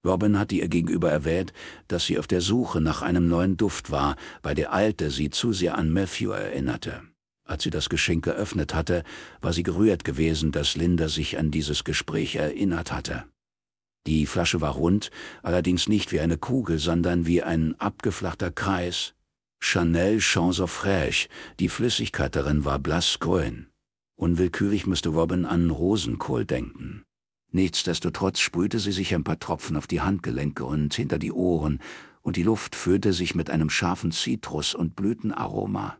Robin hatte ihr gegenüber erwähnt, dass sie auf der Suche nach einem neuen Duft war, weil der alte sie zu sehr an Matthew erinnerte. Als sie das Geschenk geöffnet hatte, war sie gerührt gewesen, dass Linda sich an dieses Gespräch erinnert hatte. Die Flasche war rund, allerdings nicht wie eine Kugel, sondern wie ein abgeflachter Kreis. Chanel Chanson Fraiche, die Flüssigkeit darin war blassgrün. Unwillkürlich müsste Robin an Rosenkohl denken. Nichtsdestotrotz sprühte sie sich ein paar Tropfen auf die Handgelenke und hinter die Ohren, und die Luft füllte sich mit einem scharfen Zitrus- und Blütenaroma.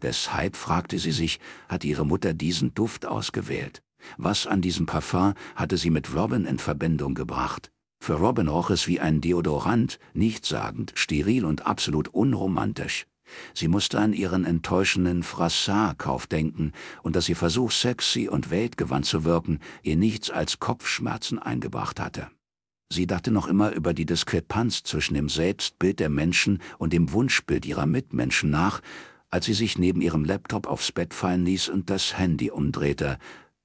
Deshalb fragte sie sich, hat ihre Mutter diesen Duft ausgewählt? Was an diesem Parfum hatte sie mit Robin in Verbindung gebracht? Für Robin roch es wie ein Deodorant, nichtssagend, steril und absolut unromantisch. Sie musste an ihren enttäuschenden Frassard-Kauf denken und dass ihr Versuch, sexy und weltgewandt zu wirken, ihr nichts als Kopfschmerzen eingebracht hatte. Sie dachte noch immer über die Diskrepanz zwischen dem Selbstbild der Menschen und dem Wunschbild ihrer Mitmenschen nach, als sie sich neben ihrem Laptop aufs Bett fallen ließ und das Handy umdrehte.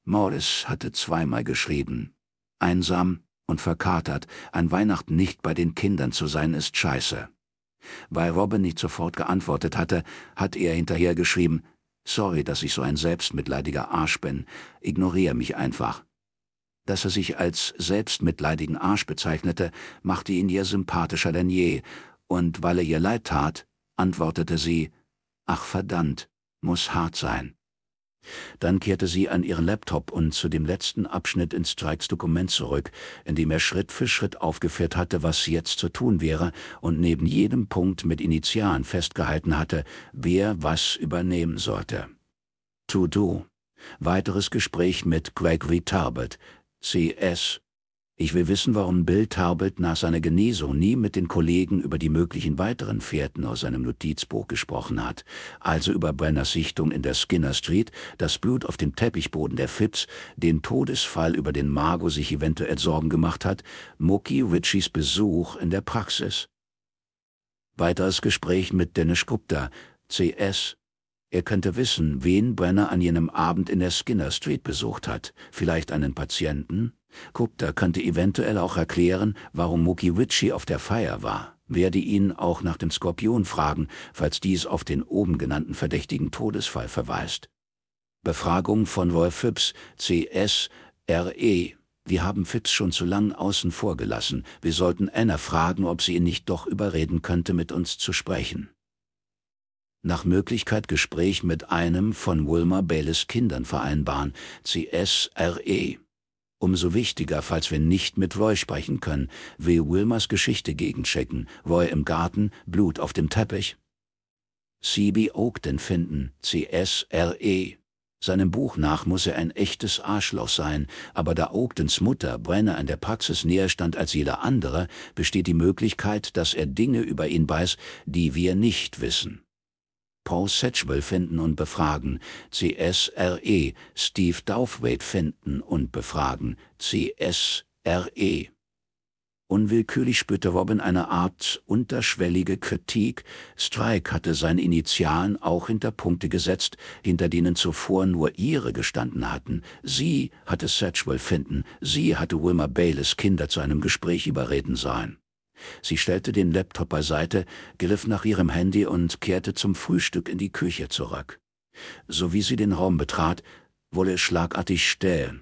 Morris hatte zweimal geschrieben. Einsam und verkatert, an Weihnachten nicht bei den Kindern zu sein, ist scheiße. Weil Robin nicht sofort geantwortet hatte, hat er hinterher geschrieben, Sorry, dass ich so ein selbstmitleidiger Arsch bin. Ignoriere mich einfach. Dass er sich als selbstmitleidigen Arsch bezeichnete, machte ihn ihr sympathischer denn je, und weil er ihr leid tat, antwortete sie, Ach verdammt, muss hart sein. Dann kehrte sie an ihren Laptop und zu dem letzten Abschnitt in Strikes Dokument zurück, in dem er Schritt für Schritt aufgeführt hatte, was jetzt zu tun wäre und neben jedem Punkt mit Initialen festgehalten hatte, wer was übernehmen sollte. To-Do. Weiteres Gespräch mit Gregory Tarbett, CS, ich will wissen, warum Bill Tarbelt nach seiner Genesung nie mit den Kollegen über die möglichen weiteren Fährten aus seinem Notizbuch gesprochen hat, also über Brenners Sichtung in der Skinner Street, das Blut auf dem Teppichboden der Fitz, den Todesfall, über den Margot sich eventuell Sorgen gemacht hat, Mucky Ritchies Besuch in der Praxis. Weiteres Gespräch mit Dennis Gupta, CS. Er könnte wissen, wen Brenner an jenem Abend in der Skinner Street besucht hat, vielleicht einen Patienten, Kupta könnte eventuell auch erklären, warum Muki Witchy auf der Feier war, werde ihn auch nach dem Skorpion fragen, falls dies auf den oben genannten verdächtigen Todesfall verweist. Befragung von Wolf Phipps, CSRE. Wir haben Phipps schon zu lang außen vor gelassen. Wir sollten Anna fragen, ob sie ihn nicht doch überreden könnte, mit uns zu sprechen. Nach Möglichkeit Gespräch mit einem von Wilmer Baylis Kindern vereinbaren, CSRE. Umso wichtiger, falls wir nicht mit Roy sprechen können, will Wilmers Geschichte gegenchecken. Roy im Garten, Blut auf dem Teppich. C.B. Ogden finden, C.S.R.E. Seinem Buch nach muss er ein echtes Arschloch sein, aber da Ogdens Mutter Brenner in der Praxis näher stand als jeder andere, besteht die Möglichkeit, dass er Dinge über ihn weiß, die wir nicht wissen. Paul Satchwell finden und befragen, CSRE, Steve Douthwaite finden und befragen, CSRE. Unwillkürlich spürte Robin eine Art unterschwellige Kritik. Strike hatte seine Initialen auch hinter Punkte gesetzt, hinter denen zuvor nur ihre gestanden hatten. Sie hatte Satchwell finden, sie hatte Wilma Bayliss Kinder zu einem Gespräch überreden sollen. Sie stellte den Laptop beiseite, griff nach ihrem Handy und kehrte zum Frühstück in die Küche zurück. Sowie sie den Raum betrat, wurde es schlagartig still.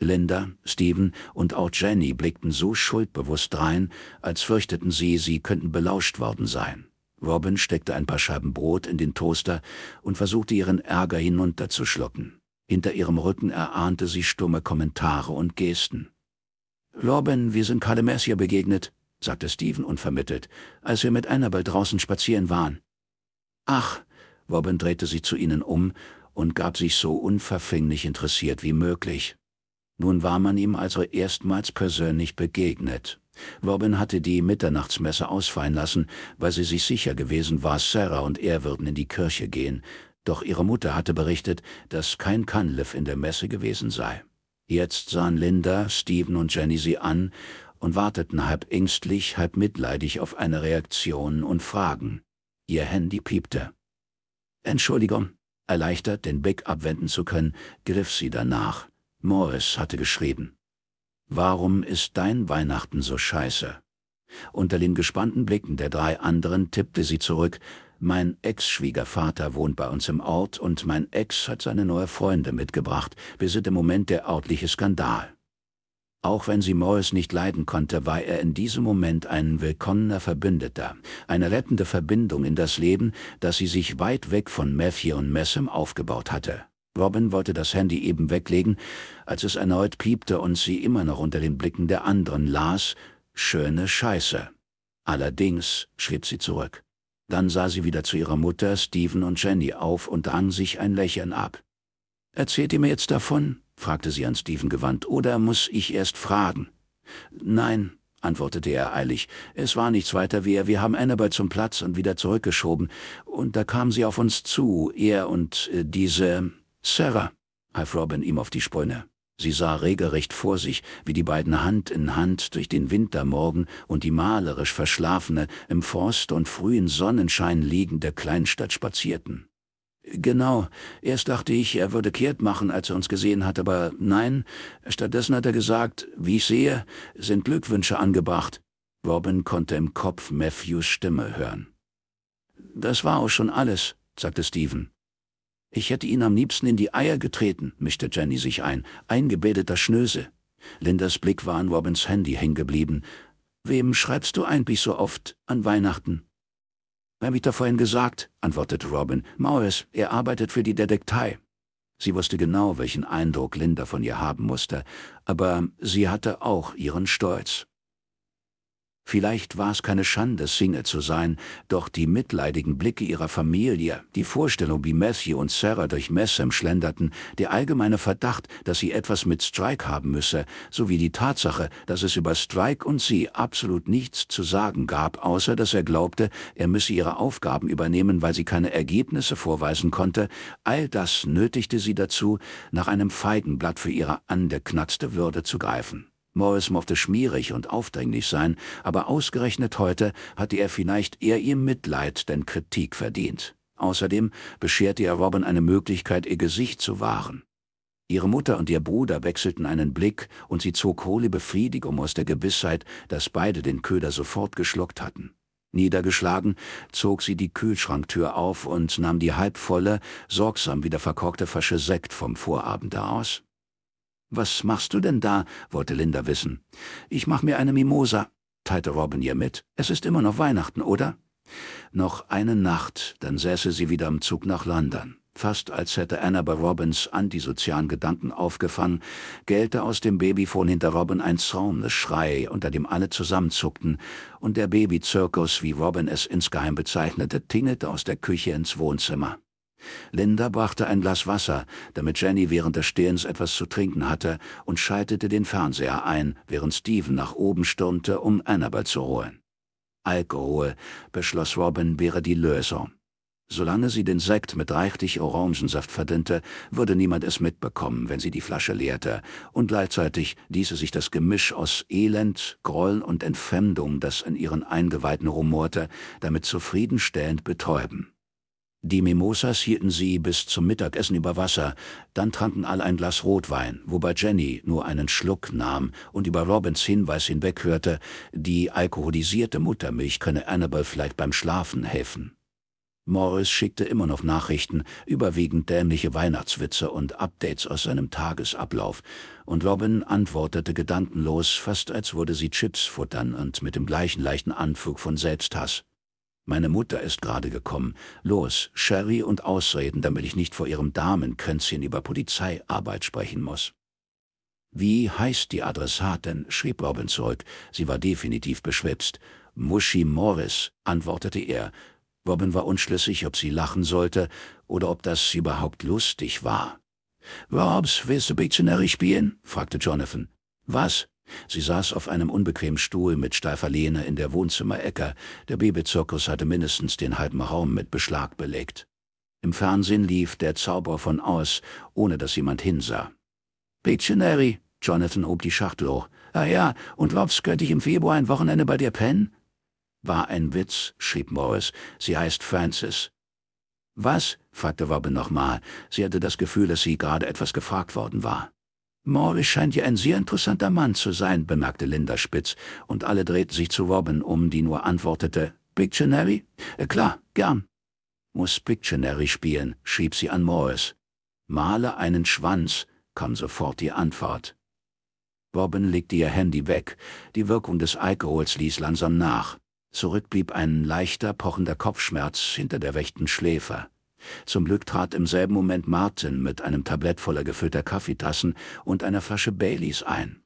Linda, Steven und auch Jenny blickten so schuldbewusst rein, als fürchteten sie, sie könnten belauscht worden sein. Robin steckte ein paar Scheiben Brot in den Toaster und versuchte ihren Ärger hinunterzuschlucken. Hinter ihrem Rücken erahnte sie stumme Kommentare und Gesten. Robin, wir sind Kalemessia begegnet, sagte Steven unvermittelt, als wir mit Annabel draußen spazieren waren. Ach, Robin drehte sich zu ihnen um und gab sich so unverfänglich interessiert wie möglich. Nun war man ihm also erstmals persönlich begegnet. Robin hatte die Mitternachtsmesse ausfallen lassen, weil sie sich sicher gewesen war, Sarah und er würden in die Kirche gehen, doch ihre Mutter hatte berichtet, dass kein Cunliffe in der Messe gewesen sei. Jetzt sahen Linda, Stephen und Jenny sie an, und warteten halb ängstlich, halb mitleidig auf eine Reaktion und Fragen. Ihr Handy piepte. Entschuldigung, erleichtert, den Blick abwenden zu können, griff sie danach. Morris hatte geschrieben. Warum ist dein Weihnachten so scheiße? Unter den gespannten Blicken der drei anderen tippte sie zurück, mein Ex-Schwiegervater wohnt bei uns im Ort und mein Ex hat seine neue Freunde mitgebracht. Wir sind im Moment der örtliche Skandal. Auch wenn sie Morris nicht leiden konnte, war er in diesem Moment ein willkommener Verbündeter, eine rettende Verbindung in das Leben, das sie sich weit weg von Matthew und Messam aufgebaut hatte. Robin wollte das Handy eben weglegen, als es erneut piepte und sie immer noch unter den Blicken der anderen las, schöne Scheiße. Allerdings, schrieb sie zurück. Dann sah sie wieder zu ihrer Mutter, Stephen und Jenny auf und rang sich ein Lächeln ab. Erzählt ihr mir jetzt davon? fragte sie an Stephen gewandt, oder muss ich erst fragen? Nein, antwortete er eilig. Es war nichts weiter wie er. Wir haben Annabel zum Platz und wieder zurückgeschoben. Und da kamen sie auf uns zu, er und äh, diese... Sarah, half Robin ihm auf die Sprünge. Sie sah regelrecht vor sich, wie die beiden Hand in Hand durch den Wintermorgen und die malerisch verschlafene, im Forst und frühen Sonnenschein liegende Kleinstadt spazierten. Genau. Erst dachte ich, er würde kehrt machen, als er uns gesehen hat, aber nein. Stattdessen hat er gesagt, wie ich sehe, sind Glückwünsche angebracht. Robin konnte im Kopf Matthews Stimme hören. Das war auch schon alles, sagte Stephen. Ich hätte ihn am liebsten in die Eier getreten, mischte Jenny sich ein, Eingebildeter Schnöse. Lindas Blick war an Robins Handy hängen geblieben. Wem schreibst du eigentlich so oft an Weihnachten? Hab ich da vorhin gesagt, antwortete Robin. Morris, er arbeitet für die Detektei. Sie wusste genau, welchen Eindruck Linda von ihr haben musste, aber sie hatte auch ihren Stolz. Vielleicht war es keine Schande, Single zu sein, doch die mitleidigen Blicke ihrer Familie, die Vorstellung, wie Matthew und Sarah durch Messam schlenderten, der allgemeine Verdacht, dass sie etwas mit Strike haben müsse, sowie die Tatsache, dass es über Strike und sie absolut nichts zu sagen gab, außer dass er glaubte, er müsse ihre Aufgaben übernehmen, weil sie keine Ergebnisse vorweisen konnte, all das nötigte sie dazu, nach einem Feigenblatt für ihre angeknatzte Würde zu greifen. Morris mochte schmierig und aufdringlich sein, aber ausgerechnet heute hatte er vielleicht eher ihr Mitleid denn Kritik verdient. Außerdem bescherte er Robin eine Möglichkeit, ihr Gesicht zu wahren. Ihre Mutter und ihr Bruder wechselten einen Blick und sie zog hohle Befriedigung aus der Gewissheit, dass beide den Köder sofort geschluckt hatten. Niedergeschlagen zog sie die Kühlschranktür auf und nahm die halbvolle, sorgsam wieder verkorkte Fasche Sekt vom Vorabend aus. Was machst du denn da? wollte Linda wissen. Ich mach mir eine Mimosa, teilte Robin ihr mit. Es ist immer noch Weihnachten, oder? Noch eine Nacht, dann säße sie wieder am Zug nach London. Fast als hätte Annabel Robbins antisozialen Gedanken aufgefangen, gellte aus dem Babyfon hinter Robin ein Schrei, unter dem alle zusammenzuckten, und der Babyzirkus, wie Robin es insgeheim bezeichnete, tingelte aus der Küche ins Wohnzimmer. Linda brachte ein Glas Wasser, damit Jenny während des Stehens etwas zu trinken hatte, und schaltete den Fernseher ein, während Steven nach oben stürmte, um Annabel zu holen. Alkohol, beschloss Robin, wäre die Lösung. Solange sie den Sekt mit reichlich Orangensaft verdünnte, würde niemand es mitbekommen, wenn sie die Flasche leerte, und gleichzeitig ließe sich das Gemisch aus Elend, Groll und Entfremdung, das in ihren Eingeweihten rumorte, damit zufriedenstellend betäuben. Die Mimosas hielten sie bis zum Mittagessen über Wasser, dann tranken alle ein Glas Rotwein, wobei Jenny nur einen Schluck nahm und über Robins Hinweis hinweghörte, die alkoholisierte Muttermilch könne Annabel vielleicht beim Schlafen helfen. Morris schickte immer noch Nachrichten, überwiegend dämliche Weihnachtswitze und Updates aus seinem Tagesablauf, und Robin antwortete gedankenlos, fast als würde sie Chips futtern und mit dem gleichen leichten Anflug von Selbsthass. Meine Mutter ist gerade gekommen. Los, Sherry und Ausreden, damit ich nicht vor ihrem Damenkränzchen über Polizeiarbeit sprechen muss. Wie heißt die Adressatin? schrieb Robin zurück. Sie war definitiv beschwipst. Mushi Morris, antwortete er. Robin war unschlüssig, ob sie lachen sollte oder ob das überhaupt lustig war. Robs, willst du Bictionary spielen? fragte Jonathan. Was? Sie saß auf einem unbequemen Stuhl mit steifer Lehne in der Wohnzimmerecke, der Babyzirkus hatte mindestens den halben Raum mit Beschlag belegt. Im Fernsehen lief der Zauber von aus, ohne dass jemand hinsah. Pictionary, Jonathan hob die Schachtel hoch. Ah ja, und Wops, könnte ich im Februar ein Wochenende bei dir pennen? War ein Witz, schrieb Morris. Sie heißt Frances. Was? fragte Wobbe nochmal. Sie hatte das Gefühl, dass sie gerade etwas gefragt worden war. Morris scheint ja ein sehr interessanter Mann zu sein, bemerkte Linda spitz, und alle drehten sich zu Robin um, die nur antwortete, Pictionary? Äh, klar, gern. Muss Pictionary spielen, schrieb sie an Morris. Male einen Schwanz, kam sofort die Antwort. Robin legte ihr Handy weg. Die Wirkung des Alkohols ließ langsam nach. Zurück blieb ein leichter, pochender Kopfschmerz hinter der rechten Schläfer. Zum Glück trat im selben Moment Martin mit einem Tablett voller gefüllter Kaffeetassen und einer Flasche Baileys ein.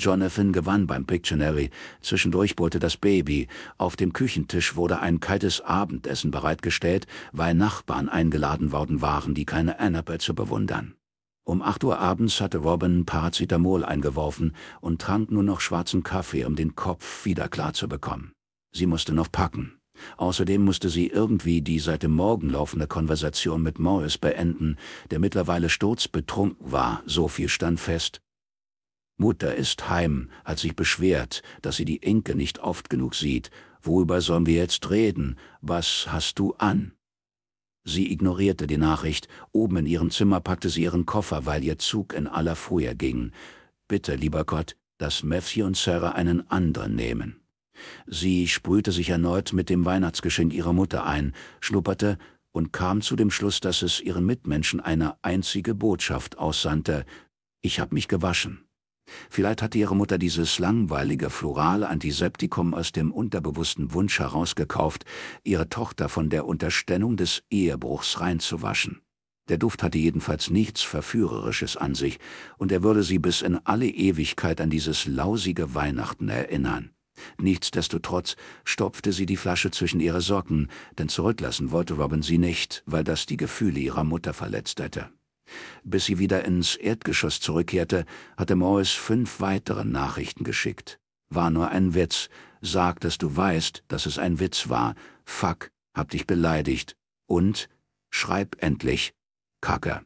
Jonathan gewann beim Pictionary, zwischendurch bohrte das Baby, auf dem Küchentisch wurde ein kaltes Abendessen bereitgestellt, weil Nachbarn eingeladen worden waren, die keine Annabelle zu bewundern. Um acht Uhr abends hatte Robin Paracetamol eingeworfen und trank nur noch schwarzen Kaffee, um den Kopf wieder klar zu bekommen. Sie musste noch packen. Außerdem musste sie irgendwie die seit dem Morgen laufende Konversation mit Morris beenden, der mittlerweile sturzbetrunken war, so viel stand fest. Mutter ist heim, hat sich beschwert, dass sie die Inke nicht oft genug sieht. Worüber sollen wir jetzt reden? Was hast du an? Sie ignorierte die Nachricht. Oben in ihrem Zimmer packte sie ihren Koffer, weil ihr Zug in aller Frühe ging. Bitte, lieber Gott, dass Matthew und Sarah einen anderen nehmen. Sie sprühte sich erneut mit dem Weihnachtsgeschenk ihrer Mutter ein, schnupperte und kam zu dem Schluss, dass es ihren Mitmenschen eine einzige Botschaft aussandte. Ich hab mich gewaschen. Vielleicht hatte ihre Mutter dieses langweilige florale Antiseptikum aus dem unterbewussten Wunsch herausgekauft, ihre Tochter von der Unterstellung des Ehebruchs reinzuwaschen. Der Duft hatte jedenfalls nichts Verführerisches an sich, und er würde sie bis in alle Ewigkeit an dieses lausige Weihnachten erinnern. Nichtsdestotrotz stopfte sie die Flasche zwischen ihre Socken, denn zurücklassen wollte Robin sie nicht, weil das die Gefühle ihrer Mutter verletzt hätte. Bis sie wieder ins Erdgeschoss zurückkehrte, hatte Morris fünf weitere Nachrichten geschickt. War nur ein Witz. Sag, dass du weißt, dass es ein Witz war. Fuck, hab dich beleidigt. Und schreib endlich. Kacke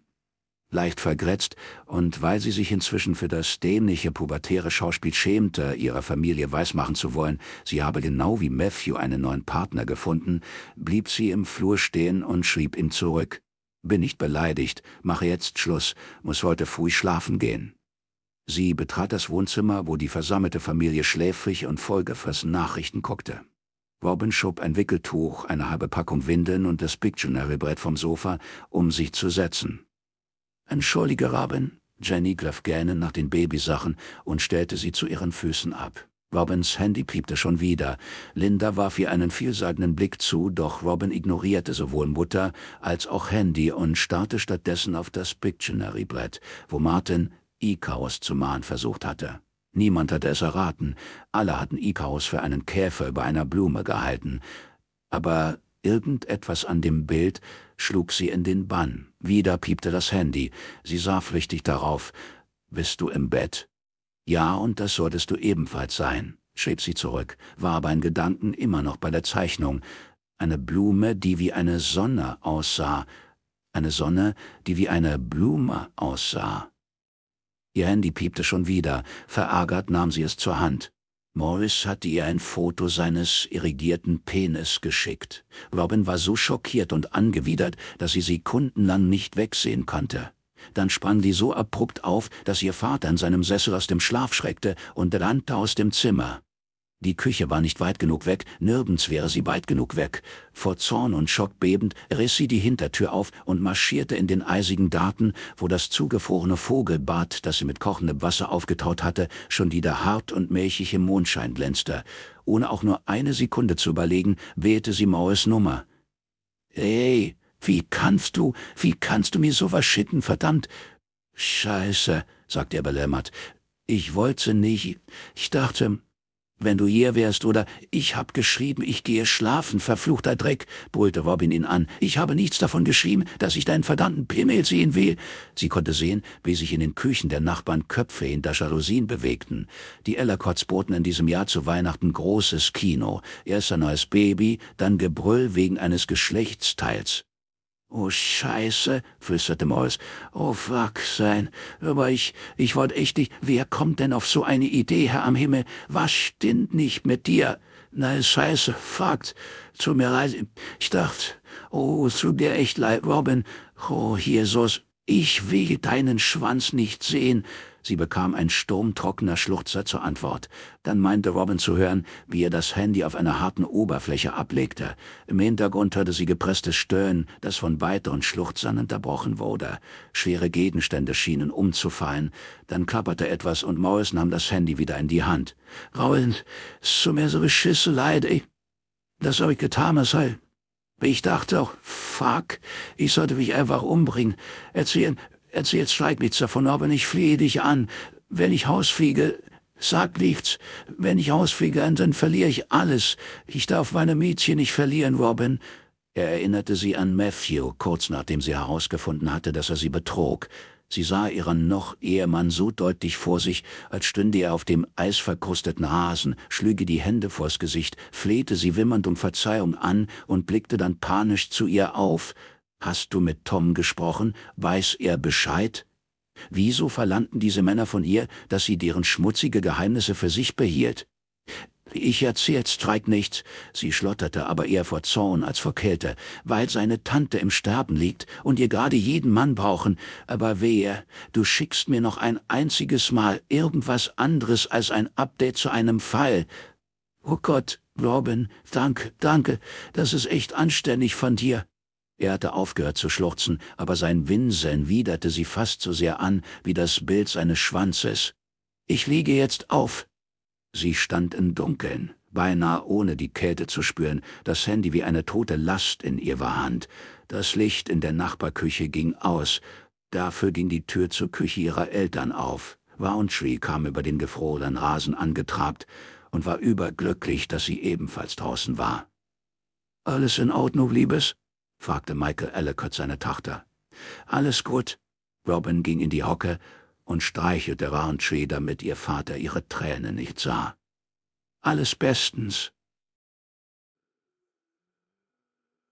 leicht vergrätzt, und weil sie sich inzwischen für das dämliche pubertäre Schauspiel schämte, ihrer Familie weismachen zu wollen, sie habe genau wie Matthew einen neuen Partner gefunden, blieb sie im Flur stehen und schrieb ihm zurück. Bin nicht beleidigt, mache jetzt Schluss, muss heute früh schlafen gehen. Sie betrat das Wohnzimmer, wo die versammelte Familie schläfrig und vollgefressen Nachrichten guckte. Robin schob ein Wickeltuch, eine halbe Packung Windeln und das Pictionary-Brett vom Sofa, um sich zu setzen. Entschuldige, Robin. Jenny griff gähnend nach den Babysachen und stellte sie zu ihren Füßen ab. Robins Handy piepte schon wieder. Linda warf ihr einen vielseitigen Blick zu, doch Robin ignorierte sowohl Mutter als auch Handy und starrte stattdessen auf das Pictionary-Brett, wo Martin Icarus zu mahnen versucht hatte. Niemand hatte es erraten. Alle hatten Icarus für einen Käfer über einer Blume gehalten. Aber irgendetwas an dem Bild schlug sie in den Bann. Wieder piepte das Handy. Sie sah flüchtig darauf. Bist du im Bett? Ja, und das solltest du ebenfalls sein, schrieb sie zurück, war aber in Gedanken immer noch bei der Zeichnung. Eine Blume, die wie eine Sonne aussah. Eine Sonne, die wie eine Blume aussah. Ihr Handy piepte schon wieder. Verärgert nahm sie es zur Hand. Morris hatte ihr ein Foto seines irrigierten Penis geschickt. Robin war so schockiert und angewidert, dass sie sekundenlang nicht wegsehen konnte. Dann sprang sie so abrupt auf, dass ihr Vater in seinem Sessel aus dem Schlaf schreckte und rannte aus dem Zimmer. Die Küche war nicht weit genug weg, nirgends wäre sie weit genug weg. Vor Zorn und Schock bebend riss sie die Hintertür auf und marschierte in den eisigen Garten, wo das zugefrorene Vogelbad, das sie mit kochendem Wasser aufgetaut hatte, schon wieder hart und milchig im Mondschein glänzte. Ohne auch nur eine Sekunde zu überlegen, wählte sie Maues Nummer. »Ey, wie kannst du, wie kannst du mir sowas schicken, verdammt!« »Scheiße«, sagte er belämmert. »Ich wollte nicht, ich dachte...« wenn du hier wärst oder ich hab geschrieben, ich gehe schlafen, verfluchter Dreck, brüllte Robin ihn an. Ich habe nichts davon geschrieben, dass ich deinen verdammten Pimmel sehen will. Sie konnte sehen, wie sich in den Küchen der Nachbarn Köpfe hinter Jalousien bewegten. Die Ellercots boten in diesem Jahr zu Weihnachten großes Kino. Erst ein neues Baby, dann Gebrüll wegen eines Geschlechtsteils. Oh Scheiße, flüsterte Morris. Oh fuck sein. Aber ich, ich wollte echt nicht. Wer kommt denn auf so eine Idee, Herr am Himmel? Was stimmt nicht mit dir? Na scheiße, fuck. Zu mir leid. Ich dachte, oh, tut dir echt leid, Robin. Oh, Jesus, ich will deinen Schwanz nicht sehen. Sie bekam ein sturmtrockener Schluchzer zur Antwort. Dann meinte Robin zu hören, wie er das Handy auf einer harten Oberfläche ablegte. Im Hintergrund hörte sie gepresstes Stöhnen, das von weiteren Schluchzern unterbrochen wurde. Schwere Gegenstände schienen umzufallen. Dann klapperte etwas und Morris nahm das Handy wieder in die Hand. Robin, es tut mir so beschisse leid, ey. Das hab ich getan, Marcel. Ich dachte auch, fuck, ich sollte mich einfach umbringen. Erzählen, erzählt Streiglitz davon, aber ich flehe dich an. Wenn ich rausfliege, sag nichts. Wenn ich rausfliege, dann verliere ich alles. Ich darf meine Mädchen nicht verlieren, Robin. Er erinnerte sie an Matthew, kurz nachdem sie herausgefunden hatte, dass er sie betrog. Sie sah ihren noch Ehemann so deutlich vor sich, als stünde er auf dem eisverkrusteten Rasen, schlüge die Hände vors Gesicht, flehte sie wimmernd um Verzeihung an und blickte dann panisch zu ihr auf. Hast du mit Tom gesprochen? Weiß er Bescheid? Wieso verlangten diese Männer von ihr, dass sie deren schmutzige Geheimnisse für sich behielt? Ich erzähl's Streik nichts. Sie schlotterte aber eher vor Zorn als vor Kälte, weil seine Tante im Sterben liegt und ihr gerade jeden Mann brauchen. Aber wehe, du schickst mir noch ein einziges Mal irgendwas anderes als ein Update zu einem Fall. Oh Gott, Robin, danke, danke, das ist echt anständig von dir. Er hatte aufgehört zu schluchzen, aber sein Winseln widerte sie fast so sehr an wie das Bild seines Schwanzes. Ich liege jetzt auf. Sie stand im Dunkeln, beinahe ohne die Kälte zu spüren, das Handy wie eine tote Last in ihrer Hand. Das Licht in der Nachbarküche ging aus, dafür ging die Tür zur Küche ihrer Eltern auf. Wauntry kam über den gefrorenen Rasen angetrabt und war überglücklich, dass sie ebenfalls draußen war. Alles in Ordnung, Liebes? fragte Michael Ellicott seine Tochter. Alles gut? Robin ging in die Hocke und streichelte Roundtree, damit ihr Vater ihre Tränen nicht sah. Alles bestens,